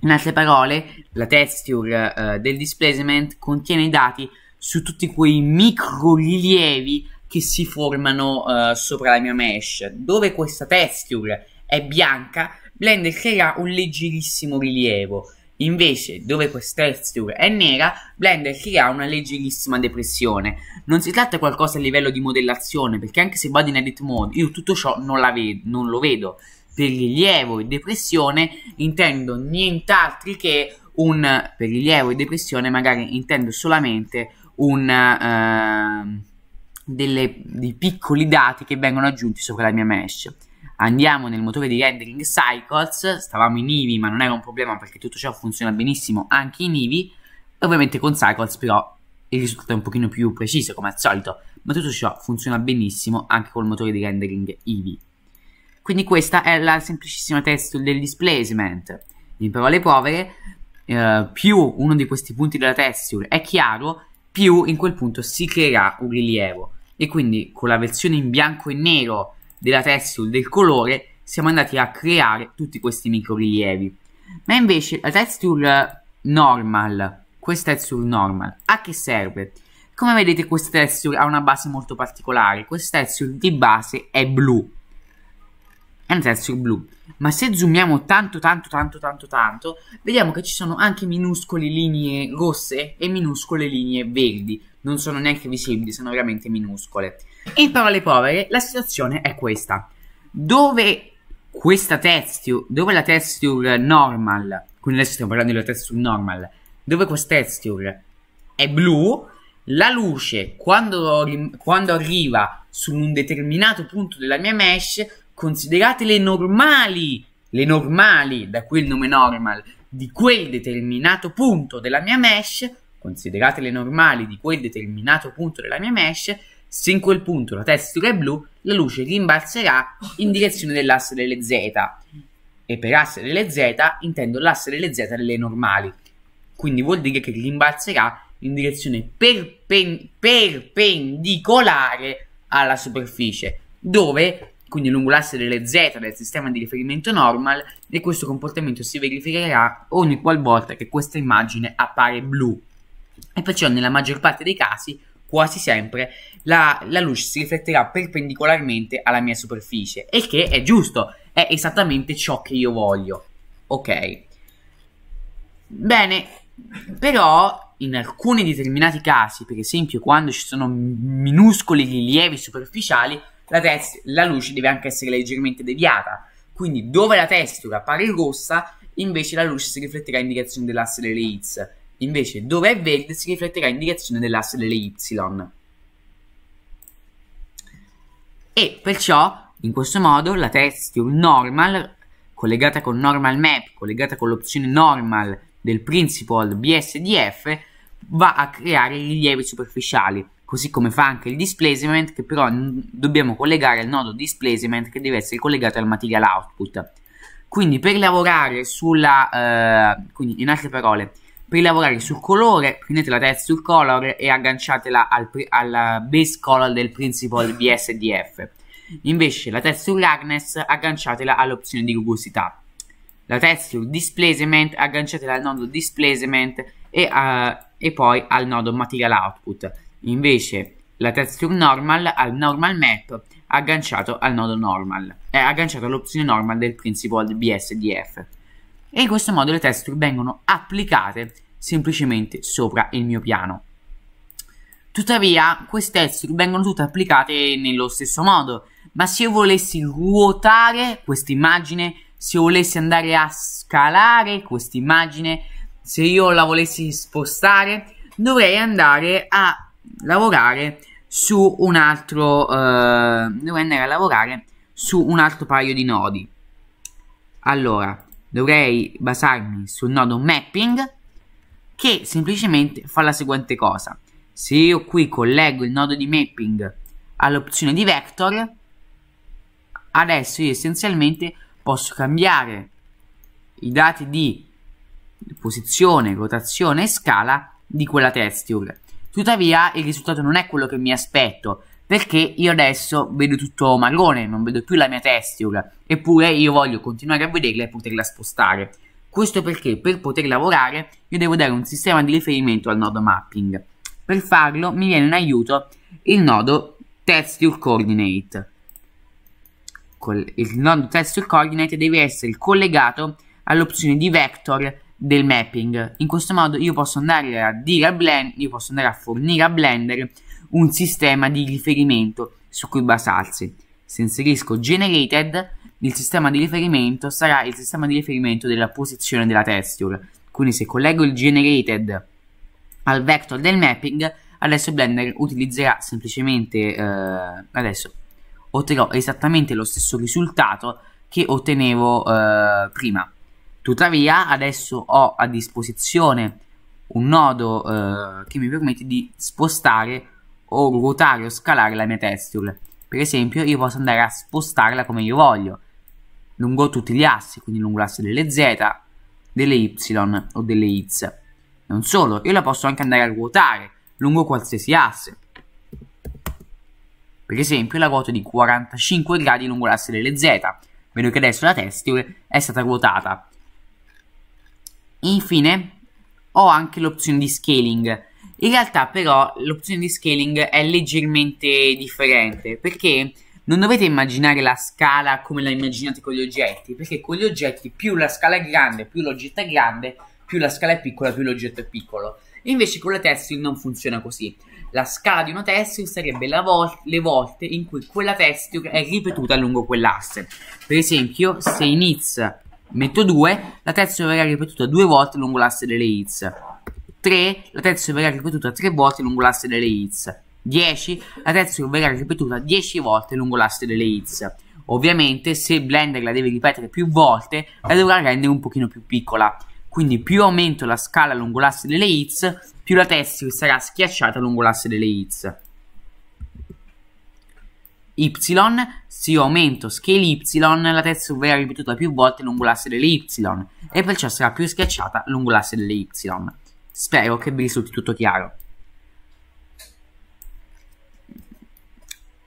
In altre parole, la texture eh, del displacement contiene i dati su tutti quei micro rilievi che si formano eh, sopra la mia mesh. Dove questa texture è bianca, Blender creerà un leggerissimo rilievo. Invece, dove questa texture è nera, Blender crea una leggerissima depressione. Non si tratta di qualcosa a livello di modellazione, perché anche se vado in edit mode, io tutto ciò non, vedo, non lo vedo. Per rilievo e depressione intendo nient'altro che un... per rilievo e depressione magari intendo solamente un... Uh, delle, dei piccoli dati che vengono aggiunti sopra la mia mesh andiamo nel motore di rendering Cycles, stavamo in Ivi ma non era un problema perché tutto ciò funziona benissimo anche in Ivi, ovviamente con Cycles però il risultato è un pochino più preciso come al solito, ma tutto ciò funziona benissimo anche col motore di rendering Ivi. Quindi questa è la semplicissima test del displacement. In parole povere, eh, più uno di questi punti della texture è chiaro, più in quel punto si creerà un rilievo. E quindi con la versione in bianco e nero della texture, del colore, siamo andati a creare tutti questi micro rilievi. Ma invece la texture normal, questa texture normal, a che serve? Come vedete questa texture ha una base molto particolare, questa texture di base è blu, è una texture blu, ma se zoomiamo tanto tanto tanto tanto tanto, vediamo che ci sono anche minuscole linee rosse e minuscole linee verdi, non sono neanche visibili, sono veramente minuscole. In parole povere, la situazione è questa. Dove questa texture, dove la texture normal, quindi adesso stiamo parlando della texture normal, dove questa texture è blu, la luce quando, quando arriva su un determinato punto della mia mesh, considerate le normali, le normali, da quel nome normal, di quel determinato punto della mia mesh, considerate le normali di quel determinato punto della mia mesh, se in quel punto la testa è blu, la luce rimbalzerà in direzione dell'asse delle Z. E per asse delle Z intendo l'asse delle Z delle normali. Quindi vuol dire che rimbalzerà in direzione perpen- perpendicolare alla superficie, dove, quindi lungo l'asse delle Z del sistema di riferimento normal, e questo comportamento si verificherà ogni qualvolta che questa immagine appare blu. E perciò nella maggior parte dei casi, quasi sempre, la, la luce si rifletterà perpendicolarmente alla mia superficie. Il che è giusto, è esattamente ciò che io voglio. Ok. Bene, però in alcuni determinati casi, per esempio quando ci sono minuscoli rilievi superficiali, la, la, luce deve anche essere leggermente deviata. Quindi dove la texture appare rossa, invece la luce si rifletterà in direzione dell'asse delle X. Invece dove è verde si rifletterà in direzione dell'asse delle Y e perciò in questo modo la texture normal collegata con normal map, collegata con l'opzione normal del principal BSDF va a creare rilievi superficiali, così come fa anche il displacement che però dobbiamo collegare al nodo displacement che deve essere collegato al material output. Quindi per lavorare sulla, eh, quindi in altre parole, per lavorare sul colore prendete la texture color e agganciatela al, alla base color del principal BSDF invece la texture darkness agganciatela all'opzione di rugosità la texture displacement agganciatela al nodo displacement e, uh, e poi al nodo material output invece la texture normal al normal map agganciato al nodo normal eh, agganciato all'opzione normal del principal BSDF e in questo modo le texture vengono applicate semplicemente sopra il mio piano. Tuttavia, queste texture vengono tutte applicate nello stesso modo, ma se io volessi ruotare questa immagine, se io volessi andare a scalare questa immagine, se io la volessi spostare, dovrei andare a lavorare su un altro eh, dovrei andare a lavorare su un altro paio di nodi. Allora, dovrei basarmi sul nodo mapping che semplicemente fa la seguente cosa. Se io qui collego il nodo di mapping all'opzione di vector, adesso io essenzialmente posso cambiare i dati di posizione, rotazione e scala di quella texture. Tuttavia il risultato non è quello che mi aspetto, perché io adesso vedo tutto marrone, non vedo più la mia texture, eppure io voglio continuare a vederla e poterla spostare. Questo perché per poter lavorare io devo dare un sistema di riferimento al nodo mapping. Per farlo mi viene in aiuto il nodo texture coordinate. Il nodo texture coordinate deve essere collegato all'opzione di vector del mapping. In questo modo io posso andare a dire a Blend, io posso andare a fornire a Blender un sistema di riferimento su cui basarsi. Se inserisco generated il sistema di riferimento sarà il sistema di riferimento della posizione della texture. Quindi se collego il generated al vector del mapping, adesso Blender utilizzerà semplicemente, eh, adesso otterrò esattamente lo stesso risultato che ottenevo eh, prima. Tuttavia adesso ho a disposizione un nodo eh, che mi permette di spostare o ruotare o scalare la mia texture. Per esempio io posso andare a spostarla come io voglio lungo tutti gli assi, quindi lungo l'asse delle z, delle y o delle x. Non solo, io la posso anche andare a ruotare lungo qualsiasi asse. Per esempio la ruota di 45 gradi lungo l'asse delle z. Vedo che adesso la texture è stata ruotata. Infine ho anche l'opzione di scaling. In realtà però l'opzione di scaling è leggermente differente perché non dovete immaginare la scala come la immaginate con gli oggetti, perché con gli oggetti più la scala è grande, più l'oggetto è grande, più la scala è piccola, più l'oggetto è piccolo. E invece con la textile non funziona così. La scala di una textile sarebbe vol- le volte in cui quella textile è ripetuta lungo quell'asse. Per esempio, se in hits metto 2, la textile verrà ripetuta due volte lungo l'asse delle hits. 3, la textile verrà ripetuta tre volte lungo l'asse delle hits. 10, la terza verrà ripetuta 10 volte lungo l'asse delle hits. Ovviamente se Blender la deve ripetere più volte, la dovrà rendere un pochino più piccola. Quindi più aumento la scala lungo l'asse delle hits, più la texture sarà schiacciata lungo l'asse delle hits. Y, se io aumento scale Y, la texture verrà ripetuta più volte lungo l'asse delle Y e perciò sarà più schiacciata lungo l'asse delle Y. Spero che vi risulti tutto chiaro.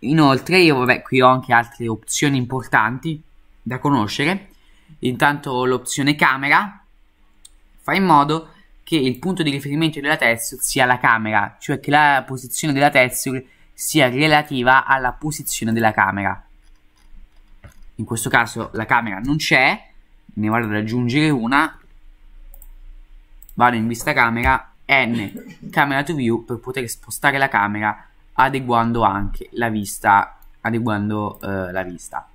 Inoltre, io vabbè, qui ho anche altre opzioni importanti da conoscere. Intanto l'opzione camera fa in modo che il punto di riferimento della texture sia la camera, cioè che la posizione della texture sia relativa alla posizione della camera. In questo caso la camera non c'è, ne vado ad aggiungere una, vado in vista camera, n camera to view per poter spostare la camera adeguando anche la vista, adeguando eh, la vista.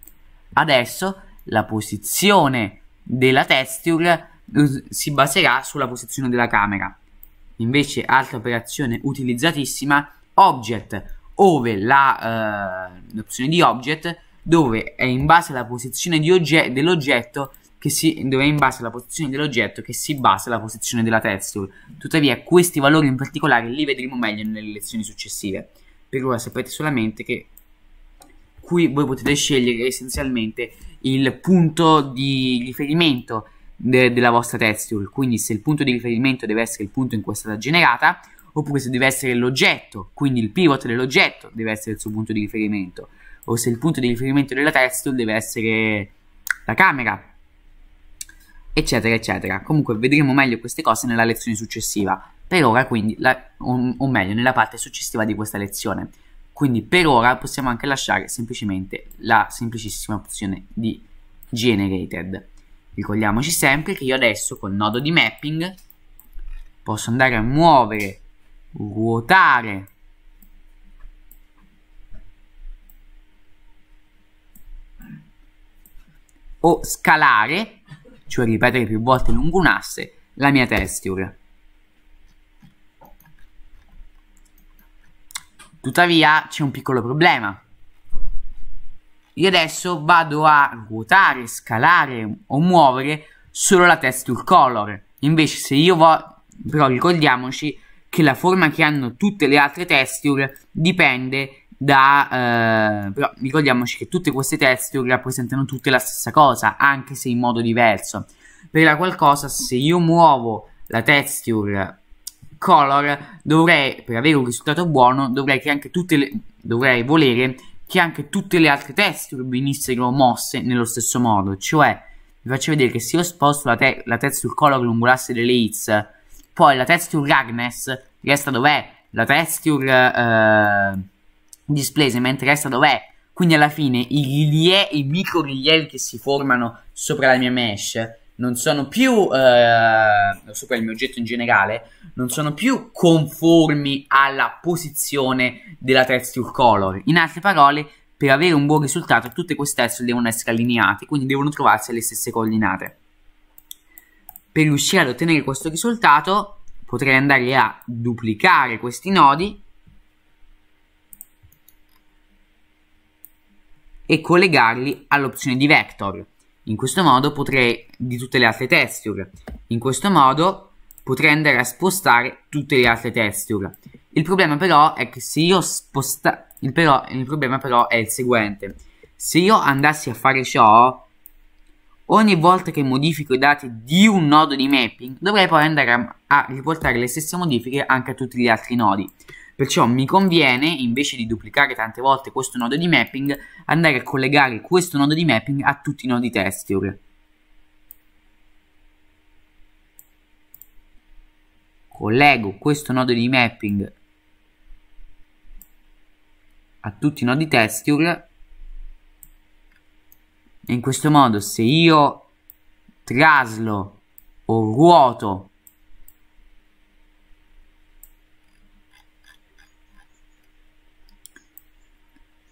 Adesso la posizione della texture mm, si baserà sulla posizione della camera. Invece altra operazione utilizzatissima, object, ove eh, l'opzione di object dove è in base alla posizione dell'oggetto che si, dove è in base alla posizione dell'oggetto che si basa la posizione della texture. Tuttavia, questi valori in particolare li vedremo meglio nelle lezioni successive per ora sapete solamente che qui voi potete scegliere essenzialmente il punto di riferimento de della vostra texture, quindi se il punto di riferimento deve essere il punto in cui è stata generata, oppure se deve essere l'oggetto, quindi il pivot dell'oggetto deve essere il suo punto di riferimento, o se il punto di riferimento della texture deve essere la camera, eccetera, eccetera. Comunque vedremo meglio queste cose nella lezione successiva. Per ora, quindi, la, o, o meglio, nella parte successiva di questa lezione. Quindi per ora possiamo anche lasciare semplicemente la semplicissima opzione di generated. Ricordiamoci sempre che io adesso col nodo di mapping posso andare a muovere, ruotare o scalare, cioè ripetere più volte lungo un asse, la mia texture. Tuttavia c'è un piccolo problema. Io adesso vado a ruotare, scalare o muovere solo la texture color. Invece se io voglio... Però ricordiamoci che la forma che hanno tutte le altre texture dipende da... Eh... però ricordiamoci che tutte queste texture rappresentano tutte la stessa cosa, anche se in modo diverso. Per la qualcosa, se io muovo la texture color dovrei, per avere un risultato buono, dovrei, che anche tutte le, dovrei volere che anche tutte le altre texture venissero mosse nello stesso modo. Cioè, vi faccio vedere che se io sposto la, te la texture color lungo l'asse delle hits, poi la texture ragness resta dov'è, la texture uh, displacement resta dov'è. Quindi alla fine i, rilievi, i micro rilievi che si formano sopra la mia mesh non sono più, eh, so qual mio oggetto in generale, non sono più conformi alla posizione della texture color. In altre parole, per avere un buon risultato tutte queste texture devono essere allineate, quindi devono trovarsi alle stesse coordinate. Per riuscire ad ottenere questo risultato potrei andare a duplicare questi nodi e collegarli all'opzione di vector. In questo modo potrei, di tutte le altre texture, in questo modo potrei andare a spostare tutte le altre texture. Il problema però è che se io sposta... Il, però, il problema però è il seguente. Se io andassi a fare ciò, ogni volta che modifico i dati di un nodo di mapping, dovrei poi andare a, a riportare le stesse modifiche anche a tutti gli altri nodi. Perciò mi conviene, invece di duplicare tante volte questo nodo di mapping, andare a collegare questo nodo di mapping a tutti i nodi texture. Collego questo nodo di mapping a tutti i nodi texture e in questo modo se io traslo o ruoto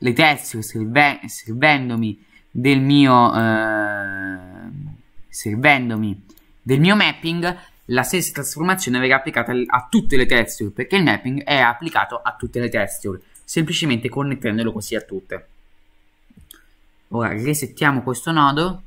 Letezio serve, servendomi del mio eh, servendomi del mio mapping la stessa trasformazione verrà applicata a tutte le texture perché il mapping è applicato a tutte le texture semplicemente connettendolo così a tutte ora resettiamo questo nodo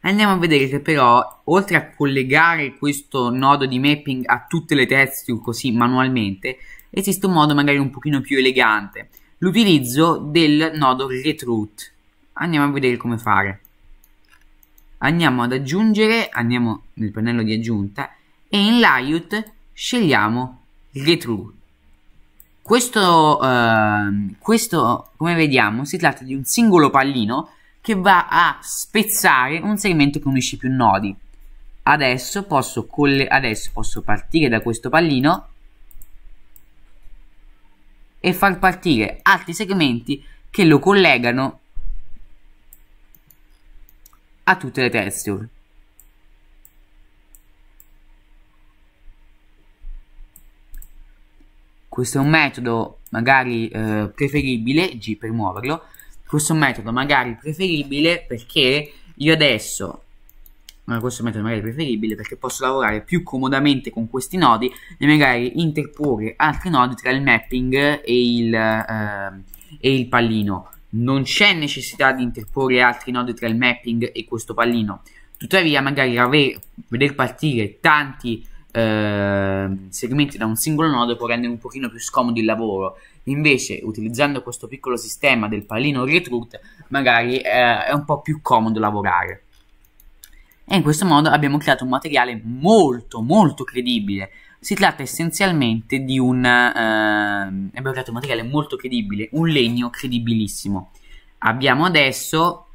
andiamo a vedere che però oltre a collegare questo nodo di mapping a tutte le texture così manualmente esiste un modo magari un pochino più elegante, l'utilizzo del nodo retroot. Andiamo a vedere come fare. Andiamo ad aggiungere, andiamo nel pannello di aggiunta e in layout scegliamo retroot. Questo, eh, questo, come vediamo, si tratta di un singolo pallino che va a spezzare un segmento che unisce più nodi. Adesso posso, adesso posso partire da questo pallino e far partire altri segmenti che lo collegano a tutte le texture. Questo è un metodo magari eh, preferibile, G per muoverlo, questo è un metodo magari preferibile perché io adesso questo è metodo magari preferibile perché posso lavorare più comodamente con questi nodi e magari interporre altri nodi tra il mapping e il, eh, e il pallino. Non c'è necessità di interporre altri nodi tra il mapping e questo pallino. Tuttavia, magari aver, veder partire tanti eh, segmenti da un singolo nodo può rendere un pochino più scomodo il lavoro. Invece, utilizzando questo piccolo sistema del pallino retroot magari eh, è un po' più comodo lavorare e in questo modo abbiamo creato un materiale molto molto credibile. Si tratta essenzialmente di un... Eh, abbiamo creato un materiale molto credibile, un legno credibilissimo. Abbiamo adesso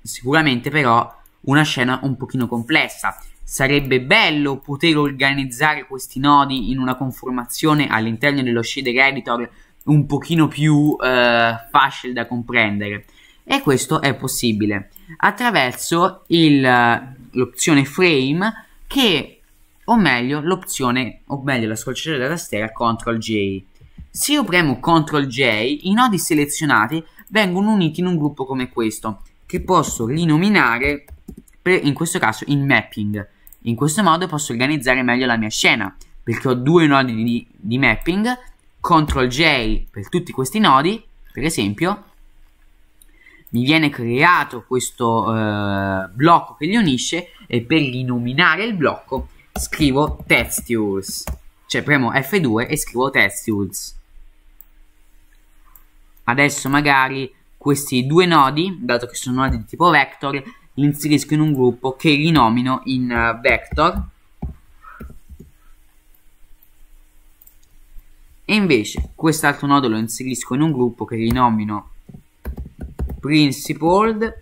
sicuramente però una scena un pochino complessa. Sarebbe bello poter organizzare questi nodi in una conformazione all'interno dello shader editor un pochino più eh, facile da comprendere e questo è possibile attraverso il, l'opzione frame che o meglio l'opzione o meglio la scorciatoia della tastiera CTRL J se io premo CTRL J i nodi selezionati vengono uniti in un gruppo come questo che posso rinominare per, in questo caso in mapping in questo modo posso organizzare meglio la mia scena perché ho due nodi di, di mapping CTRL J per tutti questi nodi per esempio mi viene creato questo eh, blocco che li unisce e per rinominare il blocco scrivo textures cioè premo F2 e scrivo textures adesso magari questi due nodi dato che sono nodi di tipo vector li inserisco in un gruppo che rinomino in uh, vector e invece quest'altro nodo lo inserisco in un gruppo che rinomino principled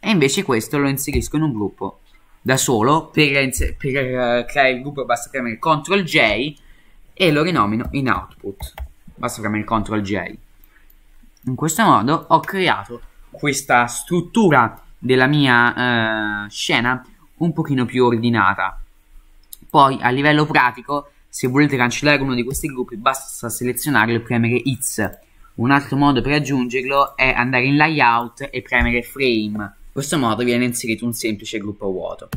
e invece questo lo inserisco in un gruppo da solo per, per uh, creare il gruppo basta premere CTRL J e lo rinomino in output basta premere CTRL J in questo modo ho creato questa struttura della mia uh, scena un pochino più ordinata poi a livello pratico se volete cancellare uno di questi gruppi basta selezionarlo e premere X. Un altro modo per aggiungerlo è andare in layout e premere frame. In questo modo viene inserito un semplice gruppo vuoto.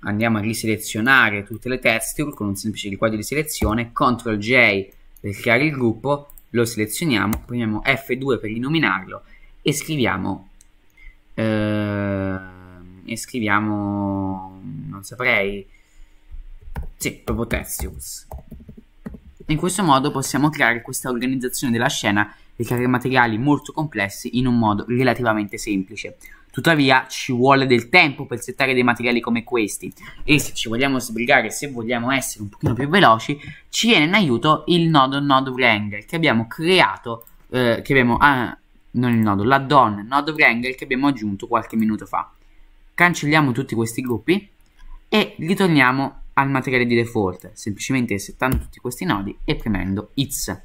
Andiamo a riselezionare tutte le texture con un semplice riquadro di selezione, CTRL J per creare il gruppo, lo selezioniamo, premiamo F2 per rinominarlo e scriviamo eh, e scriviamo non saprei sì, proprio Testius. In questo modo possiamo creare questa organizzazione della scena e creare materiali molto complessi in un modo relativamente semplice. Tuttavia ci vuole del tempo per settare dei materiali come questi e se ci vogliamo sbrigare, se vogliamo essere un pochino più veloci, ci viene in aiuto il nodo Wrangler che abbiamo creato, eh, che abbiamo, ah, non il nodo, l'add-on Wrangler che abbiamo aggiunto qualche minuto fa. Cancelliamo tutti questi gruppi e ritorniamo al materiale di default, semplicemente settando tutti questi nodi e premendo It's.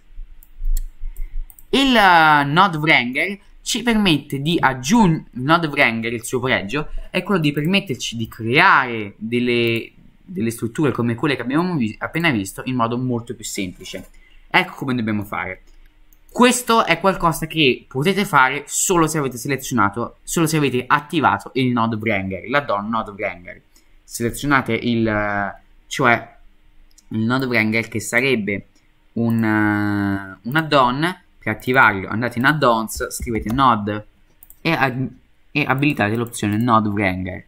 Il uh, node Wranger ci permette di aggiungere, il node Wranger, il suo pregio, è quello di permetterci di creare delle, delle strutture come quelle che abbiamo vi appena visto in modo molto più semplice. Ecco come dobbiamo fare. Questo è qualcosa che potete fare solo se avete selezionato, solo se avete attivato il node Wranger, l'addon node Wranger. Selezionate il, eh, cioè il node wrangler che sarebbe un, uh, eh, un add-on per attivarlo andate in add-ons scrivete node e, ab e abilitate l'opzione node wrangler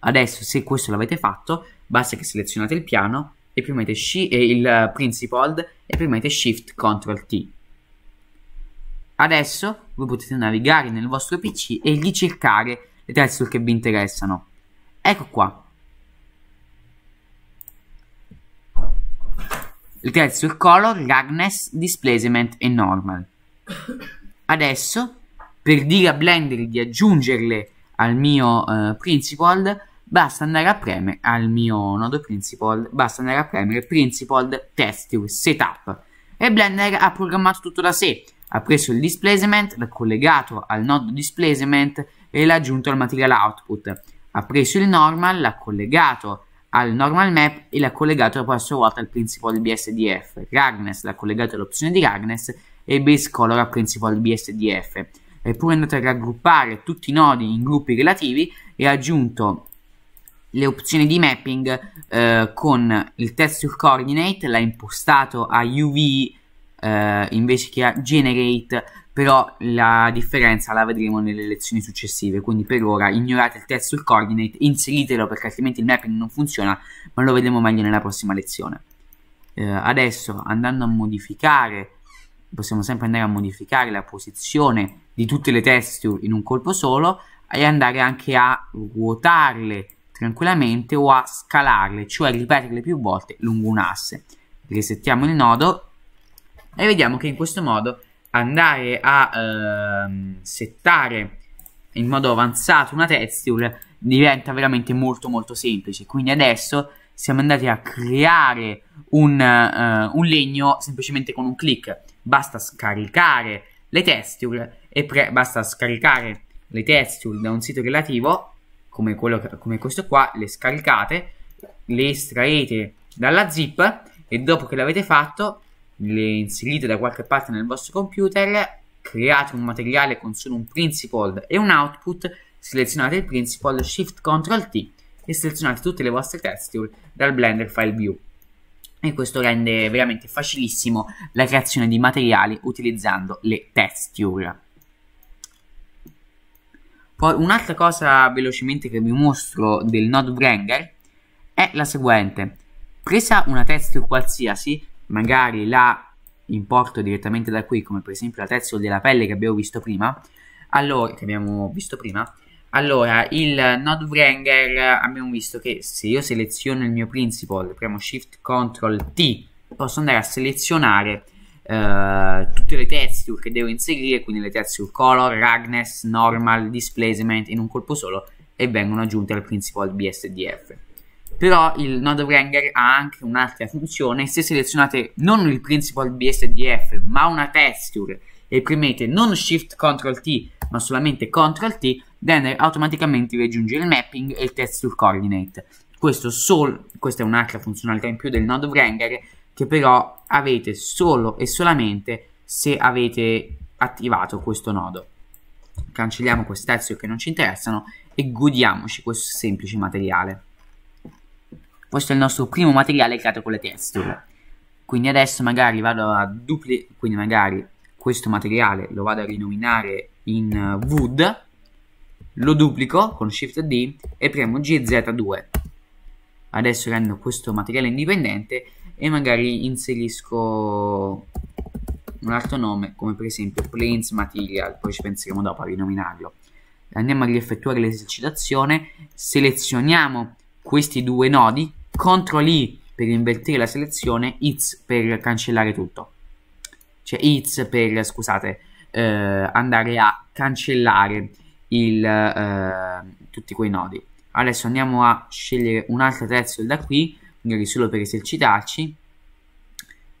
adesso se questo l'avete fatto basta che selezionate il piano e premete il eh, principled e premete shift ctrl t adesso voi potete navigare nel vostro pc e ricercare le texture che vi interessano ecco qua il terzo è il color, l'harness, displacement e normal. Adesso, per dire a Blender di aggiungerle al mio eh, principal, basta andare a premere al mio nodo principal, basta andare a premere principal texture setup e Blender ha programmato tutto da sé. Ha preso il displacement, l'ha collegato al nodo displacement e l'ha aggiunto al material output. Ha preso il normal, l'ha collegato al al normal map e l'ha collegato a prossima volta al principal BSDF. Ragnes l'ha collegato all'opzione di Ragnes e base color al principal BSDF. È andato a raggruppare tutti i nodi in gruppi relativi e ha aggiunto le opzioni di mapping eh, con il texture coordinate, l'ha impostato a UV eh, invece che a generate però la differenza la vedremo nelle lezioni successive, quindi per ora ignorate il testo e coordinate, inseritelo perché altrimenti il mapping non funziona, ma lo vedremo meglio nella prossima lezione. Eh, adesso andando a modificare, possiamo sempre andare a modificare la posizione di tutte le texture in un colpo solo e andare anche a ruotarle tranquillamente o a scalarle, cioè ripeterle più volte lungo un asse. Resettiamo il nodo e vediamo che in questo modo andare a eh, settare in modo avanzato una texture diventa veramente molto molto semplice quindi adesso siamo andati a creare un, uh, un legno semplicemente con un clic basta scaricare le texture e basta scaricare le texture da un sito relativo come, quello che, come questo qua le scaricate le estraete dalla zip e dopo che l'avete fatto le inserite da qualche parte nel vostro computer, create un materiale con solo un principal e un output, selezionate il principal, Shift Ctrl T e selezionate tutte le vostre texture dal Blender File View. E questo rende veramente facilissimo la creazione di materiali utilizzando le texture. Poi un'altra cosa velocemente che vi mostro del Node Blender è la seguente. Presa una texture qualsiasi, magari la importo direttamente da qui, come per esempio la Tetsuo della pelle che abbiamo visto prima, allora, che abbiamo visto prima, allora il Node Wranger abbiamo visto che se io seleziono il mio principal, premo Shift Ctrl T, posso andare a selezionare eh, tutte le texture che devo inserire, quindi le texture color, ragness, normal, displacement in un colpo solo e vengono aggiunte al principal BSDF però il node wrangler ha anche un'altra funzione se selezionate non il principal BSDF ma una texture e premete non shift ctrl T ma solamente ctrl T Denner automaticamente raggiunge il mapping e il texture coordinate questo solo, questa è un'altra funzionalità in più del node wrangler che però avete solo e solamente se avete attivato questo nodo cancelliamo questi texture che non ci interessano e godiamoci questo semplice materiale questo è il nostro primo materiale creato con le texture. Quindi adesso magari vado a duplicare, quindi magari questo materiale lo vado a rinominare in eh, wood, lo duplico con Shift D e premo GZ2. Adesso rendo questo materiale indipendente e magari inserisco un altro nome come per esempio Planes Material, poi ci penseremo dopo a rinominarlo. Andiamo a rieffettuare l'esercitazione, selezioniamo questi due nodi CTRL I per invertire la selezione, It's per cancellare tutto. Cioè It's per, scusate, eh, andare a cancellare il, eh, tutti quei nodi. Adesso andiamo a scegliere un'altra texture da qui, magari solo per esercitarci.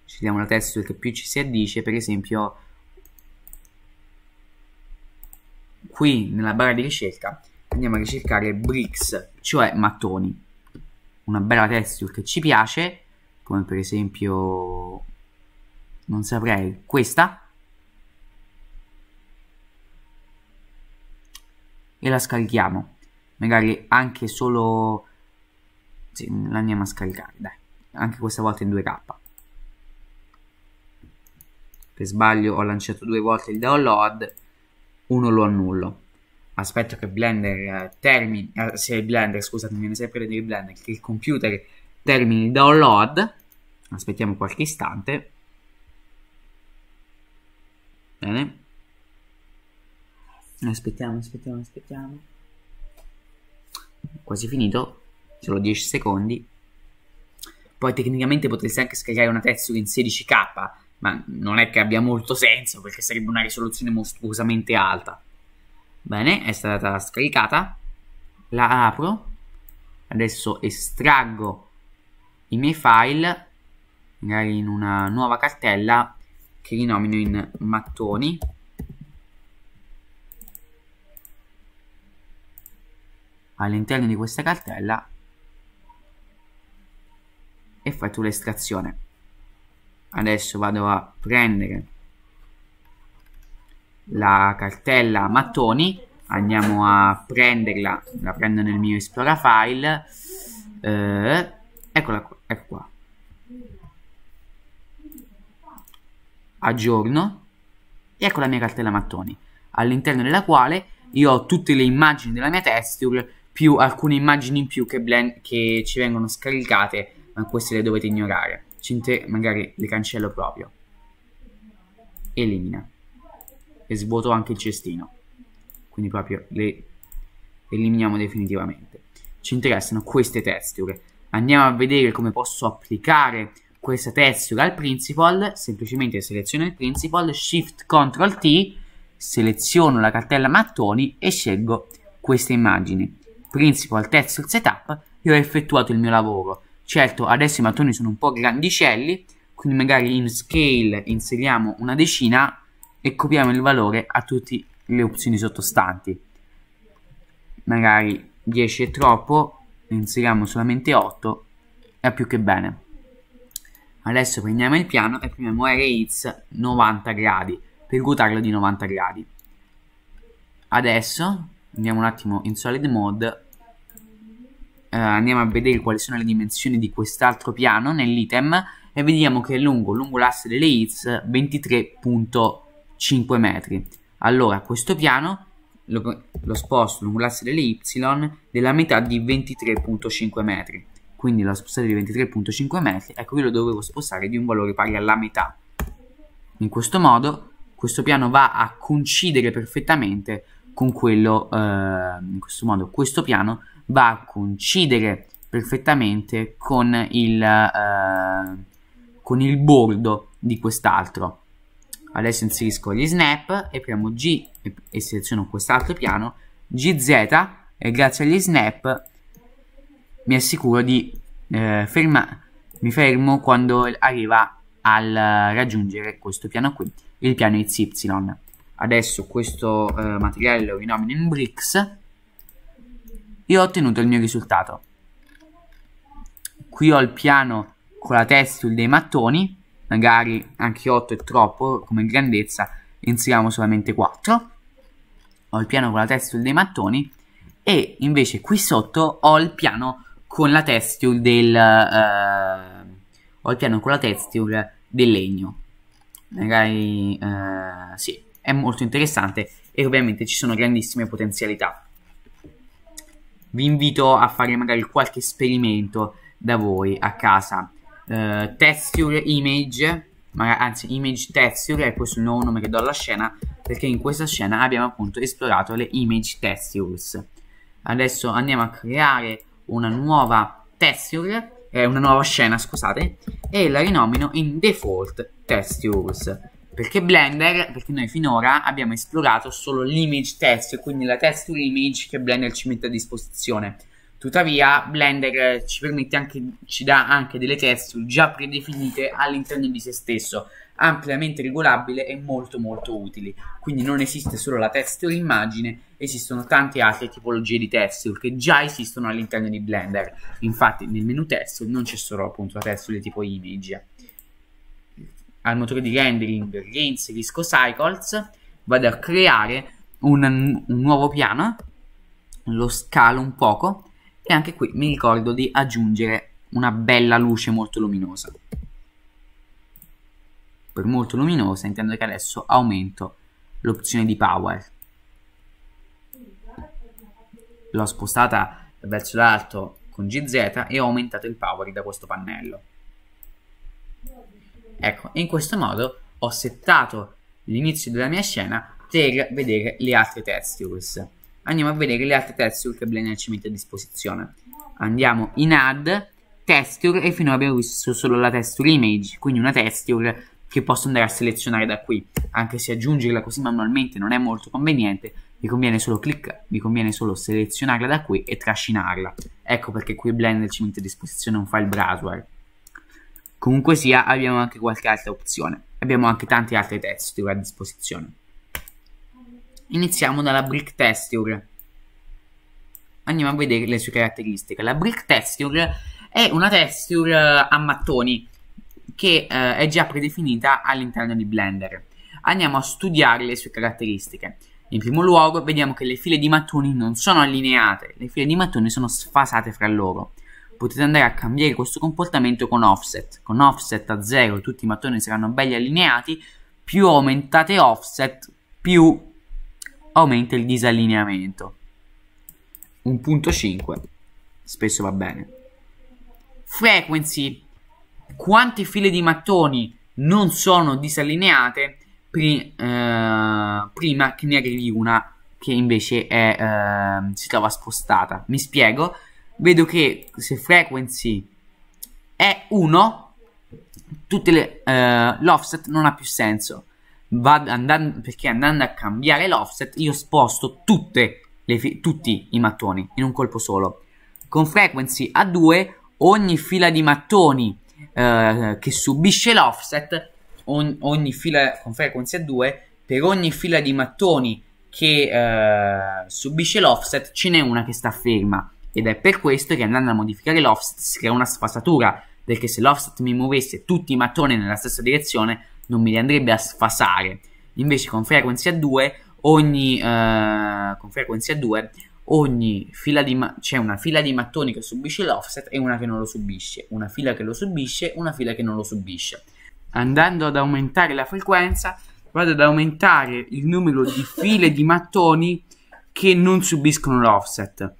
Scegliamo la texture che più ci si addice, per esempio qui nella barra di ricerca andiamo a ricercare bricks, cioè mattoni una bella texture che ci piace, come per esempio, non saprei, questa. E la scarichiamo, magari anche solo, sì, la andiamo a scaricare, dai, anche questa volta in 2K. Per sbaglio ho lanciato due volte il download, uno lo annullo aspetto che Blender eh, termini, eh, se Blender, scusate, mi viene sempre da dire Blender, che il computer termini il download, aspettiamo qualche istante, bene, aspettiamo, aspettiamo, aspettiamo, quasi finito, solo 10 secondi, poi tecnicamente potresti anche scaricare una texture in 16k, ma non è che abbia molto senso perché sarebbe una risoluzione mostruosamente alta. Bene, è stata scaricata. La apro. Adesso estraggo i miei file, magari in una nuova cartella che rinomino in mattoni. All'interno di questa cartella effettuo l'estrazione. Adesso vado a prendere la cartella mattoni andiamo a prenderla la prendo nel mio esplora file eh, eccola qua, ecco qua aggiorno e ecco la mia cartella mattoni all'interno della quale io ho tutte le immagini della mia texture più alcune immagini in più che, blend, che ci vengono scaricate ma queste le dovete ignorare magari le cancello proprio elimina e svuoto anche il cestino quindi proprio le eliminiamo definitivamente ci interessano queste texture andiamo a vedere come posso applicare questa texture al principal semplicemente seleziono il principal shift ctrl t seleziono la cartella mattoni e scelgo queste immagini principal texture setup io ho effettuato il mio lavoro certo adesso i mattoni sono un po' grandicelli quindi magari in scale inseriamo una decina e copiamo il valore a tutte le opzioni sottostanti. Magari 10 è troppo, inseriamo solamente 8, è più che bene. Adesso prendiamo il piano e premiamo RX 90 gradi per ruotarlo di 90 gradi. Adesso andiamo un attimo in solid mode eh, andiamo a vedere quali sono le dimensioni di quest'altro piano nell'item e vediamo che è lungo, lungo l'asse delle hits 23.5 5 metri. Allora, questo piano lo, lo sposto lungo l'asse delle y della metà di 23.5 metri. Quindi la spostata di 23.5 metri, ecco io lo dovevo spostare di un valore pari alla metà. In questo modo questo piano va a coincidere perfettamente con quello, eh, in questo modo questo piano va a coincidere perfettamente con il, eh, con il bordo di quest'altro adesso inserisco gli snap e premo G e, e seleziono quest'altro piano GZ e grazie agli snap mi assicuro di eh, fermare mi fermo quando arriva al raggiungere questo piano qui il piano XY adesso questo eh, materiale lo rinomino in bricks io ho ottenuto il mio risultato qui ho il piano con la texture dei mattoni magari anche 8 è troppo come grandezza, inseriamo solamente 4. Ho il piano con la texture dei mattoni e invece qui sotto ho il piano con la texture del... Eh, ho il piano con la texture del legno. Magari... Eh, sì, è molto interessante e ovviamente ci sono grandissime potenzialità. Vi invito a fare magari qualche esperimento da voi a casa eh, texture image, ma, anzi image texture è questo il nuovo nome che do alla scena, perché in questa scena abbiamo appunto esplorato le image textures. Adesso andiamo a creare una nuova texture, eh, una nuova scena, scusate, e la rinomino in default textures. Perché Blender? Perché noi finora abbiamo esplorato solo l'image texture, quindi la texture image che Blender ci mette a disposizione Tuttavia, Blender ci permette anche, ci dà anche delle texture già predefinite all'interno di se stesso, ampiamente regolabile e molto molto utili. Quindi non esiste solo la texture immagine, esistono tante altre tipologie di texture che già esistono all'interno di Blender. Infatti nel menu texture non c'è solo appunto la texture tipo image. Al motore di rendering reinserisco cycles, vado a creare un, un nuovo piano, lo scalo un poco e anche qui mi ricordo di aggiungere una bella luce molto luminosa per molto luminosa intendo che adesso aumento l'opzione di power l'ho spostata verso l'alto con GZ e ho aumentato il power da questo pannello ecco in questo modo ho settato l'inizio della mia scena per vedere le altre textures andiamo a vedere le altre texture che Blender ci mette a disposizione andiamo in add texture e finora abbiamo visto solo la texture image quindi una texture che posso andare a selezionare da qui anche se aggiungerla così manualmente non è molto conveniente vi conviene solo cliccare, vi conviene solo selezionarla da qui e trascinarla ecco perché qui Blender ci mette a disposizione un file browser comunque sia abbiamo anche qualche altra opzione abbiamo anche tante altre texture a disposizione Iniziamo dalla Brick Texture. Andiamo a vedere le sue caratteristiche. La Brick Texture è una texture a mattoni che eh, è già predefinita all'interno di Blender. Andiamo a studiare le sue caratteristiche. In primo luogo vediamo che le file di mattoni non sono allineate, le file di mattoni sono sfasate fra loro. Potete andare a cambiare questo comportamento con offset. Con offset a 0 tutti i mattoni saranno belli allineati, più aumentate offset, più aumenta il disallineamento. 1.5 spesso va bene. Frequency. Quante file di mattoni non sono disallineate pri eh, prima che ne arrivi una che invece è, eh, si trova spostata. Mi spiego. Vedo che se frequency è 1, eh, l'offset non ha più senso andando, perché andando a cambiare l'offset io sposto fi- tutti i mattoni in un colpo solo. Con frequency a 2 ogni fila di mattoni eh, che subisce l'offset, on- ogni fila con frequency a 2, per ogni fila di mattoni che eh, subisce l'offset ce n'è una che sta ferma ed è per questo che andando a modificare l'offset si crea una sfasatura perché se l'offset mi muovesse tutti i mattoni nella stessa direzione non mi andrebbe a sfasare. Invece con frequency a 2 ogni, eh, con frequency a 2 ogni fila di ma- c'è una fila di mattoni che subisce l'offset e una che non lo subisce, una fila che lo subisce, una fila che non lo subisce. Andando ad aumentare la frequenza, vado ad aumentare il numero di [laughs] file di mattoni che non subiscono l'offset.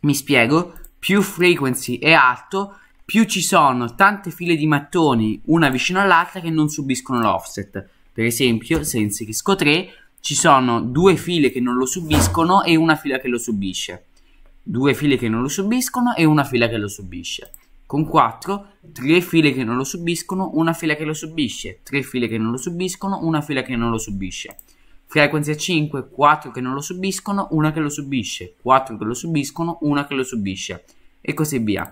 Mi spiego, più frequency è alto, più ci sono tante file di mattoni una vicino all'altra che non subiscono l'offset. Per esempio, se inserisco 3, ci sono due file che non lo subiscono e una fila che lo subisce. Due file che non lo subiscono e una fila che lo subisce. Con 4, tre file che non lo subiscono, una fila che lo subisce. Tre file che non lo subiscono, una fila che non lo subisce. Frequenza 5, 4 che non lo subiscono, una che lo subisce. 4 che lo subiscono, una che lo subisce. E così via.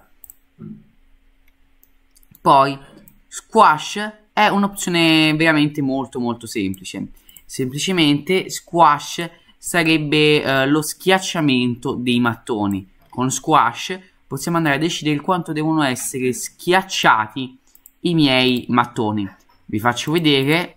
Poi, squash è un'opzione veramente molto molto semplice. Semplicemente squash sarebbe eh, lo schiacciamento dei mattoni. Con squash possiamo andare a decidere quanto devono essere schiacciati i miei mattoni. Vi faccio vedere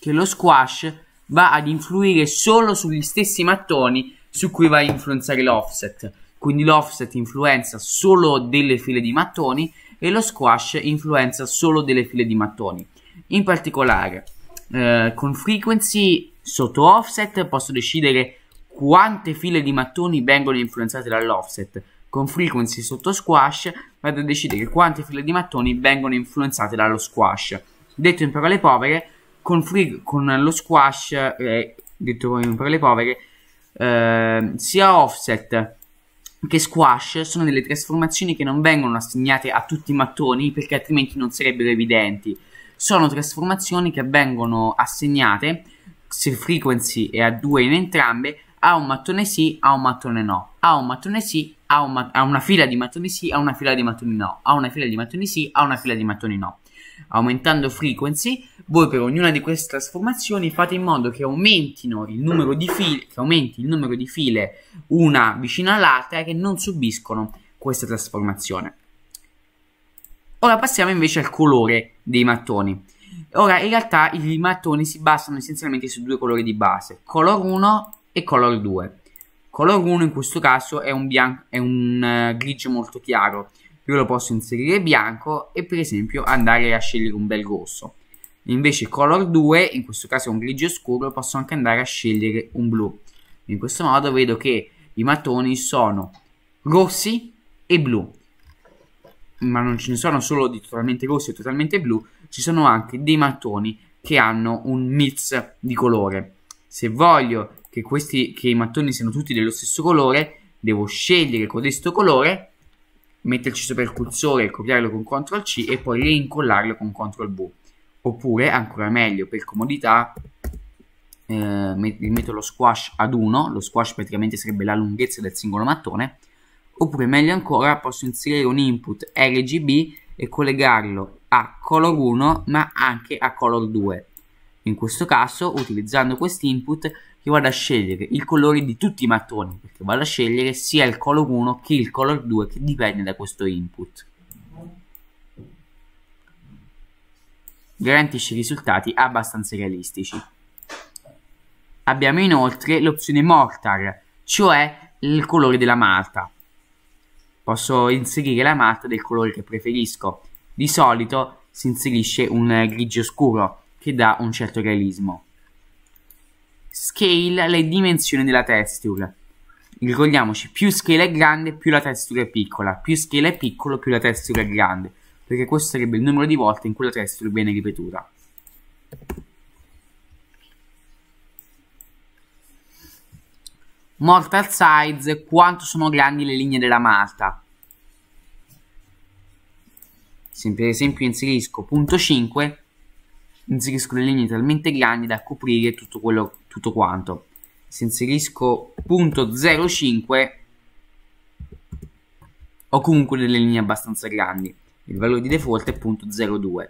che lo squash va ad influire solo sugli stessi mattoni su cui va a influenzare l'offset. Quindi l'offset influenza solo delle file di mattoni e lo squash influenza solo delle file di mattoni. In particolare, eh, con frequency sotto offset posso decidere quante file di mattoni vengono influenzate dall'offset. Con frequency sotto squash vado a decidere quante file di mattoni vengono influenzate dallo squash. Detto in parole povere, con, con lo squash, eh, detto in parole povere, eh, sia offset che squash sono delle trasformazioni che non vengono assegnate a tutti i mattoni perché altrimenti non sarebbero evidenti. Sono trasformazioni che vengono assegnate, se frequency è a 2 in entrambe, a un mattone sì, a un mattone no, a un mattone sì, a, un mat- a una fila di mattoni sì, a una fila di mattoni no, a una fila di mattoni sì, a una fila di mattoni no. Aumentando frequency voi per ognuna di queste trasformazioni fate in modo che, aumentino il numero di file, che aumenti il numero di file una vicino all'altra che non subiscono questa trasformazione. Ora passiamo invece al colore dei mattoni. Ora in realtà i mattoni si basano essenzialmente su due colori di base, color 1 e color 2. Color 1 in questo caso è un, bianco, è un uh, grigio molto chiaro, io lo posso inserire bianco e per esempio andare a scegliere un bel rosso. Invece color 2, in questo caso è un grigio scuro, posso anche andare a scegliere un blu. In questo modo vedo che i mattoni sono rossi e blu. Ma non ce ne sono solo di totalmente rossi e totalmente blu, ci sono anche dei mattoni che hanno un mix di colore. Se voglio che, questi, che i mattoni siano tutti dello stesso colore, devo scegliere questo colore, metterci sopra il cursore, copiarlo con CTRL-C e poi rincollarlo con CTRL-V oppure ancora meglio per comodità eh, metto lo squash ad 1 lo squash praticamente sarebbe la lunghezza del singolo mattone oppure meglio ancora posso inserire un input RGB e collegarlo a color 1 ma anche a color 2 in questo caso utilizzando questo input io vado a scegliere il colore di tutti i mattoni perché vado a scegliere sia il color 1 che il color 2 che dipende da questo input garantisce risultati abbastanza realistici. Abbiamo inoltre l'opzione Mortar, cioè il colore della malta. Posso inserire la malta del colore che preferisco. Di solito si inserisce un grigio scuro che dà un certo realismo. Scale le dimensioni della texture. Ricordiamoci, più scale è grande, più la texture è piccola. Più scale è piccolo, più la texture è grande perché questo sarebbe il numero di volte in cui la texture viene ripetuta. Mortal size, quanto sono grandi le linee della malta. Se per esempio inserisco punto 5, inserisco le linee talmente grandi da coprire tutto, quello, tutto quanto. Se inserisco punto 0,5 ho comunque delle linee abbastanza grandi il valore di default è .02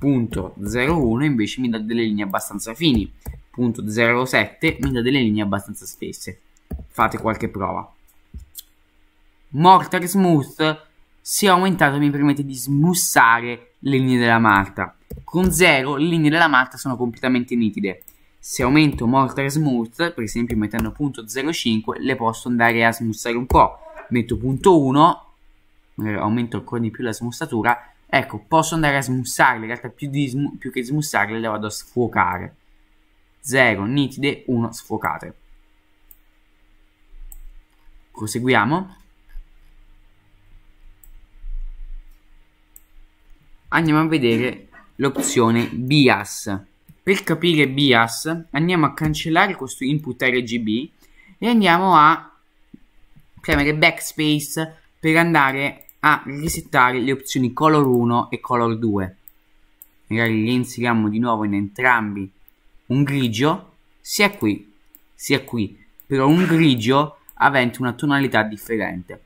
.01 invece mi dà delle linee abbastanza fini .07 mi dà delle linee abbastanza spesse fate qualche prova Mortar Smooth se aumentato mi permette di smussare le linee della malta con 0 le linee della malta sono completamente nitide se aumento Mortar Smooth per esempio mettendo .05 le posso andare a smussare un po' metto .1 eh, aumento ancora di più la smussatura, ecco, posso andare a smussarle, in realtà più, sm più che smussarle le vado a sfocare. 0 nitide, 1 sfocate. Proseguiamo. Andiamo a vedere l'opzione bias. Per capire bias andiamo a cancellare questo input RGB e andiamo a premere backspace per andare a risettare le opzioni color 1 e color 2 magari le inseriamo di nuovo in entrambi un grigio sia qui sia qui però un grigio avente una tonalità differente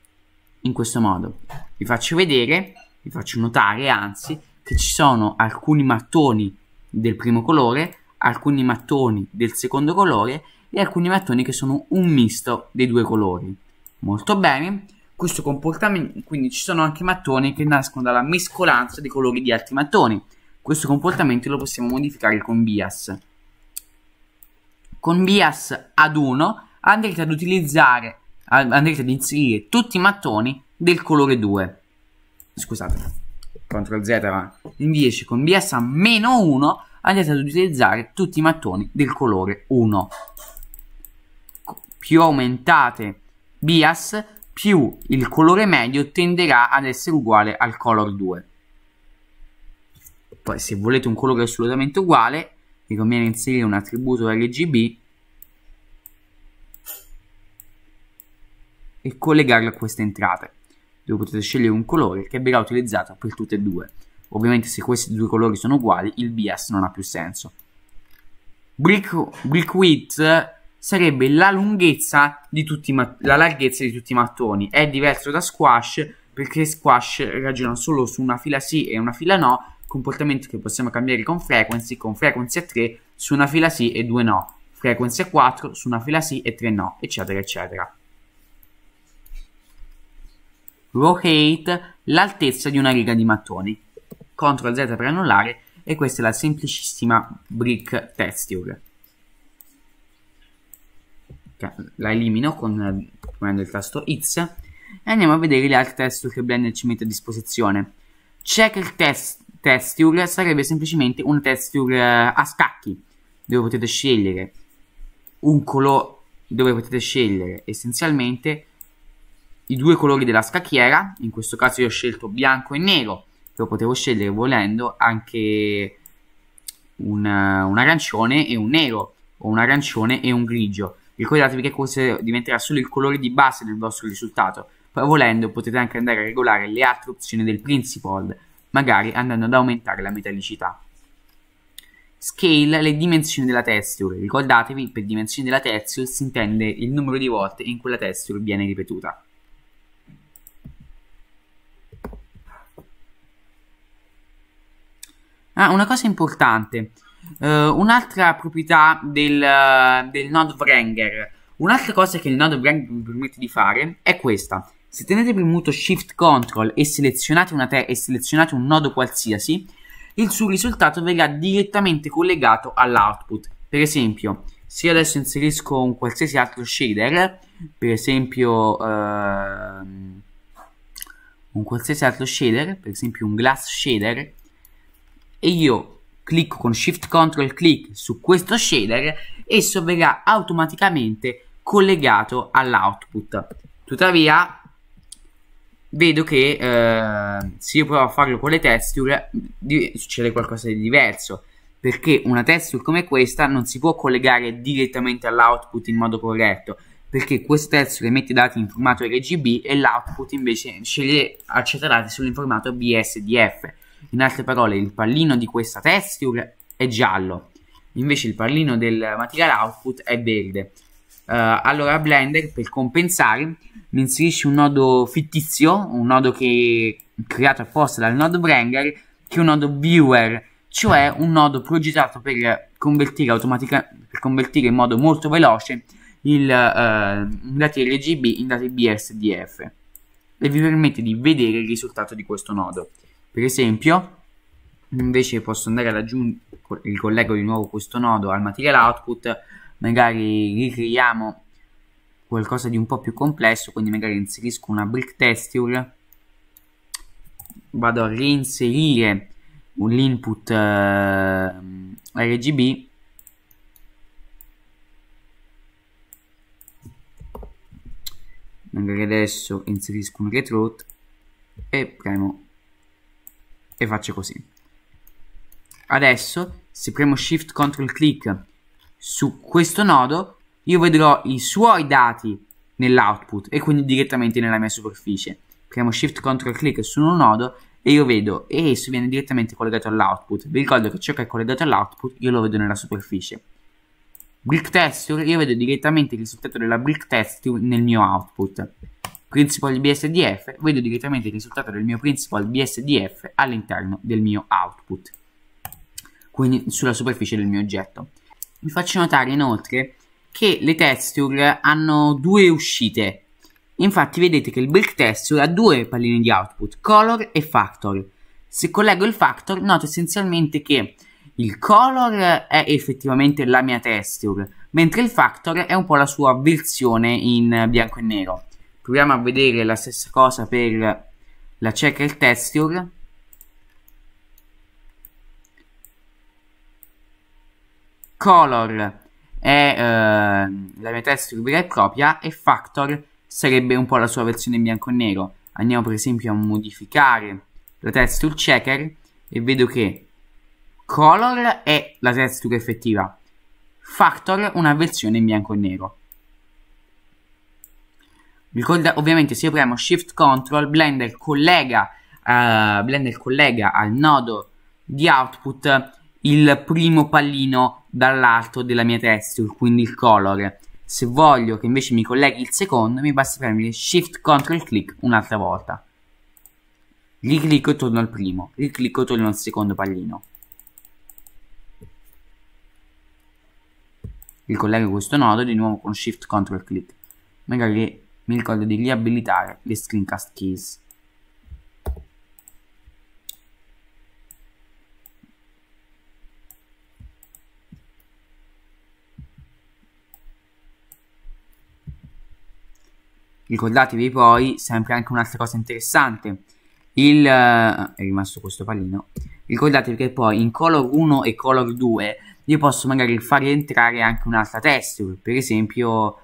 in questo modo vi faccio vedere vi faccio notare anzi che ci sono alcuni mattoni del primo colore alcuni mattoni del secondo colore e alcuni mattoni che sono un misto dei due colori molto bene questo comportamento, quindi ci sono anche mattoni che nascono dalla mescolanza dei colori di altri mattoni. Questo comportamento lo possiamo modificare con bias. Con bias ad 1 andrete ad utilizzare, andrete ad inserire tutti i mattoni del colore 2. Scusate, CTRL Z va. Invece con bias a meno 1 andrete ad utilizzare tutti i mattoni del colore 1. Più aumentate bias, più il colore medio tenderà ad essere uguale al color 2. Poi se volete un colore assolutamente uguale, vi conviene inserire un attributo RGB e collegarlo a queste entrate, dove potete scegliere un colore che verrà utilizzato per tutte e due. Ovviamente se questi due colori sono uguali, il bias non ha più senso. Brick, brick width sarebbe la lunghezza di tutti i mattoni, la larghezza di tutti i mattoni. È diverso da squash perché squash ragiona solo su una fila sì e una fila no, comportamento che possiamo cambiare con frequency, con frequency a 3 su una fila sì e 2 no, frequency a 4 su una fila sì e 3 no, eccetera eccetera. Rotate l'altezza di una riga di mattoni. CTRL Z per annullare e questa è la semplicissima brick texture la elimino con, premendo il tasto X e andiamo a vedere le altre texture che Blender ci mette a disposizione. Checker test, texture sarebbe semplicemente una texture eh, a scacchi dove potete scegliere un colore dove potete scegliere essenzialmente i due colori della scacchiera, in questo caso io ho scelto bianco e nero, però potevo scegliere volendo anche un, un arancione e un nero, o un arancione e un grigio. Ricordatevi che questo diventerà solo il colore di base del vostro risultato, poi volendo potete anche andare a regolare le altre opzioni del Principal, magari andando ad aumentare la metallicità. Scale le dimensioni della texture, ricordatevi per dimensioni della texture si intende il numero di volte in cui la texture viene ripetuta. Ah, una cosa importante, Uh, un'altra proprietà del, del node Wranger. Un'altra cosa che il node Wranger vi permette di fare è questa. Se tenete premuto Shift Control e selezionate, te- e selezionate un nodo qualsiasi, il suo risultato verrà direttamente collegato all'output. Per esempio, se io adesso inserisco un qualsiasi altro shader, per esempio ehm, un qualsiasi altro shader, per esempio un glass shader, e io clicco con Shift Ctrl click su questo shader, esso verrà automaticamente collegato all'output. Tuttavia, vedo che eh, se io provo a farlo con le texture, succede qualcosa di diverso perché una texture come questa non si può collegare direttamente all'output in modo corretto perché questa texture mette i dati in formato RGB e l'output invece sceglie dati solo in formato BSDF in altre parole, il pallino di questa texture è giallo, invece il pallino del material output è verde. Uh, allora Blender per compensare mi inserisce un nodo fittizio, un nodo che è creato apposta dal nodo Blender, che è un nodo viewer, cioè un nodo progettato per convertire, automatica- per convertire in modo molto veloce il uh, dati RGB in dati BSDF e vi permette di vedere il risultato di questo nodo. Per esempio, invece posso andare ad aggiungere, ricollego di nuovo questo nodo al material output, magari ricreiamo qualcosa di un po' più complesso, quindi magari inserisco una brick texture, vado a reinserire l'input eh, RGB magari adesso inserisco un retrout e premo e faccio così. Adesso se premo Shift Ctrl Click su questo nodo io vedrò i suoi dati nell'output e quindi direttamente nella mia superficie. Premo Shift Ctrl Click su un nodo e io vedo e esso viene direttamente collegato all'output. Vi ricordo che ciò che è collegato all'output io lo vedo nella superficie. Brick Texture, io vedo direttamente il risultato della Brick Texture nel mio output principal BSDF, vedo direttamente il risultato del mio principal BSDF all'interno del mio output, quindi sulla superficie del mio oggetto. Vi faccio notare inoltre che le texture hanno due uscite, infatti vedete che il brick texture ha due palline di output, color e factor. Se collego il factor noto essenzialmente che il color è effettivamente la mia texture, mentre il factor è un po' la sua versione in bianco e nero proviamo a vedere la stessa cosa per la checker texture color è eh, la mia texture vera e propria e factor sarebbe un po' la sua versione in bianco e nero andiamo per esempio a modificare la texture checker e vedo che color è la texture effettiva factor una versione in bianco e nero Ricorda, ovviamente se io premo Shift Control Blender collega, uh, eh, Blender collega al nodo di output il primo pallino dall'alto della mia texture, quindi il colore. Se voglio che invece mi colleghi il secondo, mi basta premere Shift Control Click un'altra volta. Riclicco e torno al primo, riclicco e torno al secondo pallino. Ricollego questo nodo di nuovo con Shift Control Click. Magari mi ricordo di riabilitare le screencast keys ricordatevi poi sempre anche un'altra cosa interessante il, eh, è rimasto questo pallino ricordatevi che poi in color 1 e color 2 io posso magari far entrare anche un'altra texture per esempio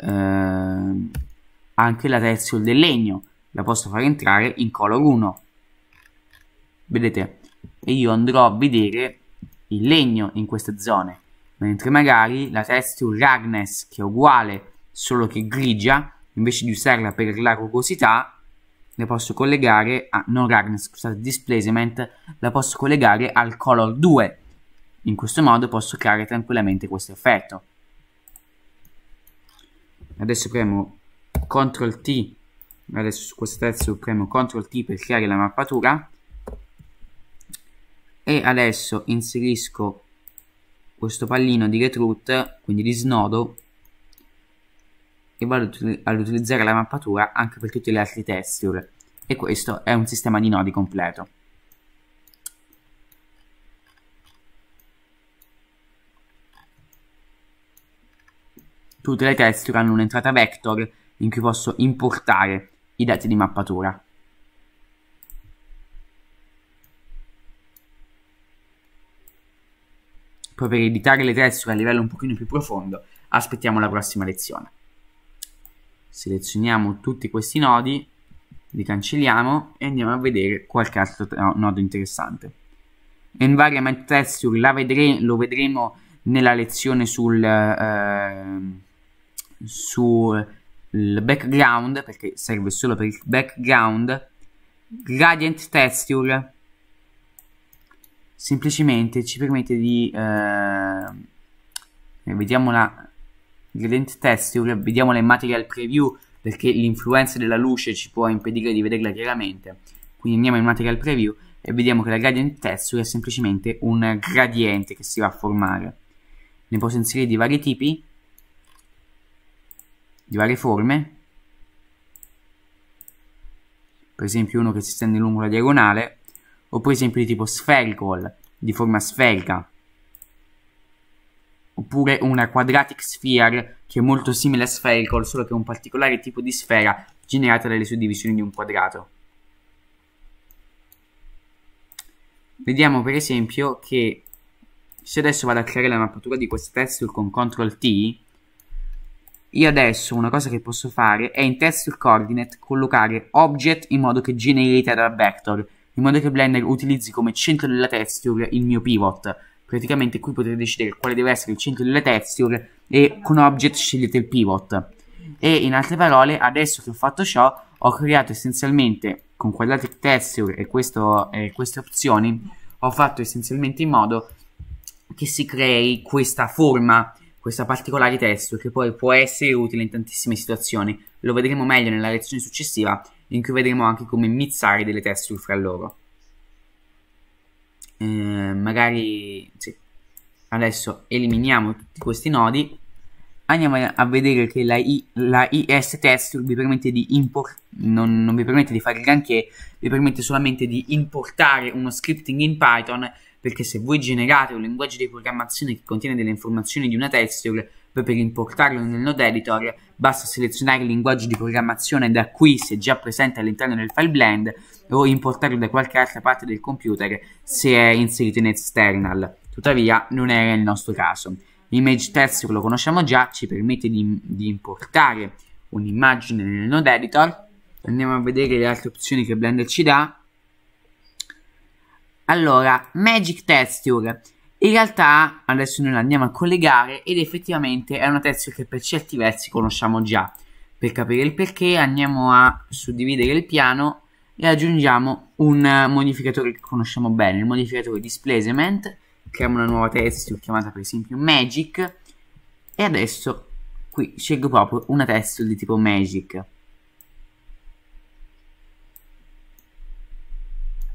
eh, anche la terziol del legno la posso fare entrare in color 1 vedete e io andrò a vedere il legno in queste zone mentre magari la texture Ragnes che è uguale solo che grigia invece di usarla per la rugosità la posso collegare a non Ragnes scusate displacement la posso collegare al color 2 in questo modo posso creare tranquillamente questo effetto adesso premo CTRL T adesso su questo terzo premo CTRL T per creare la mappatura e adesso inserisco questo pallino di retroot quindi di snodo e vado ad utilizzare la mappatura anche per tutti gli altri texture e questo è un sistema di nodi completo Tutte le texture hanno un'entrata vector in cui posso importare i dati di mappatura. Poi per editare le texture a livello un pochino più profondo aspettiamo la prossima lezione. Selezioniamo tutti questi nodi, li cancelliamo e andiamo a vedere qualche altro nodo interessante. Environment Texture vedre lo vedremo nella lezione sul... Eh, sul background perché serve solo per il background gradient texture semplicemente ci permette di eh, vediamo la gradient texture vediamo le material preview perché l'influenza della luce ci può impedire di vederla chiaramente quindi andiamo in material preview e vediamo che la gradient texture è semplicemente un gradiente che si va a formare ne posso inserire di vari tipi di varie forme per esempio uno che si stende lungo la diagonale o per esempio di tipo spherical di forma sferica oppure una quadratic sphere che è molto simile a spherical solo che è un particolare tipo di sfera generata dalle suddivisioni di un quadrato vediamo per esempio che se adesso vado a creare la mappatura di questo testo con CTRL T io adesso una cosa che posso fare è in texture coordinate collocare object in modo che generi terra vector, in modo che Blender utilizzi come centro della texture il mio pivot. Praticamente qui potete decidere quale deve essere il centro della texture e con object scegliete il pivot. E in altre parole, adesso che ho fatto ciò, ho creato essenzialmente con quadratic texture e, questo, eh, queste opzioni, ho fatto essenzialmente in modo che si crei questa forma questa particolare testo che poi può essere utile in tantissime situazioni. Lo vedremo meglio nella lezione successiva in cui vedremo anche come mizzare delle texture fra loro. Eh, magari sì. adesso eliminiamo tutti questi nodi. Andiamo a vedere che la, I, la IS texture vi permette di import, non, non vi permette di fare granché, vi permette solamente di importare uno scripting in Python perché se voi generate un linguaggio di programmazione che contiene delle informazioni di una texture, poi per importarlo nel node editor basta selezionare il linguaggio di programmazione da qui se già presente all'interno del file blend o importarlo da qualche altra parte del computer se è inserito in external. Tuttavia non era il nostro caso. Image Texture lo conosciamo già, ci permette di, di importare un'immagine nel node editor. Andiamo a vedere le altre opzioni che Blender ci dà allora, Magic Texture. In realtà adesso noi la andiamo a collegare ed effettivamente è una texture che per certi versi conosciamo già. Per capire il perché andiamo a suddividere il piano e aggiungiamo un modificatore che conosciamo bene, il modificatore Displacement. Creiamo una nuova texture chiamata per esempio Magic e adesso qui scelgo proprio una texture di tipo Magic.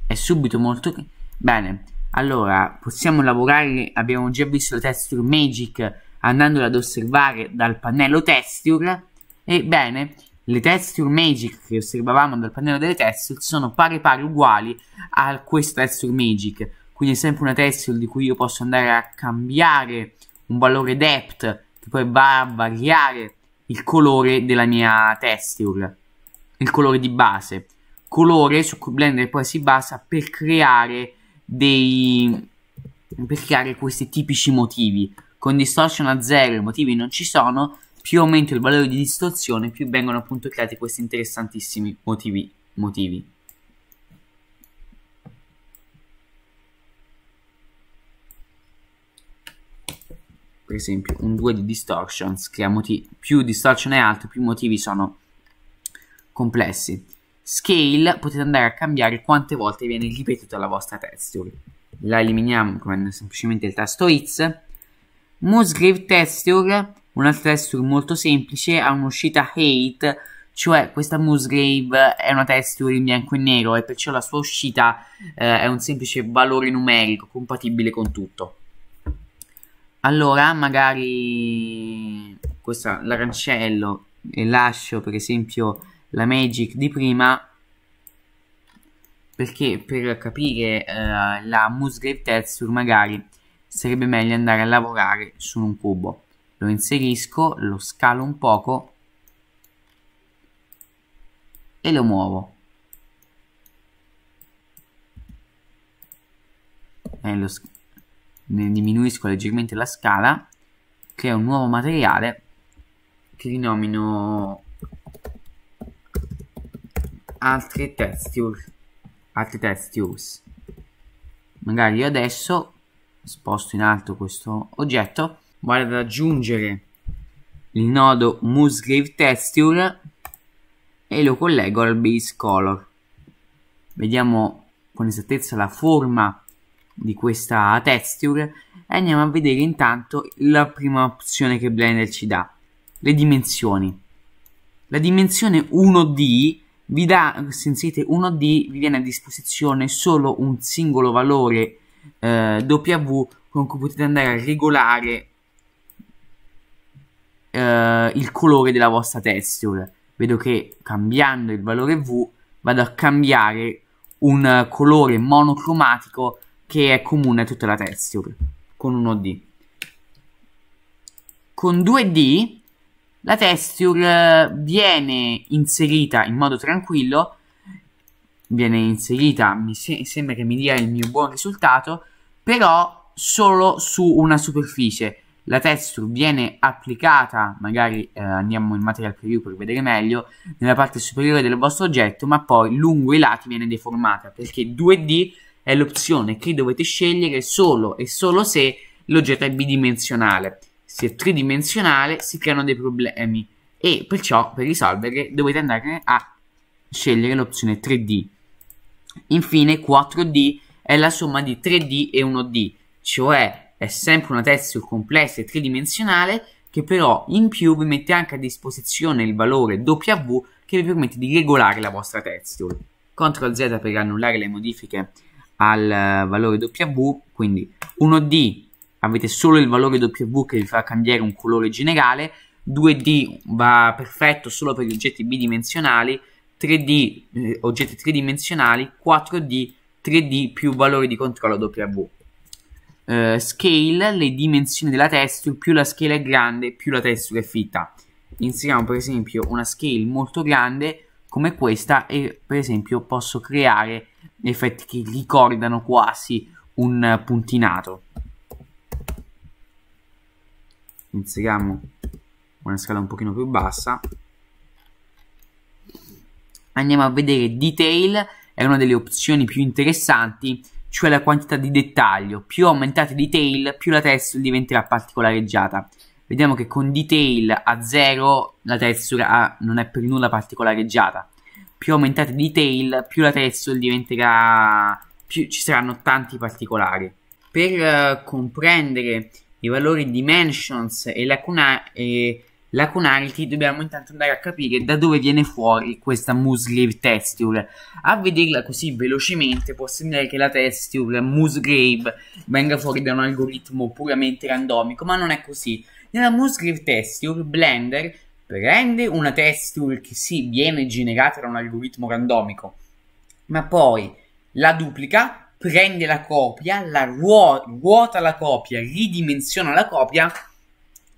È subito molto Bene, allora possiamo lavorare, abbiamo già visto la texture magic andandola ad osservare dal pannello texture. Ebbene, le texture magic che osservavamo dal pannello delle texture sono pari pari uguali a questa texture magic. Quindi è sempre una texture di cui io posso andare a cambiare un valore depth che poi va a variare il colore della mia texture, il colore di base. Colore su cui Blender poi si basa per creare dei per creare questi tipici motivi. Con distortion a zero i motivi non ci sono, più aumento il valore di distorsione, più vengono appunto creati questi interessantissimi motivi. motivi. Per esempio, un 2 di distortions crea motivi. Più distortion è alto, più motivi sono complessi scale potete andare a cambiare quante volte viene ripetuta la vostra texture. La eliminiamo premendo semplicemente il tasto X. Grave Texture, un'altra texture molto semplice, ha un'uscita Hate, cioè questa Grave è una texture in bianco e nero e perciò la sua uscita eh, è un semplice valore numerico compatibile con tutto. Allora, magari questa la e lascio per esempio la Magic di prima perché per capire uh, la Musgrave Texture magari sarebbe meglio andare a lavorare su un cubo lo inserisco, lo scalo un poco e lo muovo e eh, lo ne diminuisco leggermente la scala creo un nuovo materiale che rinomino altri texture altri textures magari io adesso sposto in alto questo oggetto vado ad aggiungere il nodo musegrave texture e lo collego al base color vediamo con esattezza la forma di questa texture e andiamo a vedere intanto la prima opzione che Blender ci dà le dimensioni la dimensione 1D vi dà, se inserite 1D, vi viene a disposizione solo un singolo valore eh, W con cui potete andare a regolare eh, il colore della vostra texture. Vedo che cambiando il valore V vado a cambiare un colore monocromatico che è comune a tutta la texture con 1D. Con 2D la texture eh, viene inserita in modo tranquillo, viene inserita, mi se sembra che mi dia il mio buon risultato, però solo su una superficie. La texture viene applicata, magari eh, andiamo in material preview per vedere meglio, nella parte superiore del vostro oggetto, ma poi lungo i lati viene deformata, perché 2D è l'opzione che dovete scegliere solo e solo se l'oggetto è bidimensionale se è tridimensionale si creano dei problemi e perciò per risolverli dovete andare a scegliere l'opzione 3D. Infine 4D è la somma di 3D e 1D, cioè è sempre una tessera complessa e tridimensionale che però in più vi mette anche a disposizione il valore W che vi permette di regolare la vostra texture. CTRL Z per annullare le modifiche al eh, valore W, quindi 1D avete solo il valore W che vi fa cambiare un colore generale, 2D va perfetto solo per gli oggetti bidimensionali, 3D eh, oggetti tridimensionali, 4D 3D più valore di controllo W. Uh, scale le dimensioni della texture, più la scale è grande, più la texture è fitta. Inseriamo per esempio una scale molto grande come questa e per esempio posso creare effetti che ricordano quasi un puntinato. inseriamo una scala un pochino più bassa andiamo a vedere detail è una delle opzioni più interessanti cioè la quantità di dettaglio più aumentate detail più la texture diventerà particolareggiata vediamo che con detail a 0 la texture non è per nulla particolareggiata più aumentate detail più la texture diventerà più ci saranno tanti particolari per uh, comprendere i valori dimensions e, lacuna- e lacunarity, dobbiamo intanto andare a capire da dove viene fuori questa Musgrave Texture. A vederla così velocemente può sembrare che la texture Musgrave venga fuori da un algoritmo puramente randomico, ma non è così. Nella Musgrave Texture Blender prende una texture che sì viene generata da un algoritmo randomico, ma poi la duplica prende la copia, la ruota, la copia, ridimensiona la copia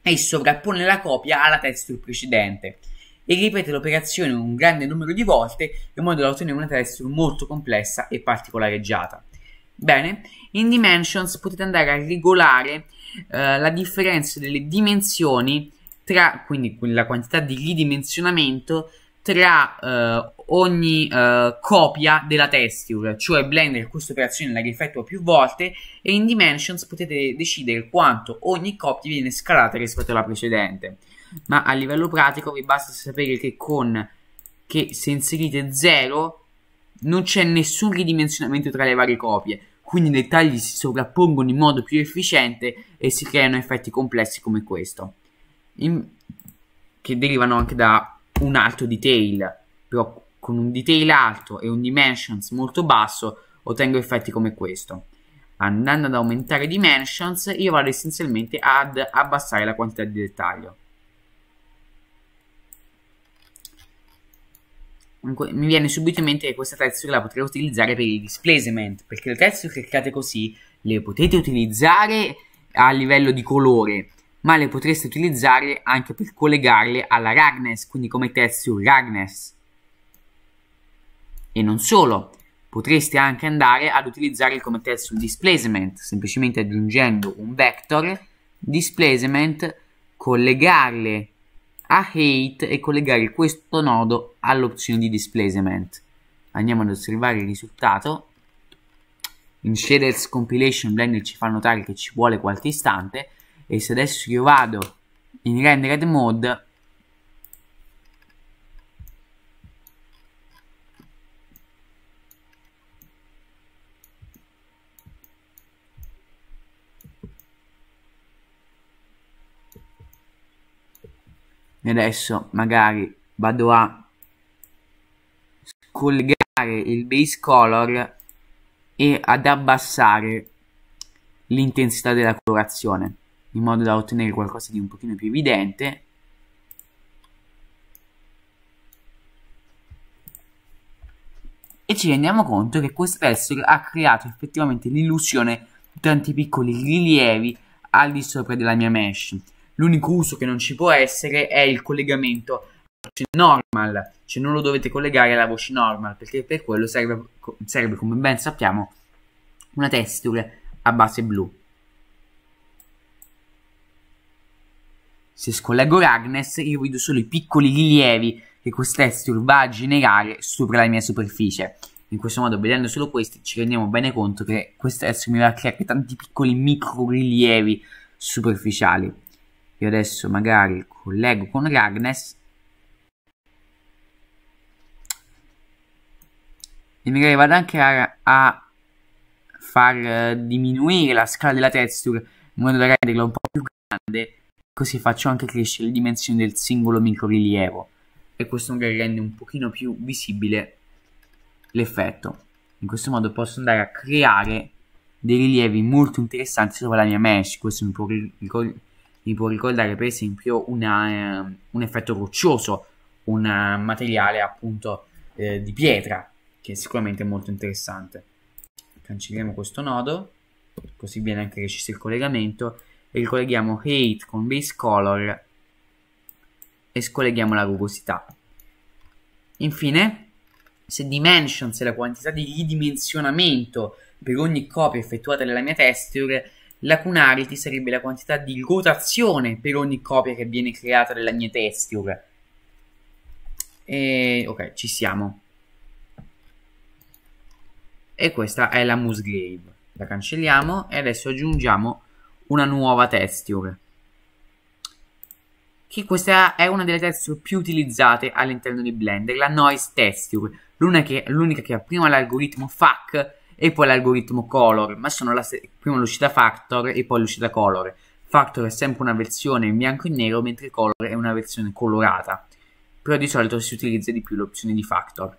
e sovrappone la copia alla texture precedente e ripete l'operazione un grande numero di volte in modo da ottenere una texture molto complessa e particolareggiata. Bene, in Dimensions potete andare a regolare eh, la differenza delle dimensioni tra quindi la quantità di ridimensionamento tra eh, ogni eh, copia della texture, cioè Blender questa operazione la rieffettua più volte e in Dimensions potete decidere quanto ogni copia viene scalata rispetto alla precedente. Ma a livello pratico vi basta sapere che con che se inserite 0 non c'è nessun ridimensionamento tra le varie copie, quindi i dettagli si sovrappongono in modo più efficiente e si creano effetti complessi come questo, in... che derivano anche da un alto detail, però con un detail alto e un dimensions molto basso ottengo effetti come questo. Andando ad aumentare dimensions io vado essenzialmente ad abbassare la quantità di dettaglio. mi viene subito in mente che questa texture la potrei utilizzare per il displacement, perché le texture cliccate così le potete utilizzare a livello di colore, ma le potreste utilizzare anche per collegarle alla Ragnes, quindi come Tetsu Ragnes. E non solo, potreste anche andare ad utilizzare il come Tetsu Displacement, semplicemente aggiungendo un vector displacement, collegarle a height e collegare questo nodo all'opzione di displacement. Andiamo ad osservare il risultato. In shaders compilation Blender ci fa notare che ci vuole qualche istante, e se adesso io vado in rendered mode e adesso magari vado a scollegare il base color e ad abbassare l'intensità della colorazione in modo da ottenere qualcosa di un pochino più evidente e ci rendiamo conto che questo testo ha creato effettivamente l'illusione di tanti piccoli rilievi al di sopra della mia mesh. L'unico uso che non ci può essere è il collegamento alla voce normal, cioè non lo dovete collegare alla voce normal perché per quello serve, serve come ben sappiamo una texture a base blu. Se scollego Ragnes, io vedo solo i piccoli rilievi che quest'estero va a generare sopra la mia superficie. In questo modo, vedendo solo questi, ci rendiamo bene conto che quest'estero mi va a creare tanti piccoli micro rilievi superficiali. Io adesso magari collego con Ragnes e magari vado anche a, a far uh, diminuire la scala della texture in modo da renderla un po' più grande così faccio anche crescere le dimensioni del singolo micro rilievo e questo magari rende un pochino più visibile l'effetto. In questo modo posso andare a creare dei rilievi molto interessanti sopra la mia mesh, questo mi può, ricor- mi può ricordare per esempio una, eh, un effetto roccioso, un eh, materiale appunto eh, di pietra che è sicuramente molto interessante. Cancelliamo questo nodo, così viene anche reciso il collegamento e ricolleghiamo hate con base color e scolleghiamo la rugosità. Infine, se dimensions è la quantità di ridimensionamento per ogni copia effettuata nella mia texture, lacunarity sarebbe la quantità di rotazione per ogni copia che viene creata nella mia texture. E, ok, ci siamo. E questa è la Musgrave. La cancelliamo e adesso aggiungiamo una nuova texture che questa è una delle texture più utilizzate all'interno di Blender, la noise texture, l'unica che, ha prima l'algoritmo FAC e poi l'algoritmo color, ma sono la, prima l'uscita factor e poi l'uscita color. Factor è sempre una versione in bianco e nero, mentre color è una versione colorata, però di solito si utilizza di più l'opzione di factor.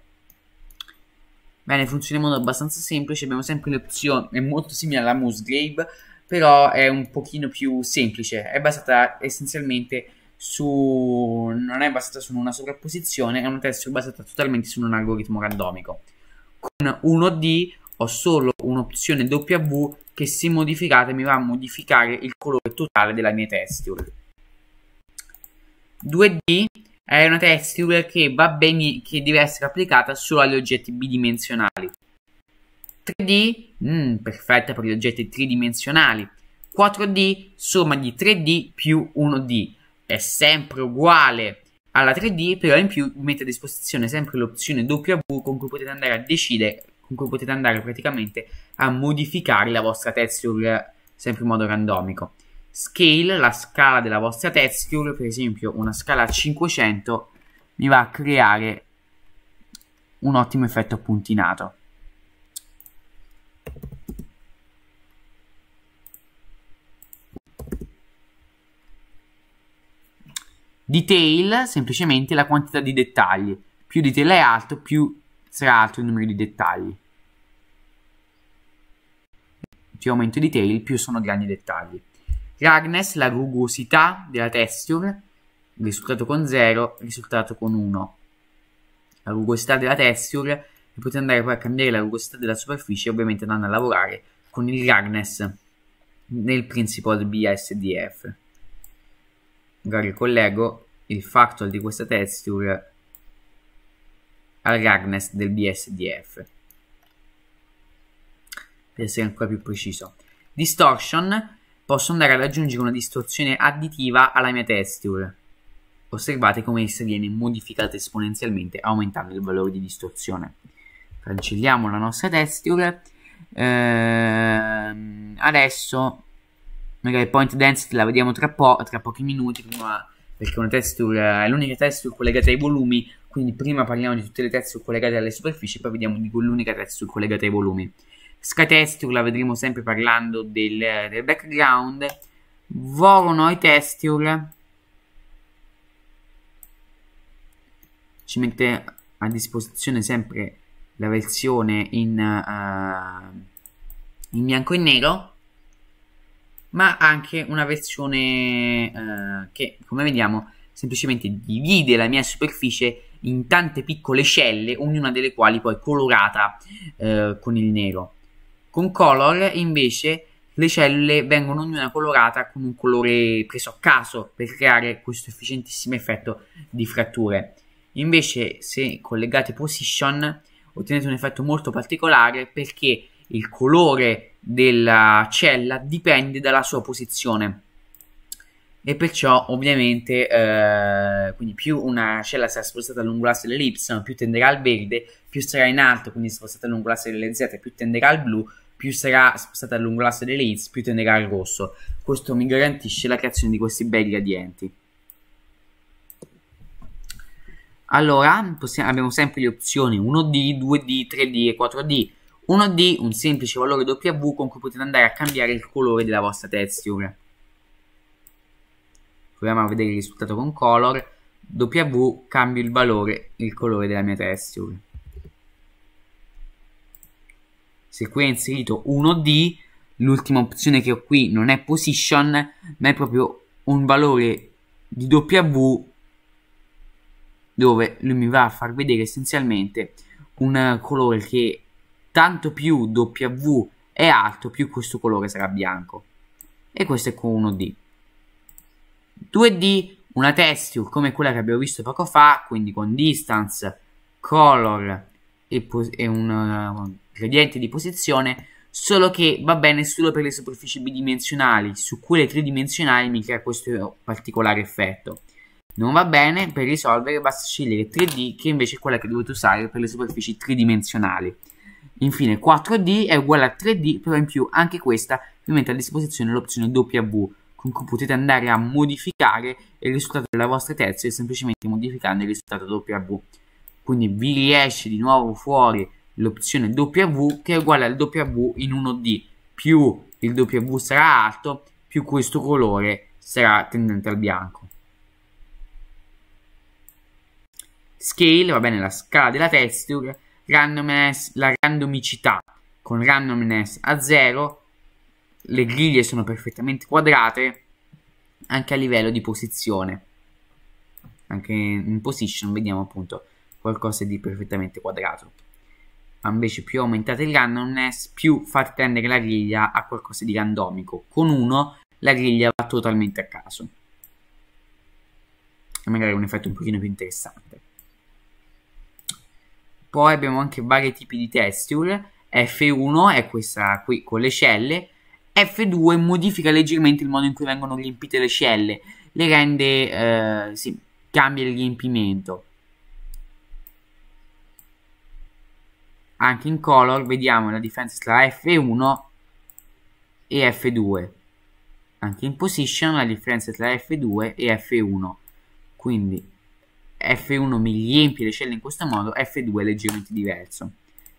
Bene, funziona in modo abbastanza semplice, abbiamo sempre l'opzione, è molto simile alla Moosegrave, però è un pochino più semplice, è basata essenzialmente su... non è basata su una sovrapposizione, è una test basata totalmente su un algoritmo randomico. Con 1D ho solo un'opzione W che se modificata mi va a modificare il colore totale della mia texture. 2D è una texture che, va bene, che deve essere applicata solo agli oggetti bidimensionali. 3D, mm, perfetta per gli oggetti tridimensionali. 4D, somma di 3D più 1D. È sempre uguale alla 3D, però in più mette a disposizione sempre l'opzione W con cui potete andare a decidere, con cui potete andare praticamente a modificare la vostra texture sempre in modo randomico. Scale, la scala della vostra texture, per esempio una scala a 500 mi va a creare un ottimo effetto appuntinato. Detail, semplicemente la quantità di dettagli. Più detail è alto, più sarà alto il numero di dettagli. Più aumento detail, più sono grandi i dettagli. Ragness, la rugosità della texture, risultato con 0, risultato con 1. La rugosità della texture, e potete andare poi a cambiare la rugosità della superficie, ovviamente andando a lavorare con il ragness nel principal BSDF magari collego il fractal di questa texture al ragnes del BSDF per essere ancora più preciso distortion posso andare ad aggiungere una distorsione additiva alla mia texture osservate come essa viene modificata esponenzialmente aumentando il valore di distorsione cancelliamo la nostra texture ehm, adesso Magari Point Dance la vediamo tra, po tra pochi minuti, prima, perché una texture è l'unica texture collegata ai volumi, quindi prima parliamo di tutte le texture collegate alle superfici, poi vediamo di quell'unica texture collegata ai volumi. Sky Texture la vedremo sempre parlando del, del background. Voronoi Texture ci mette a disposizione sempre la versione in, uh, in bianco e nero ma anche una versione eh, che, come vediamo, semplicemente divide la mia superficie in tante piccole celle, ognuna delle quali poi colorata eh, con il nero. Con Color, invece, le celle vengono ognuna colorata con un colore preso a caso per creare questo efficientissimo effetto di fratture. Invece, se collegate Position, ottenete un effetto molto particolare perché il colore della cella dipende dalla sua posizione e perciò ovviamente eh, quindi più una cella sarà spostata lungo l'asse dell'y più tenderà al verde più sarà in alto quindi spostata lungo l'asse delle z più tenderà al blu più sarà spostata lungo l'asse delle x più tenderà al rosso questo mi garantisce la creazione di questi bei gradienti allora possiamo, abbiamo sempre le opzioni 1D, 2D, 3D e 4D 1D, un semplice valore W con cui potete andare a cambiare il colore della vostra texture. Proviamo a vedere il risultato con color. W cambio il valore, il colore della mia texture. Se qui è inserito 1D, l'ultima opzione che ho qui non è position, ma è proprio un valore di W dove lui mi va a far vedere essenzialmente un colore che tanto più W è alto, più questo colore sarà bianco. E questo è Q1D. 2D, una texture come quella che abbiamo visto poco fa, quindi con distance, color e, e un, uh, un gradiente di posizione, solo che va bene solo per le superfici bidimensionali, su quelle tridimensionali mi crea questo particolare effetto. Non va bene, per risolvere basta scegliere 3D che invece è quella che dovete usare per le superfici tridimensionali. Infine 4D è uguale a 3D, però in più anche questa vi mette a disposizione l'opzione W con cui potete andare a modificare il risultato della vostra terza e semplicemente modificando il risultato W. Quindi vi riesce di nuovo fuori l'opzione W che è uguale al W in 1D, più il W sarà alto, più questo colore sarà tendente al bianco. Scale, va bene, la scala della texture randomness, la randomicità con randomness a 0, le griglie sono perfettamente quadrate anche a livello di posizione. Anche in position vediamo appunto qualcosa di perfettamente quadrato. Ma Invece più aumentate il randomness, più fate tendere la griglia a qualcosa di randomico. Con 1 la griglia va totalmente a caso. E magari un effetto un pochino più interessante. Poi abbiamo anche vari tipi di texture. F1 è questa qui con le celle. F2 modifica leggermente il modo in cui vengono riempite le celle. Le rende... Eh, sì, cambia il riempimento. Anche in color vediamo la differenza tra F1 e F2. Anche in position la differenza tra F2 e F1. Quindi F1 mi riempie le celle in questo modo, F2 è leggermente diverso.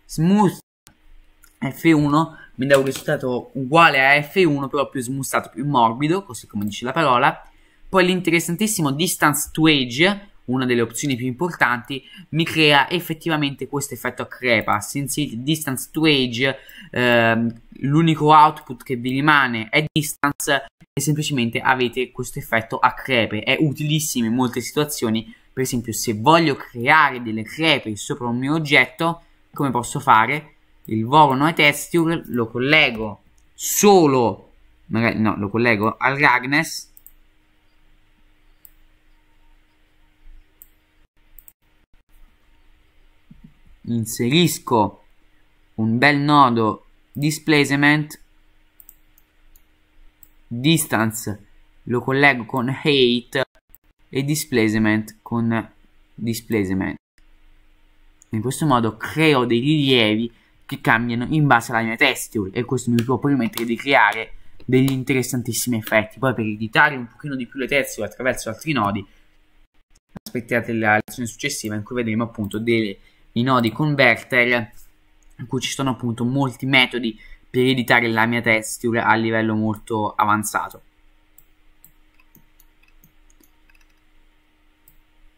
Smooth F1 mi dà un risultato uguale a F1, però più smussato, più morbido, così come dice la parola. Poi l'interessantissimo Distance to Edge, una delle opzioni più importanti, mi crea effettivamente questo effetto a crepa. Senza Distance to Edge, eh, l'unico output che vi rimane è Distance e semplicemente avete questo effetto a crepe. È utilissimo in molte situazioni per esempio, se voglio creare delle crepe sopra un mio oggetto, come posso fare? Il Voronoi Texture lo collego solo, magari no, lo collego al Ragnes inserisco un bel nodo displacement distance lo collego con height e displacement con displacement. In questo modo creo dei rilievi che cambiano in base alla mia texture e questo mi può permettere di creare degli interessantissimi effetti. Poi per editare un pochino di più le texture attraverso altri nodi aspettate la lezione successiva in cui vedremo appunto dei, i nodi converter in cui ci sono appunto molti metodi per editare la mia texture a livello molto avanzato.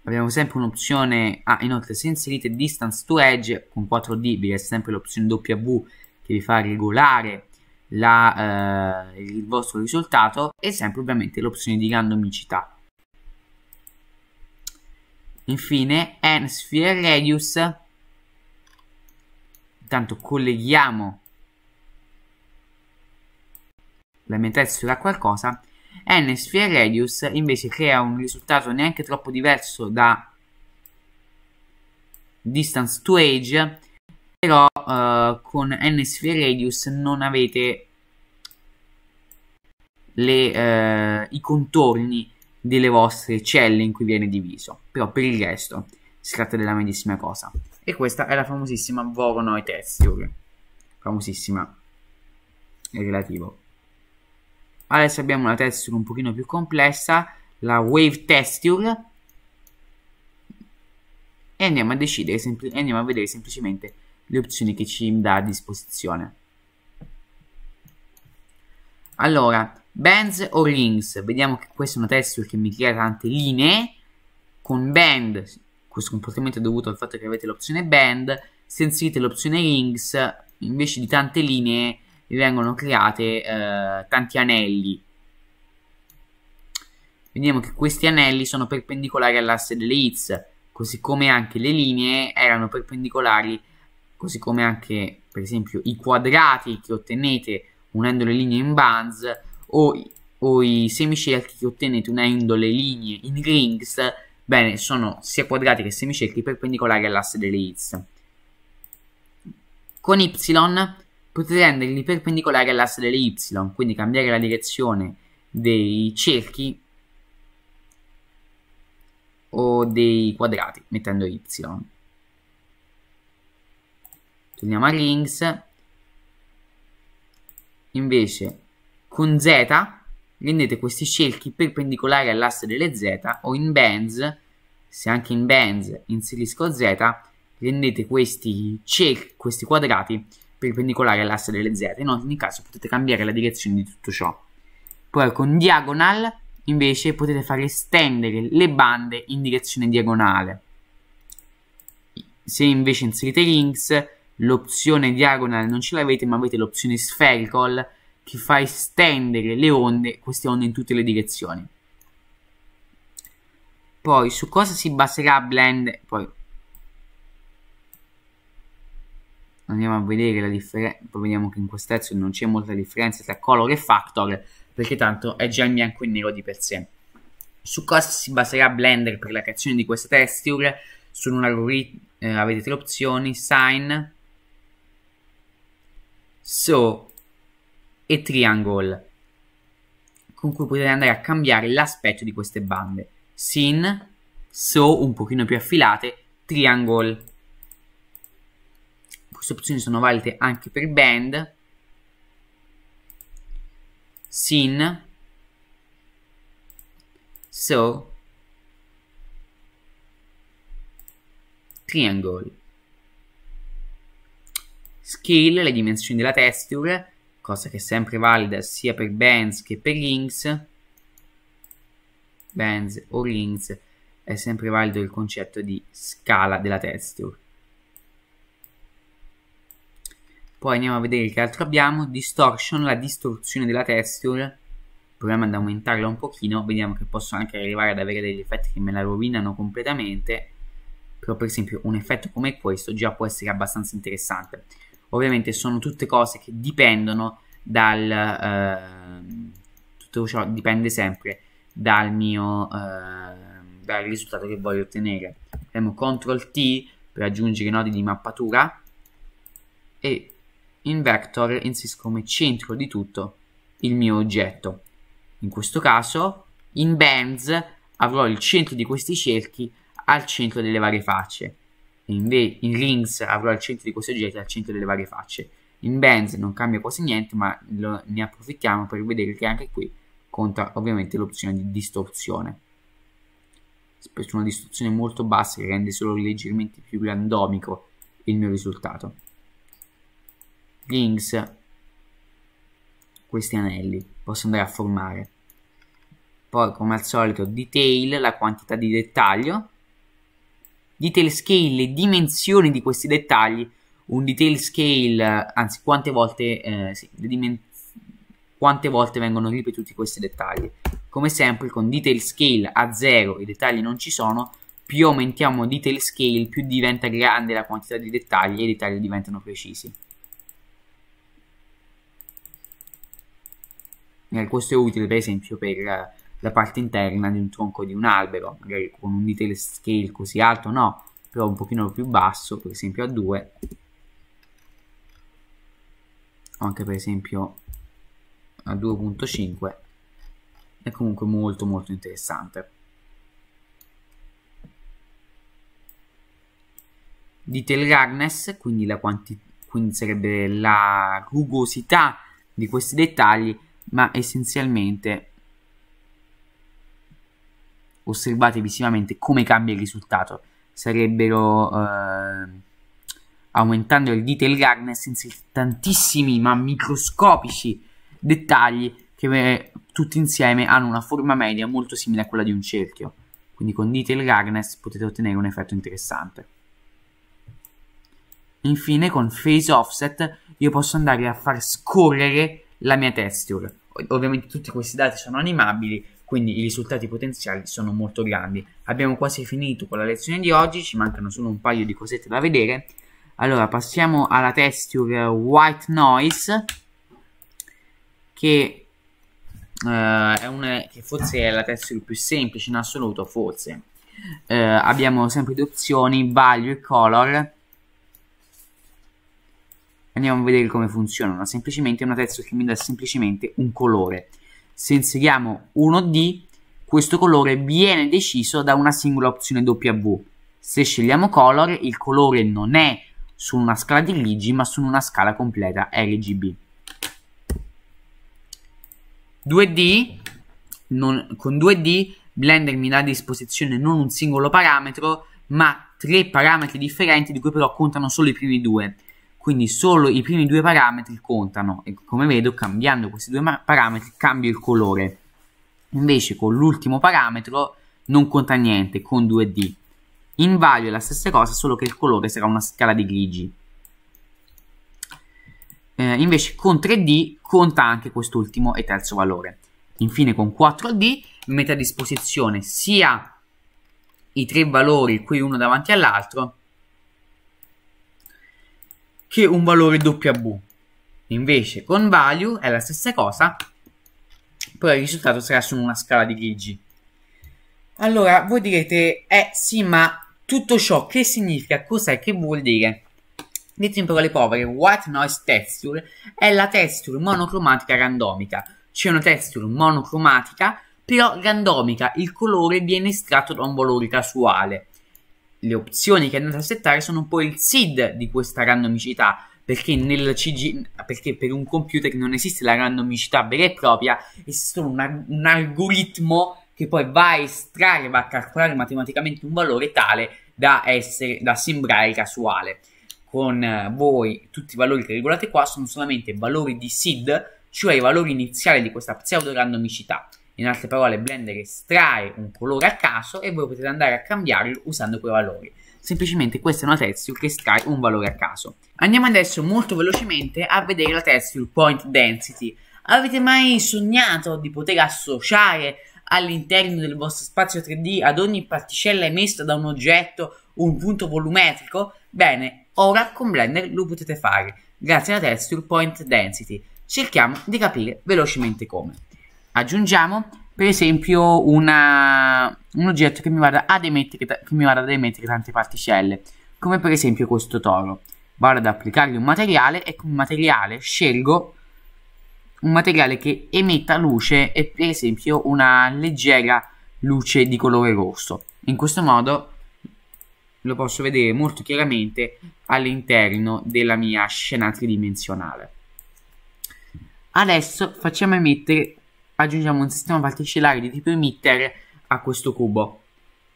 abbiamo sempre un'opzione ah inoltre se inserite distance to edge con 4d vi è sempre l'opzione w che vi fa regolare la, eh, il vostro risultato e sempre ovviamente l'opzione di randomicità infine n sphere radius intanto colleghiamo la mia tessera a qualcosa N-Sphere Radius invece crea un risultato neanche troppo diverso da Distance to Age, però eh, con N-Sphere Radius non avete le, eh, i contorni delle vostre celle in cui viene diviso, però per il resto si tratta della medesima cosa. E questa è la famosissima Voronoi Texture, famosissima e relativo adesso abbiamo una texture un pochino più complessa la wave texture e andiamo a decidere e andiamo a vedere semplicemente le opzioni che ci dà a disposizione allora bands o rings vediamo che questa è una texture che mi crea tante linee con band questo comportamento è dovuto al fatto che avete l'opzione band se inserite l'opzione rings invece di tante linee vi vengono create eh, tanti anelli. Vediamo che questi anelli sono perpendicolari all'asse delle X, così come anche le linee erano perpendicolari, così come anche per esempio i quadrati che ottenete unendo le linee in bands o, o i semicerchi che ottenete unendo le linee in rings, bene, sono sia quadrati che semicerchi perpendicolari all'asse delle X. Con y potete renderli perpendicolari all'asse delle y, quindi cambiare la direzione dei cerchi o dei quadrati mettendo y. Torniamo a rings. Invece con z rendete questi cerchi perpendicolari all'asse delle z o in bands, se anche in bands inserisco z, rendete questi, questi quadrati perpendicolare all'asse delle z. In ogni caso potete cambiare la direzione di tutto ciò. Poi con diagonal invece potete far estendere le bande in direzione diagonale. Se invece inserite links l'opzione diagonal non ce l'avete ma avete l'opzione spherical che fa estendere le onde, queste onde in tutte le direzioni. Poi su cosa si baserà Blend, poi andiamo a vedere la differenza, poi vediamo che in questo terzo non c'è molta differenza tra color e factor, perché tanto è già in bianco e nero di per sé. Su cosa si baserà Blender per la creazione di queste texture? Sono un algoritmo, eh, avete tre opzioni, sign, so e triangle, con cui potete andare a cambiare l'aspetto di queste bande. Sin, so un pochino più affilate, triangle queste opzioni sono valide anche per band sin so triangle scale le dimensioni della texture cosa che è sempre valida sia per bands che per rings bands o rings è sempre valido il concetto di scala della texture Poi andiamo a vedere che altro abbiamo. Distortion, la distorsione della texture. Proviamo ad aumentarla un pochino. Vediamo che posso anche arrivare ad avere degli effetti che me la rovinano completamente. Però per esempio un effetto come questo già può essere abbastanza interessante. Ovviamente sono tutte cose che dipendono dal... Eh, tutto ciò dipende sempre dal mio... Eh, dal risultato che voglio ottenere. Premo CTRL T per aggiungere i nodi di mappatura e in vector inserisco come centro di tutto il mio oggetto. In questo caso in bands avrò il centro di questi cerchi al centro delle varie facce. In, in rings avrò il centro di questi oggetti al centro delle varie facce. In bands non cambia quasi niente, ma lo, ne approfittiamo per vedere che anche qui conta ovviamente l'opzione di distorsione. Spesso una distorsione molto bassa che rende solo leggermente più randomico il mio risultato links questi anelli posso andare a formare poi come al solito detail la quantità di dettaglio detail scale le dimensioni di questi dettagli un detail scale anzi quante volte eh, sì, quante volte vengono ripetuti questi dettagli come sempre con detail scale a 0 i dettagli non ci sono più aumentiamo detail scale più diventa grande la quantità di dettagli e i dettagli diventano precisi Eh, questo è utile per esempio per la parte interna di un tronco di un albero, magari con un detail scale così alto no, però un pochino più basso, per esempio a 2, o anche per esempio a 2.5, è comunque molto molto interessante. Detail rarness, quindi, quindi sarebbe la rugosità di questi dettagli, ma essenzialmente osservate visivamente come cambia il risultato. Sarebbero eh, aumentando il detail hardness senza tantissimi ma microscopici dettagli che tutti insieme hanno una forma media molto simile a quella di un cerchio. Quindi con detail hardness potete ottenere un effetto interessante. Infine con phase offset io posso andare a far scorrere la mia texture Ovviamente tutti questi dati sono animabili, quindi i risultati potenziali sono molto grandi. Abbiamo quasi finito con la lezione di oggi, ci mancano solo un paio di cosette da vedere. Allora, passiamo alla texture white noise, che, uh, è una, che forse è la texture più semplice in assoluto, forse. Uh, abbiamo sempre due opzioni, value e color andiamo a vedere come funziona funzionano. Semplicemente una texture che mi dà semplicemente un colore. Se inseriamo 1D, questo colore viene deciso da una singola opzione W. Se scegliamo color, il colore non è su una scala di grigi, ma su una scala completa RGB. 2D, non, con 2D Blender mi dà a disposizione non un singolo parametro, ma tre parametri differenti di cui però contano solo i primi due quindi solo i primi due parametri contano e come vedo cambiando questi due parametri cambio il colore invece con l'ultimo parametro non conta niente con 2D in value è la stessa cosa solo che il colore sarà una scala di grigi eh, invece con 3D conta anche quest'ultimo e terzo valore infine con 4D mette a disposizione sia i tre valori qui uno davanti all'altro che un valore W. Invece con value è la stessa cosa, però il risultato sarà su una scala di grigi. Allora, voi direte, eh sì, ma tutto ciò che significa, cos'è, che vuol dire? Detto in parole povere, White Noise Texture è la texture monocromatica randomica, C'è una texture monocromatica, però randomica, il colore viene estratto da un valore casuale le opzioni che andate a settare sono poi il seed di questa randomicità perché, nel CG, perché per un computer non esiste la randomicità vera e propria esiste solo un, un algoritmo che poi va a estrarre, va a calcolare matematicamente un valore tale da, essere, da sembrare casuale con eh, voi tutti i valori che regolate qua sono solamente valori di seed cioè i valori iniziali di questa pseudo randomicità in altre parole, Blender estrae un colore a caso e voi potete andare a cambiarlo usando quei valori. Semplicemente questa è una texture che estrae un valore a caso. Andiamo adesso molto velocemente a vedere la texture Point Density. Avete mai sognato di poter associare all'interno del vostro spazio 3D ad ogni particella emessa da un oggetto un punto volumetrico? Bene, ora con Blender lo potete fare grazie alla texture Point Density. Cerchiamo di capire velocemente come aggiungiamo per esempio una, un oggetto che mi, vada ad emettere, che mi vada ad emettere tante particelle, come per esempio questo toro. Vado ad applicargli un materiale e con materiale scelgo un materiale che emetta luce e per esempio una leggera luce di colore rosso. In questo modo lo posso vedere molto chiaramente all'interno della mia scena tridimensionale. Adesso facciamo emettere aggiungiamo un sistema particellare di tipo emitter a questo cubo.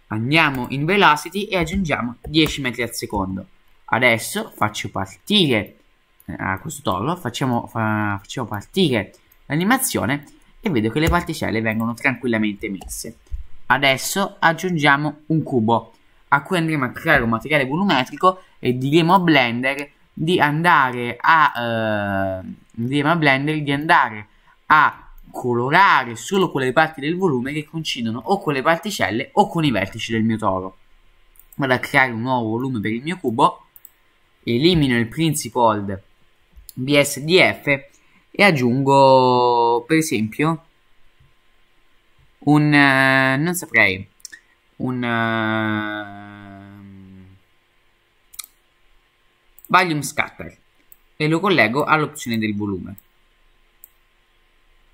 Andiamo in velocity e aggiungiamo 10 metri al secondo. Adesso faccio partire eh, a questo tollo, facciamo, fa, facciamo partire l'animazione e vedo che le particelle vengono tranquillamente emesse. Adesso aggiungiamo un cubo a cui andremo a creare un materiale volumetrico e diremo a Blender di andare a, eh, diremo a, Blender di andare a colorare solo quelle parti del volume che coincidono o con le particelle o con i vertici del mio toro. Vado a creare un nuovo volume per il mio cubo, elimino il princip bsdf e aggiungo per esempio un... Uh, non saprei un... Uh, eh, volume scatter e lo collego all'opzione del volume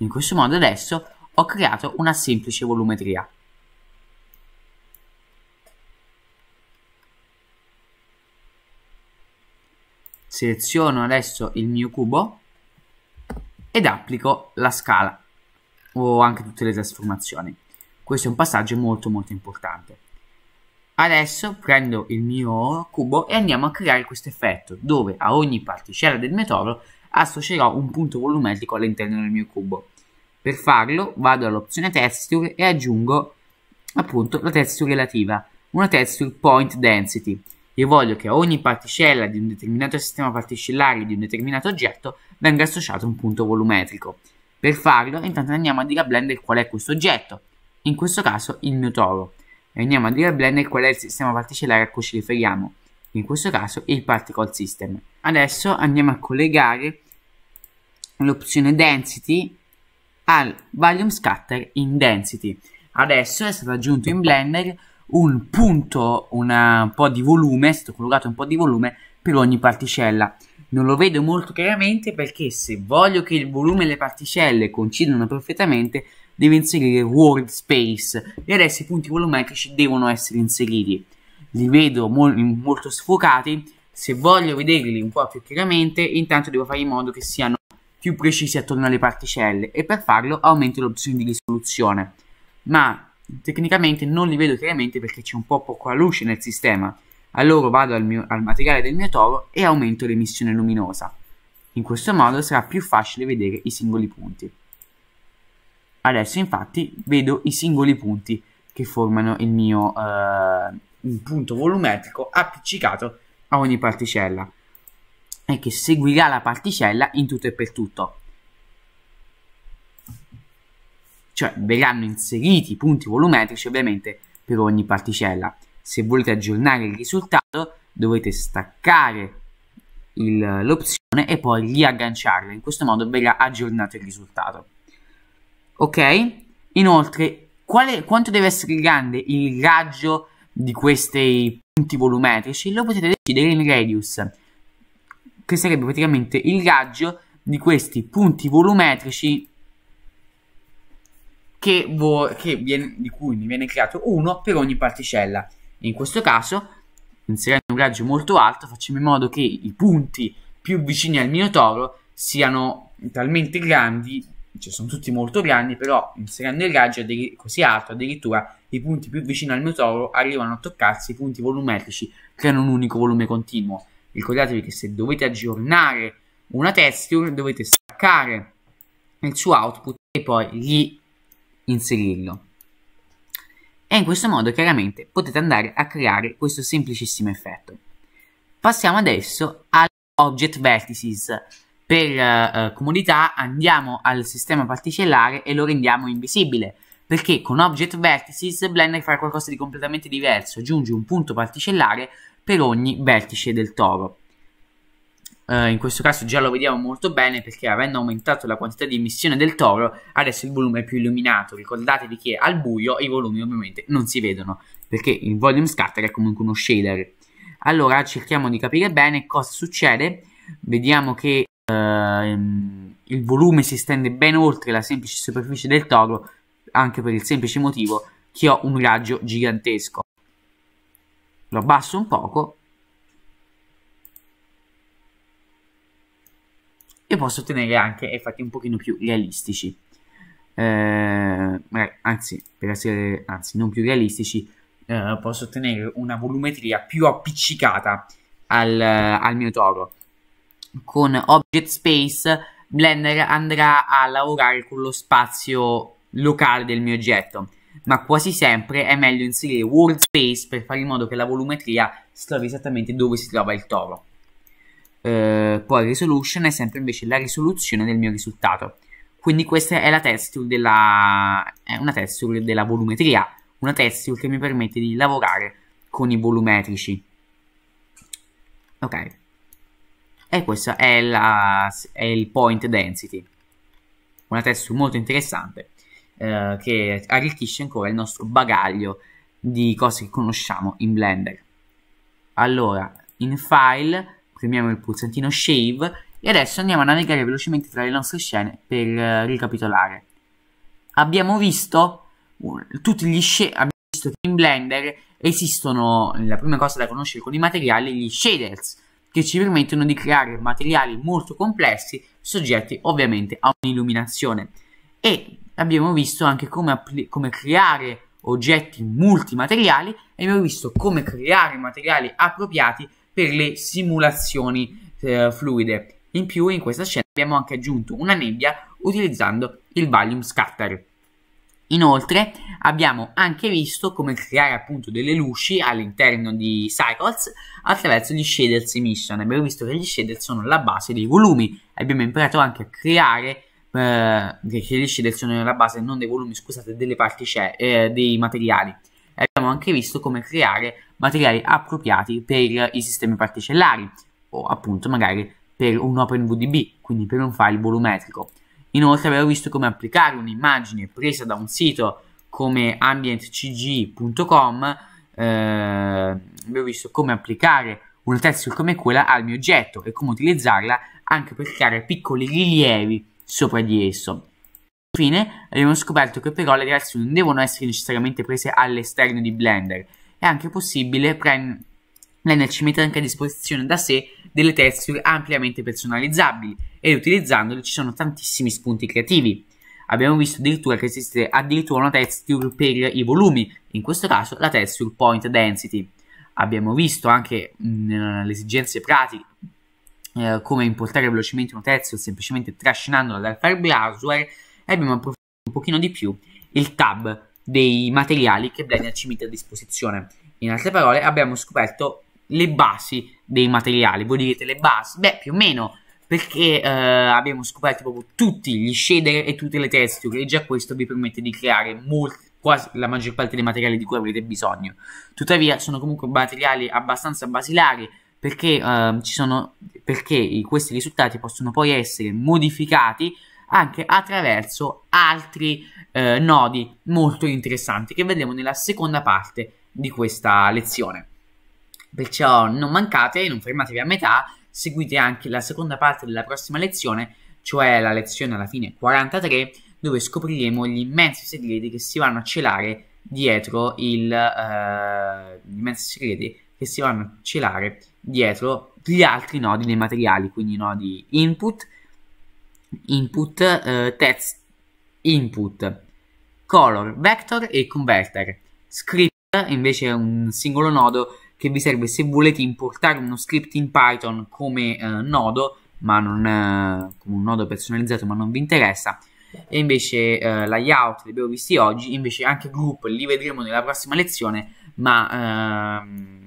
in questo modo adesso ho creato una semplice volumetria. Seleziono adesso il mio cubo ed applico la scala o anche tutte le trasformazioni. Questo è un passaggio molto molto importante. Adesso prendo il mio cubo e andiamo a creare questo effetto dove a ogni particella del metallo associerò un punto volumetrico all'interno del mio cubo. Per farlo vado all'opzione texture e aggiungo appunto la texture relativa, una texture point density. Io voglio che a ogni particella di un determinato sistema particellare di un determinato oggetto venga associato un punto volumetrico. Per farlo intanto andiamo a dire a Blender qual è questo oggetto, in questo caso il mio toro, e andiamo a dire a Blender qual è il sistema particellare a cui ci riferiamo, in questo caso il particle system. Adesso andiamo a collegare l'opzione density al Volume Scatter in Density. Adesso è stato aggiunto in Blender un punto, una, un po' di volume, è stato collocato un po' di volume per ogni particella. Non lo vedo molto chiaramente perché se voglio che il volume e le particelle coincidano perfettamente devo inserire World Space e adesso i punti volumetrici devono essere inseriti. Li vedo mol molto sfocati, se voglio vederli un po' più chiaramente intanto devo fare in modo che siano più precisi attorno alle particelle e per farlo aumento le opzioni di risoluzione. Ma tecnicamente non li vedo chiaramente perché c'è un po' poca luce nel sistema. Allora vado al, mio, al materiale del mio toro e aumento l'emissione luminosa. In questo modo sarà più facile vedere i singoli punti. Adesso infatti vedo i singoli punti che formano il mio eh, punto volumetrico appiccicato a ogni particella e che seguirà la particella in tutto e per tutto. Cioè verranno inseriti punti volumetrici ovviamente per ogni particella. Se volete aggiornare il risultato dovete staccare l'opzione e poi riagganciarla. In questo modo verrà aggiornato il risultato. Ok? Inoltre, quale, quanto deve essere grande il raggio di questi punti volumetrici? Lo potete decidere in radius che sarebbe praticamente il raggio di questi punti volumetrici che vo- che viene, di cui ne viene creato uno per ogni particella. In questo caso, inserendo un raggio molto alto, facciamo in modo che i punti più vicini al mio toro siano talmente grandi, cioè sono tutti molto grandi, però inserendo il raggio addiri- così alto, addirittura i punti più vicini al mio toro arrivano a toccarsi i punti volumetrici, creano un unico volume continuo. Ricordatevi che se dovete aggiornare una texture dovete staccare il suo output e poi gli inserirlo. E in questo modo chiaramente potete andare a creare questo semplicissimo effetto. Passiamo adesso all'Object Vertices. Per eh, eh, comodità andiamo al sistema particellare e lo rendiamo invisibile perché con Object Vertices Blender fa qualcosa di completamente diverso, aggiunge un punto particellare per ogni vertice del toro. Uh, in questo caso già lo vediamo molto bene perché avendo aumentato la quantità di emissione del toro adesso il volume è più illuminato ricordatevi che al buio i volumi ovviamente non si vedono perché il volume scatter è comunque uno shader allora cerchiamo di capire bene cosa succede vediamo che uh, il volume si estende ben oltre la semplice superficie del toro anche per il semplice motivo che ho un raggio gigantesco lo abbasso un poco e posso ottenere anche effetti un pochino più realistici eh, eh, anzi, per essere, anzi non più realistici eh, posso ottenere una volumetria più appiccicata al, al mio toro con Object Space Blender andrà a lavorare con lo spazio locale del mio oggetto ma quasi sempre è meglio inserire workspace per fare in modo che la volumetria si trovi esattamente dove si trova il toro. Eh, poi resolution è sempre invece la risoluzione del mio risultato. Quindi questa è la texture della, è una texture della volumetria, una texture che mi permette di lavorare con i volumetrici. Ok. E questo è, la, è il point density. Una texture molto interessante. Eh, che arricchisce ancora il nostro bagaglio di cose che conosciamo in Blender. Allora, in File premiamo il pulsantino Shave e adesso andiamo a navigare velocemente tra le nostre scene per eh, ricapitolare. Abbiamo visto uh, tutti gli abbiamo visto che in Blender esistono, la prima cosa da conoscere con i materiali, gli shaders, che ci permettono di creare materiali molto complessi, soggetti ovviamente a un'illuminazione. E abbiamo visto anche come, come creare oggetti multimateriali e abbiamo visto come creare materiali appropriati per le simulazioni eh, fluide. In più in questa scena abbiamo anche aggiunto una nebbia utilizzando il volume Scatter. Inoltre abbiamo anche visto come creare appunto delle luci all'interno di Cycles attraverso gli shaders emission. Abbiamo visto che gli shaders sono la base dei volumi. Abbiamo imparato anche a creare eh, che chiarisce del suono nella base, non dei volumi, scusate, delle particelle, eh, dei materiali. E abbiamo anche visto come creare materiali appropriati per i sistemi particellari, o appunto magari per un OpenVDB, quindi per un file volumetrico. Inoltre abbiamo visto come applicare un'immagine presa da un sito come ambientcg.com, eh, abbiamo visto come applicare una texture come quella al mio oggetto e come utilizzarla anche per creare piccoli rilievi sopra di esso. Infine abbiamo scoperto che però le reazioni non devono essere necessariamente prese all'esterno di Blender, è anche possibile prenderci mettere anche a disposizione da sé delle texture ampiamente personalizzabili e utilizzandole ci sono tantissimi spunti creativi. Abbiamo visto addirittura che esiste addirittura una texture per i volumi, in questo caso la texture point density. Abbiamo visto anche mh, mm, le esigenze pratiche eh, come importare velocemente un terzo semplicemente trascinandolo dall'altar browser e abbiamo approfondito un pochino di più il tab dei materiali che Blender ci mette a disposizione. In altre parole abbiamo scoperto le basi dei materiali. Voi direte le basi? Beh, più o meno, perché eh, abbiamo scoperto proprio tutti gli shader e tutte le texture e già questo vi permette di creare molti quasi la maggior parte dei materiali di cui avrete bisogno. Tuttavia sono comunque materiali abbastanza basilari, perché, uh, sono, perché questi risultati possono poi essere modificati anche attraverso altri eh, nodi molto interessanti che vedremo nella seconda parte di questa lezione. Perciò non mancate, non fermatevi a metà, seguite anche la seconda parte della prossima lezione, cioè la lezione alla fine 43, dove scopriremo gli immensi segreti che si vanno a celare dietro il, eh, gli immensi segreti che si vanno a celare dietro gli altri nodi dei materiali, quindi nodi input, input, eh, text, input, color, vector e converter. Script invece è un singolo nodo che vi serve se volete importare uno script in Python come eh, nodo, ma non eh, come un nodo personalizzato, ma non vi interessa. E invece eh, layout li abbiamo visti oggi, invece anche group li vedremo nella prossima lezione, ma ehm,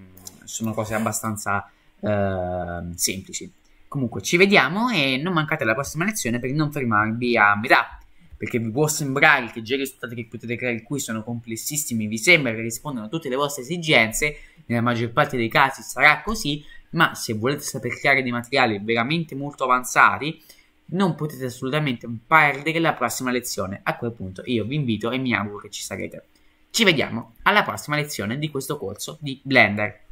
sono cose abbastanza eh, semplici. Comunque ci vediamo e non mancate alla prossima lezione per non fermarvi a metà, perché vi può sembrare che già i risultati che potete creare qui sono complessissimi, vi sembra che rispondano a tutte le vostre esigenze, nella maggior parte dei casi sarà così, ma se volete saper creare dei materiali veramente molto avanzati, non potete assolutamente perdere la prossima lezione. A quel punto io vi invito e mi auguro che ci sarete. Ci vediamo alla prossima lezione di questo corso di Blender.